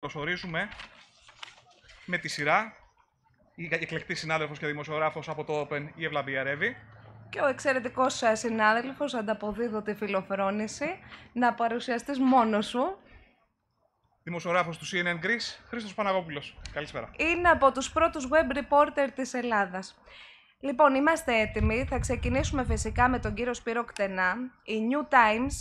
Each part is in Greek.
καλωσορίζουμε με τη σειρά η εκλεκτή συνάδελφος και δημοσιογράφος από το Open, η Ευλαμπία Ρεύη. Και ο εξαιρετικός ε, συνάδελφος, ανταποδίδωτη φιλοφρόνηση, να παρουσιαστείς μόνος σου. Δημοσιογράφος του CNN Greece, Χρήστος Παναγόπουλος. Καλησπέρα. Είναι από τους πρώτους web reporter της Ελλάδας. Λοιπόν, είμαστε έτοιμοι. Θα ξεκινήσουμε φυσικά με τον κύριο Σπύρο Κτενά. η New Times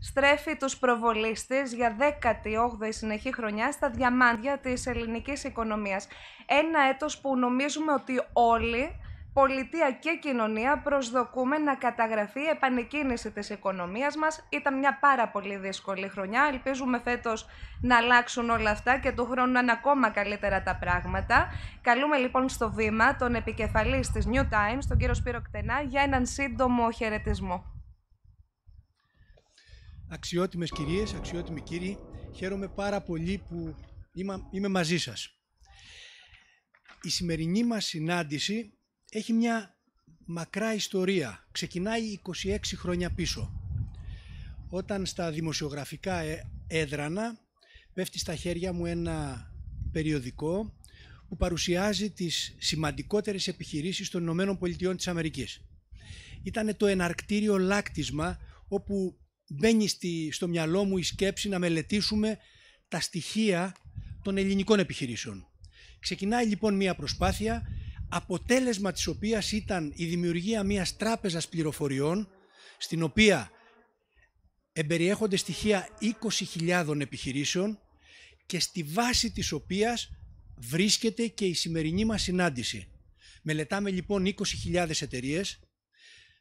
στρέφει τους προβολίστες για 18η συνεχή χρονιά στα διαμάντια της ελληνικής οικονομίας. Ένα έτος που νομίζουμε ότι όλοι, πολιτεία και κοινωνία, προσδοκούμε να καταγραφεί η επανεκκίνηση της οικονομίας μας. Ήταν μια πάρα πολύ δύσκολη χρονιά. Ελπίζουμε φέτος να αλλάξουν όλα αυτά και του χρόνου να είναι ακόμα καλύτερα τα πράγματα. Καλούμε λοιπόν στο βήμα τον επικεφαλής της New Times, τον κύριο Σπύρο Κτενά, για έναν σύντομο χαιρετισμό. Αξιότιμες κυρίες, αξιότιμοι κύριοι, χαίρομαι πάρα πολύ που είμαι μαζί σας. Η σημερινή μας συνάντηση έχει μια μακρά ιστορία. Ξεκινάει 26 χρόνια πίσω. Όταν στα δημοσιογραφικά ε, έδρανα πέφτει στα χέρια μου ένα περιοδικό που παρουσιάζει τις σημαντικότερες επιχειρήσεις των Ηνωμένων Πολιτειών της Αμερικής. Ήταν το εναρκτήριο λάκτισμα όπου μπαίνει στη, στο μυαλό μου η σκέψη να μελετήσουμε τα στοιχεία των ελληνικών επιχειρήσεων. Ξεκινάει λοιπόν μια προσπάθεια, αποτέλεσμα της οποίας ήταν η δημιουργία μιας τράπεζας πληροφοριών, στην οποία εμπεριέχονται στοιχεία 20.000 επιχειρήσεων και στη βάση της οποίας βρίσκεται και η σημερινή μας συνάντηση. Μελετάμε λοιπόν 20.000 εταιρείες,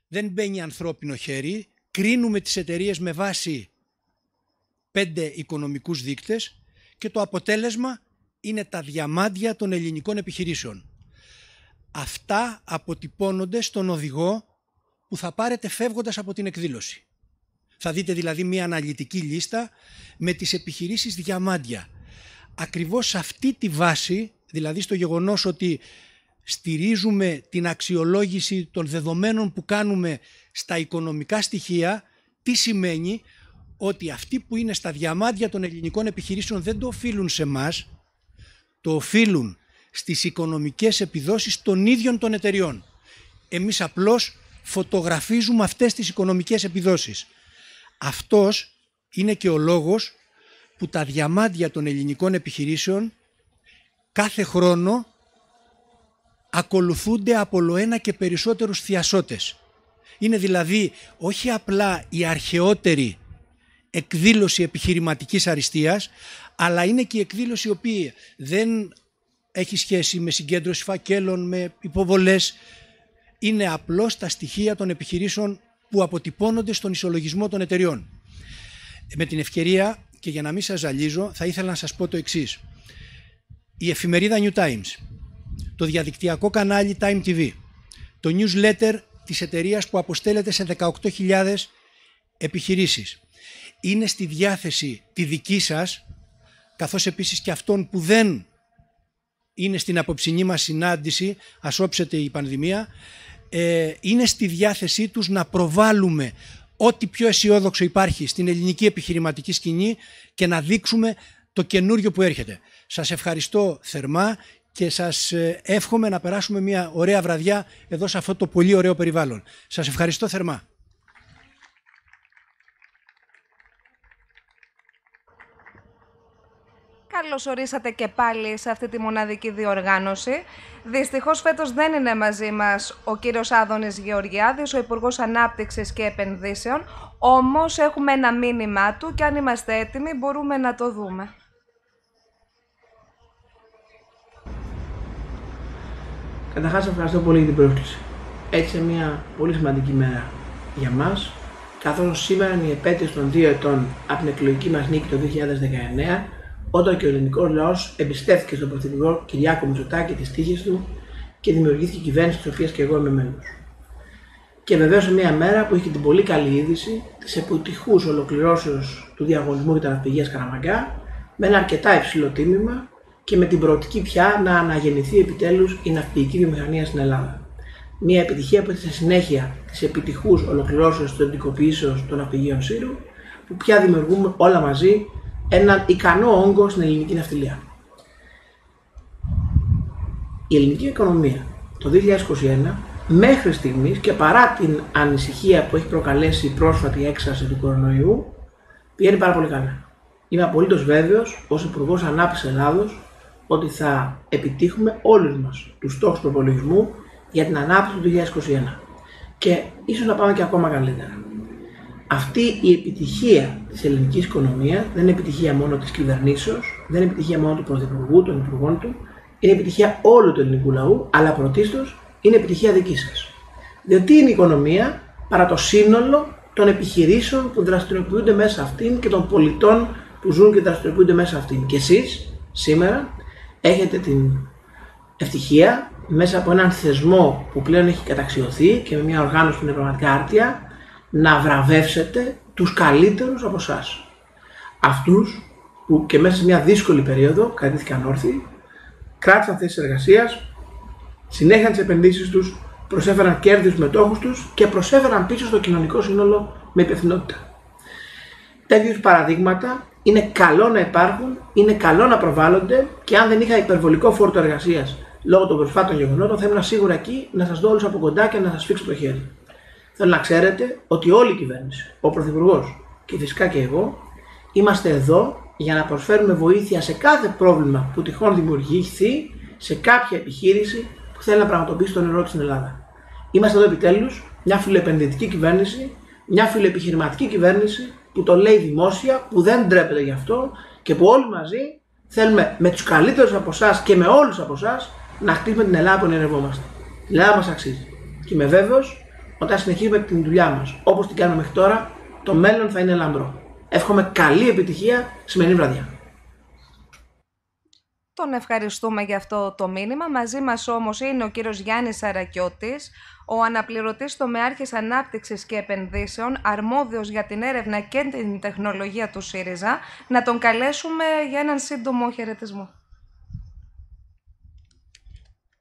δεν μπαίνει ανθρώπινο χέρι, κρίνουμε τις εταιρείες με βάση πέντε οικονομικούς δείκτες και το αποτέλεσμα είναι τα διαμάντια των ελληνικών επιχειρήσεων. Αυτά αποτυπώνονται στον οδηγό που θα πάρετε φεύγοντας από την εκδήλωση. Θα δείτε δηλαδή μια αναλυτική λίστα με τις επιχειρήσεις διαμάντια. Ακριβώς σε αυτή τη βάση, δηλαδή στο γεγονός ότι στηρίζουμε την αξιολόγηση των δεδομένων που κάνουμε στα οικονομικά στοιχεία τι σημαίνει ότι αυτοί που είναι στα διαμάντια των ελληνικών επιχειρήσεων δεν το οφείλουν σε εμά, το οφείλουν στις οικονομικές επιδόσεις των ίδιων των εταιριών. Εμείς απλώς φωτογραφίζουμε αυτές τις οικονομικές επιδόσεις. Αυτός είναι και ο λόγος που τα διαμάντια των ελληνικών επιχειρήσεων κάθε χρόνο ακολουθούνται από ένα και περισσότερους θειασότες. Είναι δηλαδή όχι απλά η αρχαιότερη εκδήλωση επιχειρηματικής αριστείας, αλλά είναι και η εκδήλωση η οποία δεν έχει σχέση με συγκέντρωση φακέλων, με υποβολές. Είναι απλώς τα στοιχεία των επιχειρήσεων που αποτυπώνονται στον ισολογισμό των εταιριών. Με την ευκαιρία και για να μην σας ζαλίζω, θα ήθελα να σας πω το εξής. Η εφημερίδα New Times, το διαδικτυακό κανάλι Time TV, το newsletter Της εταιρείας που αποστέλλεται σε 18.000 επιχειρήσεις. Είναι στη διάθεση τη δική σας, καθώς επίσης και αυτών που δεν είναι στην απόψινή μας συνάντηση, ας η πανδημία, ε, είναι στη διάθεσή τους να προβάλλουμε ό,τι πιο αισιόδοξο υπάρχει στην ελληνική επιχειρηματική σκηνή και να δείξουμε το καινούριο που έρχεται. Σας ευχαριστώ θερμά και σας ε, εύχομαι να περάσουμε μια ωραία βραδιά εδώ σε αυτό το πολύ ωραίο περιβάλλον. Σας ευχαριστώ θερμά. Καλώς ορίσατε και πάλι σε αυτή τη μοναδική διοργάνωση. Δυστυχώς φέτος δεν είναι μαζί μας ο κύριος Άδωνης Γεωργιάδης, ο Υπουργός Ανάπτυξης και Επενδύσεων, όμως έχουμε ένα μήνυμά του και αν είμαστε έτοιμοι μπορούμε να το δούμε. Καταρχάς, ευχαριστώ πολύ για την πρόσκληση. Έτσι, είναι μια πολύ σημαντική μέρα για μας, καθώς σήμερα είναι η επέτειος των δύο ετών από την εκλογική μας νίκη το 2019, όταν και ο ελληνικός λαός εμπιστεύτηκε στον πρωθυπουργό Κυριάκο Μητσοτάκη τις τύχη του και δημιουργήθηκε η κυβέρνηση της οποίας και εγώ είμαι μέλος. Και βεβαίως σε μια μέρα που είχε την πολύ καλή είδηση της επιτυχούς ολοκληρώσεως του διαγωνισμού για τα ναυπηγεία Καραμαγκά με ένα αρκετά υψηλό τίμημα και με την προοπτική πια να αναγεννηθεί επιτέλους η ναυπηγική βιομηχανία στην Ελλάδα. Μια επιτυχία που έθεσε συνέχεια τη επιτυχού ολοκληρώσεω του εντικοποιήσεω των ναυπηγείων Σύρου, που πια δημιουργούμε όλα μαζί έναν ικανό όγκο στην ελληνική ναυτιλία. Η ελληνική οικονομία το 2021 μέχρι στιγμής και παρά την ανησυχία που έχει προκαλέσει η πρόσφατη έξαρση του κορονοϊού, πηγαίνει πάρα πολύ καλά. Είμαι απολύτως βέβαιος ως Υπουργός Ανάπτυξης Ελλάδος ότι θα επιτύχουμε όλους μας τους στόχους του υπολογισμού για την ανάπτυξη του 2021 και ίσως να πάμε και ακόμα καλύτερα. Αυτή η επιτυχία της ελληνικής οικονομίας δεν είναι επιτυχία μόνο της κυβερνήσεως, δεν είναι επιτυχία μόνο του Πρωθυπουργού, των Υπουργών του, είναι επιτυχία όλου του ελληνικού λαού, αλλά πρωτίστως είναι επιτυχία δικής σας. Διότι είναι η οικονομία παρά το σύνολο των επιχειρήσεων που δραστηριοποιούνται μέσα αυτήν και των πολιτών που ζουν και δραστηριοποιούνται μέσα αυτήν. Και εσείς σήμερα έχετε την ευτυχία μέσα από έναν θεσμό που πλέον έχει καταξιωθεί και με μια οργάνωση που είναι πραγματικά άρτια να βραβεύσετε τους καλύτερους από εσάς. Αυτούς που και μέσα σε μια δύσκολη περίοδο κρατήθηκαν όρθιοι, κράτησαν θέσεις εργασίας, συνέχισαν τις επενδύσεις τους, προσέφεραν κέρδη στους μετόχους τους και προσέφεραν πίσω στο κοινωνικό σύνολο με υπευθυνότητα τέτοιου παραδείγματα είναι καλό να υπάρχουν, είναι καλό να προβάλλονται και αν δεν είχα υπερβολικό φόρτο εργασίας λόγω των προσφάτων γεγονότων, θα ήμουν σίγουρα εκεί να σας δω όλους από κοντά και να σας φίξω το χέρι. Θέλω να ξέρετε ότι όλη η κυβέρνηση, ο Πρωθυπουργός και φυσικά και εγώ, είμαστε εδώ για να προσφέρουμε βοήθεια σε κάθε πρόβλημα που τυχόν δημιουργηθεί σε κάποια επιχείρηση που θέλει να πραγματοποιήσει το νερό στην Ελλάδα. Είμαστε εδώ επιτέλους μια φιλοεπενδυτική κυβέρνηση, μια φιλοεπιχειρηματική κυβέρνηση που το λέει δημόσια, που δεν ντρέπεται γι' αυτό και που όλοι μαζί θέλουμε με τους καλύτερους από εσάς και με όλους από εσάς να χτίσουμε την Ελλάδα που ενεργόμαστε. Η Ελλάδα μας αξίζει. Και είμαι βέβαιος όταν συνεχίσουμε την δουλειά μας όπως την κάνουμε μέχρι τώρα, το μέλλον θα είναι λαμπρό. Εύχομαι καλή επιτυχία σημερινή βραδιά. Τον ευχαριστούμε για αυτό το μήνυμα. Μαζί μας όμως είναι ο κύριος Γιάννης Σαρακιώτης, ο αναπληρωτής μεάρχης ανάπτυξης και επενδύσεων, αρμόδιος για την έρευνα και την τεχνολογία του ΣΥΡΙΖΑ, να τον καλέσουμε για έναν σύντομο χαιρετισμό.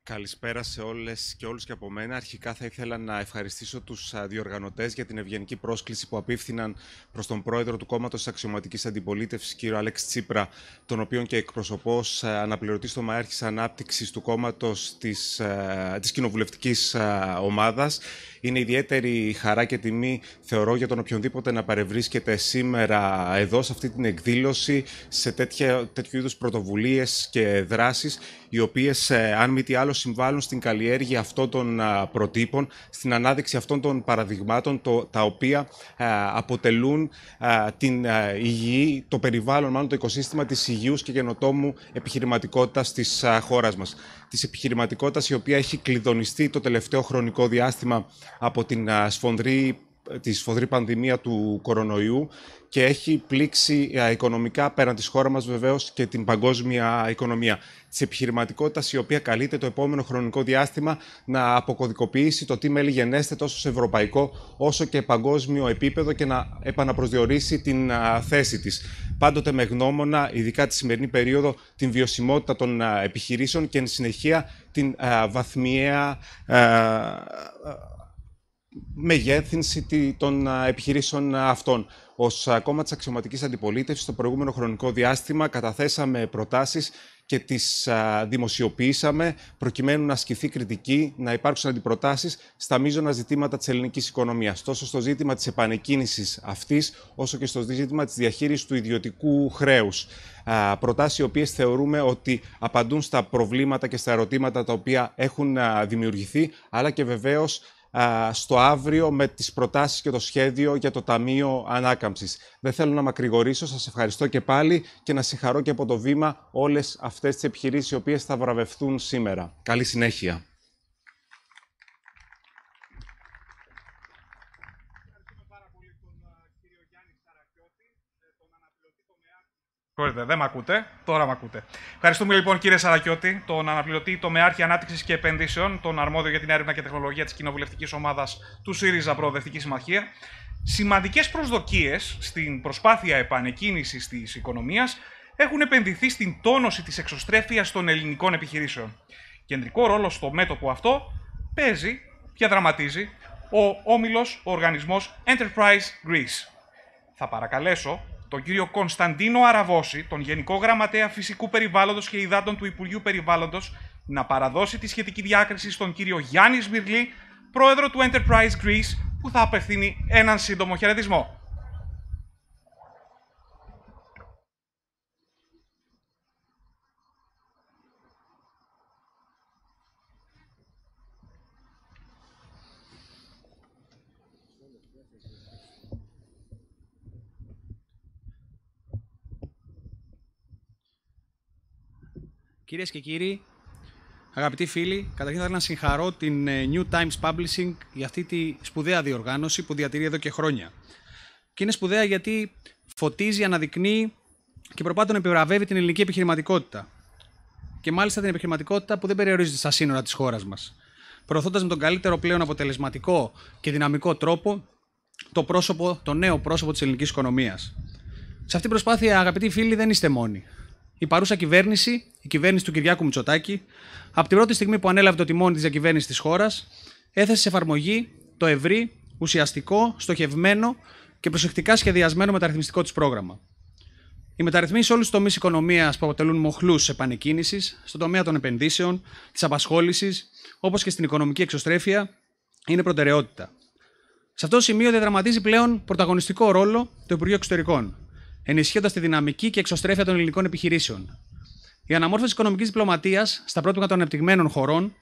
Καλησπέρα σε όλες και όλους και από μένα. Αρχικά θα ήθελα να ευχαριστήσω τους διοργανωτές για την ευγενική πρόσκληση που απίφθηναν προς τον πρόεδρο του κόμματος της αξιωματικής αντιπολίτευσης, κύριο Αλέξη Τσίπρα, τον οποίο και εκπροσωπός αναπληρωτής στο Μαέρχης Ανάπτυξης του κόμματος της, της κοινοβουλευτικής ομάδας είναι ιδιαίτερη χαρά και τιμή, θεωρώ, για τον οποιονδήποτε να παρευρίσκεται σήμερα εδώ σε αυτή την εκδήλωση, σε τέτοια, τέτοιου είδους πρωτοβουλίες και δράσεις, οι οποίες, ε, αν μη τι άλλο, συμβάλλουν στην καλλιέργεια αυτών των προτύπων, στην ανάδειξη αυτών των παραδειγμάτων, τα οποία αποτελούν την υγιή, το περιβάλλον, μάλλον το οικοσύστημα της υγιούς και γενοτόμου επιχειρηματικότητας της χώρας μας της επιχειρηματικότητας η οποία έχει κλειδονιστεί το τελευταίο χρονικό διάστημα από την σφονδρή ε, τη σφοδρή πανδημία του κορονοϊού και έχει πλήξει ε, οικονομικά πέραν τη χώρα μας βεβαίως και την παγκόσμια οικονομία. Της επιχειρηματικότητας η οποία καλείται το επόμενο χρονικό διάστημα να αποκωδικοποιήσει το τι μέλη γενέστε τόσο σε ευρωπαϊκό όσο και παγκόσμιο επίπεδο και να επαναπροσδιορίσει την θέση της. Πάντοτε με γνώμονα, ειδικά τη σημερινή περίοδο, την βιωσιμότητα των επιχειρήσεων και εν συνεχεία την βαθμιαία μεγέθυνση των επιχειρήσεων αυτών. Ως κόμμα της αξιωματικής αντιπολίτευσης, στο προηγούμενο χρονικό διάστημα καταθέσαμε προτάσεις και τις δημοσιοποιήσαμε προκειμένου να ασκηθεί κριτική, να υπάρξουν αντιπροτάσεις στα μείζωνα ζητήματα της ελληνικής οικονομίας. Τόσο στο ζήτημα της επανεκκίνησης αυτής, όσο και στο ζήτημα της διαχείρισης του ιδιωτικού χρέους. Προτάσεις οι οποίες θεωρούμε ότι απαντούν στα προβλήματα και στα ερωτήματα τα οποία έχουν δημιουργηθεί, αλλά και βεβαίως στο αύριο με τις προτάσεις και το σχέδιο για το Ταμείο Ανάκαμψης. Δεν θέλω να μακρηγορήσω, σας ευχαριστώ και πάλι και να συγχαρώ και από το βήμα όλες αυτές τις επιχειρήσεις οι οποίες θα βραβευτούν σήμερα. Καλή συνέχεια. Συγχωρείτε, δεν με ακούτε. Τώρα με ακούτε. Ευχαριστούμε λοιπόν κύριε Σαρακιώτη, τον αναπληρωτή τομεάρχη ανάπτυξης και επενδύσεων, τον αρμόδιο για την έρευνα και τεχνολογία της κοινοβουλευτικής ομάδας του ΣΥΡΙΖΑ Προοδευτική Συμμαχία. Σημαντικές προσδοκίες στην προσπάθεια επανεκκίνησης της οικονομίας έχουν επενδυθεί στην τόνωση της εξωστρέφειας των ελληνικών επιχειρήσεων. Κεντρικό ρόλο στο μέτωπο αυτό παίζει και δραματίζει ο όμιλος οργανισμός Enterprise Greece. Θα παρακαλέσω τον κύριο Κωνσταντίνο Αραβώση, τον Γενικό Γραμματέα Φυσικού Περιβάλλοντος και Ιδάτων του Υπουργείου Περιβάλλοντος, να παραδώσει τη σχετική διάκριση στον κύριο Γιάννης Σμυρλή, πρόεδρο του Enterprise Greece, που θα απευθύνει έναν σύντομο χαιρετισμό. Κυρίες και κύριοι, αγαπητοί φίλοι, καταρχήν θα ήθελα να συγχαρώ την ε, New Times Publishing για αυτή τη σπουδαία διοργάνωση που διατηρεί εδώ και χρόνια. Και είναι σπουδαία γιατί φωτίζει, αναδεικνύει και προπάντων επιβραβεύει την ελληνική επιχειρηματικότητα. Και μάλιστα την επιχειρηματικότητα που δεν περιορίζεται στα σύνορα της χώρας μας. Προωθώντας με τον καλύτερο πλέον αποτελεσματικό και δυναμικό τρόπο το, πρόσωπο, το νέο πρόσωπο της ελληνικής οικονομίας. Σε αυτή την προσπάθεια, αγαπητοί φίλοι, δεν είστε μόνοι. Η παρούσα κυβέρνηση, η κυβέρνηση του Κυριάκου Μητσοτάκη, από την πρώτη στιγμή που ανέλαβε το τιμόνι της διακυβέρνησης της χώρας, έθεσε σε εφαρμογή το ευρύ, ουσιαστικό, στοχευμένο και προσεκτικά σχεδιασμένο μεταρρυθμιστικό της πρόγραμμα. Οι μεταρρυθμίσεις σε όλους τους τομείς οικονομίας που αποτελούν μοχλούς επανεκκίνησης, στον τομέα των επενδύσεων, της απασχόλησης, όπως και στην οικονομική εξωστρέφεια, είναι προτεραιότητα. Σε αυτό το σημείο διαδραματίζει πλέον πρωταγωνιστικό ρόλο το Υπουργείο Εξωτερικών, ενισχύοντας τη δυναμική και εξωστρέφεια των ελληνικών επιχειρήσεων. Η αναμόρφωση οικονομικής διπλωματίας στα πρότυπα των ανεπτυγμένων χωρών,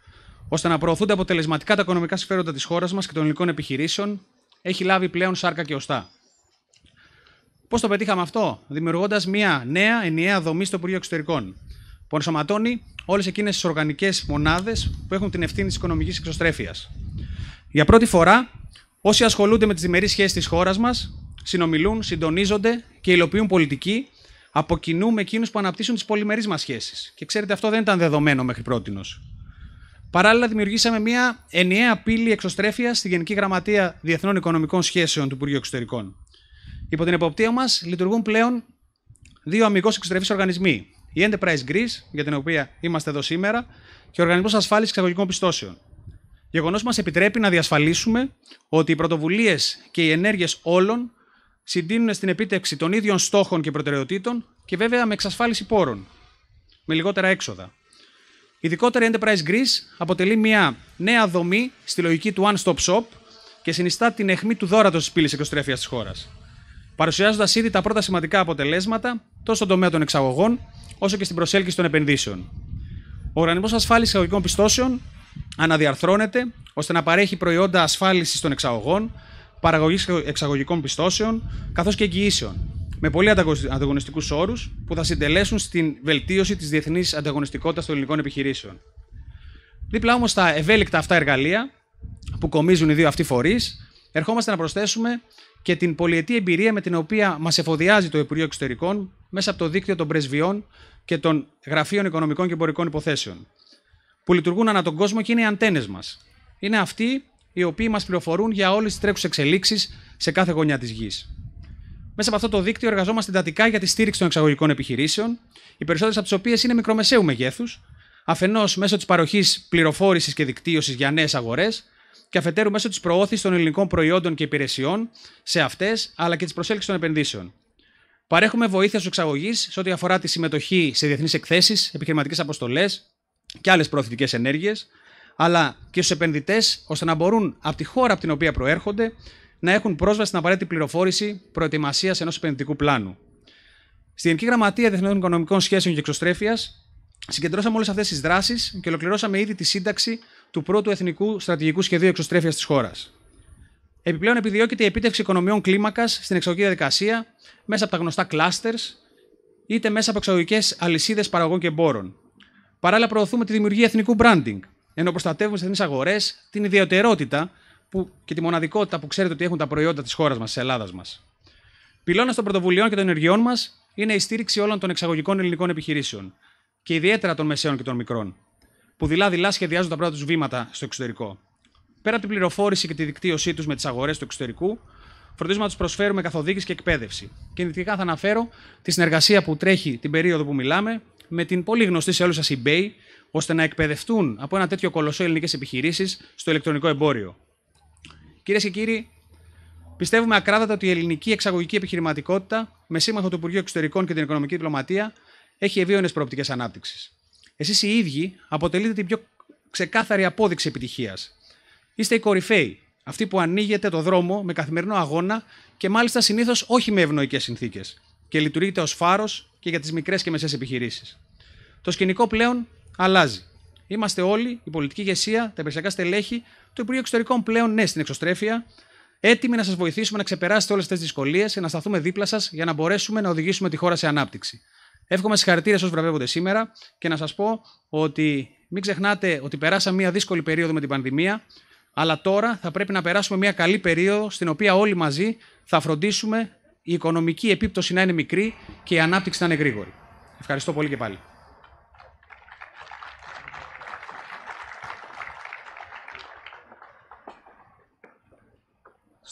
ώστε να προωθούνται αποτελεσματικά τα οικονομικά συμφέροντα της χώρας μας και των ελληνικών επιχειρήσεων, έχει λάβει πλέον σάρκα και οστά. Πώς το πετύχαμε αυτό, δημιουργώντας μια νέα ενιαία δομή στο Υπουργείο Εξωτερικών, που ενσωματώνει όλες εκείνες τις οργανικές μονάδες που έχουν την ευθύνη της οικονομικής εξωστρέφειας. Για πρώτη φορά, όσοι ασχολούνται με τις διμερείς σχέσεις της χώρας μας συνομιλούν, συντονίζονται και υλοποιούν πολιτική από κοινού με εκείνους που αναπτύσσουν τις πολυμερείς μας σχέσεις. Και ξέρετε, αυτό δεν ήταν δεδομένο μέχρι πρώτη. Παράλληλα, δημιουργήσαμε μια ενιαία πύλη εξωστρέφειας στη Γενική Γραμματεία Διεθνών Οικονομικών Σχέσεων του Υπουργείου Εξωτερικών. Υπό την εποπτεία μας λειτουργούν πλέον δύο αμυγός εξωστρεφείς οργανισμοί. Η Enterprise Greece, για την οποία είμαστε εδώ σήμερα, και ο Οργανισμός Ασφάλισης Εξαγωγικών Πιστώσεων. Γεγονός μας επιτρέπει να διασφαλίσουμε ότι οι πρωτοβουλίες και οι ενέργειες όλων συντείνουν στην επίτευξη των ίδιων στόχων και προτεραιοτήτων και βέβαια με εξασφάλιση πόρων, με λιγότερα έξοδα. Ειδικότερα η Enterprise Greece αποτελεί μια νέα δομή στη λογική του One Stop Shop και συνιστά την αιχμή του δόρατος της πύλης εκτοστρέφεια της χώρας. Παρουσιάζοντας ήδη τα πρώτα σημαντικά αποτελέσματα τόσο στον τομέα των εξαγωγών όσο και στην προσέλκυση των επενδύσεων. Ο οργανισμός ασφάλισης εξαγωγικών πιστώσεων αναδιαρθρώνεται ώστε να παρέχει προϊόντα ασφάλισης των εξαγωγών, παραγωγής εξαγωγικών πιστώσεων καθώς και εγγυήσεων. Με πολύ ανταγωνιστικούς όρους που θα συντελέσουν στην βελτίωση της διεθνής ανταγωνιστικότητας των ελληνικών επιχειρήσεων. Δίπλα όμως στα ευέλικτα αυτά εργαλεία που κομίζουν οι δύο αυτοί φορείς, ερχόμαστε να προσθέσουμε και την πολυετή εμπειρία με την οποία μας εφοδιάζει το Υπουργείο Εξωτερικών μέσα από το δίκτυο των πρεσβειών και των γραφείων οικονομικών και εμπορικών υποθέσεων, που λειτουργούν ανά τον κόσμο και είναι οι αντένες μας. Είναι αυτοί οι οποίοι μας πληροφορούν για όλες τις τρέχουσες εξελίξεις σε κάθε γωνιά της γης. Μέσα από αυτό το δίκτυο εργαζόμαστε εντατικά για τη στήριξη των εξαγωγικών επιχειρήσεων, οι περισσότερες από τις οποίες είναι μικρομεσαίου μεγέθους, αφενός μέσω της παροχής πληροφόρησης και δικτύωσης για νέες αγορές και αφετέρου μέσω της προώθησης των ελληνικών προϊόντων και υπηρεσιών σε αυτές, αλλά και της προσέλκυσης των επενδύσεων. Παρέχουμε βοήθεια στους εξαγωγείς σε ό,τι αφορά τη συμμετοχή σε διεθνείς εκθέσεις, επιχειρηματικές αποστολές και άλλες προωθητικές ενέργειες, αλλά και στους επενδυτές, ώστε να μπορούν από τη χώρα από την οποία προέρχονται να έχουν πρόσβαση στην απαραίτητη πληροφόρηση προετοιμασίας ενός επενδυτικού πλάνου. Στη Γενική Γραμματεία Διεθνών Οικονομικών Σχέσεων και Εξωστρέφειας, συγκεντρώσαμε όλες αυτές τις δράσεις και ολοκληρώσαμε ήδη τη σύνταξη του πρώτου Εθνικού Στρατηγικού Σχεδίου Εξωστρέφειας της χώρας. Επιπλέον, επιδιώκεται η επίτευξη οικονομιών κλίμακας στην εξωτική διαδικασία μέσα από τα γνωστά κλάστερ, είτε μέσα από εξαγωγικές αλυσίδες παραγωγών και εμπόρων. Παράλληλα, προωθούμε τη δημιουργία εθνικού branding, ενώ προστατεύουμε στι αγορές αγορές την ιδιαιτερότητα που, και τη μοναδικότητα που ξέρετε ότι έχουν τα προϊόντα της χώρας μας, της Ελλάδας μας. Πυλώνας των πρωτοβουλειών και των ενεργειών μας είναι η στήριξη όλων των εξαγωγικών ελληνικών επιχειρήσεων και ιδιαίτερα των μεσαίων και των μικρών, που δειλά-δειλά σχεδιάζουν τα πρώτα τους βήματα στο εξωτερικό. Πέρα από την πληροφόρηση και τη δικτύωσή τους με τις αγορές του εξωτερικού, φροντίζουμε να τους προσφέρουμε καθοδήγηση και εκπαίδευση. Κινητικά θα αναφέρω τη συνεργασία που τρέχει την περίοδο που μιλάμε με την πολύ γνωστή σε όλους σας eBay, ώστε να εκπαιδευτούν από ένα τέτοιο κολοσσό ελληνικές επιχειρήσεις στο ηλεκτρονικό εμπόριο. Κυρίες και κύριοι, πιστεύουμε ακράδαντα ότι η ελληνική εξαγωγική επιχειρηματικότητα, με σύμμαχο του Υπουργείου Εξωτερικών και την Οικονομική Διπλωματία, έχει ευείονε προοπτικές ανάπτυξης. Εσείς οι ίδιοι αποτελείτε την πιο ξεκάθαρη απόδειξη επιτυχίας. Είστε οι κορυφαίοι, αυτοί που ανοίγετε το δρόμο με καθημερινό αγώνα και μάλιστα συνήθως όχι με ευνοϊκές συνθήκες. Και λειτουργείτε ως φάρος και για τις μικρές και μεσαίε επιχειρήσεις. Το σκηνικό πλέον αλλάζει. Είμαστε όλοι, η πολιτική ηγεσία, τα υπηρεσιακά στελέχη, το Υπουργείο Εξωτερικών πλέον, ναι, στην εξωστρέφεια, έτοιμοι να σας βοηθήσουμε να ξεπεράσετε όλες αυτές τις δυσκολίες και να σταθούμε δίπλα σας για να μπορέσουμε να οδηγήσουμε τη χώρα σε ανάπτυξη. Εύχομαι συγχαρητήρια σε όσους βραβεύονται σήμερα και να σας πω ότι μην ξεχνάτε ότι περάσαμε μια δύσκολη περίοδο με την πανδημία, αλλά τώρα θα πρέπει να περάσουμε μια καλή περίοδο στην οποία όλοι μαζί θα φροντίσουμε η οικονομική επίπτωση να είναι μικρή και η ανάπτυξη να είναι γρήγορη. Ευχαριστώ πολύ και πάλι.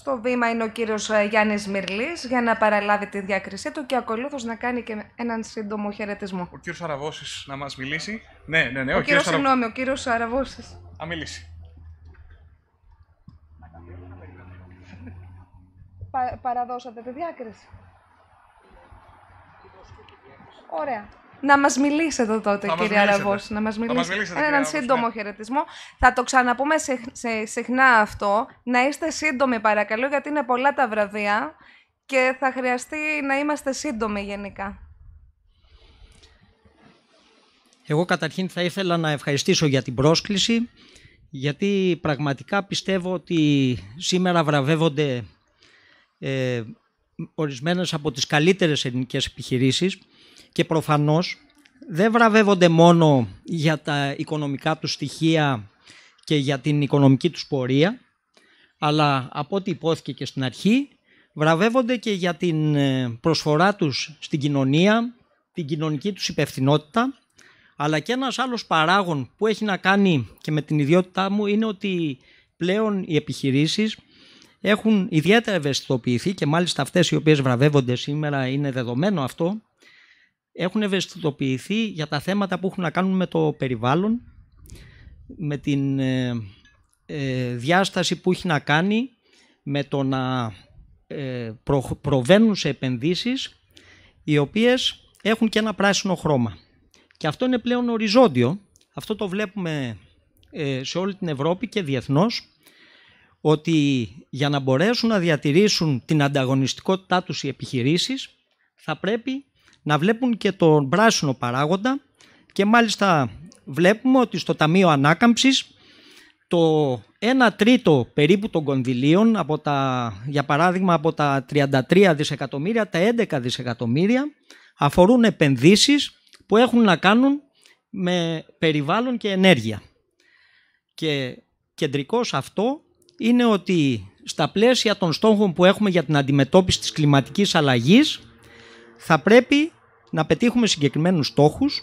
Στο βήμα είναι ο κύριος ε, Γιάννης Μυρλής για να παραλάβει τη διάκρισή του και ακολούθως να κάνει και έναν σύντομο χαιρετισμό. Ο κύριος Αραβώσης να μας μιλήσει. Ναι, ναι, ναι. Ο, κύριος, συγγνώμη, ο κύριος Αραβώσης. Να μιλήσει. παραδώσατε τη διάκριση. Ωραία να μας μιλήσετε τότε, κύριε κύριε Να μας μιλήσετε. Έναν σύντομο ναι. χαιρετισμό. Θα το ξαναπούμε σε, συχνά αυτό. Να είστε σύντομοι, παρακαλώ, γιατί είναι πολλά τα βραδεία και θα χρειαστεί να είμαστε σύντομοι γενικά. Εγώ καταρχήν θα ήθελα να ευχαριστήσω για την πρόσκληση, γιατί πραγματικά πιστεύω ότι σήμερα βραβεύονται ε, ορισμένες από τις καλύτερες ελληνικές επιχειρήσεις και προφανώς δεν βραβεύονται μόνο για τα οικονομικά τους στοιχεία και για την οικονομική τους πορεία, αλλά από ό,τι υπόθηκε και στην αρχή, βραβεύονται και για την ε, προσφορά τους στην κοινωνία, την κοινωνική τους υπευθυνότητα, αλλά και ένας άλλος παράγων που έχει να κάνει και με την ιδιότητά μου είναι ότι πλέον οι επιχειρήσεις έχουν ιδιαίτερα ευαισθητοποιηθεί και μάλιστα αυτές οι οποίες βραβεύονται σήμερα είναι δεδομένο αυτό, έχουν ευαισθητοποιηθεί για τα θέματα που έχουν να κάνουν με το περιβάλλον, με την ε, ε, διάσταση που έχει να κάνει με το να ε, προβαίνουν σε επενδύσεις οι οποίες έχουν και ένα πράσινο χρώμα. Και αυτό είναι πλέον οριζόντιο. Αυτό το βλέπουμε σε όλη την Ευρώπη και διεθνώς ότι για να μπορέσουν να διατηρήσουν την ανταγωνιστικότητά τους οι επιχειρήσεις θα πρέπει να βλέπουν και τον πράσινο παράγοντα και μάλιστα βλέπουμε ότι στο Ταμείο Ανάκαμψης το 1 τρίτο περίπου των κονδυλίων, από τα, για παράδειγμα από τα 33 δισεκατομμύρια, τα 11 δισεκατομμύρια αφορούν επενδύσεις που έχουν να κάνουν με περιβάλλον και ενέργεια. Και κεντρικός αυτό είναι ότι στα πλαίσια των στόχων που έχουμε για την αντιμετώπιση της κλιματικής αλλαγής θα πρέπει να πετύχουμε συγκεκριμένους στόχους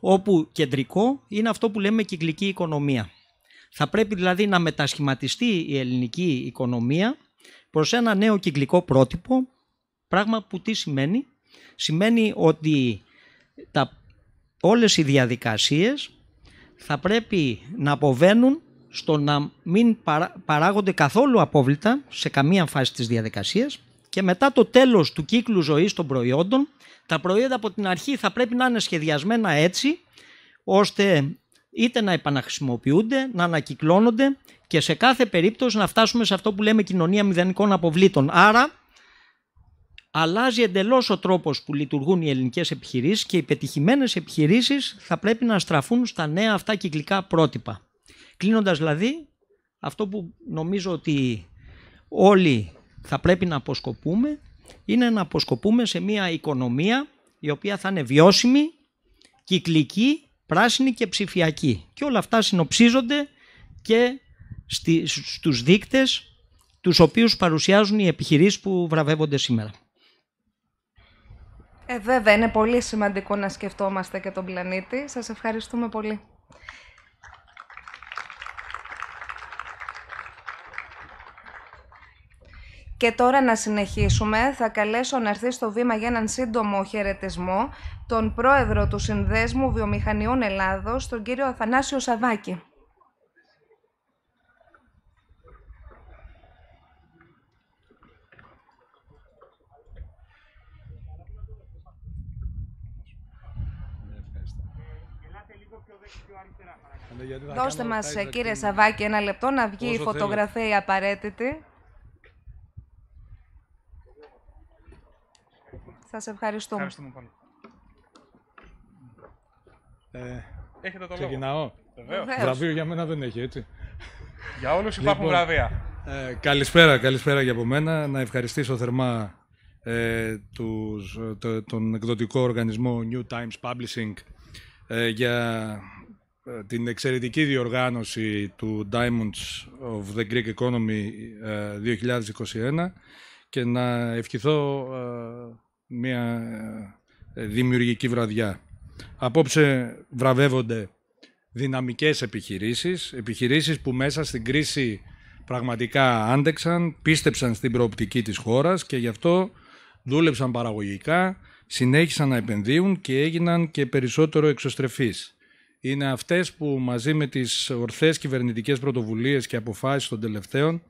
όπου κεντρικό είναι αυτό που λέμε κυκλική οικονομία. Θα πρέπει δηλαδή να μετασχηματιστεί η ελληνική οικονομία προς ένα νέο κυκλικό πρότυπο, πράγμα που τι σημαίνει. Σημαίνει ότι τα, όλες οι διαδικασίες θα πρέπει να αποβαίνουν στο να μην παράγονται καθόλου απόβλητα σε καμία φάση της διαδικασίας και μετά το τέλος του κύκλου ζωής των προϊόντων, τα προϊόντα από την αρχή θα πρέπει να είναι σχεδιασμένα έτσι, ώστε είτε να επαναχρησιμοποιούνται, να ανακυκλώνονται και σε κάθε περίπτωση να φτάσουμε σε αυτό που λέμε κοινωνία μηδενικών αποβλήτων. Άρα, αλλάζει εντελώς ο τρόπος που λειτουργούν οι ελληνικές επιχειρήσεις και οι πετυχημένες επιχειρήσεις θα πρέπει να στραφούν στα νέα αυτά κυκλικά πρότυπα. Κλείνοντας δηλαδή, αυτό που νομίζω ότι όλοι θα πρέπει να αποσκοπούμε είναι να αποσκοπούμε σε μια οικονομία η οποία θα είναι βιώσιμη, κυκλική, πράσινη και ψηφιακή. Και όλα αυτά συνοψίζονται και στους δείκτες τους οποίους παρουσιάζουν οι επιχειρήσεις που βραβεύονται σήμερα. Ε, βέβαια, είναι πολύ σημαντικό να σκεφτόμαστε και τον πλανήτη. Σας ευχαριστούμε πολύ. Και τώρα να συνεχίσουμε, θα καλέσω να έρθει στο βήμα για έναν σύντομο χαιρετισμό τον πρόεδρο του Συνδέσμου Βιομηχανιών Ελλάδος, τον κύριο Αθανάσιο Σαβάκη. Δώστε μας, ε, κύριε ε, Σαβάκη, ένα λεπτό να βγει η φωτογραφία απαραίτητη. Σας ευχαριστούμε. Ευχαριστούμε πολύ. Ε, Έχετε το ξεκινάω. λόγο. Βραβείο για μένα δεν έχει, έτσι. για όλους υπάρχουν λοιπόν, βραβεία. Ε, καλησπέρα, καλησπέρα για από μένα. Να ευχαριστήσω θερμά ε, τους, τον εκδοτικό οργανισμό New Times Publishing ε, για ε, την εξαιρετική διοργάνωση του Diamonds of the Greek Economy 2021 ε, και να ευχηθώ μια ε, δημιουργική βραδιά. Απόψε βραβεύονται δυναμικές επιχειρήσεις, επιχειρήσεις που μέσα στην κρίση πραγματικά άντεξαν, πίστεψαν στην προοπτική της χώρας και γι' αυτό δούλεψαν παραγωγικά, συνέχισαν να επενδύουν και έγιναν και περισσότερο εξωστρεφείς. Είναι αυτές που μαζί με τις ορθές κυβερνητικές πρωτοβουλίες και αποφάσεις των τελευταίων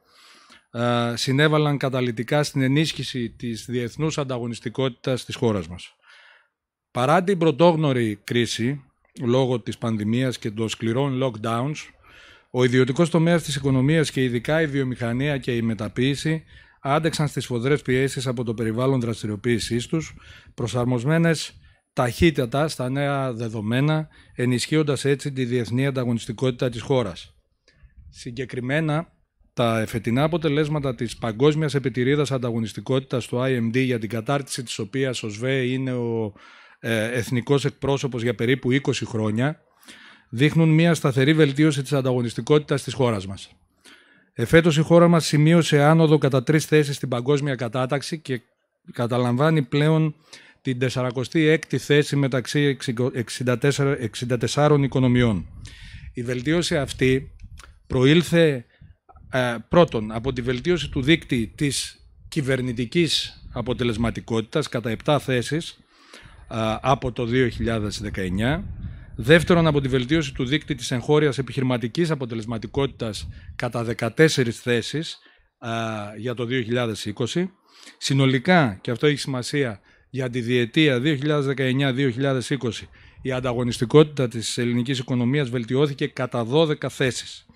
ε, συνέβαλαν καταλητικά στην ενίσχυση της διεθνούς ανταγωνιστικότητας της χώρας μας. Παρά την πρωτόγνωρη κρίση, λόγω της πανδημίας και των σκληρών lockdowns, ο ιδιωτικός τομέας της οικονομίας και ειδικά η βιομηχανία και η μεταποίηση άντεξαν στις φοδρές πιέσεις από το περιβάλλον δραστηριοποίησής τους, προσαρμοσμένες ταχύτατα στα νέα δεδομένα, ενισχύοντας έτσι τη διεθνή ανταγωνιστικότητα της χώρας. Συγκεκριμένα, τα εφετινά αποτελέσματα της Παγκόσμιας Επιτηρίδας Ανταγωνιστικότητας του IMD για την κατάρτιση της οποίας ο ΣΒΕ είναι ο ε, εθνικός εκπρόσωπος για περίπου 20 χρόνια δείχνουν μια σταθερή βελτίωση της ανταγωνιστικότητας της χώρας μας. Εφέτος η χώρα μας σημείωσε άνοδο κατά τρεις θέσεις στην παγκόσμια κατάταξη και καταλαμβάνει πλέον την 46η θέση μεταξύ 64, 64 οικονομιών. Η βελτίωση αυτή προήλθε ε, πρώτον από τη βελτίωση του δίκτυ της κυβερνητικής αποτελεσματικότητας κατά 7 θέσεις ε, από το 2019, δεύτερον από τη βελτίωση του δίκτυ της εγχώριας επιχειρηματικής αποτελεσματικότητας κατά 14 θέσεις ε, για το 2020, συνολικά, και αυτό έχει σημασία, για τη διετία 2019-2020 η ανταγωνιστικότητα της ελληνικής οικονομίας βελτιώθηκε κατά 12 θέσεις.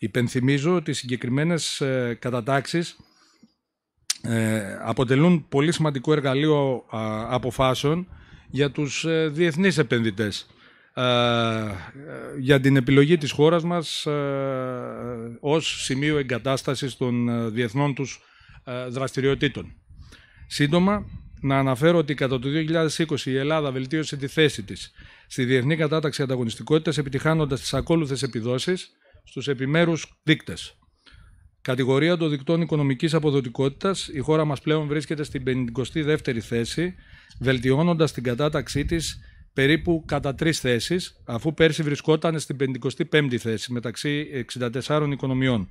Υπενθυμίζω ότι οι συγκεκριμένες ε, κατατάξεις ε, αποτελούν πολύ σημαντικό εργαλείο αποφάσεων για τους ε, διεθνείς επενδυτές για την επιλογή της χώρας μας ως σημείο εγκατάστασης των διεθνών τους δραστηριοτήτων. Σύντομα, να αναφέρω ότι κατά το 2020 η Ελλάδα βελτίωσε τη θέση της στη Διεθνή Κατάταξη Ανταγωνιστικότητας επιτυχάνοντας τις ακόλουθες επιδόσεις στους επιμέρους δείκτες. Κατηγορία των δικτών οικονομικής αποδοτικότητας, η χώρα μας πλέον βρίσκεται στην 52η θέση, βελτιώνοντας την κατάταξή της περίπου κατά τρεις θέσεις, αφού πέρσι βρισκόταν στην 55η θέση μεταξύ 64 οικονομιών.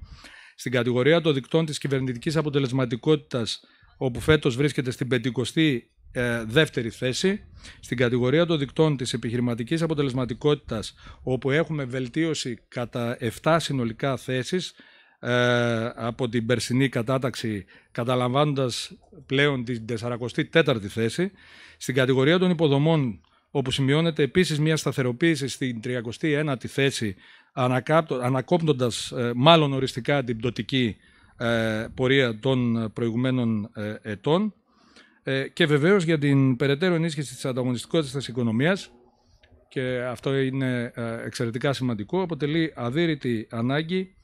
Στην κατηγορία των δικτών της κυβερνητικής αποτελεσματικότητας, όπου φέτος βρίσκεται στην η ε, δεύτερη θέση. Στην κατηγορία των δικτών της επιχειρηματικής αποτελεσματικότητας, όπου έχουμε βελτίωση κατά 7 συνολικά θέσεις, ε, από την περσινή κατάταξη καταλαμβάνοντας πλέον την 44η θέση. Στην κατηγορία των υποδομών όπου σημειώνεται επίσης μια σταθεροποίηση στην 31η θέση ανακόπτοντας ε, μάλλον οριστικά την πτωτική ε, πορεία των προηγουμένων ε, ετών ε, και βεβαίως για την περαιτέρω ενίσχυση της ανταγωνιστικότητας της οικονομίας και αυτό είναι ε, εξαιρετικά σημαντικό, αποτελεί αδύρυτη ανάγκη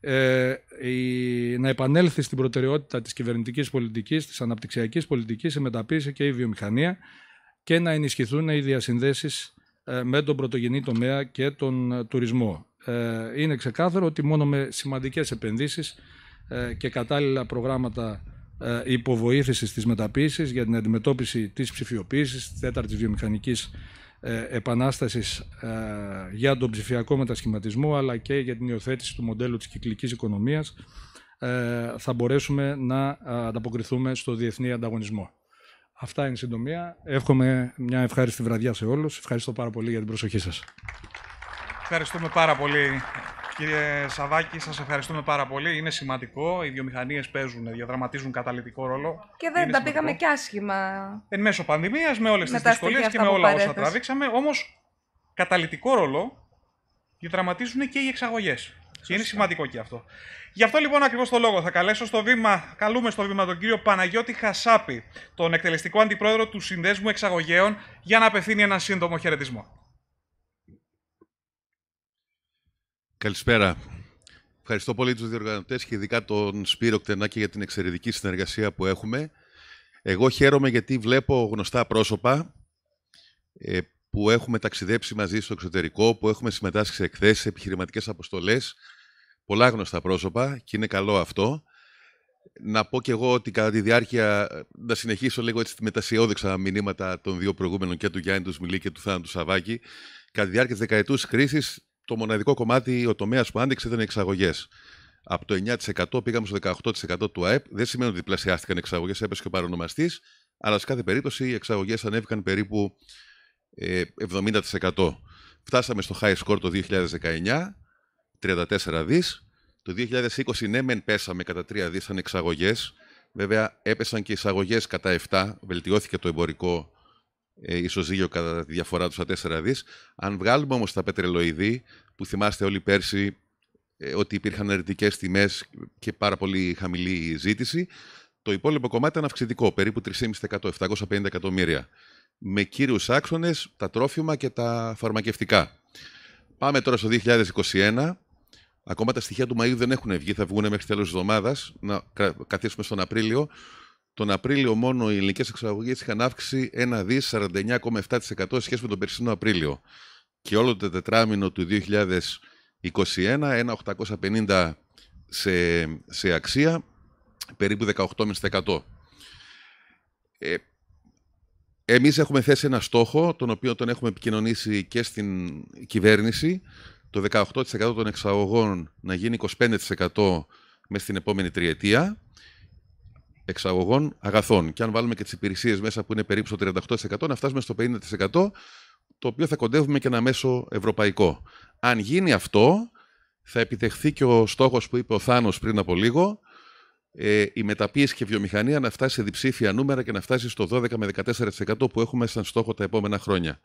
ε, η, να επανέλθει στην προτεραιότητα της κυβερνητικής πολιτικής, της αναπτυξιακής πολιτικής, η μεταποίηση και η βιομηχανία και να ενισχυθούν οι διασυνδέσεις ε, με τον πρωτογενή τομέα και τον ε, τουρισμό. Ε, είναι ξεκάθαρο ότι μόνο με σημαντικές επενδύσεις και κατάλληλα προγράμματα ε, υποβοήθησης της μεταποίησης για την αντιμετώπιση της ψηφιοποίησης, της τέταρτης βιομηχανικής ε, επανάστασης ε, για τον ψηφιακό μετασχηματισμό αλλά και για την υιοθέτηση του μοντέλου της κυκλικής οικονομίας θα μπορέσουμε να ανταποκριθούμε στο διεθνή ανταγωνισμό. Αυτά είναι συντομία. Εύχομαι μια ευχάριστη βραδιά σε όλους. Ευχαριστώ πάρα πολύ για την προσοχή σας. Ευχαριστούμε πάρα πολύ Κύριε Σαβάκη, σας ευχαριστούμε πάρα πολύ. Είναι σημαντικό. Οι βιομηχανίες παίζουν, διαδραματίζουν καταλητικό ρόλο. Και δεν τα πήγαμε και άσχημα. Εν μέσω πανδημίας, με όλες τι τις δυσκολίες και με όλα όσα τραβήξαμε. Όμως, καταλητικό ρόλο διαδραματίζουν και οι εξαγωγές. Και είναι σημαντικό και αυτό. Γι' αυτό λοιπόν ακριβώς το λόγο θα καλέσω στο βήμα, καλούμε στο βήμα τον κύριο Παναγιώτη Χασάπη, τον εκτελεστικό αντιπρόεδρο του Συνδέσμου Εξαγωγέων, για να απευθύνει ένα σύντομο χαιρετισμό. Καλησπέρα. Ευχαριστώ πολύ τους διοργανωτές και ειδικά τον Σπύρο Κτενάκη για την εξαιρετική συνεργασία που έχουμε. Εγώ χαίρομαι γιατί βλέπω γνωστά πρόσωπα ε, που έχουμε ταξιδέψει μαζί στο εξωτερικό, που έχουμε συμμετάσχει σε εκθέσεις, επιχειρηματικές αποστολές, πολλά γνωστά πρόσωπα και είναι καλό αυτό. Να πω και εγώ ότι κατά τη διάρκεια, να συνεχίσω λίγο έτσι με τα σιώδεξα μηνύματα των δύο προηγούμενων και του Γιάννη Τουσμιλή και του Θάνατου Σαβάκη, κατά τη διάρκεια της δεκαετούς κρίσης, το μοναδικό κομμάτι, ο τομέας που άντεξε ήταν οι εξαγωγές. Από το 9% πήγαμε στο 18% του ΑΕΠ. Δεν σημαίνει ότι διπλασιάστηκαν οι εξαγωγές, έπεσε και ο παρονομαστής, αλλά σε κάθε περίπτωση οι εξαγωγές ανέβηκαν περίπου 70%. Ε, Φτάσαμε στο high score το 2019, 34 δις. Το 2020 ναι μεν πέσαμε κατά 3 δις σαν εξαγωγές. Βέβαια έπεσαν και οι εισαγωγές κατά 7, βελτιώθηκε το εμπορικό ε, ισοζύγιο κατά τη διαφορά τους στα 4 δις. Αν βγάλουμε όμως τα πετρελοειδή, που θυμάστε όλοι πέρσι ε, ότι υπήρχαν αρνητικές τιμές και πάρα πολύ χαμηλή ζήτηση, το υπόλοιπο κομμάτι ήταν αυξητικό, περίπου 3,5%, 750 εκατομμύρια. Με κύριους άξονες, τα τρόφιμα και τα φαρμακευτικά. Πάμε τώρα στο 2021. Ακόμα τα στοιχεία του Μαΐου δεν έχουν βγει, θα βγουν μέχρι τέλος της εβδομάδας Να καθίσουμε στον Απρίλιο. Τον Απρίλιο μόνο οι ελληνικές εξαγωγές είχαν αύξηση 1 δι 49,7% σε σχέση με τον περσινό Απρίλιο. Και όλο το τετράμινο του 2021, 1,850 σε, σε αξία, περίπου 18,5%. Ε, εμείς έχουμε θέσει ένα στόχο, τον οποίο τον έχουμε επικοινωνήσει και στην κυβέρνηση, το 18% των εξαγωγών να γίνει 25% μέσα στην επόμενη τριετία εξαγωγών αγαθών. Και αν βάλουμε και τις υπηρεσίες μέσα που είναι περίπου στο 38%, να φτάσουμε στο 50%, το οποίο θα κοντεύουμε και ένα μέσο ευρωπαϊκό. Αν γίνει αυτό, θα επιτευχθεί και ο στόχος που είπε ο Θάνος πριν από λίγο, ε, η μεταποίηση και η βιομηχανία να φτάσει σε διψήφια νούμερα και να φτάσει στο 12 με 14% που έχουμε σαν στόχο τα επόμενα χρόνια.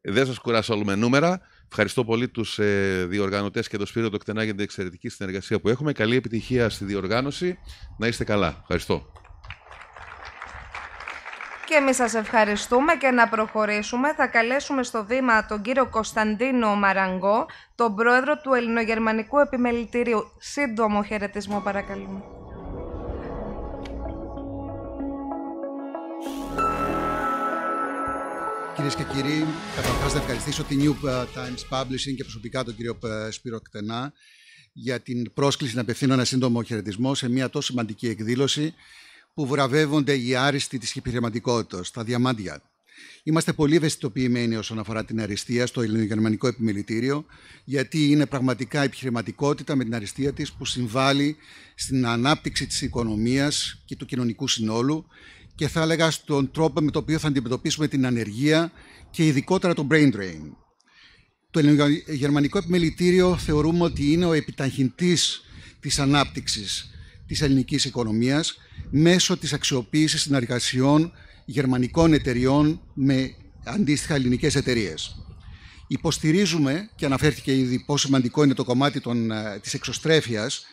Ε, δεν σας κουράσω όλο με νούμερα. Ευχαριστώ πολύ τους ε, διοργανωτές και τον Σπύρο το για την εξαιρετική συνεργασία που έχουμε. Καλή επιτυχία στη διοργάνωση. Να είστε καλά. Ευχαριστώ. Και εμείς σας ευχαριστούμε και να προχωρήσουμε. Θα καλέσουμε στο βήμα τον κύριο Κωνσταντίνο Μαραγκό, τον πρόεδρο του Ελληνογερμανικού Επιμελητηρίου. Σύντομο χαιρετισμό παρακαλούμε. Κυρίες και κύριοι, καταρχάς να ευχαριστήσω την New Times Publishing και προσωπικά τον κύριο ε, Σπύρο Κτενά για την πρόσκληση να απευθύνω ένα σύντομο χαιρετισμό σε μια τόσο σημαντική εκδήλωση που βραβεύονται οι άριστοι της επιχειρηματικότητας, τα διαμάντια. Είμαστε πολύ ευαισθητοποιημένοι όσον αφορά την αριστεία στο ελληνογερμανικό επιμελητήριο, γιατί είναι πραγματικά επιχειρηματικότητα με την αριστεία της που συμβάλλει στην ανάπτυξη της οικονομίας και του κοινωνικού συνόλου και θα έλεγα στον τρόπο με τον οποίο θα αντιμετωπίσουμε την ανεργία και ειδικότερα το brain drain. Το Γερμανικό Επιμελητήριο θεωρούμε ότι είναι ο επιταχυντής της ανάπτυξης της ελληνικής οικονομίας μέσω της αξιοποίησης συνεργασιών γερμανικών εταιριών με αντίστοιχα ελληνικές εταιρείες. Υποστηρίζουμε, και αναφέρθηκε ήδη πόσο σημαντικό είναι το κομμάτι των, ε, της εξωστρέφειας,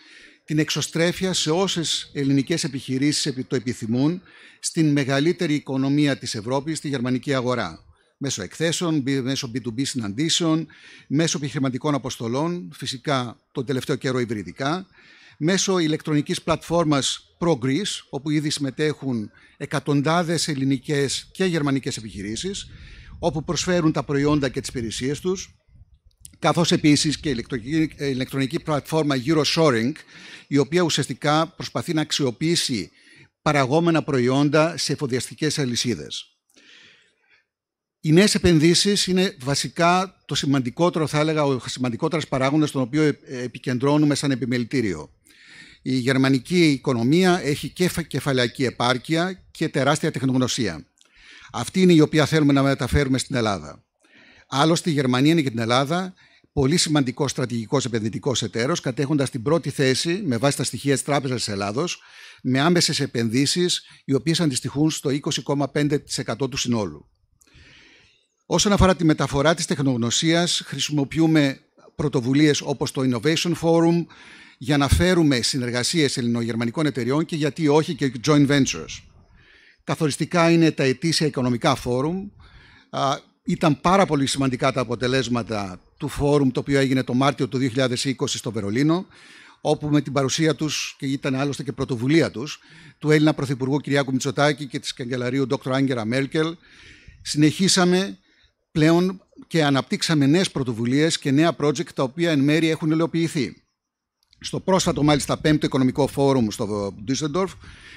την εξωστρέφεια σε όσες ελληνικές επιχειρήσεις το επιθυμούν στην μεγαλύτερη οικονομία της Ευρώπης, στη γερμανική αγορά. Μέσω εκθέσεων, μέσω B2B συναντήσεων, μέσω επιχειρηματικών αποστολών, φυσικά τον τελευταίο καιρό υβριδικά, μέσω ηλεκτρονικής πλατφόρμας ProGreece, όπου ήδη συμμετέχουν εκατοντάδες ελληνικές και γερμανικές επιχειρήσεις, όπου προσφέρουν τα προϊόντα και τις υπηρεσίες τους, καθώς επίσης και ε, η ηλεκτρονική πλατφόρμα Euroshoring, η οποία ουσιαστικά προσπαθεί να αξιοποιήσει παραγόμενα προϊόντα σε εφοδιαστικές αλυσίδες. Οι νέες επενδύσεις είναι βασικά το σημαντικότερο, θα έλεγα, ο σημαντικότερος παράγοντας τον οποίο επικεντρώνουμε σαν επιμελητήριο. Η γερμανική οικονομία έχει και κεφαλαϊκή επάρκεια και τεράστια τεχνογνωσία. Αυτή είναι η οποία θέλουμε να μεταφέρουμε στην Ελλάδα. Άλλωστε, η Γερμανία είναι και την Ελλάδα πολύ σημαντικός στρατηγικός επενδυτικός εταίρος, κατέχοντας την πρώτη θέση με βάση τα στοιχεία της Τράπεζας της Ελλάδος, με άμεσες επενδύσεις οι οποίες αντιστοιχούν στο 20,5% του συνόλου. Όσον αφορά τη μεταφορά της τεχνογνωσίας, χρησιμοποιούμε πρωτοβουλίες όπως το Innovation Forum για να φέρουμε συνεργασίες ελληνογερμανικών εταιριών και γιατί όχι και joint ventures. Καθοριστικά είναι τα ετήσια οικονομικά φόρουμ. Ήταν πάρα πολύ σημαντικά τα αποτελέσματα του φόρουμ το οποίο έγινε το Μάρτιο του 2020 στο Βερολίνο, όπου με την παρουσία τους, και ήταν άλλωστε και πρωτοβουλία τους, του Έλληνα Πρωθυπουργού Κυριάκου Μητσοτάκη και της Καγκελαρίου Δ. Άγγερα Μέρκελ, συνεχίσαμε πλέον και αναπτύξαμε νέες πρωτοβουλίες και νέα project τα οποία εν μέρει έχουν ελαιοποιηθεί στο πρόσφατο μάλιστα πέμπτο οικονομικό φόρουμ στο Ντίσσεντορφ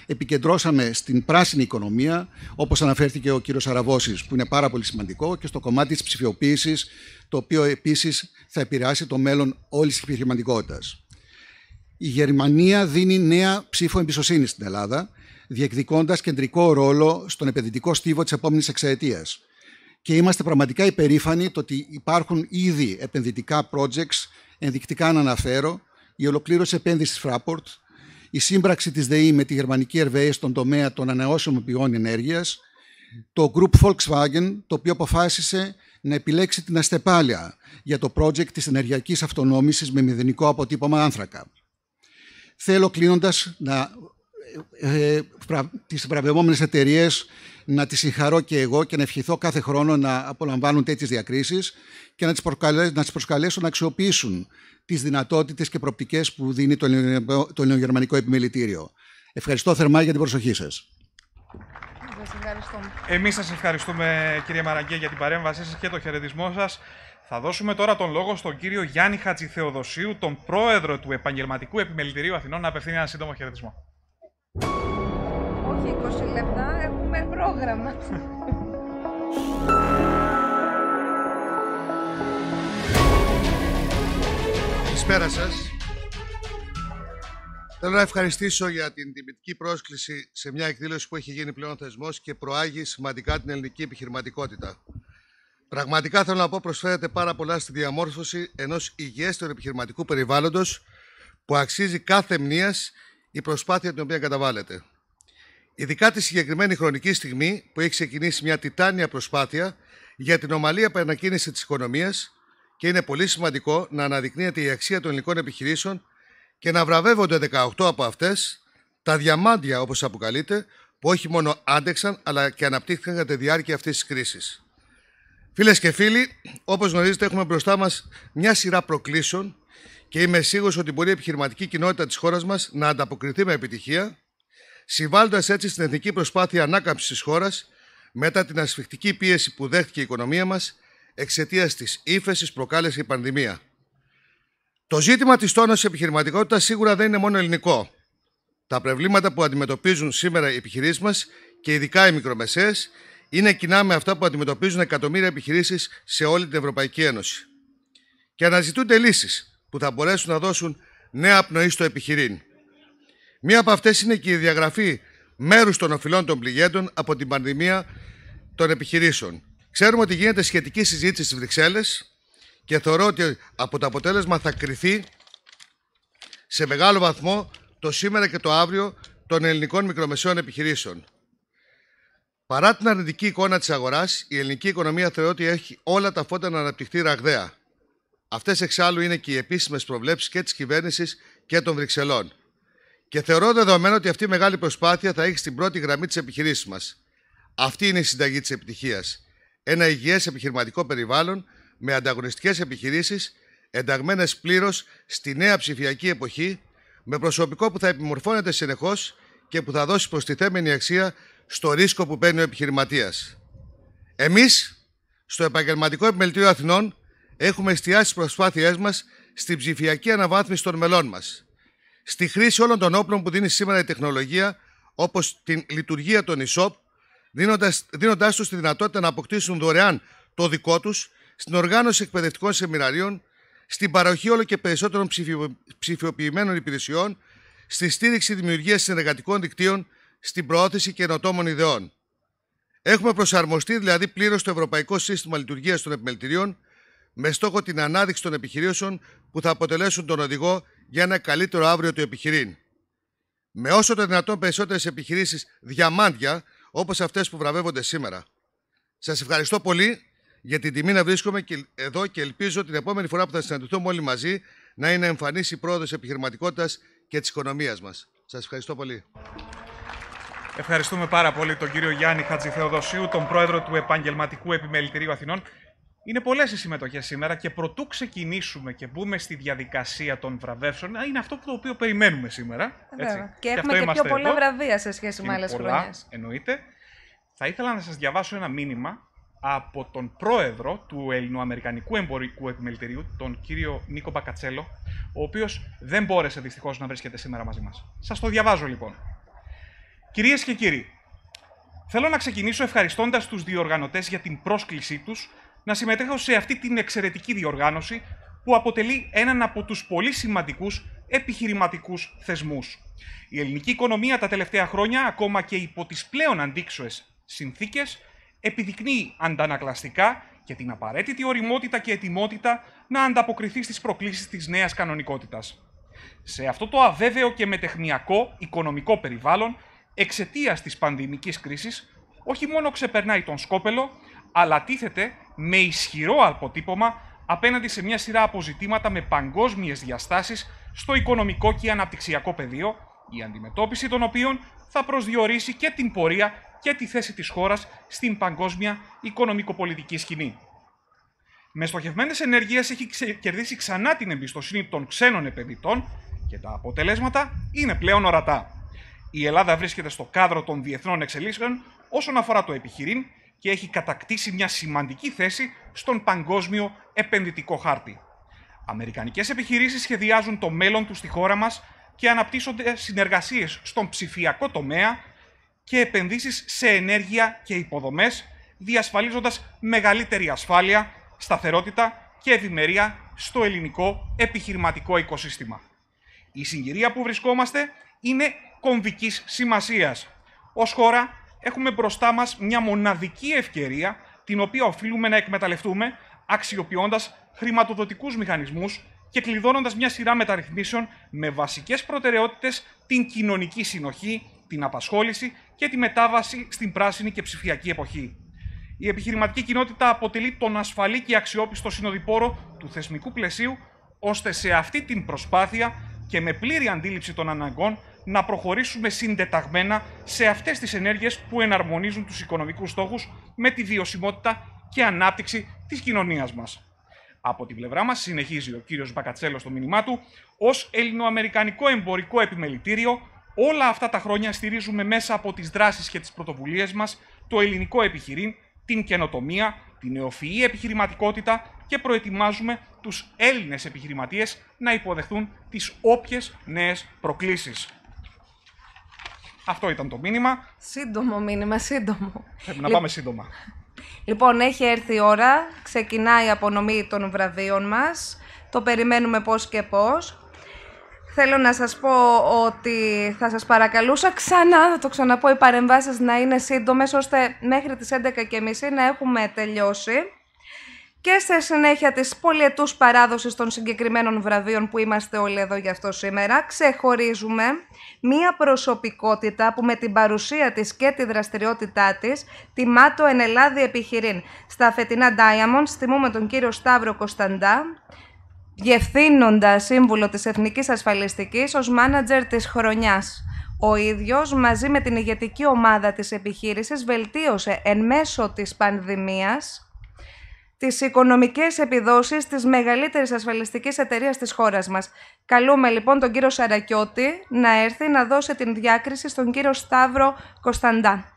επικεντρώσαμε στην πράσινη οικονομία, όπως αναφέρθηκε ο κύριος Αραβώσης, που είναι πάρα πολύ σημαντικό, και στο κομμάτι της ψηφιοποίησης, το οποίο επίσης θα επηρεάσει το μέλλον όλης της επιχειρηματικότητας. Η Γερμανία δίνει νέα ψήφο εμπιστοσύνη στην Ελλάδα, διεκδικώντας κεντρικό ρόλο στον επενδυτικό στίβο της επόμενης εξαετίας. Και είμαστε πραγματικά υπερήφανοι το ότι υπάρχουν ήδη επενδυτικά projects, ενδεικτικά να αναφέρω, η ολοκλήρωση επένδυσης Fraport, η σύμπραξη της ΔΕΗ με τη γερμανική Ερβέη στον τομέα των ανανεώσιμων πηγών ενέργειας, το Group Volkswagen, το οποίο αποφάσισε να επιλέξει την αστεπάλια για το project της ενεργειακής αυτονόμησης με μηδενικό αποτύπωμα άνθρακα. Θέλω κλείνοντας να, ε, ε τις εταιρείες να τις συγχαρώ και εγώ και να ευχηθώ κάθε χρόνο να απολαμβάνουν τέτοιες διακρίσεις και να τις, προσκαλέσω να αξιοποιήσουν τις δυνατότητες και προπτικέ που δίνει το, ελληνογερμανικό επιμελητήριο. Ευχαριστώ θερμά για την προσοχή σας. Εμείς σας ευχαριστούμε κύριε Μαραγκέ για την παρέμβασή σας και το χαιρετισμό σας. Θα δώσουμε τώρα τον λόγο στον κύριο Γιάννη Χατζηθεοδοσίου, τον πρόεδρο του Επαγγελματικού Επιμελητηρίου Αθηνών, να απευθύνει ένα σύντομο χαιρετισμό. Όχι 20 λεπτά, έχουμε πρόγραμμα. Καλησπέρα σας. Θέλω να ευχαριστήσω για την τιμητική πρόσκληση σε μια εκδήλωση που έχει γίνει πλέον θεσμός και προάγει σημαντικά την ελληνική επιχειρηματικότητα. Πραγματικά θέλω να πω προσφέρεται πάρα πολλά στη διαμόρφωση ενός υγιέστερου επιχειρηματικού περιβάλλοντος που αξίζει κάθε μνήμα η προσπάθεια την οποία καταβάλλεται. Ειδικά τη συγκεκριμένη χρονική στιγμή που έχει ξεκινήσει μια τιτάνια προσπάθεια για την ομαλή επανακίνηση της οικονομίας, και είναι πολύ σημαντικό να αναδεικνύεται η αξία των ελληνικών επιχειρήσεων και να βραβεύονται 18 από αυτές τα διαμάντια, όπως αποκαλείται, που όχι μόνο άντεξαν αλλά και αναπτύχθηκαν κατά τη διάρκεια αυτής της κρίσης. Φίλες και φίλοι, όπως γνωρίζετε, έχουμε μπροστά μας μια σειρά προκλήσεων και είμαι σίγουρος ότι μπορεί η επιχειρηματική κοινότητα της χώρας μας να ανταποκριθεί με επιτυχία, συμβάλλοντας έτσι στην εθνική προσπάθεια ανάκαμψης της χώρας μετά την ασφιχτική πίεση που δέχτηκε η οικονομία μας εξαιτίας της ύφεσης προκάλεσε η πανδημία. Το ζήτημα της τόνωσης επιχειρηματικότητας σίγουρα δεν είναι μόνο ελληνικό. Τα προβλήματα που αντιμετωπίζουν σήμερα οι επιχειρήσεις μας και ειδικά οι μικρομεσαίες είναι κοινά με αυτά που αντιμετωπίζουν εκατομμύρια επιχειρήσεις σε όλη την Ευρωπαϊκή Ένωση. Και αναζητούνται λύσεις που θα μπορέσουν να δώσουν νέα πνοή στο επιχειρήν. Μία από αυτές είναι και η διαγραφή μέρους των οφειλών των πληγέντων από την πανδημία των επιχειρήσεων, Ξέρουμε ότι γίνεται σχετική συζήτηση στις Βρυξέλλες και θεωρώ ότι από το αποτέλεσμα θα κριθεί σε μεγάλο βαθμό το σήμερα και το αύριο των ελληνικών μικρομεσαίων επιχειρήσεων. Παρά την αρνητική εικόνα της αγοράς, η ελληνική οικονομία θεωρώ ότι έχει όλα τα φώτα να αναπτυχθεί ραγδαία. Αυτές εξάλλου είναι και οι επίσημες προβλέψεις και της κυβέρνησης και των Βρυξελών. Και θεωρώ δεδομένο ότι αυτή η μεγάλη προσπάθεια θα έχει στην πρώτη γραμμή της επιχειρήσης μας. Αυτή είναι η συνταγή της επιτυχίας. Ένα υγιές επιχειρηματικό περιβάλλον με ανταγωνιστικές επιχειρήσεις ενταγμένες πλήρως στη νέα ψηφιακή εποχή, με προσωπικό που θα επιμορφώνεται συνεχώς και που θα δώσει προστιθέμενη αξία στο ρίσκο που παίρνει ο επιχειρηματίας. Εμείς, στο Επαγγελματικό Επιμελητήριο Αθηνών, έχουμε εστιάσει τις προσπάθειές μας στην ψηφιακή αναβάθμιση των μελών μας, στη χρήση όλων των όπλων που δίνει σήμερα η τεχνολογία, όπως την λειτουργία των e δίνοντας, δίνοντάς τους τη δυνατότητα να αποκτήσουν δωρεάν το δικό τους στην οργάνωση εκπαιδευτικών σεμιναρίων, στην παροχή όλο και περισσότερων ψηφιοποιημένων υπηρεσιών, στη στήριξη δημιουργίας συνεργατικών δικτύων, στην προώθηση καινοτόμων ιδεών. Έχουμε προσαρμοστεί δηλαδή πλήρως στο Ευρωπαϊκό Σύστημα Λειτουργίας των Επιμελητηρίων με στόχο την ανάδειξη των επιχειρήσεων που θα αποτελέσουν τον οδηγό για ένα καλύτερο αύριο του επιχειρήν. Με όσο το δυνατόν περισσότερες επιχειρήσεις διαμάντια όπως αυτές που βραβεύονται σήμερα. Σας ευχαριστώ πολύ για την τιμή να βρίσκομαι και εδώ και ελπίζω την επόμενη φορά που θα συναντηθούμε όλοι μαζί να είναι εμφανής η πρόοδος επιχειρηματικότητας και της οικονομίας μας. Σας ευχαριστώ πολύ. Ευχαριστούμε πάρα πολύ τον κύριο Γιάννη Χατζηθεοδοσίου, τον πρόεδρο του Επαγγελματικού Επιμελητηρίου Αθηνών. Είναι πολλές οι συμμετοχές σήμερα και προτού ξεκινήσουμε και μπούμε στη διαδικασία των βραβεύσεων, είναι αυτό το οποίο περιμένουμε σήμερα. Ε, έτσι. Και, έχουμε και, πιο πολλά εδώ. βραβεία σε σχέση με άλλε χρονιές. Εννοείται. Θα ήθελα να σας διαβάσω ένα μήνυμα από τον πρόεδρο του Ελληνοαμερικανικού Εμπορικού Επιμελητηρίου, τον κύριο Νίκο Μπακατσέλο, ο οποίος δεν μπόρεσε δυστυχώς να βρίσκεται σήμερα μαζί μας. Σας το διαβάζω λοιπόν. Κυρίες και κύριοι, θέλω να ξεκινήσω ευχαριστώντας τους διοργανωτές για την πρόσκλησή τους να συμμετέχω σε αυτή την εξαιρετική διοργάνωση που αποτελεί έναν από τους πολύ σημαντικούς επιχειρηματικούς θεσμούς. Η ελληνική οικονομία τα τελευταία χρόνια, ακόμα και υπό τις πλέον αντίξωες συνθήκες, επιδεικνύει αντανακλαστικά και την απαραίτητη οριμότητα και ετοιμότητα να ανταποκριθεί στις προκλήσεις της νέας κανονικότητας. Σε αυτό το αβέβαιο και μετεχνιακό οικονομικό περιβάλλον, εξαιτίας της πανδημικής κρίσης, όχι μόνο ξεπερνάει τον σκόπελο, αλλά τίθεται με ισχυρό αποτύπωμα απέναντι σε μια σειρά αποζητήματα με παγκόσμιες διαστάσεις στο οικονομικό και αναπτυξιακό πεδίο, η αντιμετώπιση των οποίων θα προσδιορίσει και την πορεία και τη θέση της χώρας στην παγκόσμια οικονομικοπολιτική σκηνή. Με στοχευμένες ενέργειες έχει κερδίσει ξανά την εμπιστοσύνη των ξένων επενδυτών και τα αποτελέσματα είναι πλέον ορατά. Η Ελλάδα βρίσκεται στο κάδρο των διεθνών εξελίσσεων όσον αφορά το επιχειρήν και έχει κατακτήσει μια σημαντική θέση στον παγκόσμιο επενδυτικό χάρτη. Αμερικανικές επιχειρήσεις σχεδιάζουν το μέλλον τους στη χώρα μας και αναπτύσσονται συνεργασίες στον ψηφιακό τομέα και επενδύσεις σε ενέργεια και υποδομές, διασφαλίζοντας μεγαλύτερη ασφάλεια, σταθερότητα και ευημερία στο ελληνικό επιχειρηματικό οικοσύστημα. Η συγκυρία που βρισκόμαστε είναι κομβικής σημασίας. Ως χώρα έχουμε μπροστά μας μια μοναδική ευκαιρία την οποία οφείλουμε να εκμεταλλευτούμε αξιοποιώντας χρηματοδοτικούς μηχανισμούς και κλειδώνοντας μια σειρά μεταρρυθμίσεων με βασικές προτεραιότητες την κοινωνική συνοχή, την απασχόληση και τη μετάβαση στην πράσινη και ψηφιακή εποχή. Η επιχειρηματική κοινότητα αποτελεί τον ασφαλή και αξιόπιστο συνοδοιπόρο του θεσμικού πλαισίου, ώστε σε αυτή την προσπάθεια και με πλήρη αντίληψη των αναγκών να προχωρήσουμε συντεταγμένα σε αυτές τις ενέργειες που εναρμονίζουν τους οικονομικούς στόχους με τη βιωσιμότητα και ανάπτυξη της κοινωνίας μας. Από την πλευρά μας συνεχίζει ο κύριος Μπακατσέλο στο μήνυμά του, ως ελληνοαμερικανικό εμπορικό επιμελητήριο όλα αυτά τα χρόνια στηρίζουμε μέσα από τις δράσεις και τις πρωτοβουλίες μας το ελληνικό επιχειρήν, την καινοτομία, την νεοφυή επιχειρηματικότητα και προετοιμάζουμε τους Έλληνες επιχειρηματίες να υποδεχθούν τις όποιες νέες προκλήσεις. Αυτό ήταν το μήνυμα. Σύντομο μήνυμα, σύντομο. Πρέπει να πάμε σύντομα. Λοιπόν, έχει έρθει η ώρα. Ξεκινάει η απονομή των βραβείων μας. Το περιμένουμε πώς και πώς. Θέλω να σας πω ότι θα σας παρακαλούσα ξανά, θα το ξαναπώ, οι παρεμβάσεις να είναι σύντομες, ώστε μέχρι τις 11.30 να έχουμε τελειώσει και σε συνέχεια της πολυετούς παράδοσης των συγκεκριμένων βραβείων που είμαστε όλοι εδώ γι' αυτό σήμερα, ξεχωρίζουμε μία προσωπικότητα που με την παρουσία της και τη δραστηριότητά της τιμά το Ενελάδη επιχειρήν. Στα φετινά Diamonds τιμούμε τον κύριο Σταύρο Κωνσταντά, διευθύνοντας σύμβουλο της Εθνικής Ασφαλιστικής ως μάνατζερ της χρονιάς. Ο ίδιος μαζί με την ηγετική ομάδα της επιχείρησης βελτίωσε εν μέσω της πανδημίας τις οικονομικές επιδόσεις της μεγαλύτερης ασφαλιστικής εταιρείας της χώρας μας. Καλούμε λοιπόν τον κύριο Σαρακιώτη να έρθει να δώσει την διάκριση στον κύριο Σταύρο Κωνσταντά.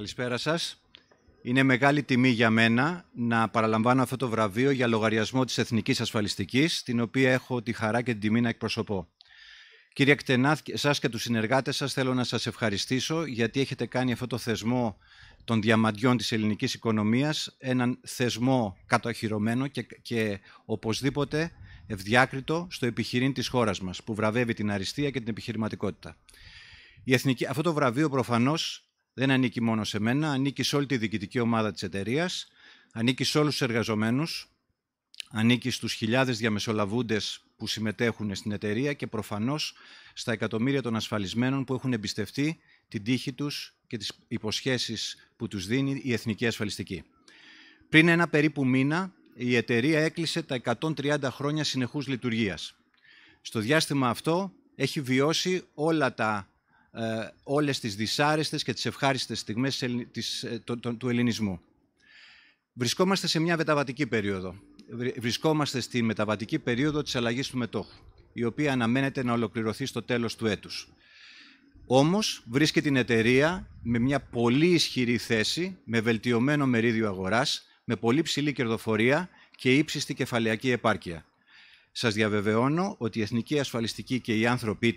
Καλησπέρα σας. Είναι μεγάλη τιμή για μένα να παραλαμβάνω αυτό το βραβείο για λογαριασμό της Εθνικής Ασφαλιστικής, την οποία έχω τη χαρά και την τιμή να εκπροσωπώ. Κύριε Κτενάθ, εσάς και τους συνεργάτες σας θέλω να σας ευχαριστήσω γιατί έχετε κάνει αυτό το θεσμό των διαμαντιών της ελληνικής οικονομίας έναν θεσμό κατοχυρωμένο και, και οπωσδήποτε ευδιάκριτο στο επιχειρήν της χώρας μας που βραβεύει την αριστεία και την επιχειρηματικότητα. Η Εθνική, αυτό το βραβείο προφανώς δεν ανήκει μόνο σε μένα, ανήκει σε όλη τη διοικητική ομάδα της εταιρείας, ανήκει σε όλους τους εργαζομένους, ανήκει στους χιλιάδες διαμεσολαβούντες που συμμετέχουν στην εταιρεία και προφανώς στα εκατομμύρια των ασφαλισμένων που έχουν εμπιστευτεί την τύχη τους και τις υποσχέσεις που τους δίνει η Εθνική Ασφαλιστική. Πριν ένα περίπου μήνα, η εταιρεία έκλεισε τα 130 χρόνια συνεχούς λειτουργίας. Στο διάστημα αυτό έχει βιώσει όλα τα ε, όλες τις δυσάρεστες και τις ευχάριστες στιγμές ε, του ελληνισμού. Βρισκόμαστε σε μια μεταβατική περίοδο. Βρισκόμαστε στη μεταβατική περίοδο της αλλαγής του μετόχου, η οποία αναμένεται να ολοκληρωθεί στο τέλος του έτους. Όμως βρίσκεται την εταιρεία με μια πολύ ισχυρή θέση, με βελτιωμένο μερίδιο αγοράς, με πολύ ψηλή κερδοφορία και ύψιστη κεφαλαιακή επάρκεια. Σας διαβεβαιώνω ότι η Εθνική Ασφαλιστική και οι άνθρωποι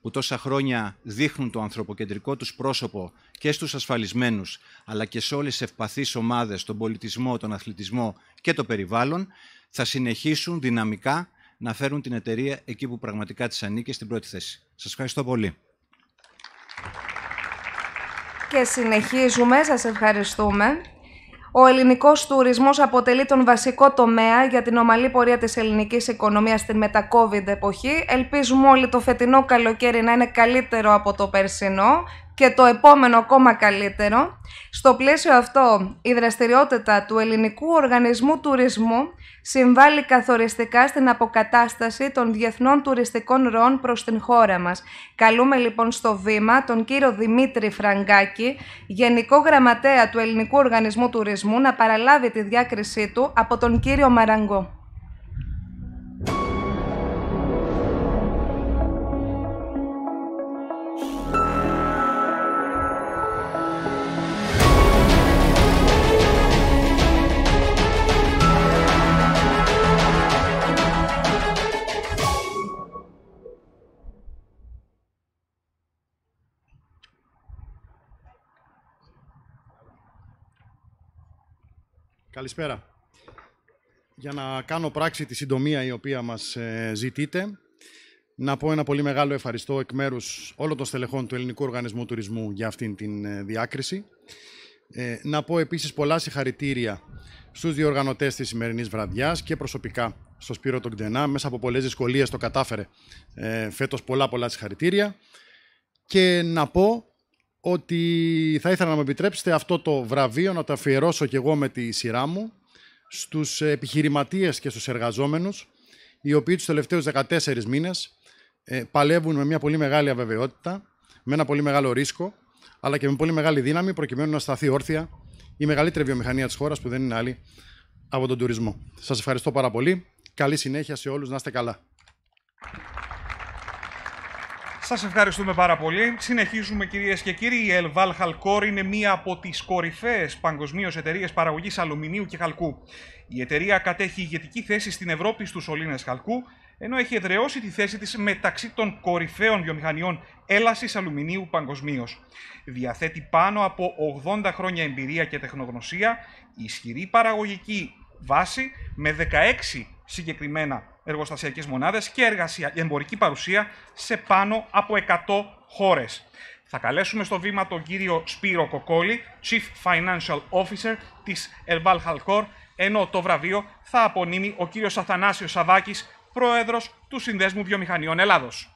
που τόσα χρόνια δείχνουν το ανθρωποκεντρικό τους πρόσωπο και στους ασφαλισμένους, αλλά και σε όλες τις ευπαθείς ομάδες, τον πολιτισμό, τον αθλητισμό και το περιβάλλον, θα συνεχίσουν δυναμικά να φέρουν την εταιρεία εκεί που πραγματικά της ανήκει στην πρώτη θέση. Σας ευχαριστώ πολύ. Και συνεχίζουμε, σας ευχαριστούμε. Ο ελληνικός τουρισμός αποτελεί τον βασικό τομέα για την ομαλή πορεία της ελληνικής οικονομίας στην μετα-COVID εποχή. Ελπίζουμε όλοι το φετινό καλοκαίρι να είναι καλύτερο από το περσινό, και το επόμενο ακόμα καλύτερο. Στο πλαίσιο αυτό, η δραστηριότητα του Ελληνικού Οργανισμού Τουρισμού συμβάλλει καθοριστικά στην αποκατάσταση των διεθνών τουριστικών ροών προς την χώρα μας. Καλούμε λοιπόν στο βήμα τον κύριο Δημήτρη Φραγκάκη, Γενικό Γραμματέα του Ελληνικού Οργανισμού Τουρισμού, να παραλάβει τη διάκρισή του από τον κύριο Μαραγκό. Καλησπέρα. Για να κάνω πράξη τη συντομία η οποία μας ε, ζητείτε, να πω ένα πολύ μεγάλο ευχαριστώ εκ μέρους όλων των στελεχών του Ελληνικού Οργανισμού Τουρισμού για αυτήν την ε, διάκριση. Ε, να πω επίσης πολλά συγχαρητήρια στους διοργανωτές της σημερινής βραδιάς και προσωπικά στο Σπύρο τον Κτενά. Μέσα από πολλές δυσκολίες το κατάφερε φέτος πολλά πολλά συγχαρητήρια. Και να πω ότι θα ήθελα να μου επιτρέψετε αυτό το βραβείο να το αφιερώσω κι εγώ με τη σειρά μου στους επιχειρηματίες και στους εργαζόμενους οι οποίοι τους τελευταίους 14 μήνες ε, παλεύουν με μια πολύ μεγάλη αβεβαιότητα, με ένα πολύ μεγάλο ρίσκο αλλά και με πολύ μεγάλη δύναμη προκειμένου να σταθεί όρθια η μεγαλύτερη βιομηχανία της χώρας που δεν είναι άλλη από τον τουρισμό. Σας ευχαριστώ πάρα πολύ. Καλή συνέχεια σε όλους. Να είστε καλά. Σας ευχαριστούμε πάρα πολύ. Συνεχίζουμε κυρίες και κύριοι. Η Elval Halcor είναι μία από τις κορυφαίες παγκοσμίως εταιρείες παραγωγής αλουμινίου και χαλκού. Η εταιρεία κατέχει ηγετική θέση στην Ευρώπη στους σωλήνες χαλκού, ενώ έχει εδραιώσει τη θέση της μεταξύ των κορυφαίων βιομηχανιών έλασης αλουμινίου παγκοσμίως. Διαθέτει πάνω από 80 χρόνια εμπειρία και τεχνογνωσία, ισχυρή παραγωγική βάση με 16 συγκεκριμένα εργοστασιακές μονάδες και εργασία, εμπορική παρουσία σε πάνω από 100 χώρες. Θα καλέσουμε στο βήμα τον κύριο Σπύρο Κοκόλη, Chief Financial Officer της Herbal ενώ το βραβείο θα απονείμει ο κύριος Αθανάσιος Σαβάκης, πρόεδρος του Συνδέσμου Βιομηχανιών Ελλάδος.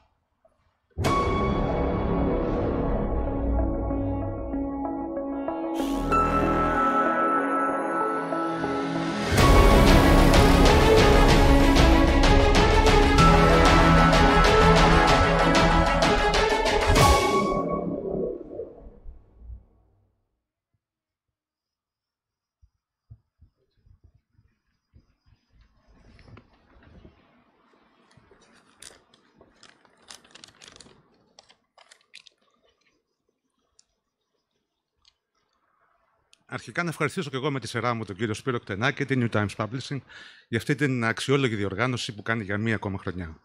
αρχικά να ευχαριστήσω και εγώ με τη σειρά μου τον κύριο Σπύρο Κτενά και την New Times Publishing για αυτή την αξιόλογη διοργάνωση που κάνει για μία ακόμα χρονιά.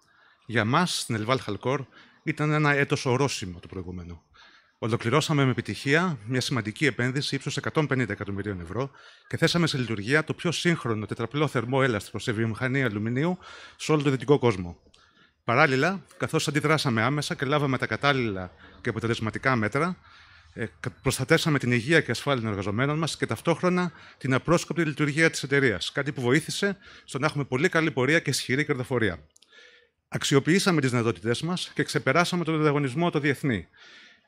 Για μας, στην Ελβάλ Χαλκόρ, ήταν ένα έτος ορόσημο το προηγούμενο. Ολοκληρώσαμε με επιτυχία μια σημαντική επένδυση ύψους 150 εκατομμυρίων ευρώ και θέσαμε σε λειτουργία το πιο σύγχρονο τετραπλό θερμό έλαστρο σε βιομηχανία αλουμινίου σε όλο τον δυτικό κόσμο. Παράλληλα, καθώς αντιδράσαμε άμεσα και λάβαμε τα κατάλληλα και αποτελεσματικά μέτρα, ε, προστατεύσαμε την υγεία και ασφάλεια των εργαζομένων μας και ταυτόχρονα την απρόσκοπτη λειτουργία της εταιρείας. Κάτι που βοήθησε στο να έχουμε πολύ καλή πορεία και ισχυρή κερδοφορία. Αξιοποιήσαμε τις δυνατότητές μας και ξεπεράσαμε τον ανταγωνισμό το διεθνή.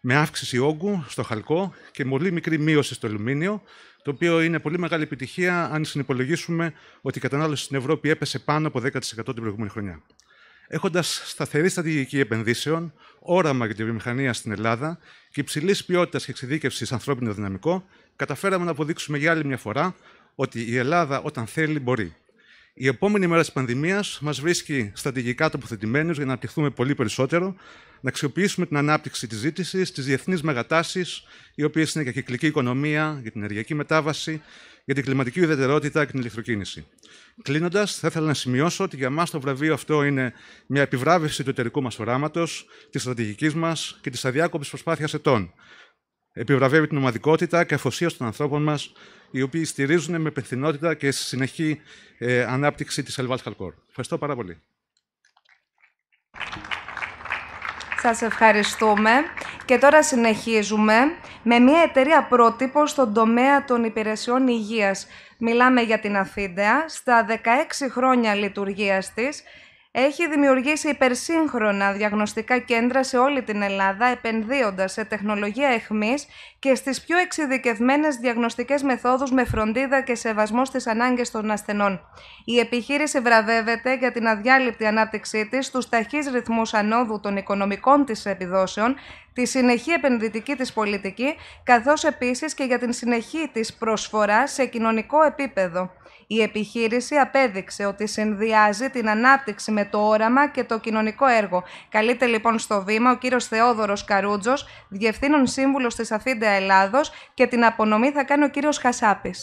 Με αύξηση όγκου στο χαλκό και πολύ μικρή μείωση στο αλουμίνιο, το οποίο είναι πολύ μεγάλη επιτυχία αν συνυπολογίσουμε ότι η κατανάλωση στην Ευρώπη έπεσε πάνω από 10% την προηγούμενη χρονιά έχοντας σταθερή στρατηγική επενδύσεων, όραμα για τη βιομηχανία στην Ελλάδα και υψηλής ποιότητας και εξειδίκευσης ανθρώπινο δυναμικό, καταφέραμε να αποδείξουμε για άλλη μια φορά ότι η Ελλάδα, όταν θέλει, μπορεί. Η επόμενη μέρα της πανδημίας μας βρίσκει στρατηγικά τοποθετημένους για να αναπτυχθούμε πολύ περισσότερο, να αξιοποιήσουμε την ανάπτυξη της ζήτησης, τις διεθνείς μεγατάσεις, οι οποίες είναι για κυκλική οικονομία, για την ενεργειακή μετάβαση, για την κλιματική ουδετερότητα και την ηλεκτροκίνηση. Κλείνοντας, θα ήθελα να σημειώσω ότι για μας το βραβείο αυτό είναι μια επιβράβευση του εταιρικού μας οράματος, της στρατηγικής μας και της αδιάκοπης προσπάθειας ετών. Επιβραβεύει την ομαδικότητα και αφοσίωση των ανθρώπων μας οι οποίοι στηρίζουν με πεθυνότητα και συνεχή ε, ανάπτυξη της Ελβάλ Χαλκόρ. Ευχαριστώ πάρα πολύ. Σας ευχαριστούμε. Και τώρα συνεχίζουμε με μια εταιρεία πρότυπο στον τομέα των υπηρεσιών υγείας. Μιλάμε για την Αθήντεα, Στα 16 χρόνια λειτουργίας της, έχει δημιουργήσει υπερσύγχρονα διαγνωστικά κέντρα σε όλη την Ελλάδα, επενδύοντας σε τεχνολογία εχμής και στις πιο εξειδικευμένες διαγνωστικές μεθόδους με φροντίδα και σεβασμό στις ανάγκες των ασθενών. Η επιχείρηση βραβεύεται για την αδιάλειπτη ανάπτυξή της στους ταχύς ρυθμούς ανόδου των οικονομικών της επιδόσεων, τη συνεχή επενδυτική της πολιτική, καθώς επίσης και για την συνεχή της προσφορά σε κοινωνικό επίπεδο. Η επιχείρηση απέδειξε ότι συνδυάζει την ανάπτυξη με το όραμα και το κοινωνικό έργο. Καλείται λοιπόν στο βήμα ο κύριος Θεόδωρος Καρούτζος, Διευθύνων Σύμβουλος της Αθήντα Ελλάδος και την απονομή θα κάνει ο κύριος Χασάπης.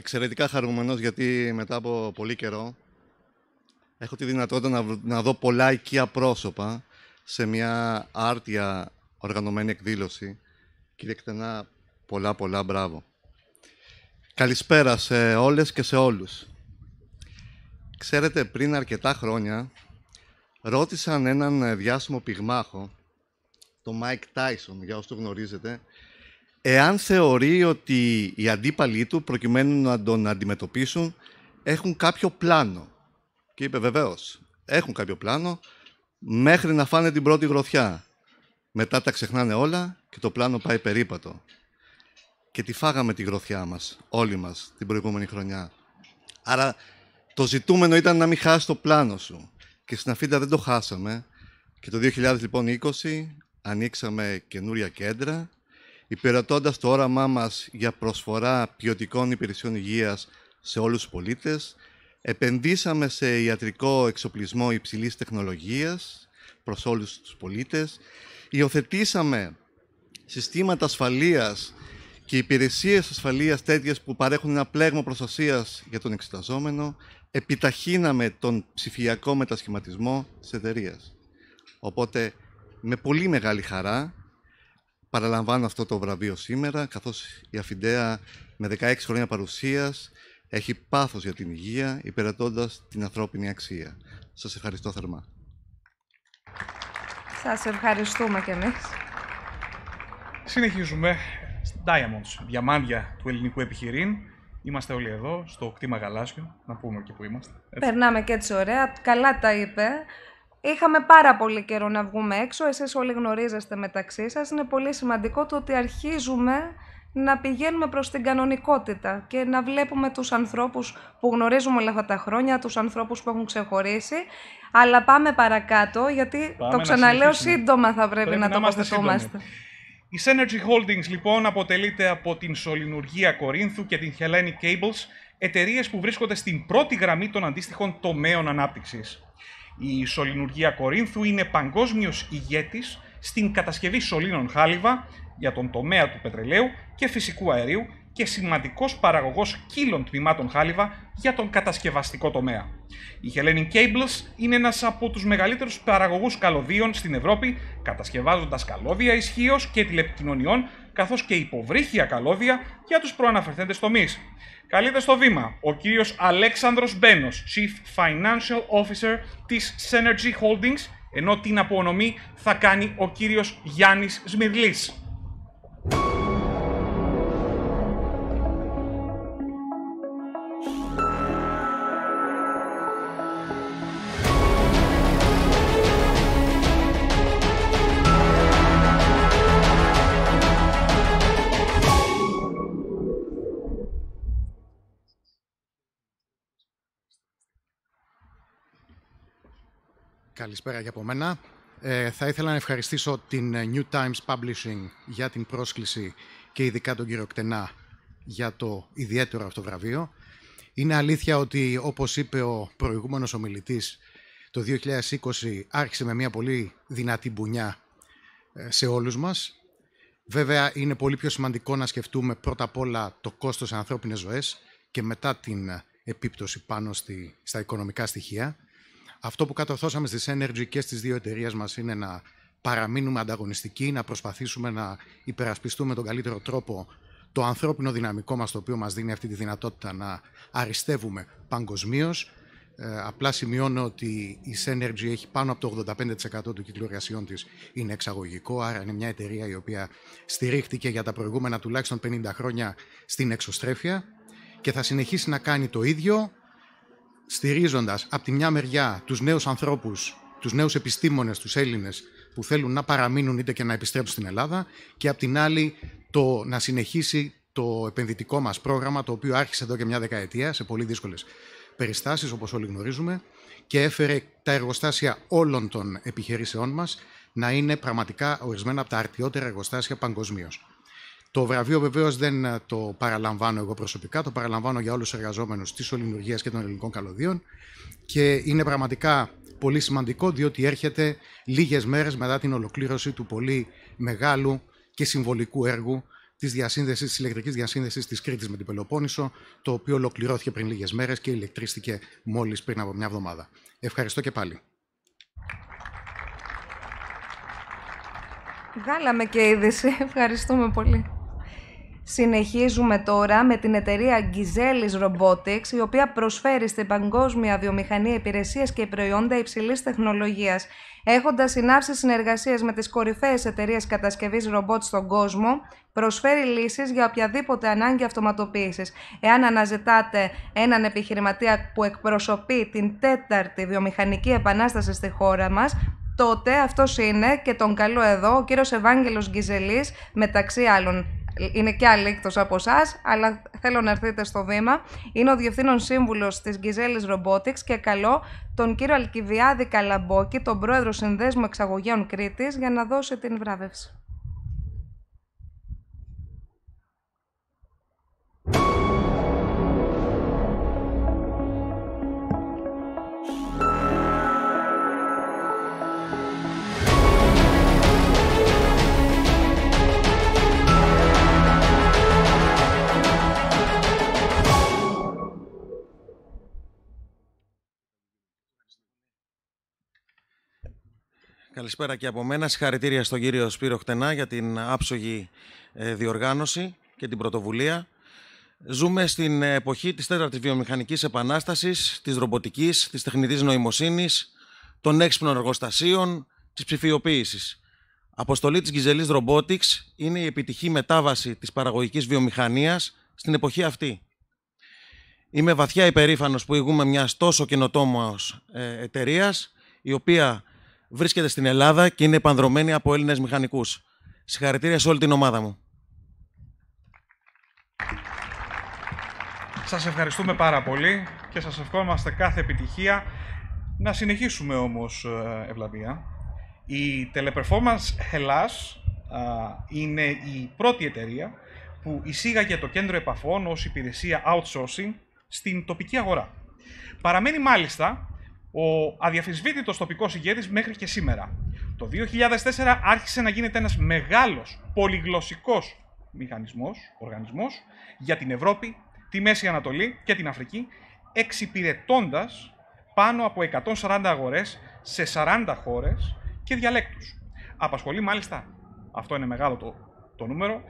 Εξαιρετικά χαρούμενος γιατί μετά από πολύ καιρό έχω τη δυνατότητα να, δω πολλά οικία πρόσωπα σε μια άρτια οργανωμένη εκδήλωση. Κύριε Κτενά, πολλά πολλά μπράβο. Καλησπέρα σε όλες και σε όλους. Ξέρετε, πριν αρκετά χρόνια ρώτησαν έναν διάσημο πυγμάχο, τον Μάικ Τάισον, για όσους το γνωρίζετε, εάν θεωρεί ότι οι αντίπαλοι του, προκειμένου να τον αντιμετωπίσουν, έχουν κάποιο πλάνο. Και είπε βεβαίως, έχουν κάποιο πλάνο μέχρι να φάνε την πρώτη γροθιά. Μετά τα ξεχνάνε όλα και το πλάνο πάει περίπατο. Και τη φάγαμε τη γροθιά μας, όλοι μας, την προηγούμενη χρονιά. Άρα το ζητούμενο ήταν να μην χάσει το πλάνο σου. Και στην Αφήντα δεν το χάσαμε. Και το 2020 λοιπόν, ανοίξαμε καινούρια κέντρα υπηρετώντας το όραμά μας για προσφορά ποιοτικών υπηρεσιών υγείας σε όλους τους πολίτες, επενδύσαμε σε ιατρικό εξοπλισμό υψηλής τεχνολογίας προς όλους τους πολίτες, υιοθετήσαμε συστήματα ασφαλείας και υπηρεσίες ασφαλείας τέτοιες που παρέχουν ένα πλέγμα προστασίας για τον εξεταζόμενο, επιταχύναμε τον ψηφιακό μετασχηματισμό της εταιρείας. Οπότε, με πολύ μεγάλη χαρά, παραλαμβάνω αυτό το βραβείο σήμερα, καθώς η Αφιντέα με 16 χρόνια παρουσίας έχει πάθος για την υγεία, υπερατώντας την ανθρώπινη αξία. Σας ευχαριστώ θερμά. Σας ευχαριστούμε κι εμείς. Συνεχίζουμε. στην Diamonds, διαμάντια του ελληνικού επιχειρήν. Είμαστε όλοι εδώ, στο κτήμα Γαλάσιο, να πούμε και που είμαστε. Περνάμε και έτσι ωραία. Καλά τα είπε. Είχαμε πάρα πολύ καιρό να βγούμε έξω, εσείς όλοι γνωρίζεστε μεταξύ σας. Είναι πολύ σημαντικό το ότι αρχίζουμε να πηγαίνουμε προς την κανονικότητα και να βλέπουμε τους ανθρώπους που γνωρίζουμε όλα αυτά τα χρόνια, τους ανθρώπους που έχουν ξεχωρίσει, αλλά πάμε παρακάτω γιατί το ξαναλέω σύντομα θα πρέπει, να, το αποθετούμαστε. Η Synergy Holdings λοιπόν αποτελείται από την Σολυνουργία Κορίνθου και την Hellenic Cables, εταιρείες που βρίσκονται στην πρώτη γραμμή των αντίστοιχων τομέων ανάπτυξης. Η Σολυνουργία Κορίνθου είναι παγκόσμιος ηγέτης στην κατασκευή σωλήνων χάλιβα για τον τομέα του πετρελαίου και φυσικού αερίου και σημαντικός παραγωγός κύλων τμήματων χάλιβα για τον κατασκευαστικό τομέα. Η Hellenic Cables είναι ένας από τους μεγαλύτερους παραγωγούς καλωδίων στην Ευρώπη, κατασκευάζοντας καλώδια ισχύως και τηλεπικοινωνιών, καθώς και υποβρύχια καλώδια για τους προαναφερθέντες τομείς καλείται στο βήμα ο κύριος Αλέξανδρος Μπένος, Chief Financial Officer της Synergy Holdings, ενώ την απονομή θα κάνει ο κύριος Γιάννης Σμυρλής. Καλησπέρα για από μένα. Ε, θα ήθελα να ευχαριστήσω την ε, New Times Publishing για την πρόσκληση και ειδικά τον κύριο Κτενά για το ιδιαίτερο αυτό βραβείο. Είναι αλήθεια ότι, όπως είπε ο προηγούμενος ομιλητής, το 2020 άρχισε με μια πολύ δυνατή μπουνιά ε, σε όλους μας. Βέβαια, είναι πολύ πιο σημαντικό να σκεφτούμε πρώτα απ' όλα το κόστος ανθρώπινες ζωές και μετά την επίπτωση πάνω στη, στα οικονομικά στοιχεία. Αυτό που κατορθώσαμε στις Energy και στις δύο εταιρείες μας είναι να παραμείνουμε ανταγωνιστικοί, να προσπαθήσουμε να υπερασπιστούμε τον καλύτερο τρόπο το ανθρώπινο δυναμικό μας το οποίο μας δίνει αυτή τη δυνατότητα να αριστεύουμε παγκοσμίως. Ε, απλά σημειώνω ότι η Synergy έχει πάνω από το 85% του κύκλου εργασιών της είναι εξαγωγικό, άρα είναι μια εταιρεία η οποία στηρίχτηκε για τα προηγούμενα τουλάχιστον 50 χρόνια στην εξωστρέφεια και θα συνεχίσει να κάνει το ίδιο στηρίζοντας από τη μια μεριά τους νέους ανθρώπους, τους νέους επιστήμονες, τους Έλληνες που θέλουν να παραμείνουν είτε και να επιστρέψουν στην Ελλάδα και από την άλλη το να συνεχίσει το επενδυτικό μας πρόγραμμα το οποίο άρχισε εδώ και μια δεκαετία σε πολύ δύσκολες περιστάσεις όπως όλοι γνωρίζουμε και έφερε τα εργοστάσια όλων των επιχειρήσεών μας να είναι πραγματικά ορισμένα από τα αρτιότερα εργοστάσια παγκοσμίως. Το βραβείο βεβαίως δεν ε, το παραλαμβάνω εγώ προσωπικά, το παραλαμβάνω για όλους τους εργαζόμενους της Ολυμπουργία και των Ελληνικών Καλωδίων και είναι πραγματικά πολύ σημαντικό διότι έρχεται λίγες μέρες μετά την ολοκλήρωση του πολύ μεγάλου και συμβολικού έργου της διασύνδεσης, της ηλεκτρικής διασύνδεσης της Κρήτης με την Πελοπόννησο, το οποίο ολοκληρώθηκε πριν λίγες μέρες και ηλεκτρίστηκε μόλις πριν από μια εβδομάδα. Ευχαριστώ και πάλι. Βγάλαμε και είδηση. Ευχαριστούμε πολύ. Συνεχίζουμε τώρα με την εταιρεία Gizelis Robotics, η οποία προσφέρει στην παγκόσμια βιομηχανία υπηρεσίες και προϊόντα υψηλής τεχνολογίας. Έχοντας συνάψει συνεργασίες με τις κορυφαίες εταιρείες κατασκευής ρομπότ στον κόσμο, προσφέρει λύσεις για οποιαδήποτε ανάγκη αυτοματοποίησης. Εάν αναζητάτε έναν επιχειρηματία που εκπροσωπεί την τέταρτη βιομηχανική επανάσταση στη χώρα μας, τότε αυτός είναι και τον καλό εδώ ο κύριος Ευάγγελος Γκυζελής, μεταξύ άλλων είναι και άλλοι εκτός από εσάς, αλλά θέλω να έρθετε στο βήμα. Είναι ο Διευθύνων Σύμβουλος της Γκυζέλη Robotics και καλό τον κύριο Αλκιβιάδη Καλαμπόκη, τον πρόεδρο Συνδέσμου Εξαγωγέων Κρήτης, για να δώσει την βράβευση. Καλησπέρα και από μένα. Συγχαρητήρια στον κύριο Σπύρο Χτενά για την άψογη ε, διοργάνωση και την πρωτοβουλία. Ζούμε στην εποχή της τέταρτης βιομηχανικής επανάστασης, της ρομποτικής, της τεχνητής νοημοσύνης, των έξυπνων εργοστασίων, της ψηφιοποίησης. Αποστολή της Γκυζελής Robotics είναι η επιτυχή μετάβαση της παραγωγικής βιομηχανίας στην εποχή αυτή. Είμαι βαθιά υπερήφανος που ηγούμε μιας τόσο καινοτόμως ε, εταιρείας, η οποία βρίσκεται στην Ελλάδα και είναι επανδρομένη από Έλληνες μηχανικούς. Συγχαρητήρια σε όλη την ομάδα μου. Σας ευχαριστούμε πάρα πολύ και σας ευχόμαστε κάθε επιτυχία. Να συνεχίσουμε όμως, ε, Ευλαβία. Η Teleperformance Hellas είναι η πρώτη εταιρεία που εισήγαγε το κέντρο επαφών ως υπηρεσία outsourcing στην τοπική αγορά. Παραμένει μάλιστα ο αδιαφυσβήτητος τοπικός ηγέτης μέχρι και σήμερα. Το 2004 άρχισε να γίνεται ένας μεγάλος πολυγλωσσικός μηχανισμός, οργανισμός για την Ευρώπη, τη Μέση Ανατολή και την Αφρική, εξυπηρετώντας πάνω από 140 αγορές σε 40 χώρες και διαλέκτους. Απασχολεί μάλιστα, αυτό είναι μεγάλο το, το νούμερο,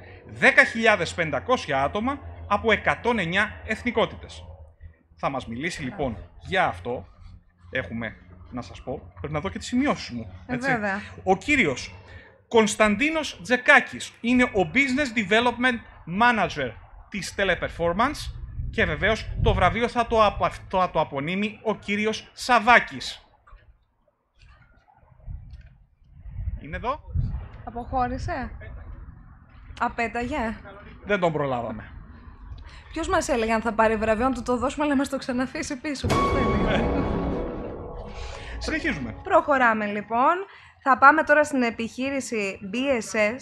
10.500 άτομα από 109 εθνικότητες. Θα μας μιλήσει λοιπόν για αυτό έχουμε να σας πω. Πρέπει να δω και τις σημειώσεις μου. Ε, έτσι. Βέβαια. Ο κύριος Κωνσταντίνος Τζεκάκης είναι ο Business Development Manager της Teleperformance και βεβαίως το βραβείο θα το, απο, απονείμει ο κύριος Σαβάκης. Είναι εδώ. Αποχώρησε. Απέταγε. Δεν τον προλάβαμε. Ποιος μας έλεγε αν θα πάρει βραβείο, να του το δώσουμε, αλλά μας το ξαναφήσει πίσω. Προχωράμε λοιπόν. Θα πάμε τώρα στην επιχείρηση BSS.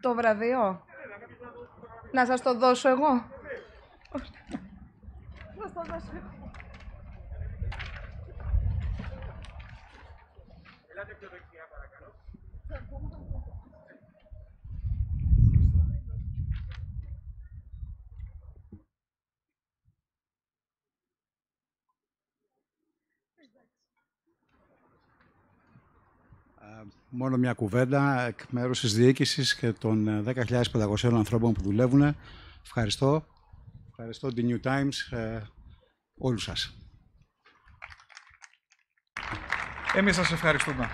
Το βραβείο. Να σας το δώσω εγώ. Να σας το δώσω εγώ. Μόνο μια κουβέντα εκ μέρους της διοίκησης και των 10.500 ε, ανθρώπων που δουλεύουν. Ευχαριστώ. Ευχαριστώ την New Times, ε, όλους σας. Εμείς σας ευχαριστούμε.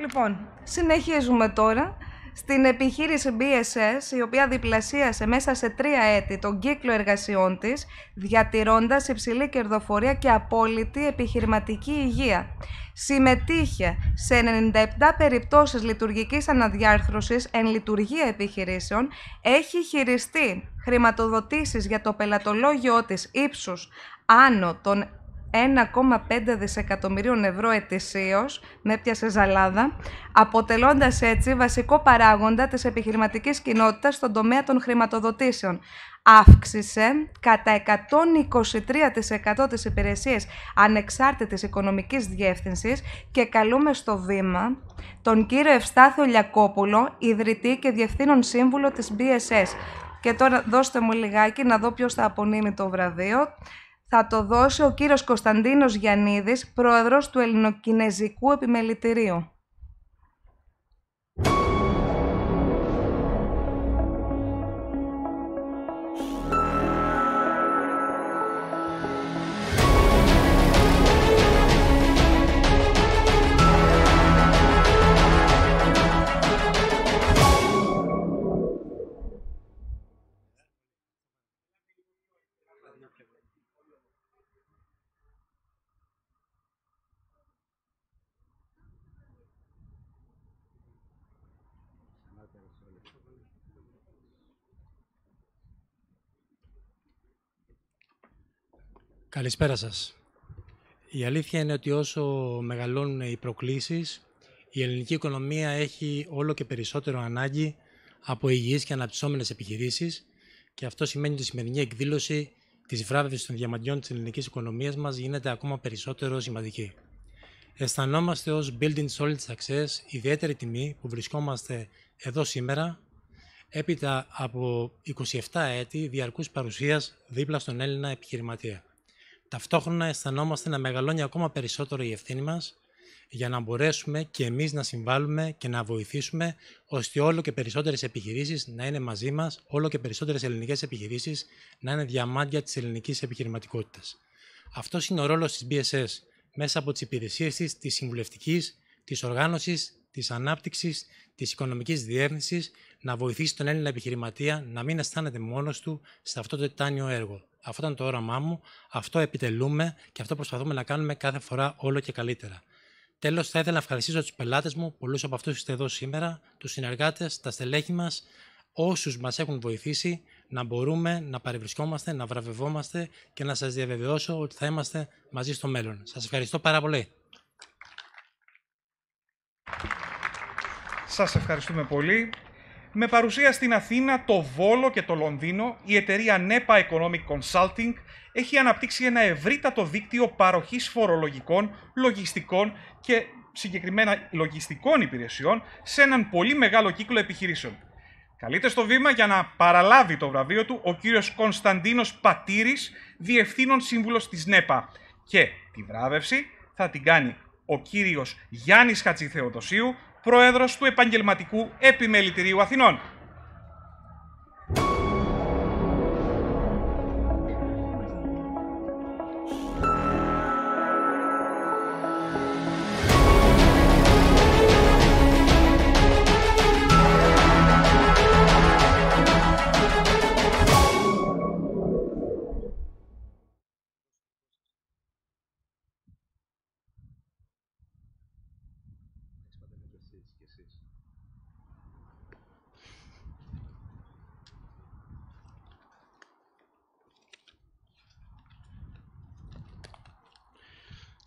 Λοιπόν, συνεχίζουμε τώρα στην επιχείρηση BSS, η οποία διπλασίασε μέσα σε τρία έτη τον κύκλο εργασιών της, διατηρώντας υψηλή κερδοφορία και απόλυτη επιχειρηματική υγεία. Συμμετείχε σε 97 περιπτώσεις λειτουργικής αναδιάρθρωσης εν λειτουργία επιχειρήσεων, έχει χειριστεί χρηματοδοτήσεις για το πελατολόγιο της ύψους άνω των 1,5 δισεκατομμυρίων ευρώ ετησίως, με πιάσε ζαλάδα, αποτελώντας έτσι βασικό παράγοντα της επιχειρηματικής κοινότητας στον τομέα των χρηματοδοτήσεων. Αύξησε κατά 123% τις υπηρεσίες ανεξάρτητης οικονομικής διεύθυνσης και καλούμε στο βήμα τον κύριο Ευστάθιο Λιακόπουλο, ιδρυτή και διευθύνων σύμβουλο της BSS. Και τώρα δώστε μου λιγάκι να δω ποιος θα απονείμει το βραδείο θα το δώσει ο κύριος Κωνσταντίνος Γιαννίδης, πρόεδρος του Ελληνοκινέζικου Επιμελητηρίου. Καλησπέρα σας. Η αλήθεια είναι ότι όσο μεγαλώνουν οι προκλήσεις, η ελληνική οικονομία έχει όλο και περισσότερο ανάγκη από υγιείς και αναπτυσσόμενες επιχειρήσεις και αυτό σημαίνει ότι η σημερινή εκδήλωση της βράβευσης των διαμαντιών της ελληνικής οικονομίας μας γίνεται ακόμα περισσότερο σημαντική. Αισθανόμαστε ως Building Solid Success ιδιαίτερη τιμή που βρισκόμαστε εδώ σήμερα έπειτα από 27 έτη διαρκούς παρουσίας δίπλα στον Έλληνα επιχειρηματία ταυτόχρονα αισθανόμαστε να μεγαλώνει ακόμα περισσότερο η ευθύνη μας για να μπορέσουμε και εμείς να συμβάλλουμε και να βοηθήσουμε ώστε όλο και περισσότερες επιχειρήσεις να είναι μαζί μας, όλο και περισσότερες ελληνικές επιχειρήσεις να είναι διαμάντια της ελληνικής επιχειρηματικότητας. Αυτός είναι ο ρόλος της BSS μέσα από τις υπηρεσίες της, της συμβουλευτικής, της οργάνωσης, της ανάπτυξης, της οικονομικής διεύθυνσης, να βοηθήσει τον Έλληνα επιχειρηματία να μην αισθάνεται μόνος του σε αυτό το τετάνιο έργο. Αυτό ήταν το όραμά μου, αυτό επιτελούμε και αυτό προσπαθούμε να κάνουμε κάθε φορά όλο και καλύτερα. Τέλος, θα ήθελα να ευχαριστήσω τους πελάτες μου, πολλούς από αυτούς είστε εδώ σήμερα, τους συνεργάτες, τα στελέχη μας, όσους μας έχουν βοηθήσει να μπορούμε να παρευρισκόμαστε, να βραβευόμαστε και να σας διαβεβαιώσω ότι θα είμαστε μαζί στο μέλλον. Σας ευχαριστώ πάρα πολύ. Σας ευχαριστούμε πολύ. Με παρουσία στην Αθήνα, το Βόλο και το Λονδίνο, η εταιρεία NEPA Economic Consulting έχει αναπτύξει ένα ευρύτατο δίκτυο παροχής φορολογικών, λογιστικών και συγκεκριμένα λογιστικών υπηρεσιών σε έναν πολύ μεγάλο κύκλο επιχειρήσεων. Καλείται στο βήμα για να παραλάβει το βραβείο του ο κύριος Κωνσταντίνος Πατήρης, Διευθύνων Σύμβουλος της ΝΕΠΑ. Και τη βράβευση θα την κάνει ο κύριος Γιάννης Χατζηθεοδοσίου, πρόεδρος του Επαγγελματικού Επιμελητηρίου Αθηνών.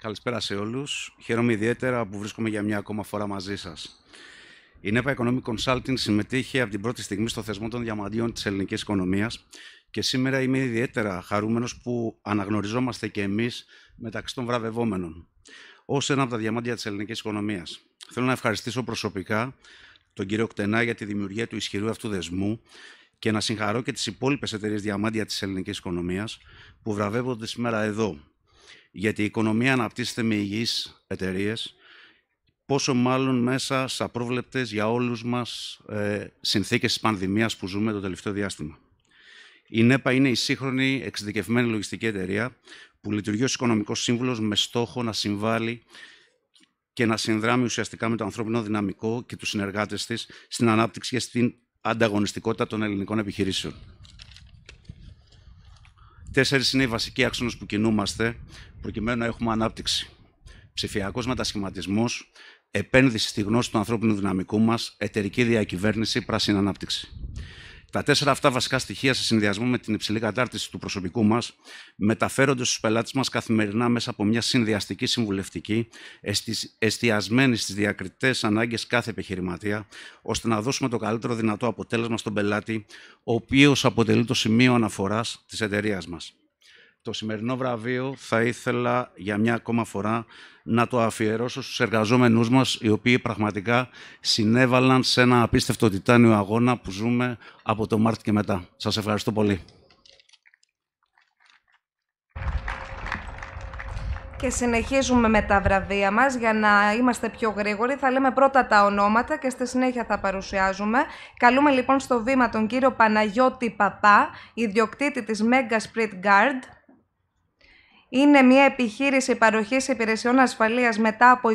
Καλησπέρα σε όλους, Χαίρομαι ιδιαίτερα που βρίσκομαι για μια ακόμα φορά μαζί σας. Η ΝΕΠΑ Economic Consulting συμμετείχε από την πρώτη στιγμή στο θεσμό των διαμαντίων της ελληνικής οικονομίας και σήμερα είμαι ιδιαίτερα χαρούμενος που αναγνωριζόμαστε και εμείς μεταξύ των βραβευόμενων ως ένα από τα διαμάντια της Ελληνικής οικονομίας. Θέλω να ευχαριστήσω προσωπικά τον κύριο Κτενά για τη δημιουργία του ισχυρού αυτού δεσμού και να συγχαρώ και τις υπόλοιπες εταιρείες διαμάντια της Ελληνικής οικονομίας που βραβεύονται σήμερα εδώ, γιατί η οικονομία αναπτύσσεται με υγιείς εταιρείες, πόσο μάλλον μέσα σε απρόβλεπτες για όλους μας ε, συνθήκες της πανδημίας που ζούμε το τελευταίο διάστημα. Η ΝΕΠΑ είναι η σύγχρονη εξειδικευμένη λογιστική εταιρεία που λειτουργεί ως οικονομικός σύμβουλος με στόχο να συμβάλλει και να συνδράμει ουσιαστικά με το ανθρώπινο δυναμικό και τους συνεργάτες της στην ανάπτυξη και στην ανταγωνιστικότητα των ελληνικών επιχειρήσεων. Τέσσερις είναι οι βασικοί άξονες που κινούμαστε, προκειμένου να έχουμε ανάπτυξη. ψηφιακός μετασχηματισμός, επένδυση στη γνώση του ανθρώπινου δυναμικού μας, εταιρική διακυβέρνηση, πράσινη ανάπτυξη. Τα τέσσερα αυτά βασικά στοιχεία, σε συνδυασμό με την υψηλή κατάρτιση του προσωπικού μας, μεταφέρονται στους πελάτες μας καθημερινά μέσα από μια συνδυαστική συμβουλευτική, εστιασμένη στις διακριτές ανάγκες κάθε επιχειρηματία, ώστε να δώσουμε το καλύτερο δυνατό αποτέλεσμα στον πελάτη, ο οποίος αποτελεί το σημείο αναφοράς της εταιρείας μας το σημερινό βραβείο θα ήθελα για μια ακόμα φορά να το αφιερώσω στους εργαζόμενούς μας, οι οποίοι πραγματικά συνέβαλαν σε ένα απίστευτο τιτάνιο αγώνα που ζούμε από το Μάρτιο και μετά. Σας ευχαριστώ πολύ. Και συνεχίζουμε με τα βραβεία μας για να είμαστε πιο γρήγοροι. Θα λέμε πρώτα τα ονόματα και στη συνέχεια θα παρουσιάζουμε. Καλούμε λοιπόν στο βήμα τον κύριο Παναγιώτη Παπά, ιδιοκτήτη της Mega Sprit Guard, είναι μια επιχείρηση παροχής υπηρεσιών ασφαλείας μετά από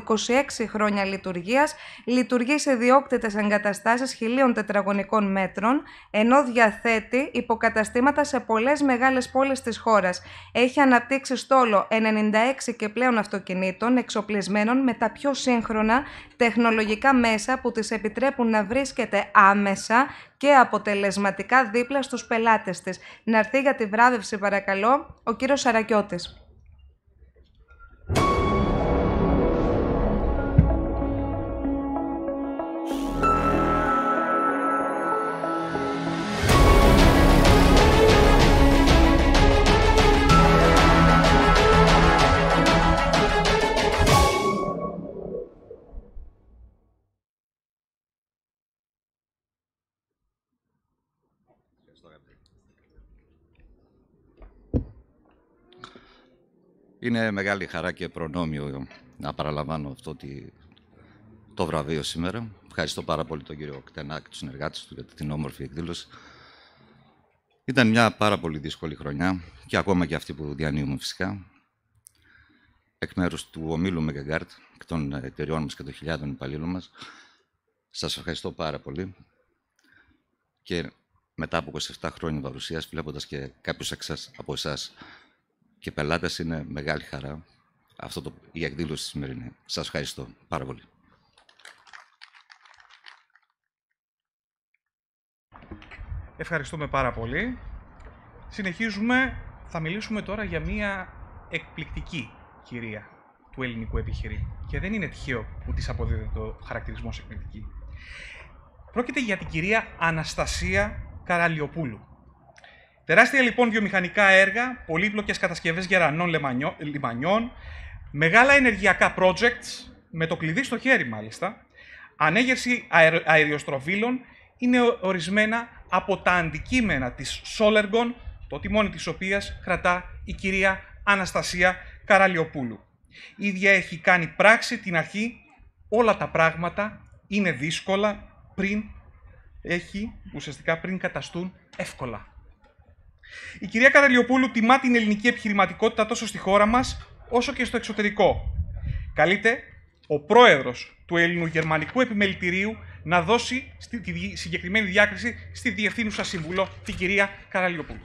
26 χρόνια λειτουργίας, λειτουργεί σε διόκτητες εγκαταστάσεις χιλίων τετραγωνικών μέτρων, ενώ διαθέτει υποκαταστήματα σε πολλές μεγάλες πόλεις της χώρας. Έχει αναπτύξει στόλο 96 και πλέον αυτοκινήτων εξοπλισμένων με τα πιο σύγχρονα τεχνολογικά μέσα που τις επιτρέπουν να βρίσκεται άμεσα και αποτελεσματικά δίπλα στους πελάτες της. Να έρθει για τη βράδευση παρακαλώ ο κύριος Σαρακιώτης. you Είναι μεγάλη χαρά και προνόμιο να παραλαμβάνω αυτό το βραβείο σήμερα. Ευχαριστώ πάρα πολύ τον κύριο Κτενάκ, τους συνεργάτες του, για την όμορφη εκδήλωση. Ήταν μια πάρα πολύ δύσκολη χρονιά και ακόμα και αυτή που διανύουμε φυσικά. Εκ μέρους του ομίλου Μεγαγκάρτ και των εταιριών μας και των χιλιάδων υπαλλήλων μας, σας ευχαριστώ πάρα πολύ. Και μετά από 27 χρόνια παρουσίας, βλέποντας και κάποιους από εσάς και πελάτες είναι μεγάλη χαρά αυτό το, η εκδήλωση σημερινή. Σας ευχαριστώ πάρα πολύ. Ευχαριστούμε πάρα πολύ. Συνεχίζουμε. Θα μιλήσουμε τώρα για μία εκπληκτική κυρία του ελληνικού επιχειρή. Και δεν είναι τυχαίο που της αποδίδεται το χαρακτηρισμό εκπληκτική. Πρόκειται για την κυρία Αναστασία Καραλιοπούλου. Τεράστια λοιπόν βιομηχανικά έργα, πολύπλοκες κατασκευές γερανών λιμανιών, μεγάλα ενεργειακά projects, με το κλειδί στο χέρι μάλιστα, ανέγερση αερο, είναι ορισμένα από τα αντικείμενα της Σόλεργον, το τιμόνι της οποίας κρατά η κυρία Αναστασία Καραλιοπούλου. Η ίδια έχει κάνει πράξη την αρχή όλα τα πράγματα είναι δύσκολα πριν έχει ουσιαστικά πριν καταστούν εύκολα. Η κυρία Καραλιοπούλου τιμά την ελληνική επιχειρηματικότητα τόσο στη χώρα μας όσο και στο εξωτερικό. Καλείται ο πρόεδρος του Ελληνογερμανικού Επιμελητηρίου να δώσει τη συγκεκριμένη διάκριση στη διευθύνουσα σύμβουλο, την κυρία Καραλιοπούλου.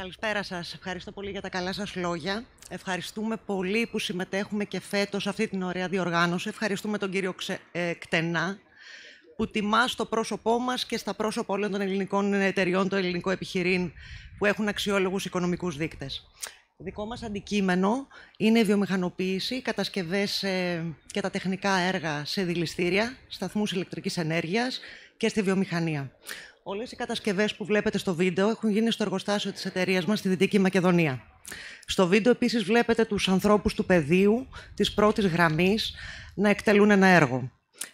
Καλησπέρα σας. Ευχαριστώ πολύ για τα καλά σας λόγια. Ευχαριστούμε πολύ που συμμετέχουμε και φέτος αυτή την ωραία διοργάνωση. Ευχαριστούμε τον κύριο ε, Κτενά που τιμά στο πρόσωπό μας και στα πρόσωπα όλων των ελληνικών εταιριών, το ελληνικό επιχειρήν που έχουν αξιόλογους οικονομικούς δείκτες. δικό μας αντικείμενο είναι η βιομηχανοποίηση, κατασκευές ε, και τα τεχνικά έργα σε δηληστήρια, σταθμούς ηλεκτρικής ενέργειας και στη βιομηχανία. Όλες οι κατασκευές που βλέπετε στο βίντεο έχουν γίνει στο εργοστάσιο της εταιρείας μας στη Δυτική Μακεδονία. Στο βίντεο επίσης βλέπετε τους ανθρώπους του πεδίου της πρώτης γραμμής να εκτελούν ένα έργο.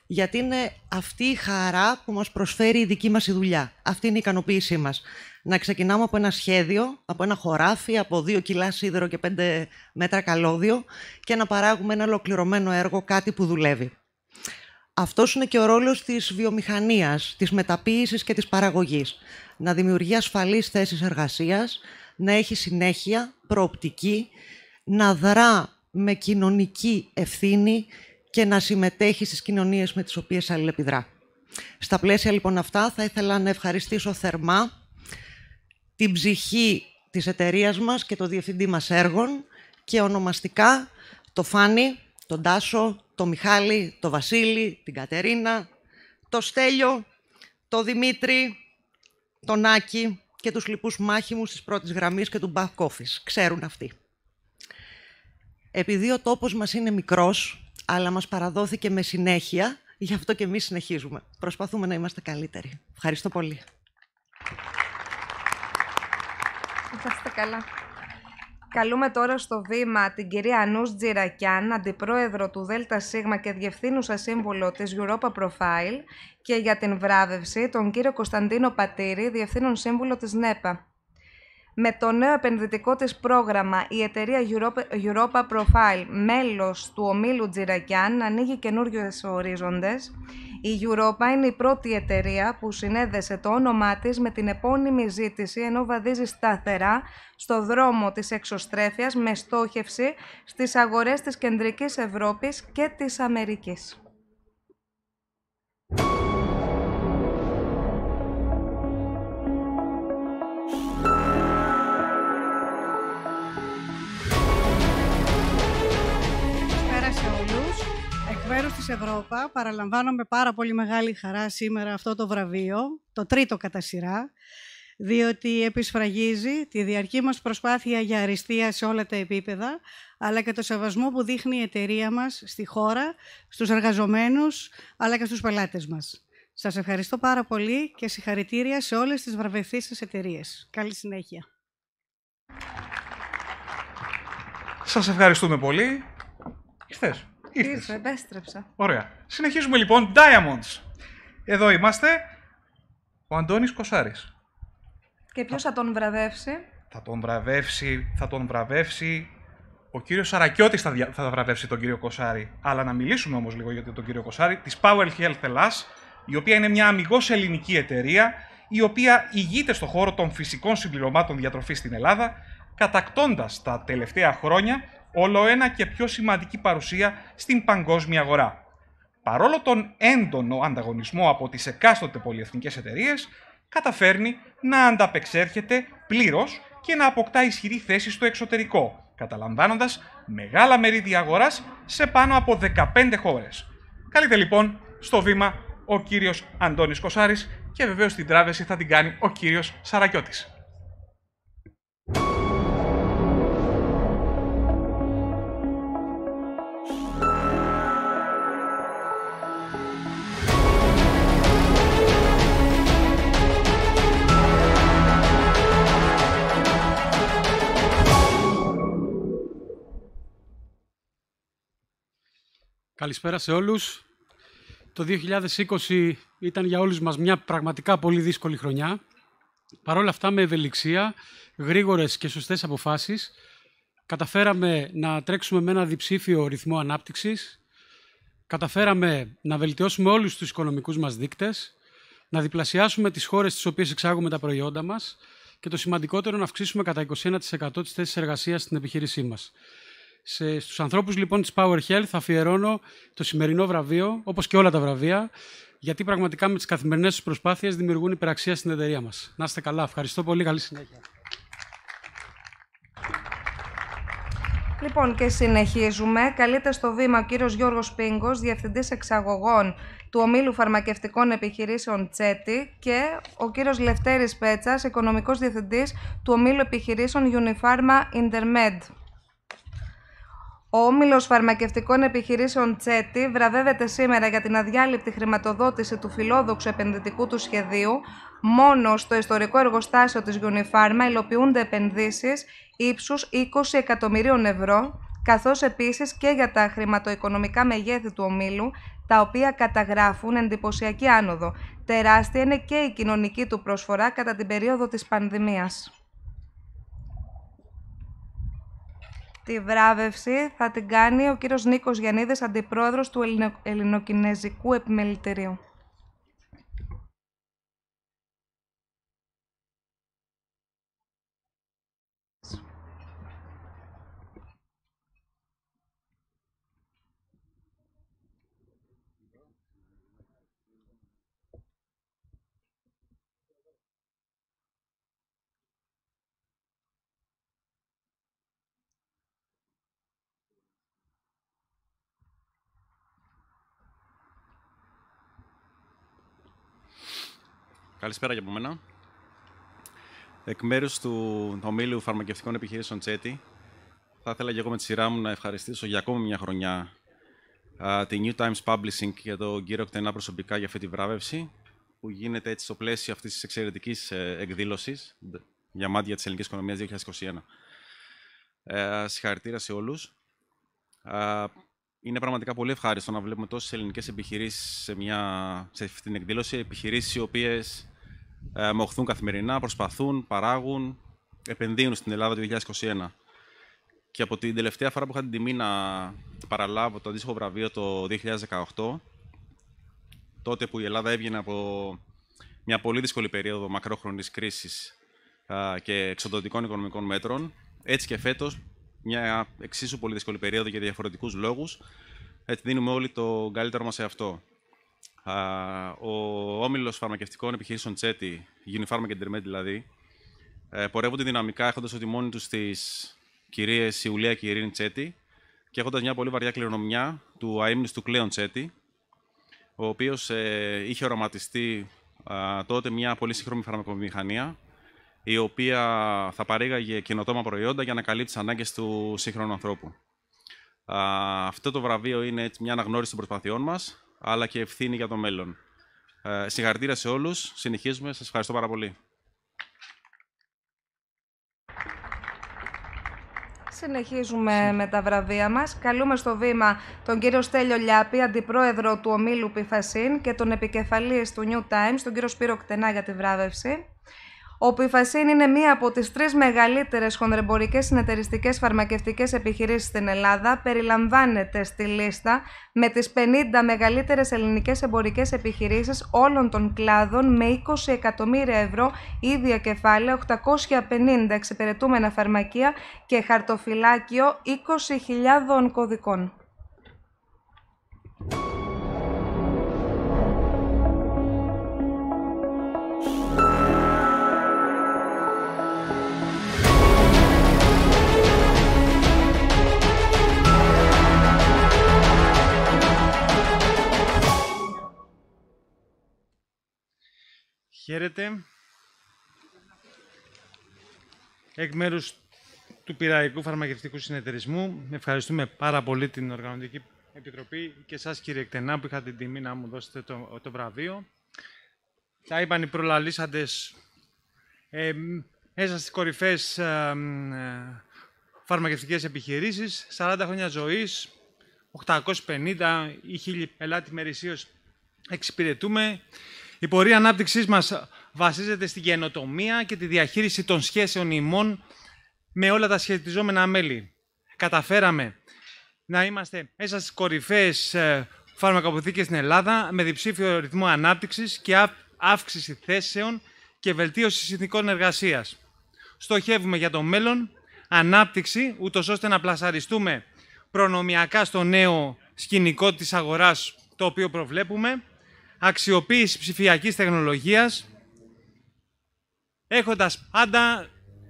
Γιατί είναι αυτή η χαρά που μας προσφέρει η δική μας η δουλειά. Αυτή είναι η ικανοποίησή μας. Να ξεκινάμε από ένα σχέδιο, από ένα χωράφι, από δύο κιλά σίδερο και πέντε μέτρα καλώδιο και να παράγουμε ένα ολοκληρωμένο έργο, κάτι που δουλεύει. Αυτός είναι και ο ρόλος της βιομηχανίας, της μεταποίησης και της παραγωγής. Να δημιουργεί ασφαλείς θέσεις εργασίας, να έχει συνέχεια, προοπτική, να δρά με κοινωνική ευθύνη και να συμμετέχει στις κοινωνίες με τις οποίες αλληλεπιδρά. Στα πλαίσια λοιπόν αυτά θα ήθελα να ευχαριστήσω θερμά την ψυχή της εταιρείας μας και το διευθυντή μας έργων και ονομαστικά το Φάνη, τον Τάσο, το Μιχάλη, το Βασίλη, την Κατερίνα, το Στέλιο, το Δημήτρη, τον Άκη και τους λοιπούς μάχημους της πρώτης γραμμής και του back office. Ξέρουν αυτοί. Επειδή ο τόπος μας είναι μικρός, αλλά μας παραδόθηκε με συνέχεια, γι' αυτό και εμείς συνεχίζουμε. Προσπαθούμε να είμαστε καλύτεροι. Ευχαριστώ πολύ. Ευχαριστώ καλά. Καλούμε τώρα στο βήμα την κυρία Ανούς Τζιρακιάν, αντιπρόεδρο του Δέλτα Σίγμα και διευθύνουσα σύμβουλο της Europa Profile και για την βράβευση τον κύριο Κωνσταντίνο Πατήρη, διευθύνων σύμβουλο της ΝΕΠΑ. Με το νέο επενδυτικό της πρόγραμμα, η εταιρεία Europa Profile, μέλος του ομίλου Τζιρακιάν, ανοίγει καινούριου ορίζοντες η Europa είναι η πρώτη εταιρεία που συνέδεσε το όνομά της με την επώνυμη ζήτηση ενώ βαδίζει σταθερά στο δρόμο της εξωστρέφειας με στόχευση στις αγορές της Κεντρικής Ευρώπης και της Αμερικής. μέρος Ευρώπη Ευρώπα. Παραλαμβάνω με πάρα πολύ μεγάλη χαρά σήμερα αυτό το βραβείο, το τρίτο κατά σειρά, διότι επισφραγίζει τη διαρκή μας προσπάθεια για αριστεία σε όλα τα επίπεδα, αλλά και το σεβασμό που δείχνει η εταιρεία μας στη χώρα, στους εργαζομένους, αλλά και στους πελάτες μας. Σας ευχαριστώ πάρα πολύ και συγχαρητήρια σε όλες τις βραβευθείς εταιρείες. Καλή συνέχεια. Σας ευχαριστούμε πολύ. Ήρθες. Ήρθα, επέστρεψα. Ωραία. Συνεχίζουμε λοιπόν. Diamonds. Εδώ είμαστε. Ο Αντώνης Κοσάρης. Και ποιος θα... τον βραβεύσει. Θα τον βραβεύσει, θα τον βραβεύσει. Ο κύριος Σαρακιώτης θα, δια... θα βραβεύσει τον κύριο Κοσάρη. Αλλά να μιλήσουμε όμως λίγο για τον κύριο Κοσάρη. Της Power Health Ελλάς, η οποία είναι μια αμυγός ελληνική εταιρεία, η οποία ηγείται στον χώρο των φυσικών συμπληρωμάτων διατροφής στην Ελλάδα, κατακτώντας τα τελευταία χρόνια όλο ένα και πιο σημαντική παρουσία στην παγκόσμια αγορά. Παρόλο τον έντονο ανταγωνισμό από τις εκάστοτε πολυεθνικές εταιρείες, καταφέρνει να ανταπεξέρχεται πλήρως και να αποκτά ισχυρή θέση στο εξωτερικό, καταλαμβάνοντας μεγάλα μερίδια αγοράς σε πάνω από 15 χώρες. Καλείται λοιπόν στο βήμα ο κύριος Αντώνης Κοσάρης και βεβαίως την τράβεση θα την κάνει ο κύριος Σαρακιώτης. Καλησπέρα σε όλους. Το 2020 ήταν για όλους μας μια πραγματικά πολύ δύσκολη χρονιά. Παρ' όλα αυτά με ευελιξία, γρήγορες και σωστές αποφάσεις, καταφέραμε να τρέξουμε με ένα διψήφιο ρυθμό ανάπτυξης, καταφέραμε να βελτιώσουμε όλους τους οικονομικούς μας δείκτες, να διπλασιάσουμε τις χώρες στις οποίες εξάγουμε τα προϊόντα μας και το σημαντικότερο να αυξήσουμε κατά 21% τις θέσεις εργασίας στην επιχείρησή μας. Σε, στους ανθρώπους λοιπόν της Power Health αφιερώνω το σημερινό βραβείο, όπως και όλα τα βραβεία, γιατί πραγματικά με τις καθημερινές τους προσπάθειες δημιουργούν υπεραξία στην εταιρεία μας. Να είστε καλά. Ευχαριστώ πολύ. Καλή συνέχεια. Λοιπόν και συνεχίζουμε. Καλείται στο βήμα ο κύριος Γιώργος Πίγκος, Διευθυντής Εξαγωγών του Ομίλου Φαρμακευτικών Επιχειρήσεων Τσέτη και ο κύριος Λευτέρης Πέτσας, Οικονομικός Διευθυντής του Ομίλου Επιχειρήσεων Unipharma Intermed. Ο όμιλος φαρμακευτικών επιχειρήσεων Τσέτη βραβεύεται σήμερα για την αδιάλειπτη χρηματοδότηση του φιλόδοξου επενδυτικού του σχεδίου. Μόνο στο ιστορικό εργοστάσιο της Unifarma υλοποιούνται επενδύσεις ύψους 20 εκατομμυρίων ευρώ, καθώς επίσης και για τα χρηματοοικονομικά μεγέθη του ομίλου, τα οποία καταγράφουν εντυπωσιακή άνοδο. Τεράστια είναι και η κοινωνική του προσφορά κατά την περίοδο της πανδημίας. Τη βράβευση θα την κάνει ο κύριος Νίκος Γιαννίδης, αντιπρόεδρος του Ελληνοκινέζικου Επιμελητηρίου. Καλησπέρα για από μένα. Εκ μέρους του Ομίλου Φαρμακευτικών Επιχειρήσεων Τσέτη, θα ήθελα και εγώ με τη σειρά μου να ευχαριστήσω για ακόμη μια χρονιά τη New Times Publishing και τον κύριο Κτενά προσωπικά για αυτή τη βράβευση, που γίνεται έτσι στο πλαίσιο αυτής της εξαιρετικής ε, εκδήλωσης για μάτια της ελληνικής οικονομίας 2021. Ε, συγχαρητήρια σε όλους. είναι πραγματικά πολύ ευχάριστο να βλέπουμε τόσες ελληνικές επιχειρήσεις σε, μια, σε αυτή την εκδήλωση. Επιχειρήσεις οι οποίες ε, μοχθούν καθημερινά, προσπαθούν, παράγουν, επενδύουν στην Ελλάδα το 2021. Και από την τελευταία φορά που είχα την τιμή να παραλάβω το αντίστοιχο βραβείο το 2018, τότε που η Ελλάδα έβγαινε από μια πολύ δύσκολη περίοδο μακρόχρονης κρίσης και εξοδοτικών οικονομικών μέτρων, έτσι και φέτος μια εξίσου πολύ δύσκολη περίοδο για διαφορετικούς λόγους, έτσι δίνουμε όλοι το καλύτερο μας σε αυτό ο όμιλος φαρμακευτικών επιχειρήσεων Τσέτη, Unifarma και Dermed δηλαδή, ε, πορεύονται δυναμικά έχοντας ότι μόνοι τους τις κυρίες Ιουλία και Ειρήνη Τσέτη και έχοντας μια πολύ βαριά κληρονομιά του αίμνη του Κλέον Τσέτη, ο οποίος ε, είχε οραματιστεί τότε μια πολύ σύγχρονη φαρμακοβιομηχανία, η οποία θα παρήγαγε καινοτόμα προϊόντα για να καλύψει τις ανάγκες του σύγχρονου ανθρώπου. αυτό το βραβείο είναι μια αναγνώριση των προσπαθειών μας αλλά και ευθύνη για το μέλλον. Ε, συγχαρητήρια σε όλους. Συνεχίζουμε. Σας ευχαριστώ πάρα πολύ. Συνεχίζουμε με τα βραβεία μας. Καλούμε στο βήμα τον κύριο Στέλιο Λιάπη, αντιπρόεδρο του ομίλου Πιφασίν και τον επικεφαλής του New Times, τον κύριο Σπύρο Κτενά για τη βράβευση. Ο Πιφασίν είναι μία από τις τρεις μεγαλύτερες χονδρεμπορικές συνεταιριστικές φαρμακευτικές επιχειρήσεις στην Ελλάδα, περιλαμβάνεται στη λίστα με τις 50 μεγαλύτερες ελληνικές εμπορικές επιχειρήσεις όλων των κλάδων με 20 εκατομμύρια ευρώ ίδια κεφάλαια, 850 εξυπηρετούμενα φαρμακεία και χαρτοφυλάκιο 20.000 κωδικών. Χαίρετε. Εκ μέρους του Πυραϊκού Φαρμακευτικού Συνεταιρισμού, ευχαριστούμε πάρα πολύ την Οργανωτική Επιτροπή και εσά, κύριε Εκτενά, που είχατε την τιμή να μου δώσετε το, το βραβείο. Τα είπαν οι προλαλήσαντες. Ε, μέσα στι κορυφέ ε, ε, φαρμακευτικές επιχειρήσεις, 40 χρόνια ζωής, 850 ή 1000 πελάτη μερισίω εξυπηρετούμε. Η πορεία ανάπτυξής μας βασίζεται στην καινοτομία και τη διαχείριση των σχέσεων ημών με όλα τα σχετιζόμενα μέλη. Καταφέραμε να είμαστε μέσα στις κορυφαίες φαρμακοποθήκες στην Ελλάδα με διψήφιο ρυθμό ανάπτυξης και αύξηση θέσεων και βελτίωση συνθηκών εργασίας. Στοχεύουμε για το μέλλον ανάπτυξη, ούτως ώστε να πλασαριστούμε προνομιακά στο νέο σκηνικό της αγοράς το οποίο προβλέπουμε αξιοποίηση ψηφιακής τεχνολογίας, έχοντας πάντα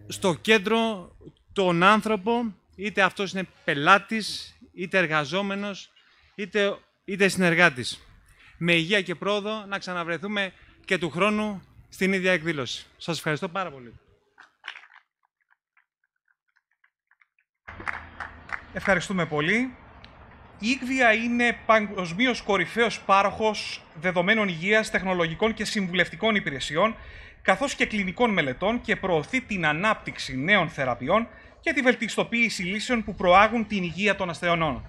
στο κέντρο τον άνθρωπο, είτε αυτός είναι πελάτης, είτε εργαζόμενος, είτε, είτε συνεργάτης. Με υγεία και πρόοδο να ξαναβρεθούμε και του χρόνου στην ίδια εκδήλωση. Σας ευχαριστώ πάρα πολύ. Ευχαριστούμε πολύ. Η Ήγβια είναι παγκοσμίως κορυφαίος πάροχος δεδομένων υγείας τεχνολογικών και συμβουλευτικών υπηρεσιών, καθώς και κλινικών μελετών και προωθεί την ανάπτυξη νέων θεραπείων και τη βελτιστοποίηση λύσεων που προάγουν την υγεία των ασθενών.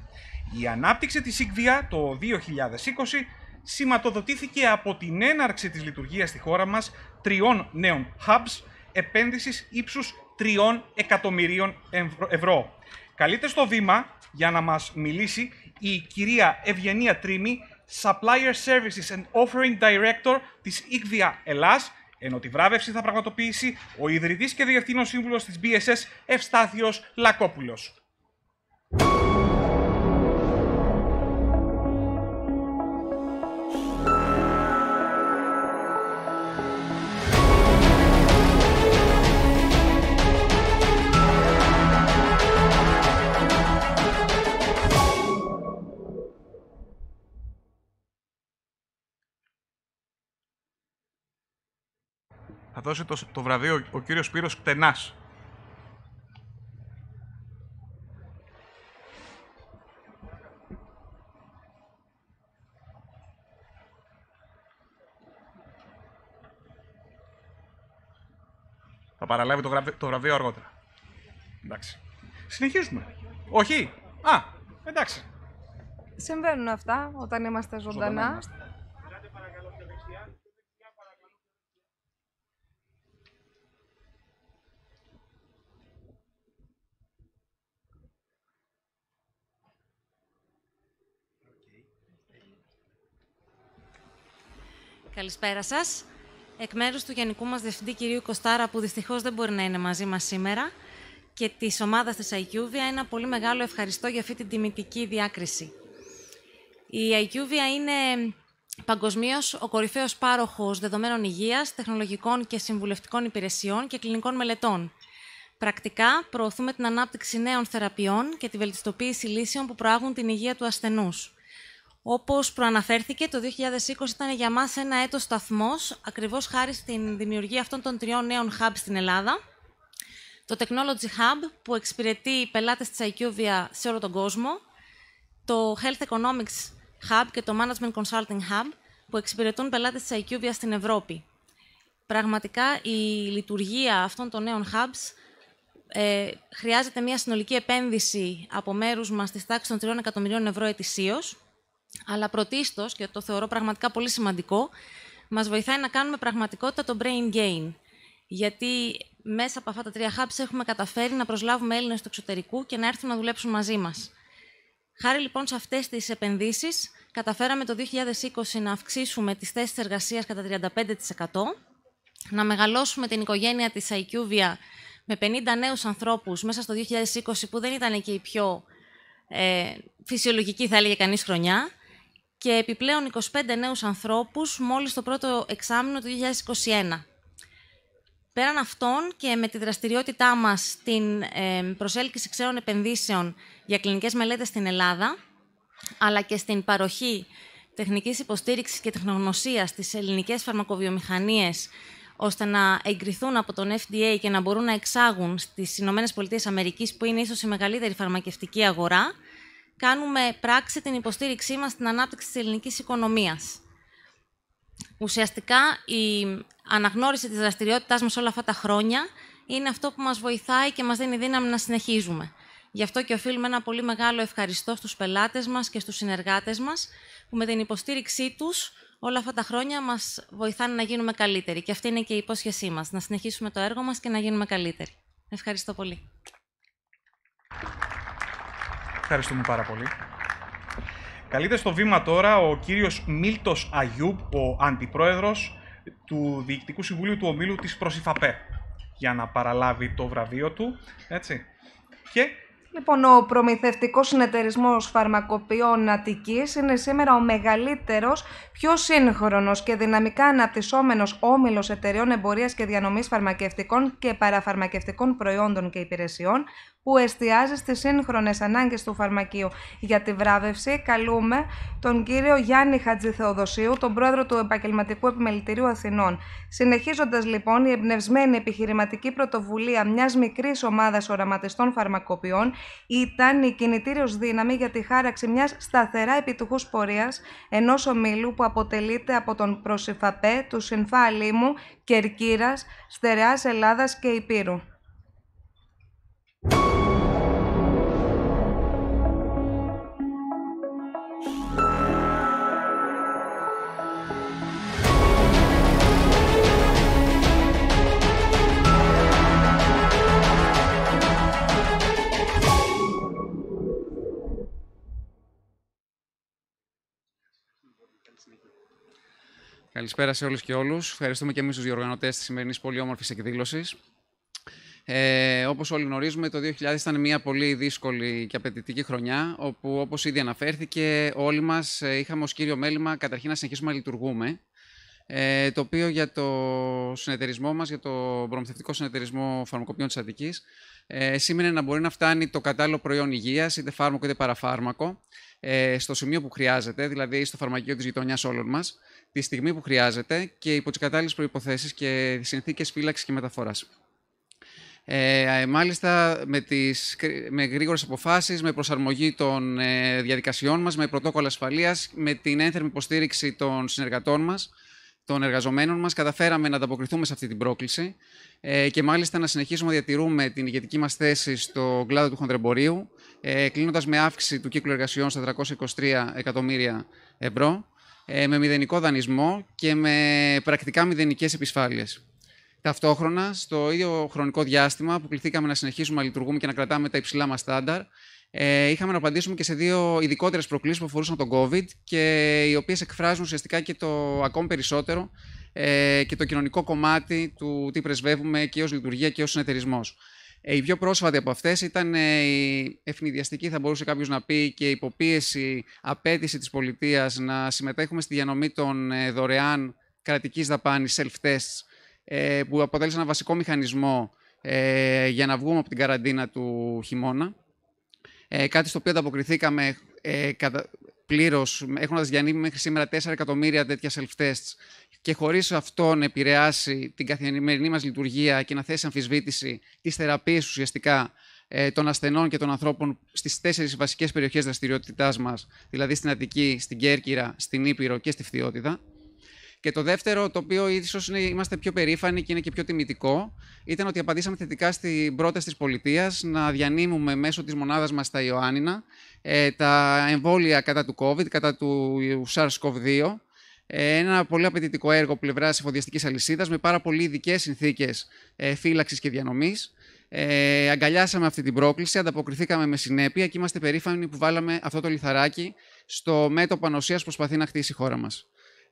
Η ανάπτυξη της ΣΥΚΒΙΑ το 2020 σηματοδοτήθηκε από την έναρξη της λειτουργίας στη χώρα μας τριών νέων hubs επένδυσης ύψους 3 εκατομμυρίων ευρώ. Καλείται στο βήμα για να μας μιλήσει η κυρία Ευγενία Τρίμη, Supplier Services and Offering Director της ΙΚΔΙΑ Ελλάς, ενώ τη βράβευση θα πραγματοποιήσει ο ιδρυτής και διευθύνων σύμβουλος της BSS Ευστάθιος Λακόπουλος. θα δώσει το, το βραβείο ο κύριος Σπύρος Κτενάς. Θα παραλάβει το, βραβείο, αργότερα. Εντάξει. Συνεχίζουμε. Όχι. Α, εντάξει. Συμβαίνουν αυτά όταν είμαστε ζωντανά. ζωντανά Καλησπέρα σας. Εκ μέρους του Γενικού μας Διευθυντή κυρίου Κωστάρα που δυστυχώς δεν μπορεί να είναι μαζί μας σήμερα, και της ομάδας της IQVIA, ένα πολύ μεγάλο ευχαριστώ για αυτή την τιμητική διάκριση. Η IQVIA είναι Παγκοσμίως, ο κορυφαίος πάροχος δεδομένων υγείας, τεχνολογικών και συμβουλευτικών υπηρεσιών και κλινικών μελετών. Πρακτικά, προωθούμε την ανάπτυξη νέων θεραπείων και τη βελτιστοποίηση λύσεων που προάγουν την υγεία του ασθενούς. Όπως προαναφέρθηκε, το 2020 ήταν για μας ένα έτος σταθμός, ακριβώς χάρη στην δημιουργία αυτών των τριών νέων hub στην Ελλάδα. Το Technology Hub, που εξυπηρετεί πελάτες της IQVIA σε όλο τον κόσμο. Το Health Economics Hub και το Management Consulting Hub, που εξυπηρετούν πελάτες της IQVIA στην Ευρώπη. Πραγματικά, η λειτουργία αυτών των νέων hubs ε, χρειάζεται μια συνολική επένδυση από μέρους μας της τάξης των 3 εκατομμυρίων ευρώ ετησίως, αλλά πρωτίστως, και το θεωρώ πραγματικά πολύ σημαντικό, μας βοηθάει να κάνουμε πραγματικότητα το brain gain. Γιατί μέσα από αυτά τα τρία hubs έχουμε καταφέρει να προσλάβουμε Έλληνες του εξωτερικού και να έρθουν να δουλέψουν μαζί μας. Χάρη λοιπόν σε αυτές τις επενδύσεις, καταφέραμε το 2020 να αυξήσουμε τις θέσεις εργασίας κατά 35%, να μεγαλώσουμε την οικογένεια της IQVIA με 50 νέους ανθρώπους μέσα στο 2020 που δεν ήταν και η πιο ε, φυσιολογική θα έλεγε κανείς χρονιά και επιπλέον 25 νέους ανθρώπους μόλις το πρώτο εξάμεινο του 2021. Πέραν αυτών και με τη δραστηριότητά μας στην προσέλκυση ξένων επενδύσεων για κλινικές μελέτες στην Ελλάδα, αλλά και στην παροχή τεχνικής υποστήριξης και τεχνογνωσίας στις ελληνικές φαρμακοβιομηχανίες, ώστε να εγκριθούν από τον FDA και να μπορούν να εξάγουν στις ΗΠΑ, που είναι ίσως η μεγαλύτερη φαρμακευτική αγορά, κάνουμε πράξη την υποστήριξή μας στην ανάπτυξη της ελληνικής οικονομίας. Ουσιαστικά, η αναγνώριση της δραστηριότητάς μας όλα αυτά τα χρόνια είναι αυτό που μας βοηθάει και μας δίνει δύναμη να συνεχίζουμε. Γι' αυτό και οφείλουμε ένα πολύ μεγάλο ευχαριστώ στους πελάτες μας και στους συνεργάτες μας, που με την υποστήριξή τους όλα αυτά τα χρόνια μας βοηθάνε να γίνουμε καλύτεροι. Και αυτή είναι και η υπόσχεσή μας, να συνεχίσουμε το έργο μας και να γίνουμε καλύτεροι. Ευχαριστώ πολύ. Ευχαριστούμε πάρα πολύ. Καλείται στο βήμα τώρα ο κύριος Μίλτος Αγιούπ, ο αντιπρόεδρος του Διοικητικού Συμβουλίου του Ομίλου της Προσυφαπέ, για να παραλάβει το βραβείο του, έτσι. Και... Λοιπόν, ο προμηθευτικός συνεταιρισμός φαρμακοποιών Αττικής είναι σήμερα ο μεγαλύτερος, πιο σύγχρονος και δυναμικά αναπτυσσόμενος όμιλος εταιρεών εμπορίας και διανομής φαρμακευτικών και παραφαρμακευτικών προϊόντων και υπηρεσιών, που εστιάζει στις σύγχρονες ανάγκες του φαρμακείου. Για τη βράβευση καλούμε τον κύριο Γιάννη Χατζηθεοδοσίου, τον πρόεδρο του Επαγγελματικού Επιμελητηρίου Αθηνών. Συνεχίζοντας λοιπόν η εμπνευσμένη επιχειρηματική πρωτοβουλία μιας μικρής ομάδας οραματιστών φαρμακοποιών ήταν η κινητήριος δύναμη για τη χάραξη μιας σταθερά επιτυχούς πορείας ενός ομίλου που αποτελείται από τον Προσυφαπέ, του Συνφάλιμου Κερκύρας, Στερεάς Ελλάδας και Υπήρου. Καλησπέρα σε όλους και όλους. Ευχαριστούμε και εμείς τους διοργανωτές της σημερινής πολύ όμορφης εκδήλωσης. Ε, όπως όλοι γνωρίζουμε, το 2000 ήταν μια πολύ δύσκολη και απαιτητική χρονιά, όπου όπως ήδη αναφέρθηκε, όλοι μας ε, είχαμε ως κύριο μέλημα καταρχήν να συνεχίσουμε να λειτουργούμε, ε, το οποίο για το συνεταιρισμό μας, για το προμηθευτικό συνεταιρισμό φαρμακοποιών της Αττικής, ε, σήμαινε να μπορεί να φτάνει το κατάλληλο προϊόν υγείας, είτε φάρμακο είτε παραφάρμακο, ε, στο σημείο που χρειάζεται, δηλαδή στο φαρμακείο της γειτονιάς όλων μας, τη στιγμή που χρειάζεται και υπό τις κατάλληλες προϋποθέσεις και συνθήκες φύλαξης και μεταφοράς. Ε, ε, μάλιστα με, τις, με γρήγορες αποφάσεις, με προσαρμογή των ε, διαδικασιών μας, με πρωτόκολλα ασφαλείας, με την ένθερμη υποστήριξη των συνεργατών μας, των εργαζομένων μας, καταφέραμε να ανταποκριθούμε σε αυτή την πρόκληση ε, και μάλιστα να συνεχίσουμε να διατηρούμε την ηγετική μας θέση στο κλάδο του χοντρεμπορίου, ε, κλείνοντας με αύξηση του κύκλου εργασιών στα 323 εκατομμύρια ευρώ, ε, με μηδενικό δανεισμό και με πρακτικά μηδενικές επισφάλειες. Ταυτόχρονα, στο ίδιο χρονικό διάστημα που κληθήκαμε να συνεχίσουμε να λειτουργούμε και να κρατάμε τα υψηλά μας στάνταρ, ε, είχαμε να απαντήσουμε και σε δύο ειδικότερες προκλήσεις που αφορούσαν τον COVID και οι οποίες εκφράζουν ουσιαστικά και το ακόμη περισσότερο ε, και το κοινωνικό κομμάτι του τι πρεσβεύουμε και ως λειτουργία και ως συνεταιρισμός. Ε, η πιο πρόσφατη από αυτές ήταν ε, η ευνηδιαστική, θα μπορούσε κάποιος να πει, και υποπίεση, απέτηση της πολιτείας να συμμετέχουμε στη διανομή των ε, δωρεάν κρατικής δαπάνης self-tests ε, που αποτέλεσε ένα βασικό μηχανισμό ε, για να βγούμε από την καραντίνα του χειμώνα. Ε, κάτι στο οποίο ανταποκριθήκαμε ε, κατα... πλήρως, έχοντας διανύμει μέχρι σήμερα 4 εκατομμύρια τέτοια self-tests και χωρίς αυτό να επηρεάσει την καθημερινή μας λειτουργία και να θέσει αμφισβήτηση τις θεραπείες ουσιαστικά ε, των ασθενών και των ανθρώπων στις τέσσερις βασικές περιοχές δραστηριότητάς μας, δηλαδή στην Αττική, στην Κέρκυρα, στην Ήπειρο και στη Φθιώτιδα. Και το δεύτερο, το οποίο ίσως είμαστε πιο περήφανοι και είναι και πιο τιμητικό, ήταν ότι απαντήσαμε θετικά στην πρόταση της πολιτείας να διανύμουμε μέσω της μονάδας μας στα Ιωάννινα ε, τα εμβόλια κατά του COVID, κατά του SARS-CoV-2. Ε, ένα πολύ απαιτητικό έργο πλευράς εφοδιαστικής αλυσίδας με πάρα πολύ ειδικές συνθήκες ε, φύλαξης και διανομής. Ε, αγκαλιάσαμε αυτή την πρόκληση, ανταποκριθήκαμε με συνέπεια και είμαστε περήφανοι που βάλαμε αυτό το λιθαράκι στο μέτωπο ανοσία που προσπαθεί να χτίσει η χώρα μας.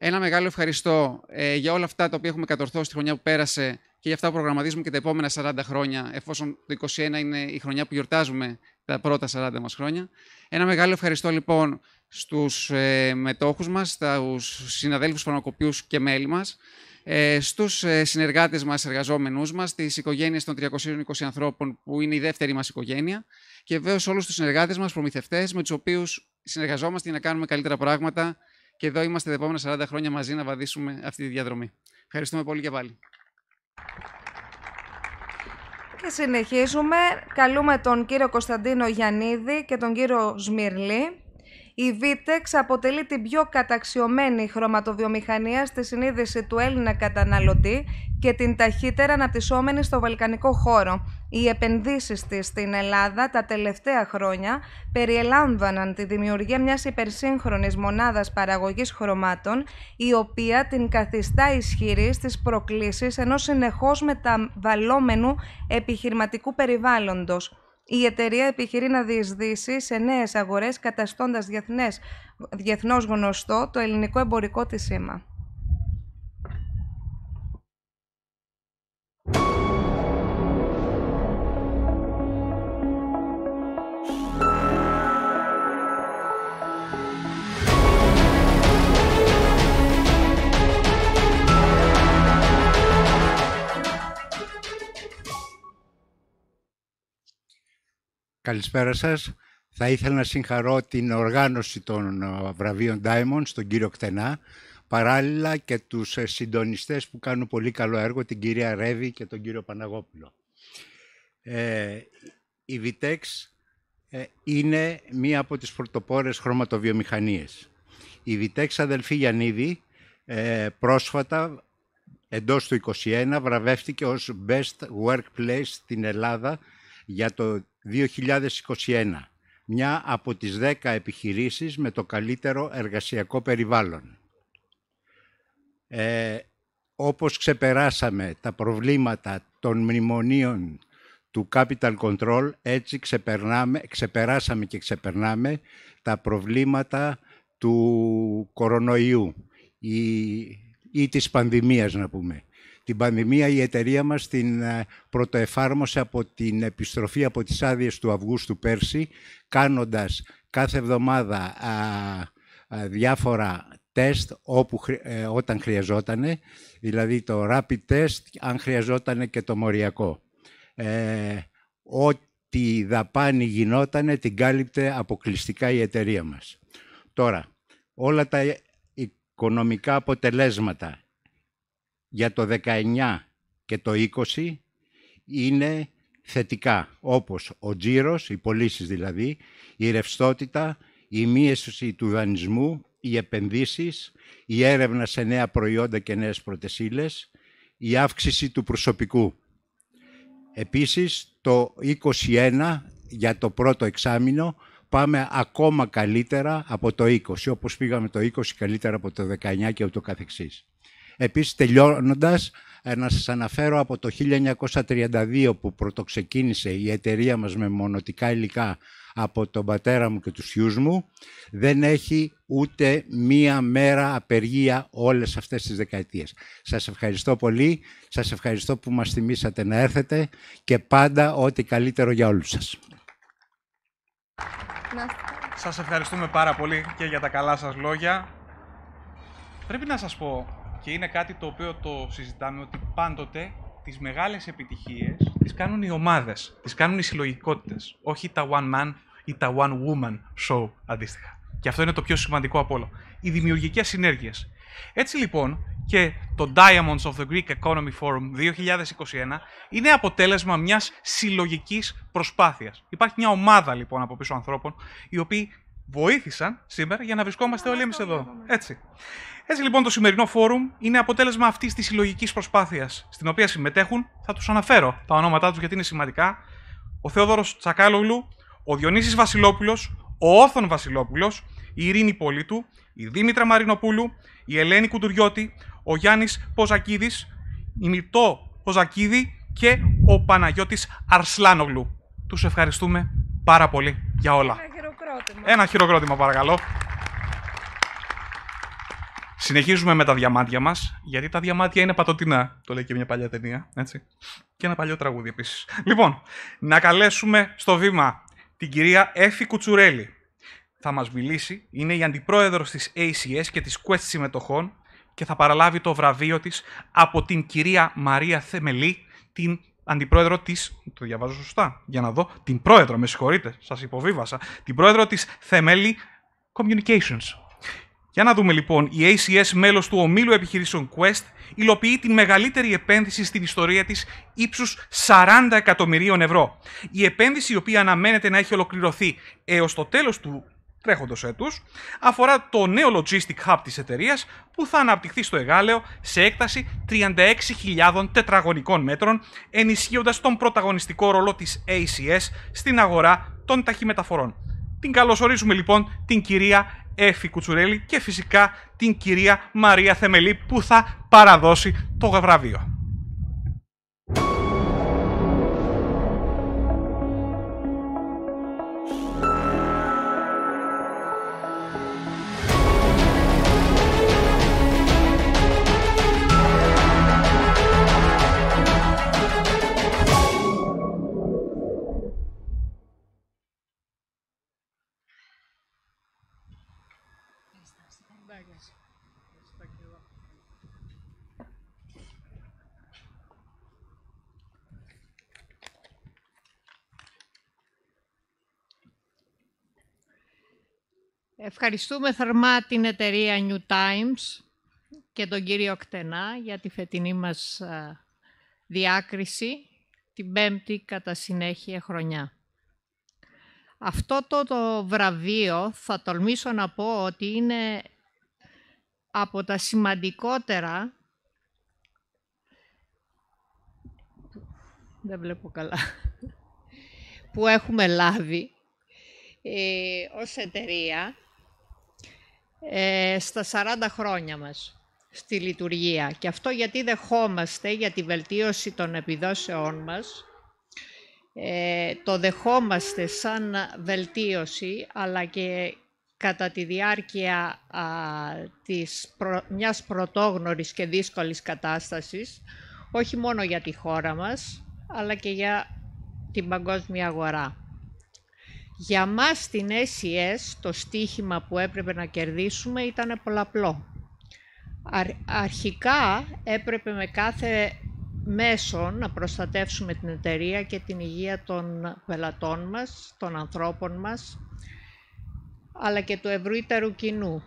Ένα μεγάλο ευχαριστώ ε, για όλα αυτά τα οποία έχουμε κατορθώσει τη χρονιά που πέρασε και για αυτά που προγραμματίζουμε και τα επόμενα 40 χρόνια, εφόσον το 2021 είναι η χρονιά που γιορτάζουμε τα πρώτα 40 μας χρόνια. Ένα μεγάλο ευχαριστώ λοιπόν στους ε, μετόχους μας, στους συναδέλφους φαρμακοποιούς και μέλη μας, ε, στους ε, συνεργάτες μας, εργαζόμενούς μας, τις οικογένειες των 320 ανθρώπων που είναι η δεύτερη μας οικογένεια και βέβαια όλους τους συνεργάτες μας, προμηθευτές, με τους οποίους συνεργαζόμαστε για να κάνουμε καλύτερα πράγματα και εδώ είμαστε τα επόμενα 40 χρόνια μαζί να βαδίσουμε αυτή τη διαδρομή. Ευχαριστούμε πολύ και πάλι. Και συνεχίζουμε. Καλούμε τον κύριο Κωνσταντίνο Γιαννίδη και τον κύριο Σμυρλή. Η Vitex αποτελεί την πιο καταξιωμένη χρωματοβιομηχανία στη συνείδηση του Έλληνα καταναλωτή και την ταχύτερα αναπτυσσόμενη στο βαλκανικό χώρο. Οι επενδύσεις της στην Ελλάδα τα τελευταία χρόνια περιελάμβαναν τη δημιουργία μιας υπερσύγχρονης μονάδας παραγωγής χρωμάτων, η οποία την καθιστά ισχυρή στις προκλήσεις ενός συνεχώς μεταβαλλόμενου επιχειρηματικού περιβάλλοντος η εταιρεία επιχειρεί να διεισδύσει σε νέες αγορές καταστώντας διεθνές, διεθνώς γνωστό το ελληνικό εμπορικό της σήμα. Καλησπέρα σας. Θα ήθελα να συγχαρώ την οργάνωση των ε, βραβείων Diamond, τον κύριο Κτενά, παράλληλα και τους ε, συντονιστές που κάνουν πολύ καλό έργο, την κυρία Ρέβη και τον κύριο Παναγόπουλο. Ε, η Vitex ε, είναι μία από τις πρωτοπόρες χρωματοβιομηχανίες. Η Vitex αδελφή Γιανίδη, ε, πρόσφατα εντός του 2021 βραβεύτηκε ως Best Workplace στην Ελλάδα για το 2021, μια από τις 10 επιχειρήσεις με το καλύτερο εργασιακό περιβάλλον. Ε, όπως ξεπεράσαμε τα προβλήματα των μνημονίων του Capital Control, έτσι ξεπερνάμε, ξεπεράσαμε και ξεπερνάμε τα προβλήματα του κορονοϊού ή, ή της πανδημίας, να πούμε την πανδημία η εταιρεία μας την ε, πρωτοεφάρμοσε από την επιστροφή από τις άδειες του Αυγούστου πέρσι, κάνοντας κάθε εβδομάδα διάφορα τεστ όπου, ε, όταν χρειαζόταν, δηλαδή το rapid test αν χρειαζόταν και το μοριακό. Ε, ό,τι δαπάνη γινότανε την κάλυπτε αποκλειστικά η εταιρεία μας. Τώρα, όλα τα οικονομικά αποτελέσματα για το 19 και το 20 είναι θετικά, όπως ο τζίρος, οι πωλήσεις δηλαδή, η ρευστότητα, η μείωση του δανεισμού, οι επενδύσεις, η έρευνα σε νέα προϊόντα και νέες πρωτεσίλες, η αύξηση του προσωπικού. Επίσης, το 21 για το πρώτο εξάμεινο πάμε ακόμα καλύτερα από το 20, όπως πήγαμε το 20 καλύτερα από το 19 και ούτω καθεξής. Επίσης, τελειώνοντας, ε, να σας αναφέρω από το 1932 που πρωτοξεκίνησε η εταιρεία μας με μονοτικά υλικά από τον πατέρα μου και τους γιους μου, δεν έχει ούτε μία μέρα απεργία όλες αυτές τις δεκαετίες. Σας ευχαριστώ πολύ, σας ευχαριστώ που μας θυμήσατε να έρθετε και πάντα ό,τι καλύτερο για όλους σας. Σας ευχαριστούμε πάρα πολύ και για τα καλά σας λόγια. Πρέπει να σας πω και είναι κάτι το οποίο το συζητάμε ότι πάντοτε τις μεγάλες επιτυχίες τις κάνουν οι ομάδες, τις κάνουν οι συλλογικότητες, όχι τα one man ή τα one woman show αντίστοιχα. Και αυτό είναι το πιο σημαντικό από όλο. Οι δημιουργικές συνέργειες. Έτσι λοιπόν και το Diamonds of the Greek Economy Forum 2021 είναι αποτέλεσμα μιας συλλογικής προσπάθειας. Υπάρχει μια ομάδα λοιπόν από πίσω ανθρώπων οι οποίοι βοήθησαν σήμερα για να βρισκόμαστε όλοι εμείς εδώ. Έτσι. Έτσι λοιπόν το σημερινό φόρουμ είναι αποτέλεσμα αυτής της συλλογικής προσπάθειας, στην οποία συμμετέχουν, θα τους αναφέρω τα ονόματά τους γιατί είναι σημαντικά, ο Θεόδωρος Τσακάλογλου, ο Διονύσης Βασιλόπουλος, ο Όθων Βασιλόπουλος, η Ειρήνη Πολίτου, η Δήμητρα Μαρινοπούλου, η Ελένη Κουντουριώτη, ο Γιάννης Ποζακίδης, η Μητώ Ποζακίδη και ο Παναγιώτης Αρσλάνογλου. Τους ευχαριστούμε πάρα πολύ για όλα. Ένα χειροκρότημα. Ένα χειροκρότημα παρακαλώ. Συνεχίζουμε με τα διαμάντια μας, γιατί τα διαμάντια είναι πατοτινά. Το λέει και μια παλιά ταινία. Έτσι. Και ένα παλιό τραγούδι επίσης. Λοιπόν, να καλέσουμε στο βήμα την κυρία Έφη Κουτσουρέλη. Θα μας μιλήσει, είναι η αντιπρόεδρος της ACS και της Quest συμμετοχών και θα παραλάβει το βραβείο της από την κυρία Μαρία Θεμελή, την αντιπρόεδρο της. Το διαβάζω σωστά, για να δω. Την πρόεδρο, με συγχωρείτε, σας υποβίβασα. Την πρόεδρο της Θεμέλη Communications. Για να δούμε λοιπόν, η ACS, μέλος του ομίλου επιχειρήσεων Quest, υλοποιεί την μεγαλύτερη επένδυση στην ιστορία της ύψους 40 εκατομμυρίων ευρώ. Η επένδυση η οποία αναμένεται να έχει ολοκληρωθεί έως το τέλος του τρέχοντος έτους, αφορά το νέο logistic hub της εταιρείας που θα αναπτυχθεί στο Εγάλεο σε έκταση 36.000 τετραγωνικών μέτρων, ενισχύοντας τον πρωταγωνιστικό ρόλο της ACS στην αγορά των ταχυμεταφορών. Την καλωσορίζουμε λοιπόν την κυρία Έφη Κουτσουρέλη και φυσικά την κυρία Μαρία Θεμελή που θα παραδώσει το βραβείο. Ευχαριστούμε θερμά την εταιρεία New Times και τον κύριο Κτενά για τη φετινή μας διάκριση την πέμπτη κατά συνέχεια χρονιά. Αυτό το, το βραβείο θα τολμήσω να πω ότι είναι από τα σημαντικότερα δεν βλέπω καλά που έχουμε λάβει ε, ως εταιρεία ε, στα 40 χρόνια μας στη λειτουργία. Και αυτό γιατί δεχόμαστε για τη βελτίωση των επιδόσεών μας, ε, το δεχόμαστε σαν βελτίωση, αλλά και κατά τη διάρκεια της μιας πρωτόγνωρης και δύσκολης κατάστασης, όχι μόνο για τη χώρα μας, αλλά και για την παγκόσμια αγορά. Για μας στην SES e το στίχημα που έπρεπε να κερδίσουμε ήταν πολλαπλό. αρχικά έπρεπε με κάθε μέσο να προστατεύσουμε την εταιρεία και την υγεία των πελατών μας, των ανθρώπων μας, αλλά και του ευρύτερου κοινού.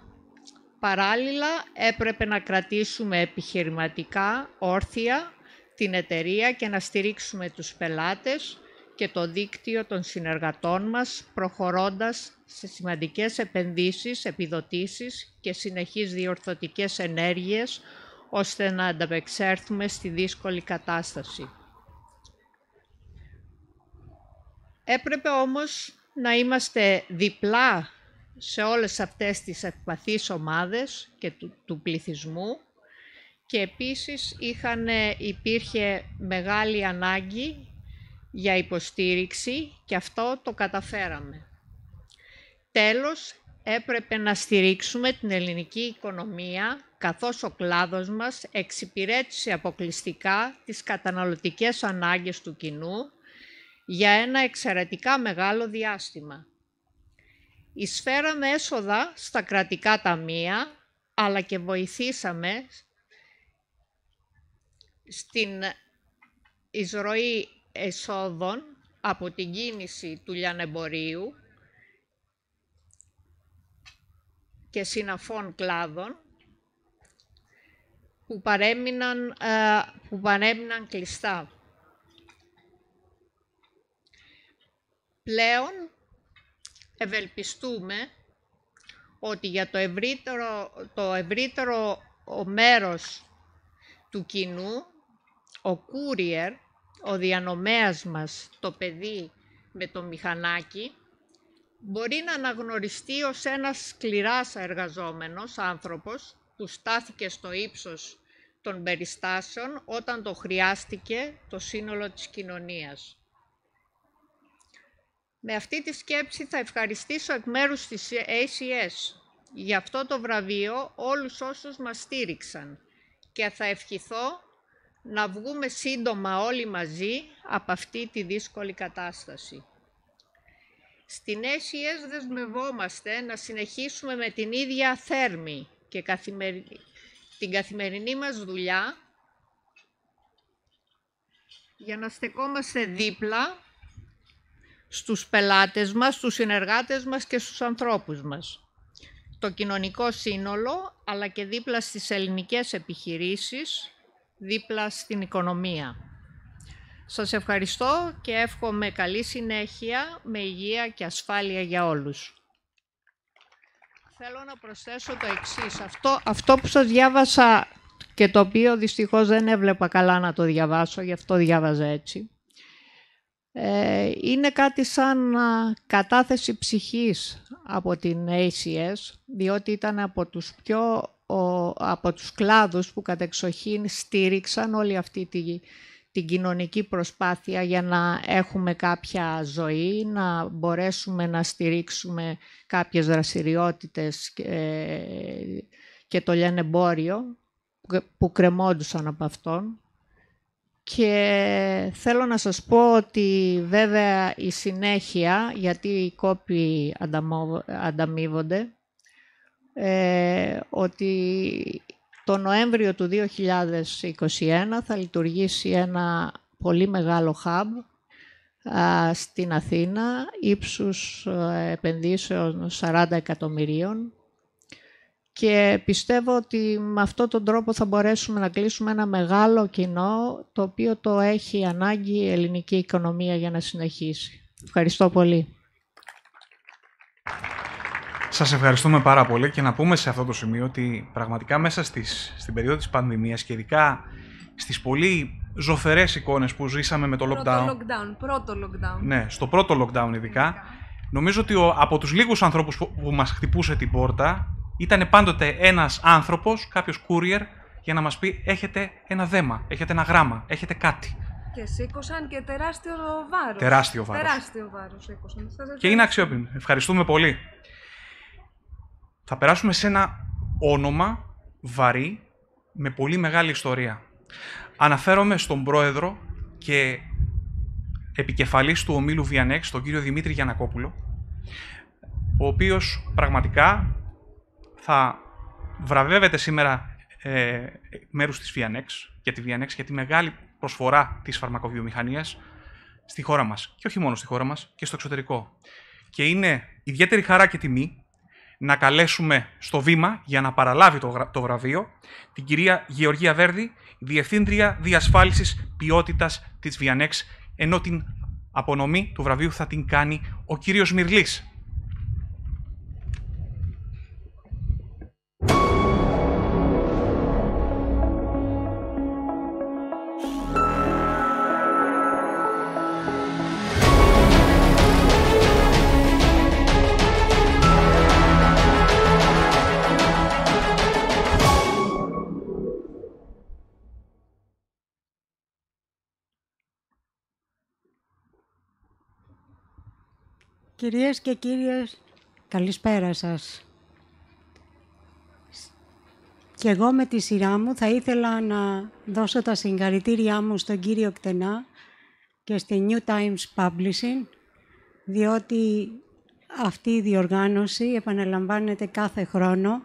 Παράλληλα, έπρεπε να κρατήσουμε επιχειρηματικά όρθια την εταιρεία και να στηρίξουμε τους πελάτες, και το δίκτυο των συνεργατών μας προχωρώντας σε σημαντικές επενδύσεις, επιδοτήσεις και συνεχείς διορθωτικές ενέργειες ώστε να ανταπεξέρθουμε στη δύσκολη κατάσταση. Έπρεπε όμως να είμαστε διπλά σε όλες αυτές τις ευπαθείς ομάδες και του, πληθυσμού και επίσης είχαν, υπήρχε μεγάλη ανάγκη για υποστήριξη και αυτό το καταφέραμε. Τέλος, έπρεπε να στηρίξουμε την ελληνική οικονομία, καθώς ο κλάδος μας εξυπηρέτησε αποκλειστικά τις καταναλωτικές ανάγκες του κοινού για ένα εξαιρετικά μεγάλο διάστημα. Εισφέραμε έσοδα στα κρατικά ταμεία, αλλά και βοηθήσαμε στην εισρωή εσόδων από την κίνηση του λιανεμπορίου και συναφών κλάδων που παρέμειναν, ε, που κλειστά. Πλέον ευελπιστούμε ότι για το ευρύτερο, το ευρύτερο μέρος του κοινού, ο κούριερ, ο διανομέας μας το παιδί με το μηχανάκι μπορεί να αναγνωριστεί ως ένας σκληράς εργαζόμενος άνθρωπος που στάθηκε στο ύψος των περιστάσεων όταν το χρειάστηκε το σύνολο της κοινωνίας. Με αυτή τη σκέψη θα ευχαριστήσω εκ μέρους της ACS για αυτό το βραβείο όλους όσους μας στήριξαν και θα ευχηθώ να βγούμε σύντομα όλοι μαζί από αυτή τη δύσκολη κατάσταση. Στην έσυες δεσμευόμαστε να συνεχίσουμε με την ίδια θέρμη και την καθημερινή μας δουλειά για να στεκόμαστε δίπλα στους πελάτες μας, στους συνεργάτες μας και στους ανθρώπους μας. Το κοινωνικό σύνολο, αλλά και δίπλα στις ελληνικές επιχειρήσεις, δίπλα στην οικονομία. Σας ευχαριστώ και εύχομαι καλή συνέχεια με υγεία και ασφάλεια για όλους. Θέλω να προσθέσω το εξής. Αυτό, αυτό που σας διάβασα και το οποίο δυστυχώς δεν έβλεπα καλά να το διαβάσω, γι' αυτό διάβαζα έτσι. Ε, είναι κάτι σαν κατάθεση ψυχής από την ACS, διότι ήταν από τους πιο από τους κλάδους που κατεξοχήν στήριξαν όλη αυτή τη, την κοινωνική προσπάθεια για να έχουμε κάποια ζωή, να μπορέσουμε να στηρίξουμε κάποιες δραστηριότητες και ε, το λιανεμπόριο που κρεμόντουσαν από αυτόν. Και θέλω να σας πω ότι βέβαια η συνέχεια, γιατί οι κόποι ανταμείβονται, ε, ότι το Νοέμβριο του 2021 θα λειτουργήσει ένα πολύ μεγάλο hub στην Αθήνα, ύψους ε, επενδύσεων 40 εκατομμυρίων και πιστεύω ότι με αυτόν τον τρόπο θα μπορέσουμε να κλείσουμε ένα μεγάλο κοινό το οποίο το έχει ανάγκη η ελληνική οικονομία για να συνεχίσει. Ευχαριστώ πολύ. Σας ευχαριστούμε πάρα πολύ και να πούμε σε αυτό το σημείο ότι πραγματικά μέσα στις, στην περίοδο της πανδημίας και ειδικά στις πολύ ζωφερές εικόνες που ζήσαμε με το lockdown. Πρώτο lockdown, πρώτο lockdown. Ναι, στο πρώτο lockdown ειδικά. Νομίζω ότι από τους λίγους ανθρώπους που, που μας χτυπούσε την πόρτα ήταν πάντοτε ένας άνθρωπος, κάποιος courier, για να μας πει έχετε ένα δέμα, έχετε ένα γράμμα, έχετε κάτι. Και σήκωσαν και τεράστιο βάρος. Τεράστιο βάρος. Τεράστιο βάρος σήκωσαν. Και είναι αξιόπινο. Ευχαριστούμε πολύ θα περάσουμε σε ένα όνομα βαρύ με πολύ μεγάλη ιστορία. Αναφέρομαι στον πρόεδρο και επικεφαλής του ομίλου Βιανέξ, τον κύριο Δημήτρη Γιανακόπουλο, ο οποίος πραγματικά θα βραβεύεται σήμερα ε, μέρους της Βιανέξ για τη Βιανέξ και τη μεγάλη προσφορά της φαρμακοβιομηχανίας στη χώρα μας. Και όχι μόνο στη χώρα μας, και στο εξωτερικό. Και είναι ιδιαίτερη χαρά και τιμή να καλέσουμε στο βήμα για να παραλάβει το, το βραβείο την κυρία Γεωργία Βέρδη, Διευθύντρια Διασφάλισης Ποιότητας της Βιανέξ, ενώ την απονομή του βραβείου θα την κάνει ο κύριος Μυρλής. Κυρίες και κύριοι, καλησπέρα σας. Και εγώ με τη σειρά μου θα ήθελα να δώσω τα συγχαρητήριά μου στον κύριο Κτενά και στη New Times Publishing, διότι αυτή η διοργάνωση επαναλαμβάνεται κάθε χρόνο,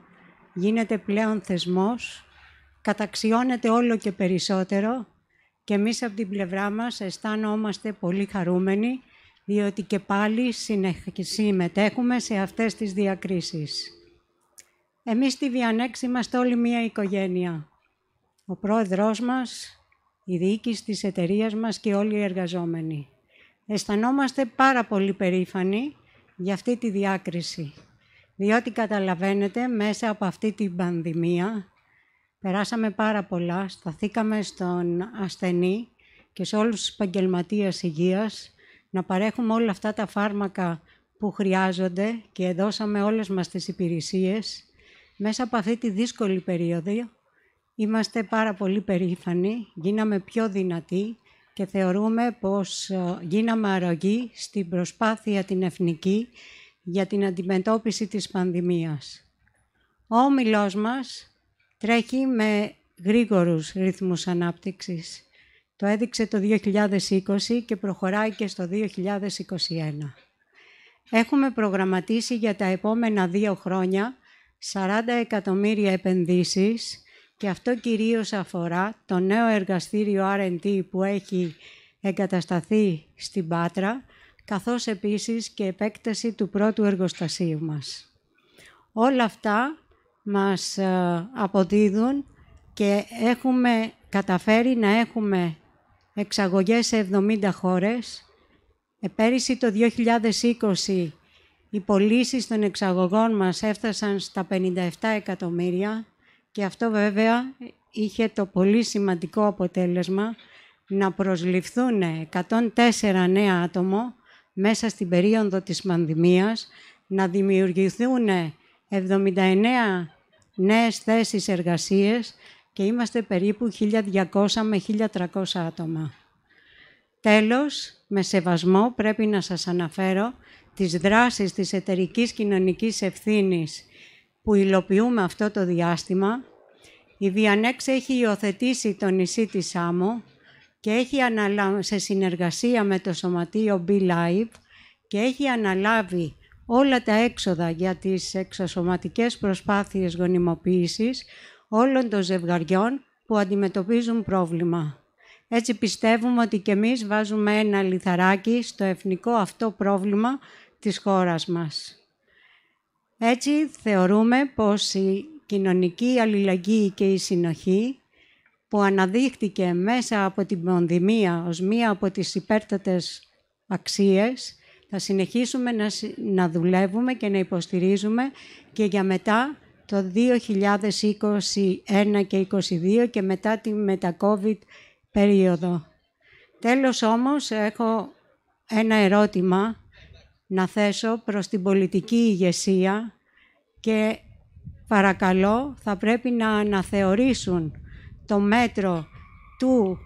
γίνεται πλέον θεσμός, καταξιώνεται όλο και περισσότερο και εμείς από την πλευρά μας αισθάνομαστε πολύ χαρούμενοι διότι και πάλι συμμετέχουμε σε αυτές τις διακρίσεις. Εμείς στη Βιανέξ είμαστε όλοι μία οικογένεια. Ο πρόεδρός μας, η διοίκηση της εταιρείας μας και όλοι οι εργαζόμενοι. Αισθανόμαστε πάρα πολύ περήφανοι για αυτή τη διάκριση, διότι καταλαβαίνετε μέσα από αυτή την πανδημία περάσαμε πάρα πολλά, σταθήκαμε στον ασθενή και σε όλους τους επαγγελματίες υγείας να παρέχουμε όλα αυτά τα φάρμακα που χρειάζονται και δώσαμε όλες μας τις υπηρεσίες. Μέσα από αυτή τη δύσκολη περίοδο είμαστε πάρα πολύ περήφανοι, γίναμε πιο δυνατοί και θεωρούμε πως ε, γίναμε αρρωγοί στην προσπάθεια την εθνική για την αντιμετώπιση της πανδημίας. Ο όμιλός μας τρέχει με γρήγορους ρυθμούς ανάπτυξης. Το έδειξε το 2020 και προχωράει και στο 2021. Έχουμε προγραμματίσει για τα επόμενα δύο χρόνια 40 εκατομμύρια επενδύσεις και αυτό κυρίως αφορά το νέο εργαστήριο R&D που έχει εγκατασταθεί στην Πάτρα, καθώς επίσης και επέκταση του πρώτου εργοστασίου μας. Όλα αυτά μας ε, αποδίδουν και έχουμε καταφέρει να έχουμε εξαγωγές σε 70 χώρες. Ε, πέρυσι το 2020 οι πωλήσει των εξαγωγών μας έφτασαν στα 57 εκατομμύρια και αυτό βέβαια είχε το πολύ σημαντικό αποτέλεσμα να προσληφθούν 104 νέα άτομα μέσα στην περίοδο της πανδημίας, να δημιουργηθούν 79 νέες θέσεις εργασίες και είμαστε περίπου 1.200 με 1.300 άτομα. Τέλος, με σεβασμό πρέπει να σας αναφέρω τις δράσεις της εταιρικής κοινωνικής ευθύνης που υλοποιούμε αυτό το διάστημα. Η διανέξ έχει υιοθετήσει το νησί της Σάμο και έχει σε συνεργασία με το σωματείο Be Live και έχει αναλάβει όλα τα έξοδα για τις εξωσωματικές προσπάθειες γονιμοποίησης όλων των ζευγαριών που αντιμετωπίζουν πρόβλημα. Έτσι πιστεύουμε ότι και εμείς βάζουμε ένα λιθαράκι στο εθνικό αυτό πρόβλημα της χώρας μας. Έτσι θεωρούμε πως η κοινωνική αλληλεγγύη και η συνοχή που αναδείχθηκε μέσα από την πανδημία ως μία από τις υπέρτατες αξίες, θα συνεχίσουμε να, να δουλεύουμε και να υποστηρίζουμε και για μετά το 2021 και 2022 και μετά τη μετα-COVID περίοδο. Τέλος όμως έχω ένα ερώτημα να θέσω προς την πολιτική ηγεσία και παρακαλώ θα πρέπει να αναθεωρήσουν το μέτρο του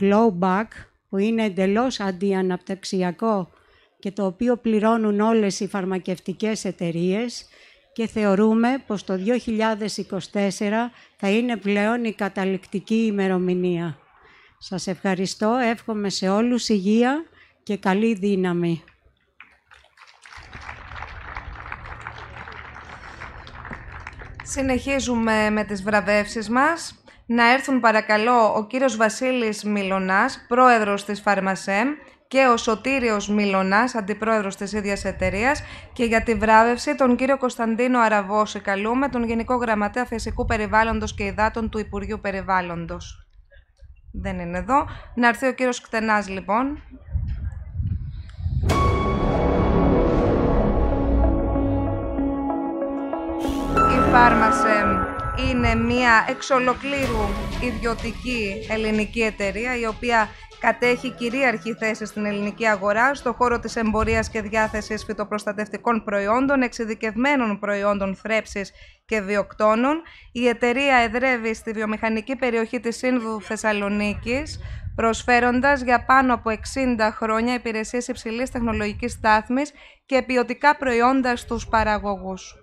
clawback που είναι εντελώς αντιαναπτυξιακό και το οποίο πληρώνουν όλες οι φαρμακευτικές εταιρείες και θεωρούμε πως το 2024 θα είναι πλέον η καταληκτική ημερομηνία. Σας ευχαριστώ, εύχομαι σε όλους υγεία και καλή δύναμη. Συνεχίζουμε με τις βραβεύσεις μας. Να έρθουν παρακαλώ ο κύριος Βασίλης Μιλωνάς, πρόεδρος της Φαρμασέμ, και ο Σωτήριος Μιλωνάς, αντιπρόεδρος της ίδιας εταιρείας και για τη βράβευση τον κύριο Κωνσταντίνο Αραβώση καλούμε, τον Γενικό Γραμματέα Φυσικού Περιβάλλοντος και Υδάτων του Υπουργείου Περιβάλλοντος. Δεν είναι εδώ. Να έρθει ο κύριος Κτενάς λοιπόν. Η φάρμασε είναι μια εξ ολοκλήρου ιδιωτική ελληνική εταιρεία η οποία κατέχει κυρίαρχη θέση στην ελληνική αγορά στο χώρο της εμπορίας και διάθεσης φυτοπροστατευτικών προϊόντων, εξειδικευμένων προϊόντων θρέψης και βιοκτώνων. Η εταιρεία εδρεύει στη βιομηχανική περιοχή της Σύνδου Θεσσαλονίκης, προσφέροντας για πάνω από 60 χρόνια υπηρεσίες υψηλής τεχνολογικής στάθμης και ποιοτικά προϊόντα στους παραγωγούς.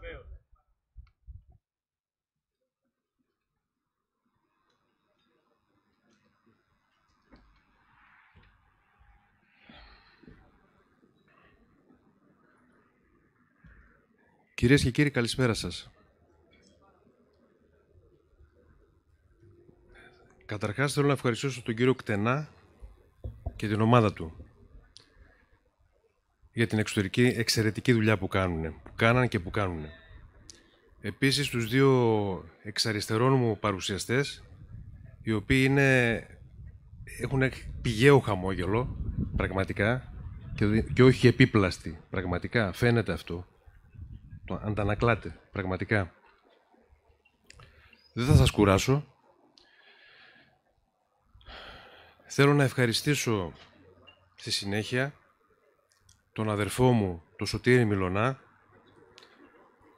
Κυρίες και κύριοι, καλησπέρα σας. Καταρχάς θέλω να ευχαριστήσω τον κύριο Κτενά και την ομάδα του για την εξωτερική εξαιρετική δουλειά που κάνουν, που κάναν και που κάνουν. Επίσης τους δύο εξαριστερών μου παρουσιαστές, οι οποίοι είναι, έχουν πηγαίο χαμόγελο, πραγματικά, και, και όχι επίπλαστοι, πραγματικά, φαίνεται αυτό το αντανακλάτε, πραγματικά. Δεν θα σας κουράσω. Θέλω να ευχαριστήσω στη συνέχεια τον αδερφό μου, τον Σωτήρη Μιλωνά,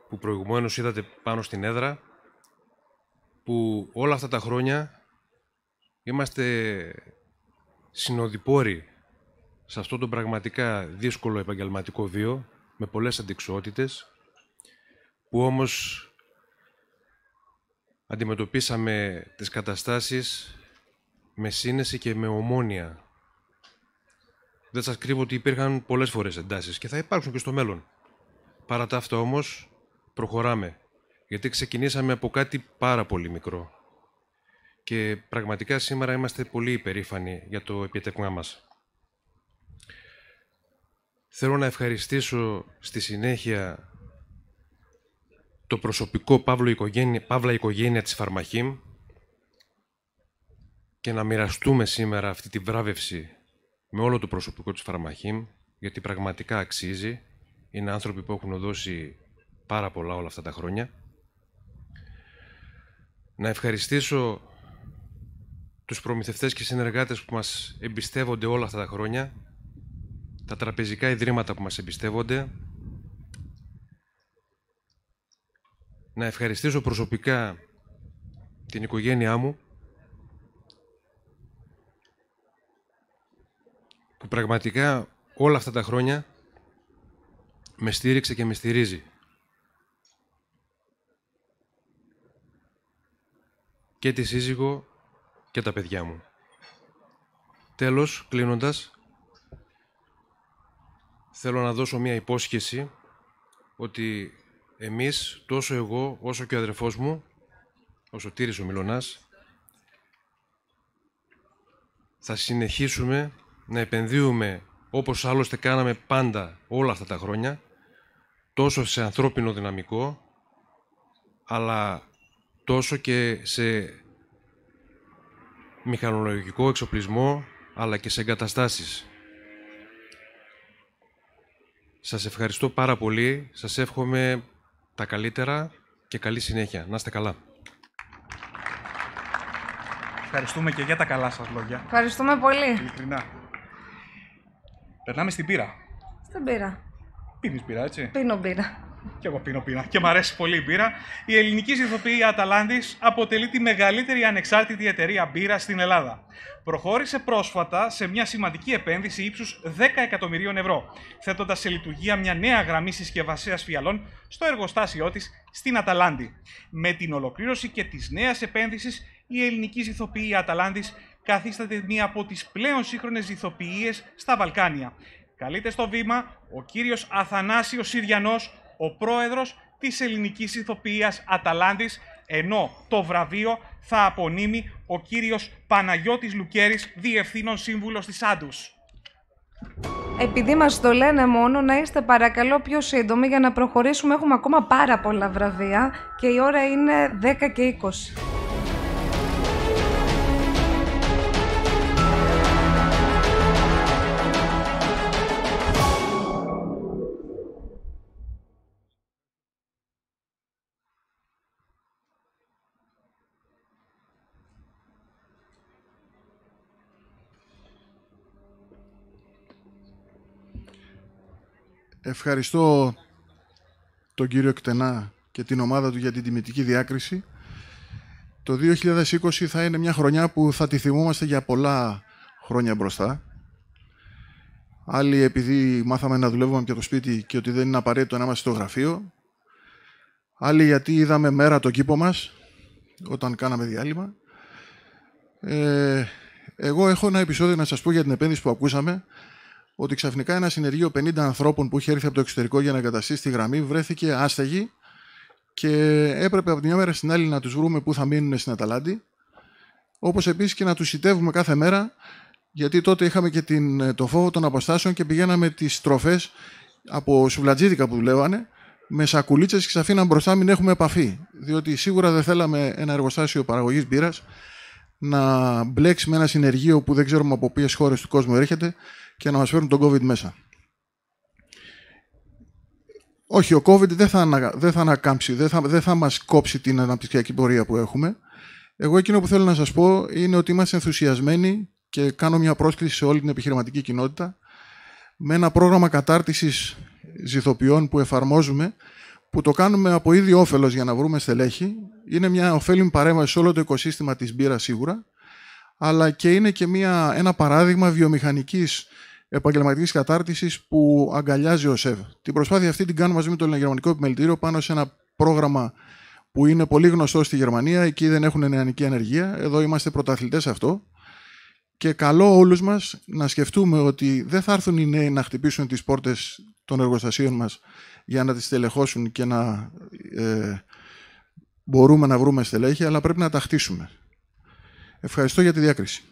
που προηγουμένως είδατε πάνω στην έδρα, που όλα αυτά τα χρόνια είμαστε συνοδοιπόροι σε αυτό το πραγματικά δύσκολο επαγγελματικό βίο, με πολλές αντικσότητες, που όμως αντιμετωπίσαμε τις καταστάσεις με σύνεση και με ομόνια. Δεν σας κρύβω ότι υπήρχαν πολλές φορές εντάσεις και θα υπάρξουν και στο μέλλον. Παρά τα αυτά όμως προχωράμε, γιατί ξεκινήσαμε από κάτι πάρα πολύ μικρό. Και πραγματικά σήμερα είμαστε πολύ υπερήφανοι για το επιτευγμά μας. Θέλω να ευχαριστήσω στη συνέχεια το προσωπικό παύλο οικογένεια, παύλα οικογένεια της Φαρμαχήμ και να μοιραστούμε σήμερα αυτή τη βράβευση με όλο το προσωπικό της Φαρμαχήμ γιατί πραγματικά αξίζει. Είναι άνθρωποι που έχουν δώσει πάρα πολλά όλα αυτά τα χρόνια. Να ευχαριστήσω τους προμηθευτές και συνεργάτες που μας εμπιστεύονται όλα αυτά τα χρόνια, τα τραπεζικά ιδρύματα που μας εμπιστεύονται, να ευχαριστήσω προσωπικά την οικογένειά μου που πραγματικά όλα αυτά τα χρόνια με στήριξε και με στηρίζει. Και τη σύζυγο και τα παιδιά μου. Τέλος, κλείνοντας, θέλω να δώσω μία υπόσχεση ότι εμείς, τόσο εγώ, όσο και ο αδερφός μου, ο Σωτήρης ο Μιλωνάς, θα συνεχίσουμε να επενδύουμε, όπως άλλωστε κάναμε πάντα όλα αυτά τα χρόνια, τόσο σε ανθρώπινο δυναμικό, αλλά τόσο και σε μηχανολογικό εξοπλισμό, αλλά και σε εγκαταστάσεις. Σας ευχαριστώ πάρα πολύ. Σας εύχομαι τα καλύτερα και καλή συνέχεια. Να είστε καλά. Ευχαριστούμε και για τα καλά σας λόγια. Ευχαριστούμε πολύ. Περνάμε στην πύρα. Στην πύρα. Πίνεις πύρα, έτσι. Πίνω πύρα. Και εγώ πίνω πίνα και μου αρέσει πολύ η μπύρα. Η ελληνική ζυθοποιή Αταλάντης αποτελεί τη μεγαλύτερη ανεξάρτητη εταιρεία μπύρας στην Ελλάδα. Προχώρησε πρόσφατα σε μια σημαντική επένδυση ύψους 10 εκατομμυρίων ευρώ, θέτοντας σε λειτουργία μια νέα γραμμή συσκευασίας φιαλών στο εργοστάσιό της στην Αταλάντη. Με την ολοκλήρωση και της νέας επένδυσης, η ελληνική ζυθοποιή Αταλάντης καθίσταται μία από τις πλέον σύγχρονες ζυθοποιίες στα Βαλκάνια. Καλείται στο βήμα ο κύριος Αθανάσιος Συριανός, ο πρόεδρος της ελληνικής ηθοποιίας Αταλάντης, ενώ το βραβείο θα απονείμει ο κύριος Παναγιώτης Λουκέρης, διευθύνων σύμβουλος της Άντους. Επειδή μας το λένε μόνο, να είστε παρακαλώ πιο σύντομοι για να προχωρήσουμε. Έχουμε ακόμα πάρα πολλά βραβεία και η ώρα είναι 10 και 20. Ευχαριστώ τον κύριο Κτενά και την ομάδα του για την τιμητική διάκριση. Το 2020 θα είναι μια χρονιά που θα τη θυμόμαστε για πολλά χρόνια μπροστά. Άλλοι επειδή μάθαμε να δουλεύουμε από το σπίτι και ότι δεν είναι απαραίτητο να είμαστε στο γραφείο. Άλλοι γιατί είδαμε μέρα το κήπο μας όταν κάναμε διάλειμμα. Ε, εγώ έχω ένα επεισόδιο να σας πω για την επένδυση που ακούσαμε ότι ξαφνικά ένα συνεργείο 50 ανθρώπων που είχε έρθει από το εξωτερικό για να εγκαταστήσει τη γραμμή βρέθηκε άστεγη και έπρεπε από τη μια μέρα στην άλλη να τους βρούμε πού θα μείνουν στην Αταλάντη. Όπως επίσης και να τους σητεύουμε κάθε μέρα, γιατί τότε είχαμε και την, το φόβο των αποστάσεων και πηγαίναμε τις τροφές από σουβλατζίδικα που δουλεύανε με σακουλίτσες και σα αφήναν μπροστά μην έχουμε επαφή. Διότι σίγουρα δεν θέλαμε ένα εργοστάσιο παραγωγής μπύρας να μπλέξει με ένα συνεργείο που δεν ξέρουμε από ποιες χώρες του κόσμου έρχεται και να μας φέρουν τον COVID μέσα. Όχι, ο COVID δεν θα, ανα, δεν θα ανακάμψει, δεν θα, δεν θα μας κόψει την αναπτυξιακή πορεία που έχουμε. Εγώ εκείνο που θέλω να σας πω είναι ότι είμαστε ενθουσιασμένοι και κάνω μια πρόσκληση σε όλη την επιχειρηματική κοινότητα με ένα πρόγραμμα κατάρτισης ζηθοποιών που εφαρμόζουμε που το κάνουμε από ίδιο όφελος για να βρούμε στελέχη. Είναι μια ωφέλιμη παρέμβαση σε όλο το οικοσύστημα της μπύρας σίγουρα αλλά και είναι και μια, ένα παράδειγμα βιομηχανικής επαγγελματικής κατάρτισης που αγκαλιάζει ο ΣΕΒ. Την προσπάθεια αυτή την κάνουμε μαζί με το Ελληνογερμανικό Επιμελητήριο πάνω σε ένα πρόγραμμα που είναι πολύ γνωστό στη Γερμανία. Εκεί δεν έχουν νεανική ανεργία. Εδώ είμαστε πρωταθλητές σε αυτό. Και καλό όλους μας να σκεφτούμε ότι δεν θα έρθουν οι νέοι να χτυπήσουν τις πόρτες των εργοστασίων μας για να τις τελεχώσουν και να ε, μπορούμε να βρούμε στελέχη, αλλά πρέπει να τα χτίσουμε. Ευχαριστώ για τη διάκριση.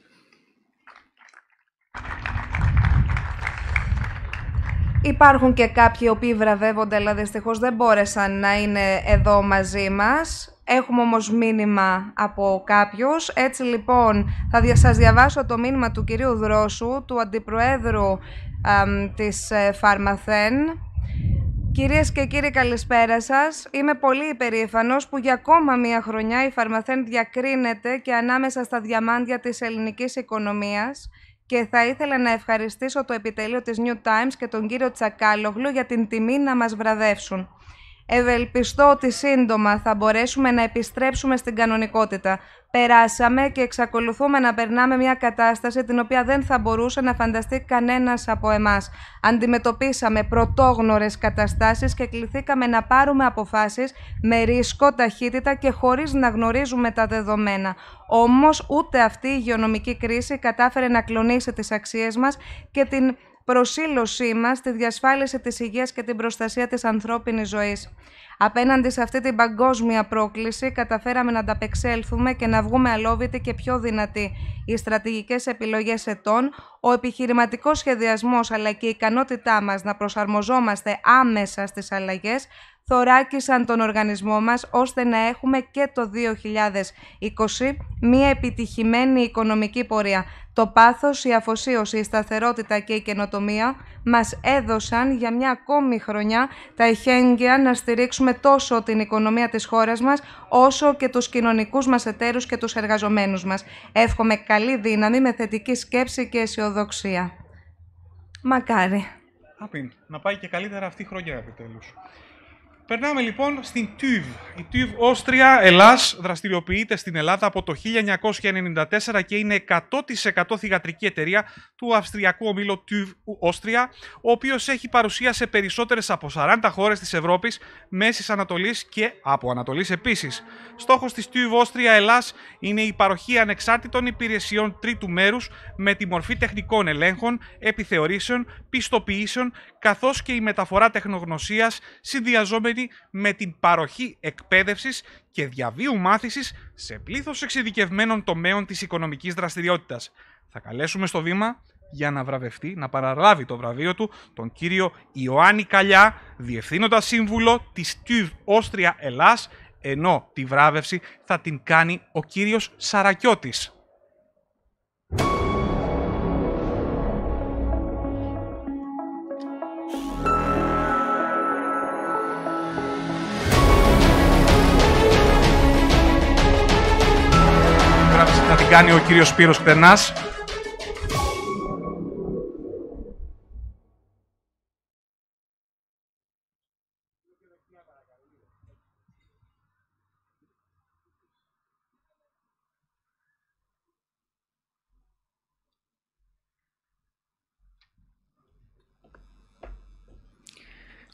Υπάρχουν και κάποιοι οποίοι βραβεύονται, αλλά δυστυχώς δεν μπόρεσαν να είναι εδώ μαζί μας. Έχουμε όμως μήνυμα από κάποιους. Έτσι λοιπόν θα σας διαβάσω το μήνυμα του κυρίου Δρόσου, του Αντιπροέδρου τη της ε, Φαρμαθέν. Κυρίες και κύριοι καλησπέρα σας. Είμαι πολύ υπερήφανος που για ακόμα μία χρονιά η Φαρμαθέν διακρίνεται και ανάμεσα στα διαμάντια της ελληνικής οικονομίας και θα ήθελα να ευχαριστήσω το επιτελείο της New Times και τον κύριο Τσακάλογλου για την τιμή να μας βραδεύσουν. Ευελπιστώ ότι σύντομα θα μπορέσουμε να επιστρέψουμε στην κανονικότητα, περάσαμε και εξακολουθούμε να περνάμε μια κατάσταση την οποία δεν θα μπορούσε να φανταστεί κανένας από εμάς. Αντιμετωπίσαμε πρωτόγνωρες καταστάσεις και κληθήκαμε να πάρουμε αποφάσεις με ρίσκο ταχύτητα και χωρίς να γνωρίζουμε τα δεδομένα. Όμως ούτε αυτή η υγειονομική κρίση κατάφερε να κλονίσει τις αξίες μας και την προσήλωσή μας στη διασφάλιση της υγείας και την προστασία της ανθρώπινης ζωής. Απέναντι σε αυτή την παγκόσμια πρόκληση, καταφέραμε να ανταπεξέλθουμε και να βγούμε αλόβητοι και πιο δυνατοί. Οι στρατηγικές επιλογές ετών, ο επιχειρηματικός σχεδιασμός αλλά και η ικανότητά μας να προσαρμοζόμαστε άμεσα στις αλλαγές θωράκισαν τον οργανισμό μας ώστε να έχουμε και το 2020 μια επιτυχημένη οικονομική πορεία. Το πάθος, η αφοσίωση, η σταθερότητα και η καινοτομία μας έδωσαν για μια ακόμη χρονιά τα ειχέγγυα να στηρίξουμε τόσο την οικονομία της χώρας μας όσο και τους κοινωνικούς μας εταίρους και τους εργαζομένους μας. Εύχομαι καλή δύναμη με θετική σκέψη και αισιοδοξία. Μακάρι. Άπιν, να πάει και καλύτερα αυτή η χρονιά επιτέλους. Περνάμε λοιπόν στην TÜV. Η TÜV Όστρια Ελλάς δραστηριοποιείται στην Ελλάδα από το 1994 και είναι 100% θηγατρική εταιρεία του αυστριακού ομίλου TÜV Όστρια, ο οποίος έχει παρουσία σε περισσότερες από 40 χώρες της Ευρώπης, Μέσης Ανατολής και από Ανατολής επίσης. Στόχος της TÜV Όστρια Ελλάς είναι η παροχή ανεξάρτητων υπηρεσιών τρίτου μέρους με τη μορφή τεχνικών ελέγχων, επιθεωρήσεων, πιστοποιήσεων, καθώς και η μεταφορά τεχνογνωσίας συνδυαζόμενη με την παροχή εκπαίδευσης και διαβίου μάθησης σε πλήθος εξειδικευμένων τομέων της οικονομικής δραστηριότητας. Θα καλέσουμε στο βήμα για να βραβευτεί, να παραλάβει το βραβείο του τον κύριο Ιωάννη Καλιά, διευθύνοντας σύμβουλο της TÜV Όστρια Ελλάς, ενώ τη βράβευση θα την κάνει ο κύριος Σαρακιώτης. την κάνει ο κύριος Σπύρος Κτενάς.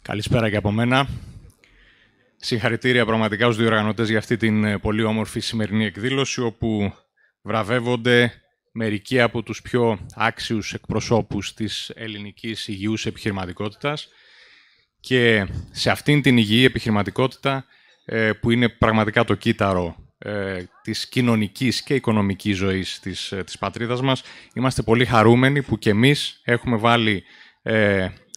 Καλησπέρα και από μένα. Συγχαρητήρια πραγματικά στους διοργανωτές για αυτή την ε, πολύ όμορφη σημερινή εκδήλωση, όπου βραβεύονται μερικοί από τους πιο άξιους εκπροσώπους της ελληνικής υγιούς επιχειρηματικότητας και σε αυτήν την υγιή επιχειρηματικότητα ε, που είναι πραγματικά το κύτταρο ε, της κοινωνικής και οικονομικής ζωής της, ε, της πατρίδας μας. Είμαστε πολύ χαρούμενοι που και εμείς έχουμε βάλει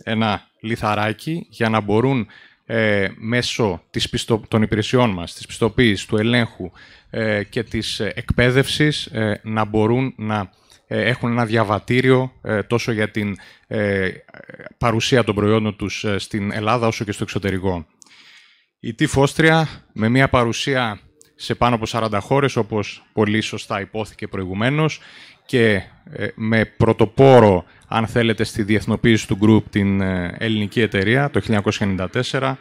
ένα λιθαράκι για να μπορούν ε, μέσω της πιστο, των υπηρεσιών μας, της πιστοποίησης, του ελέγχου ε, και της ε, εκπαίδευσης να μπορούν να έχουν ένα διαβατήριο τόσο για την παρουσία των προϊόντων τους στην Ελλάδα όσο και στο εξωτερικό. Η Τι Φώστρια με μια παρουσία σε πάνω από 40 χώρες όπως πολύ σωστά υπόθηκε προηγουμένως και με πρωτοπόρο αν θέλετε, στη διεθνοποίηση του group την ε, ελληνική εταιρεία το 1994.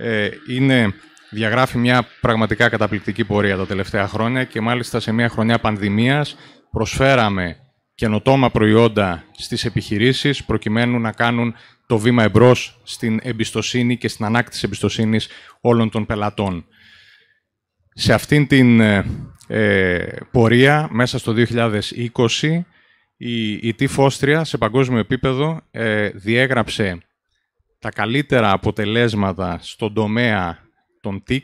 Ε, είναι, διαγράφει μια πραγματικά καταπληκτική πορεία τα τελευταία χρόνια και μάλιστα σε μια χρονιά πανδημίας προσφέραμε καινοτόμα προϊόντα στις επιχειρήσεις προκειμένου να κάνουν το βήμα εμπρός στην εμπιστοσύνη και στην ανάκτηση εμπιστοσύνης όλων των πελατών. Σε αυτήν την ε, ε πορεία, μέσα στο 2020, η, η Τι σε παγκόσμιο επίπεδο ε, διέγραψε τα καλύτερα αποτελέσματα στον τομέα των TIC.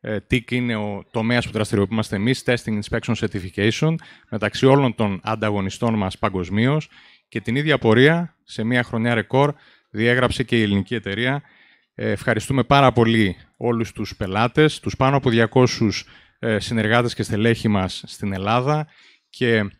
Ε, TIC είναι ο τομέας που δραστηριοποιούμαστε εμείς, Testing Inspection Certification, μεταξύ όλων των ανταγωνιστών μας παγκοσμίως και την ίδια πορεία, σε μια χρονιά ρεκόρ, διέγραψε και η ελληνική εταιρεία. Ε, ευχαριστούμε πάρα πολύ όλους τους πελάτες, τους πάνω από 200 ε, συνεργάτες και στελέχη μας στην Ελλάδα και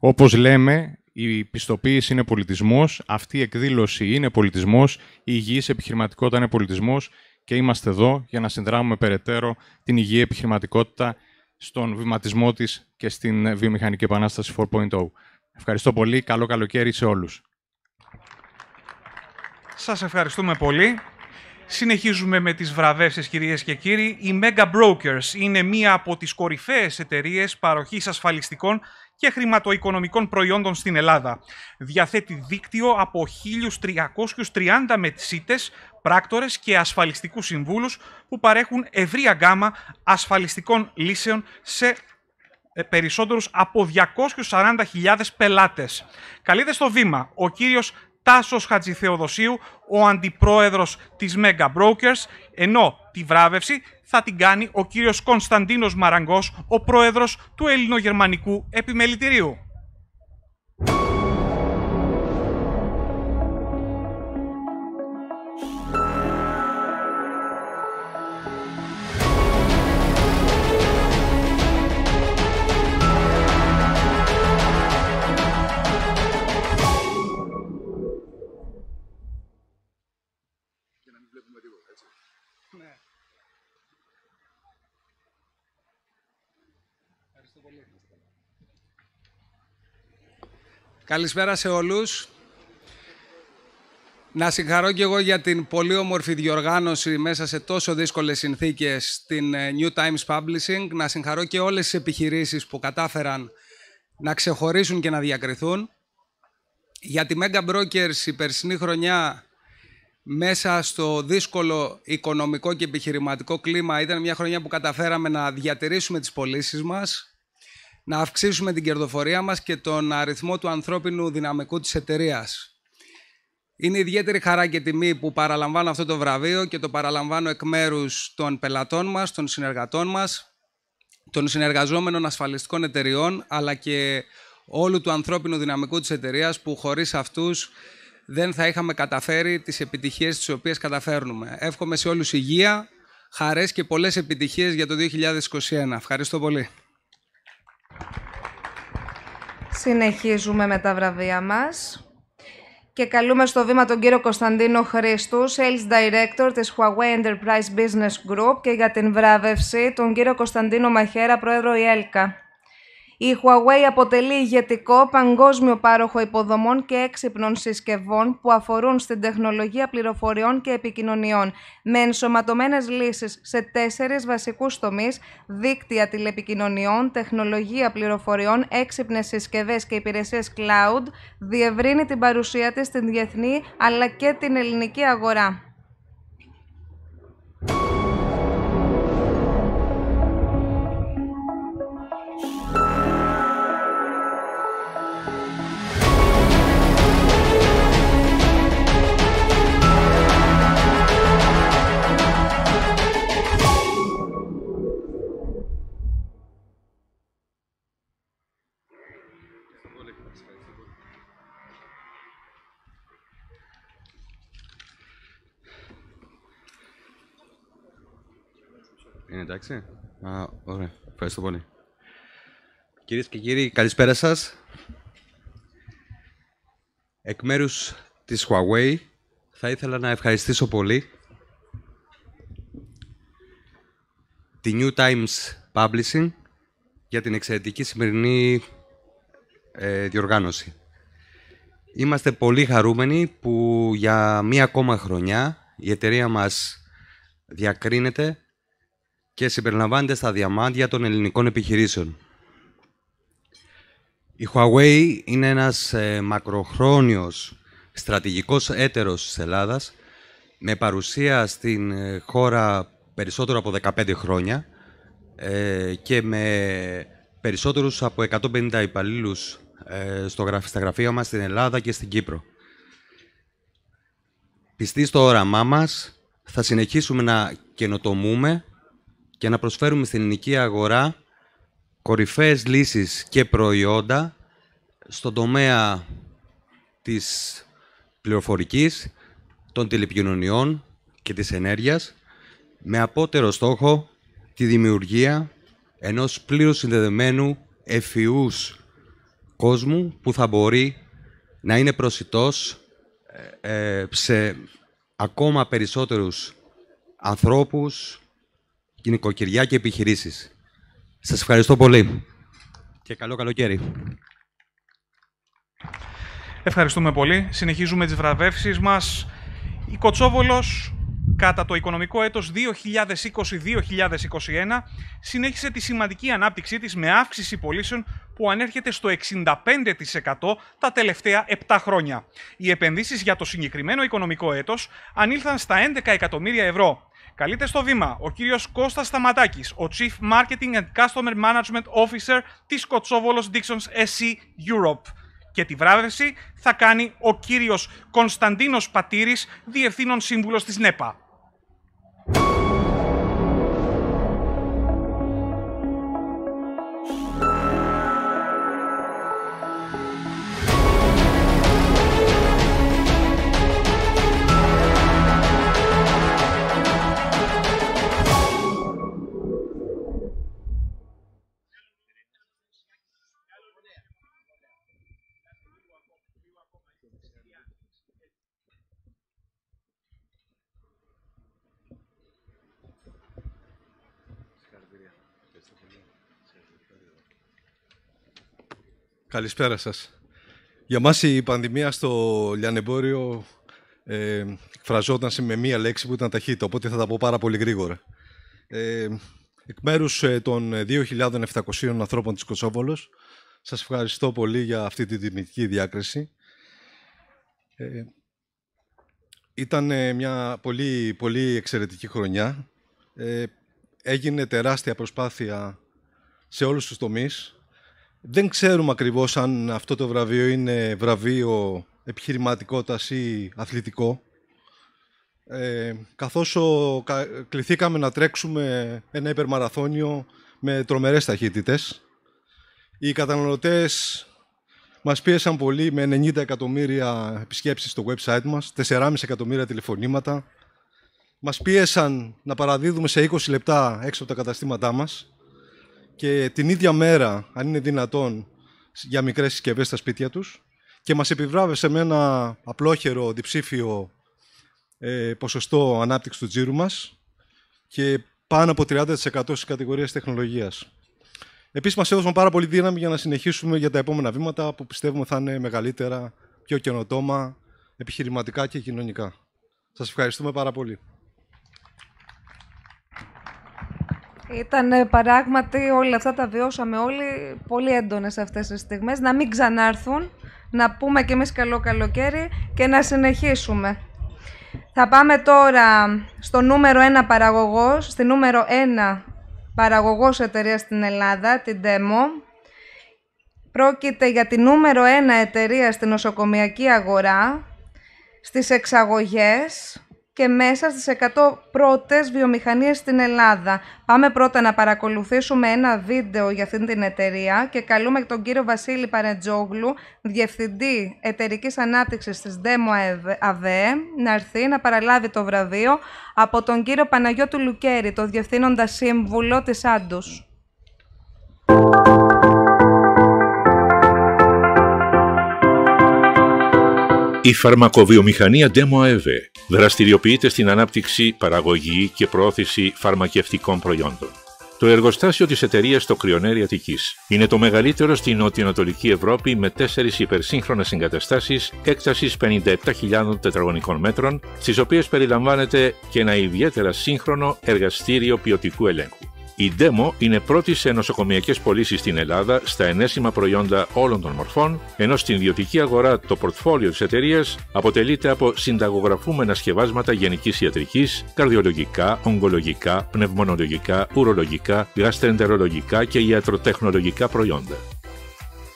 όπως λέμε, η πιστοποίηση είναι πολιτισμός, αυτή η εκδήλωση είναι πολιτισμός, η υγιής επιχειρηματικότητα είναι πολιτισμός και είμαστε εδώ για να συνδράμουμε περαιτέρω την υγιή επιχειρηματικότητα στον βηματισμό της και στην βιομηχανική επανάσταση 4.0. Ευχαριστώ πολύ. Καλό καλοκαίρι σε όλους. Σας ευχαριστούμε πολύ. Συνεχίζουμε με τις βραβεύσεις κυρίες και κύριοι. Η Mega Brokers είναι μία από τις κορυφαίες εταιρείες παροχής ασφαλιστικών και χρηματοοικονομικών προϊόντων στην Ελλάδα. Διαθέτει δίκτυο από 1.330 μετσίτες, πράκτορες και ασφαλιστικούς συμβούλους που παρέχουν ευρία γκάμα ασφαλιστικών λύσεων σε ε, περισσότερους από 240.000 πελάτες. Καλείται στο βήμα ο κύριος Τάσος Χατζηθεοδοσίου, ο αντιπρόεδρος της Mega Brokers, ενώ η βράβευση θα την κάνει ο κύριος Κωνσταντίνος Μαραγκός, ο πρόεδρος του Ελληνογερμανικού Επιμελητηρίου. Καλησπέρα σε όλους. Να συγχαρώ και εγώ για την πολύ όμορφη διοργάνωση μέσα σε τόσο δύσκολες συνθήκες στην ε, New Times Publishing. Να συγχαρώ και όλες τις επιχειρήσεις που κατάφεραν να ξεχωρίσουν και να διακριθούν. Για τη Mega Brokers η περσινή χρονιά μέσα στο δύσκολο οικονομικό και επιχειρηματικό κλίμα ήταν μια χρονιά που καταφέραμε να διατηρήσουμε τις πωλήσεις μας, να αυξήσουμε την κερδοφορία μας και τον αριθμό του ανθρώπινου δυναμικού της εταιρείας. Είναι ιδιαίτερη χαρά και τιμή που παραλαμβάνω αυτό το βραβείο και το παραλαμβάνω εκ μέρους των πελατών μας, των συνεργατών μας, των συνεργαζόμενων ασφαλιστικών εταιριών, αλλά και όλου του ανθρώπινου δυναμικού της εταιρείας που χωρίς αυτούς δεν θα είχαμε καταφέρει τις επιτυχίες τις οποίες καταφέρνουμε. Εύχομαι σε όλους υγεία, χαρές και πολλές επιτυχίες για το 2021. Ευχαριστώ πολύ. Συνεχίζουμε με τα βραβεία μας. Και καλούμε στο βήμα τον κύριο Κωνσταντίνο Χρήστου, Sales Director της Huawei Enterprise Business Group και για την βράβευση τον κύριο Κωνσταντίνο Μαχέρα, Πρόεδρο ΙΕΛΚΑ. Η Huawei αποτελεί ηγετικό παγκόσμιο πάροχο υποδομών και έξυπνων συσκευών που αφορούν στην τεχνολογία πληροφοριών και επικοινωνιών, με ενσωματωμένες λύσεις σε τέσσερις βασικούς τομείς, δίκτυα τηλεπικοινωνιών, τεχνολογία πληροφοριών, έξυπνες συσκευές και υπηρεσίες cloud, διευρύνει την παρουσία της στην διεθνή αλλά και την ελληνική αγορά. Είναι εντάξει. ωραία. Ευχαριστώ πολύ. Κυρίες και κύριοι, καλησπέρα σας. Εκ μέρους της Huawei, θα ήθελα να ευχαριστήσω πολύ τη New Times Publishing για την εξαιρετική σημερινή ε, διοργάνωση. Είμαστε πολύ χαρούμενοι που για μία ακόμα χρονιά η εταιρεία μας διακρίνεται και συμπεριλαμβάνεται στα διαμάντια των ελληνικών επιχειρήσεων. Η Huawei είναι ένας ε, μακροχρόνιος στρατηγικός έτερος της Ελλάδας με παρουσία στην ε, χώρα περισσότερο από 15 χρόνια ε, και με περισσότερους από 150 υπαλλήλους ε, στο, στα γραφεία μας στην Ελλάδα και στην Κύπρο. Πιστοί στο όραμά μας, θα συνεχίσουμε να καινοτομούμε και να προσφέρουμε στην ελληνική αγορά κορυφαίες λύσεις και προϊόντα στον τομέα της πληροφορικής, των τηλεπικοινωνιών και της ενέργειας με απότερο στόχο τη δημιουργία ενός πλήρως συνδεδεμένου εφιούς κόσμου που θα μπορεί να είναι προσιτός ε, ε, σε ακόμα περισσότερους ανθρώπους, νοικοκυριά και επιχειρήσεις. Σας ευχαριστώ πολύ και καλό καλοκαίρι. Ευχαριστούμε πολύ. Συνεχίζουμε τις βραβεύσεις μας. Η Κοτσόβολος κατά το οικονομικό έτος 2020-2021 συνέχισε τη σημαντική ανάπτυξή της με αύξηση πωλήσεων που ανέρχεται στο 65% τα τελευταία 7 χρόνια. Οι επενδύσεις για το συγκεκριμένο οικονομικό έτος ανήλθαν στα 11 εκατομμύρια ευρώ Καλείται στο βήμα ο κύριος Κώστας Σταματάκης, ο Chief Marketing and Customer Management Officer της Κοτσόβολος Dixons SE Europe. Και τη βράβευση θα κάνει ο κύριος Κωνσταντίνος Πατήρης, Διευθύνων Σύμβουλος της ΝΕΠΑ. Καλησπέρα σας. Για μας η πανδημία στο λιανεμπόριο ε, φραζόταν με μία λέξη που ήταν ταχύτητα, οπότε θα τα πω πάρα πολύ γρήγορα. Ε, εκ μέρους ε, των 2.700 ανθρώπων της Κωσόβολος, σας ευχαριστώ πολύ για αυτή τη δημιουργική διάκριση. Ε, ήταν ε, μια πολύ, πολύ εξαιρετική χρονιά. Ε, έγινε τεράστια προσπάθεια σε όλους τους τομείς, δεν ξέρουμε ακριβώς αν αυτό το βραβείο είναι βραβείο επιχειρηματικότητας ή αθλητικό. Ε, καθώς ο, κληθήκαμε να τρέξουμε ένα υπερμαραθώνιο με τρομερές ταχύτητες. Οι καταναλωτές μας πίεσαν πολύ με 90 εκατομμύρια επισκέψεις στο website μας, 4,5 εκατομμύρια τηλεφωνήματα. Μας πίεσαν να παραδίδουμε σε 20 λεπτά έξω από τα καταστήματά μας και την ίδια μέρα, αν είναι δυνατόν, για μικρές συσκευές στα σπίτια τους και μας επιβράβευσε με ένα απλόχερο διψήφιο ε, ποσοστό ανάπτυξης του τζίρου μας και πάνω από 30% στις κατηγορίες τεχνολογίας. Επίσης μας έδωσαν πάρα πολύ δύναμη για να συνεχίσουμε για τα επόμενα βήματα που πιστεύουμε θα είναι μεγαλύτερα, πιο καινοτόμα, επιχειρηματικά και κοινωνικά. Σας ευχαριστούμε πάρα πολύ. Ήταν παράγματι όλα αυτά τα βιώσαμε όλοι πολύ έντονες αυτές τις στιγμές. Να μην ξανάρθουν, να πούμε και εμείς καλό καλοκαίρι και να συνεχίσουμε. Θα πάμε τώρα στο νούμερο ένα παραγωγός, στη νούμερο 1 παραγωγός εταιρείας στην Ελλάδα, την DEMO. Πρόκειται για τη νούμερο ένα εταιρεία στην νοσοκομιακή αγορά, στις εξαγωγές, και μέσα στις 100 πρώτες βιομηχανίες στην Ελλάδα. Πάμε πρώτα να παρακολουθήσουμε ένα βίντεο για αυτήν την εταιρεία και καλούμε τον κύριο Βασίλη Παρατζόγλου, Διευθυντή Εταιρικής Ανάπτυξης της ΔΕΜΟ ΑΒΕ, να έρθει να παραλάβει το βραβείο από τον κύριο Παναγιώτη Λουκέρη, το Διευθύνοντα Σύμβουλο της Άντους. Η φαρμακοβιομηχανία Demo e δραστηριοποιείται στην ανάπτυξη, παραγωγή και προώθηση φαρμακευτικών προϊόντων. Το εργοστάσιο της εταιρείας στο Κρυονέρι Αττικής είναι το μεγαλύτερο στην νοτιοανατολική Ευρώπη με τέσσερις υπερσύγχρονες εγκαταστάσεις έκτασης 57.000 τετραγωνικών μέτρων, στις οποίες περιλαμβάνεται και ένα ιδιαίτερα σύγχρονο εργαστήριο ποιοτικού ελέγχου. Η Demo είναι πρώτη σε νοσοκομιακές πωλήσεις στην Ελλάδα στα ενέσιμα προϊόντα όλων των μορφών, ενώ στην ιδιωτική αγορά το πορτφόλιο της εταιρείας αποτελείται από συνταγογραφούμενα σκευάσματα γενικής ιατρικής, καρδιολογικά, ογκολογικά, πνευμονολογικά, ουρολογικά, γαστρεντερολογικά και ιατροτεχνολογικά προϊόντα.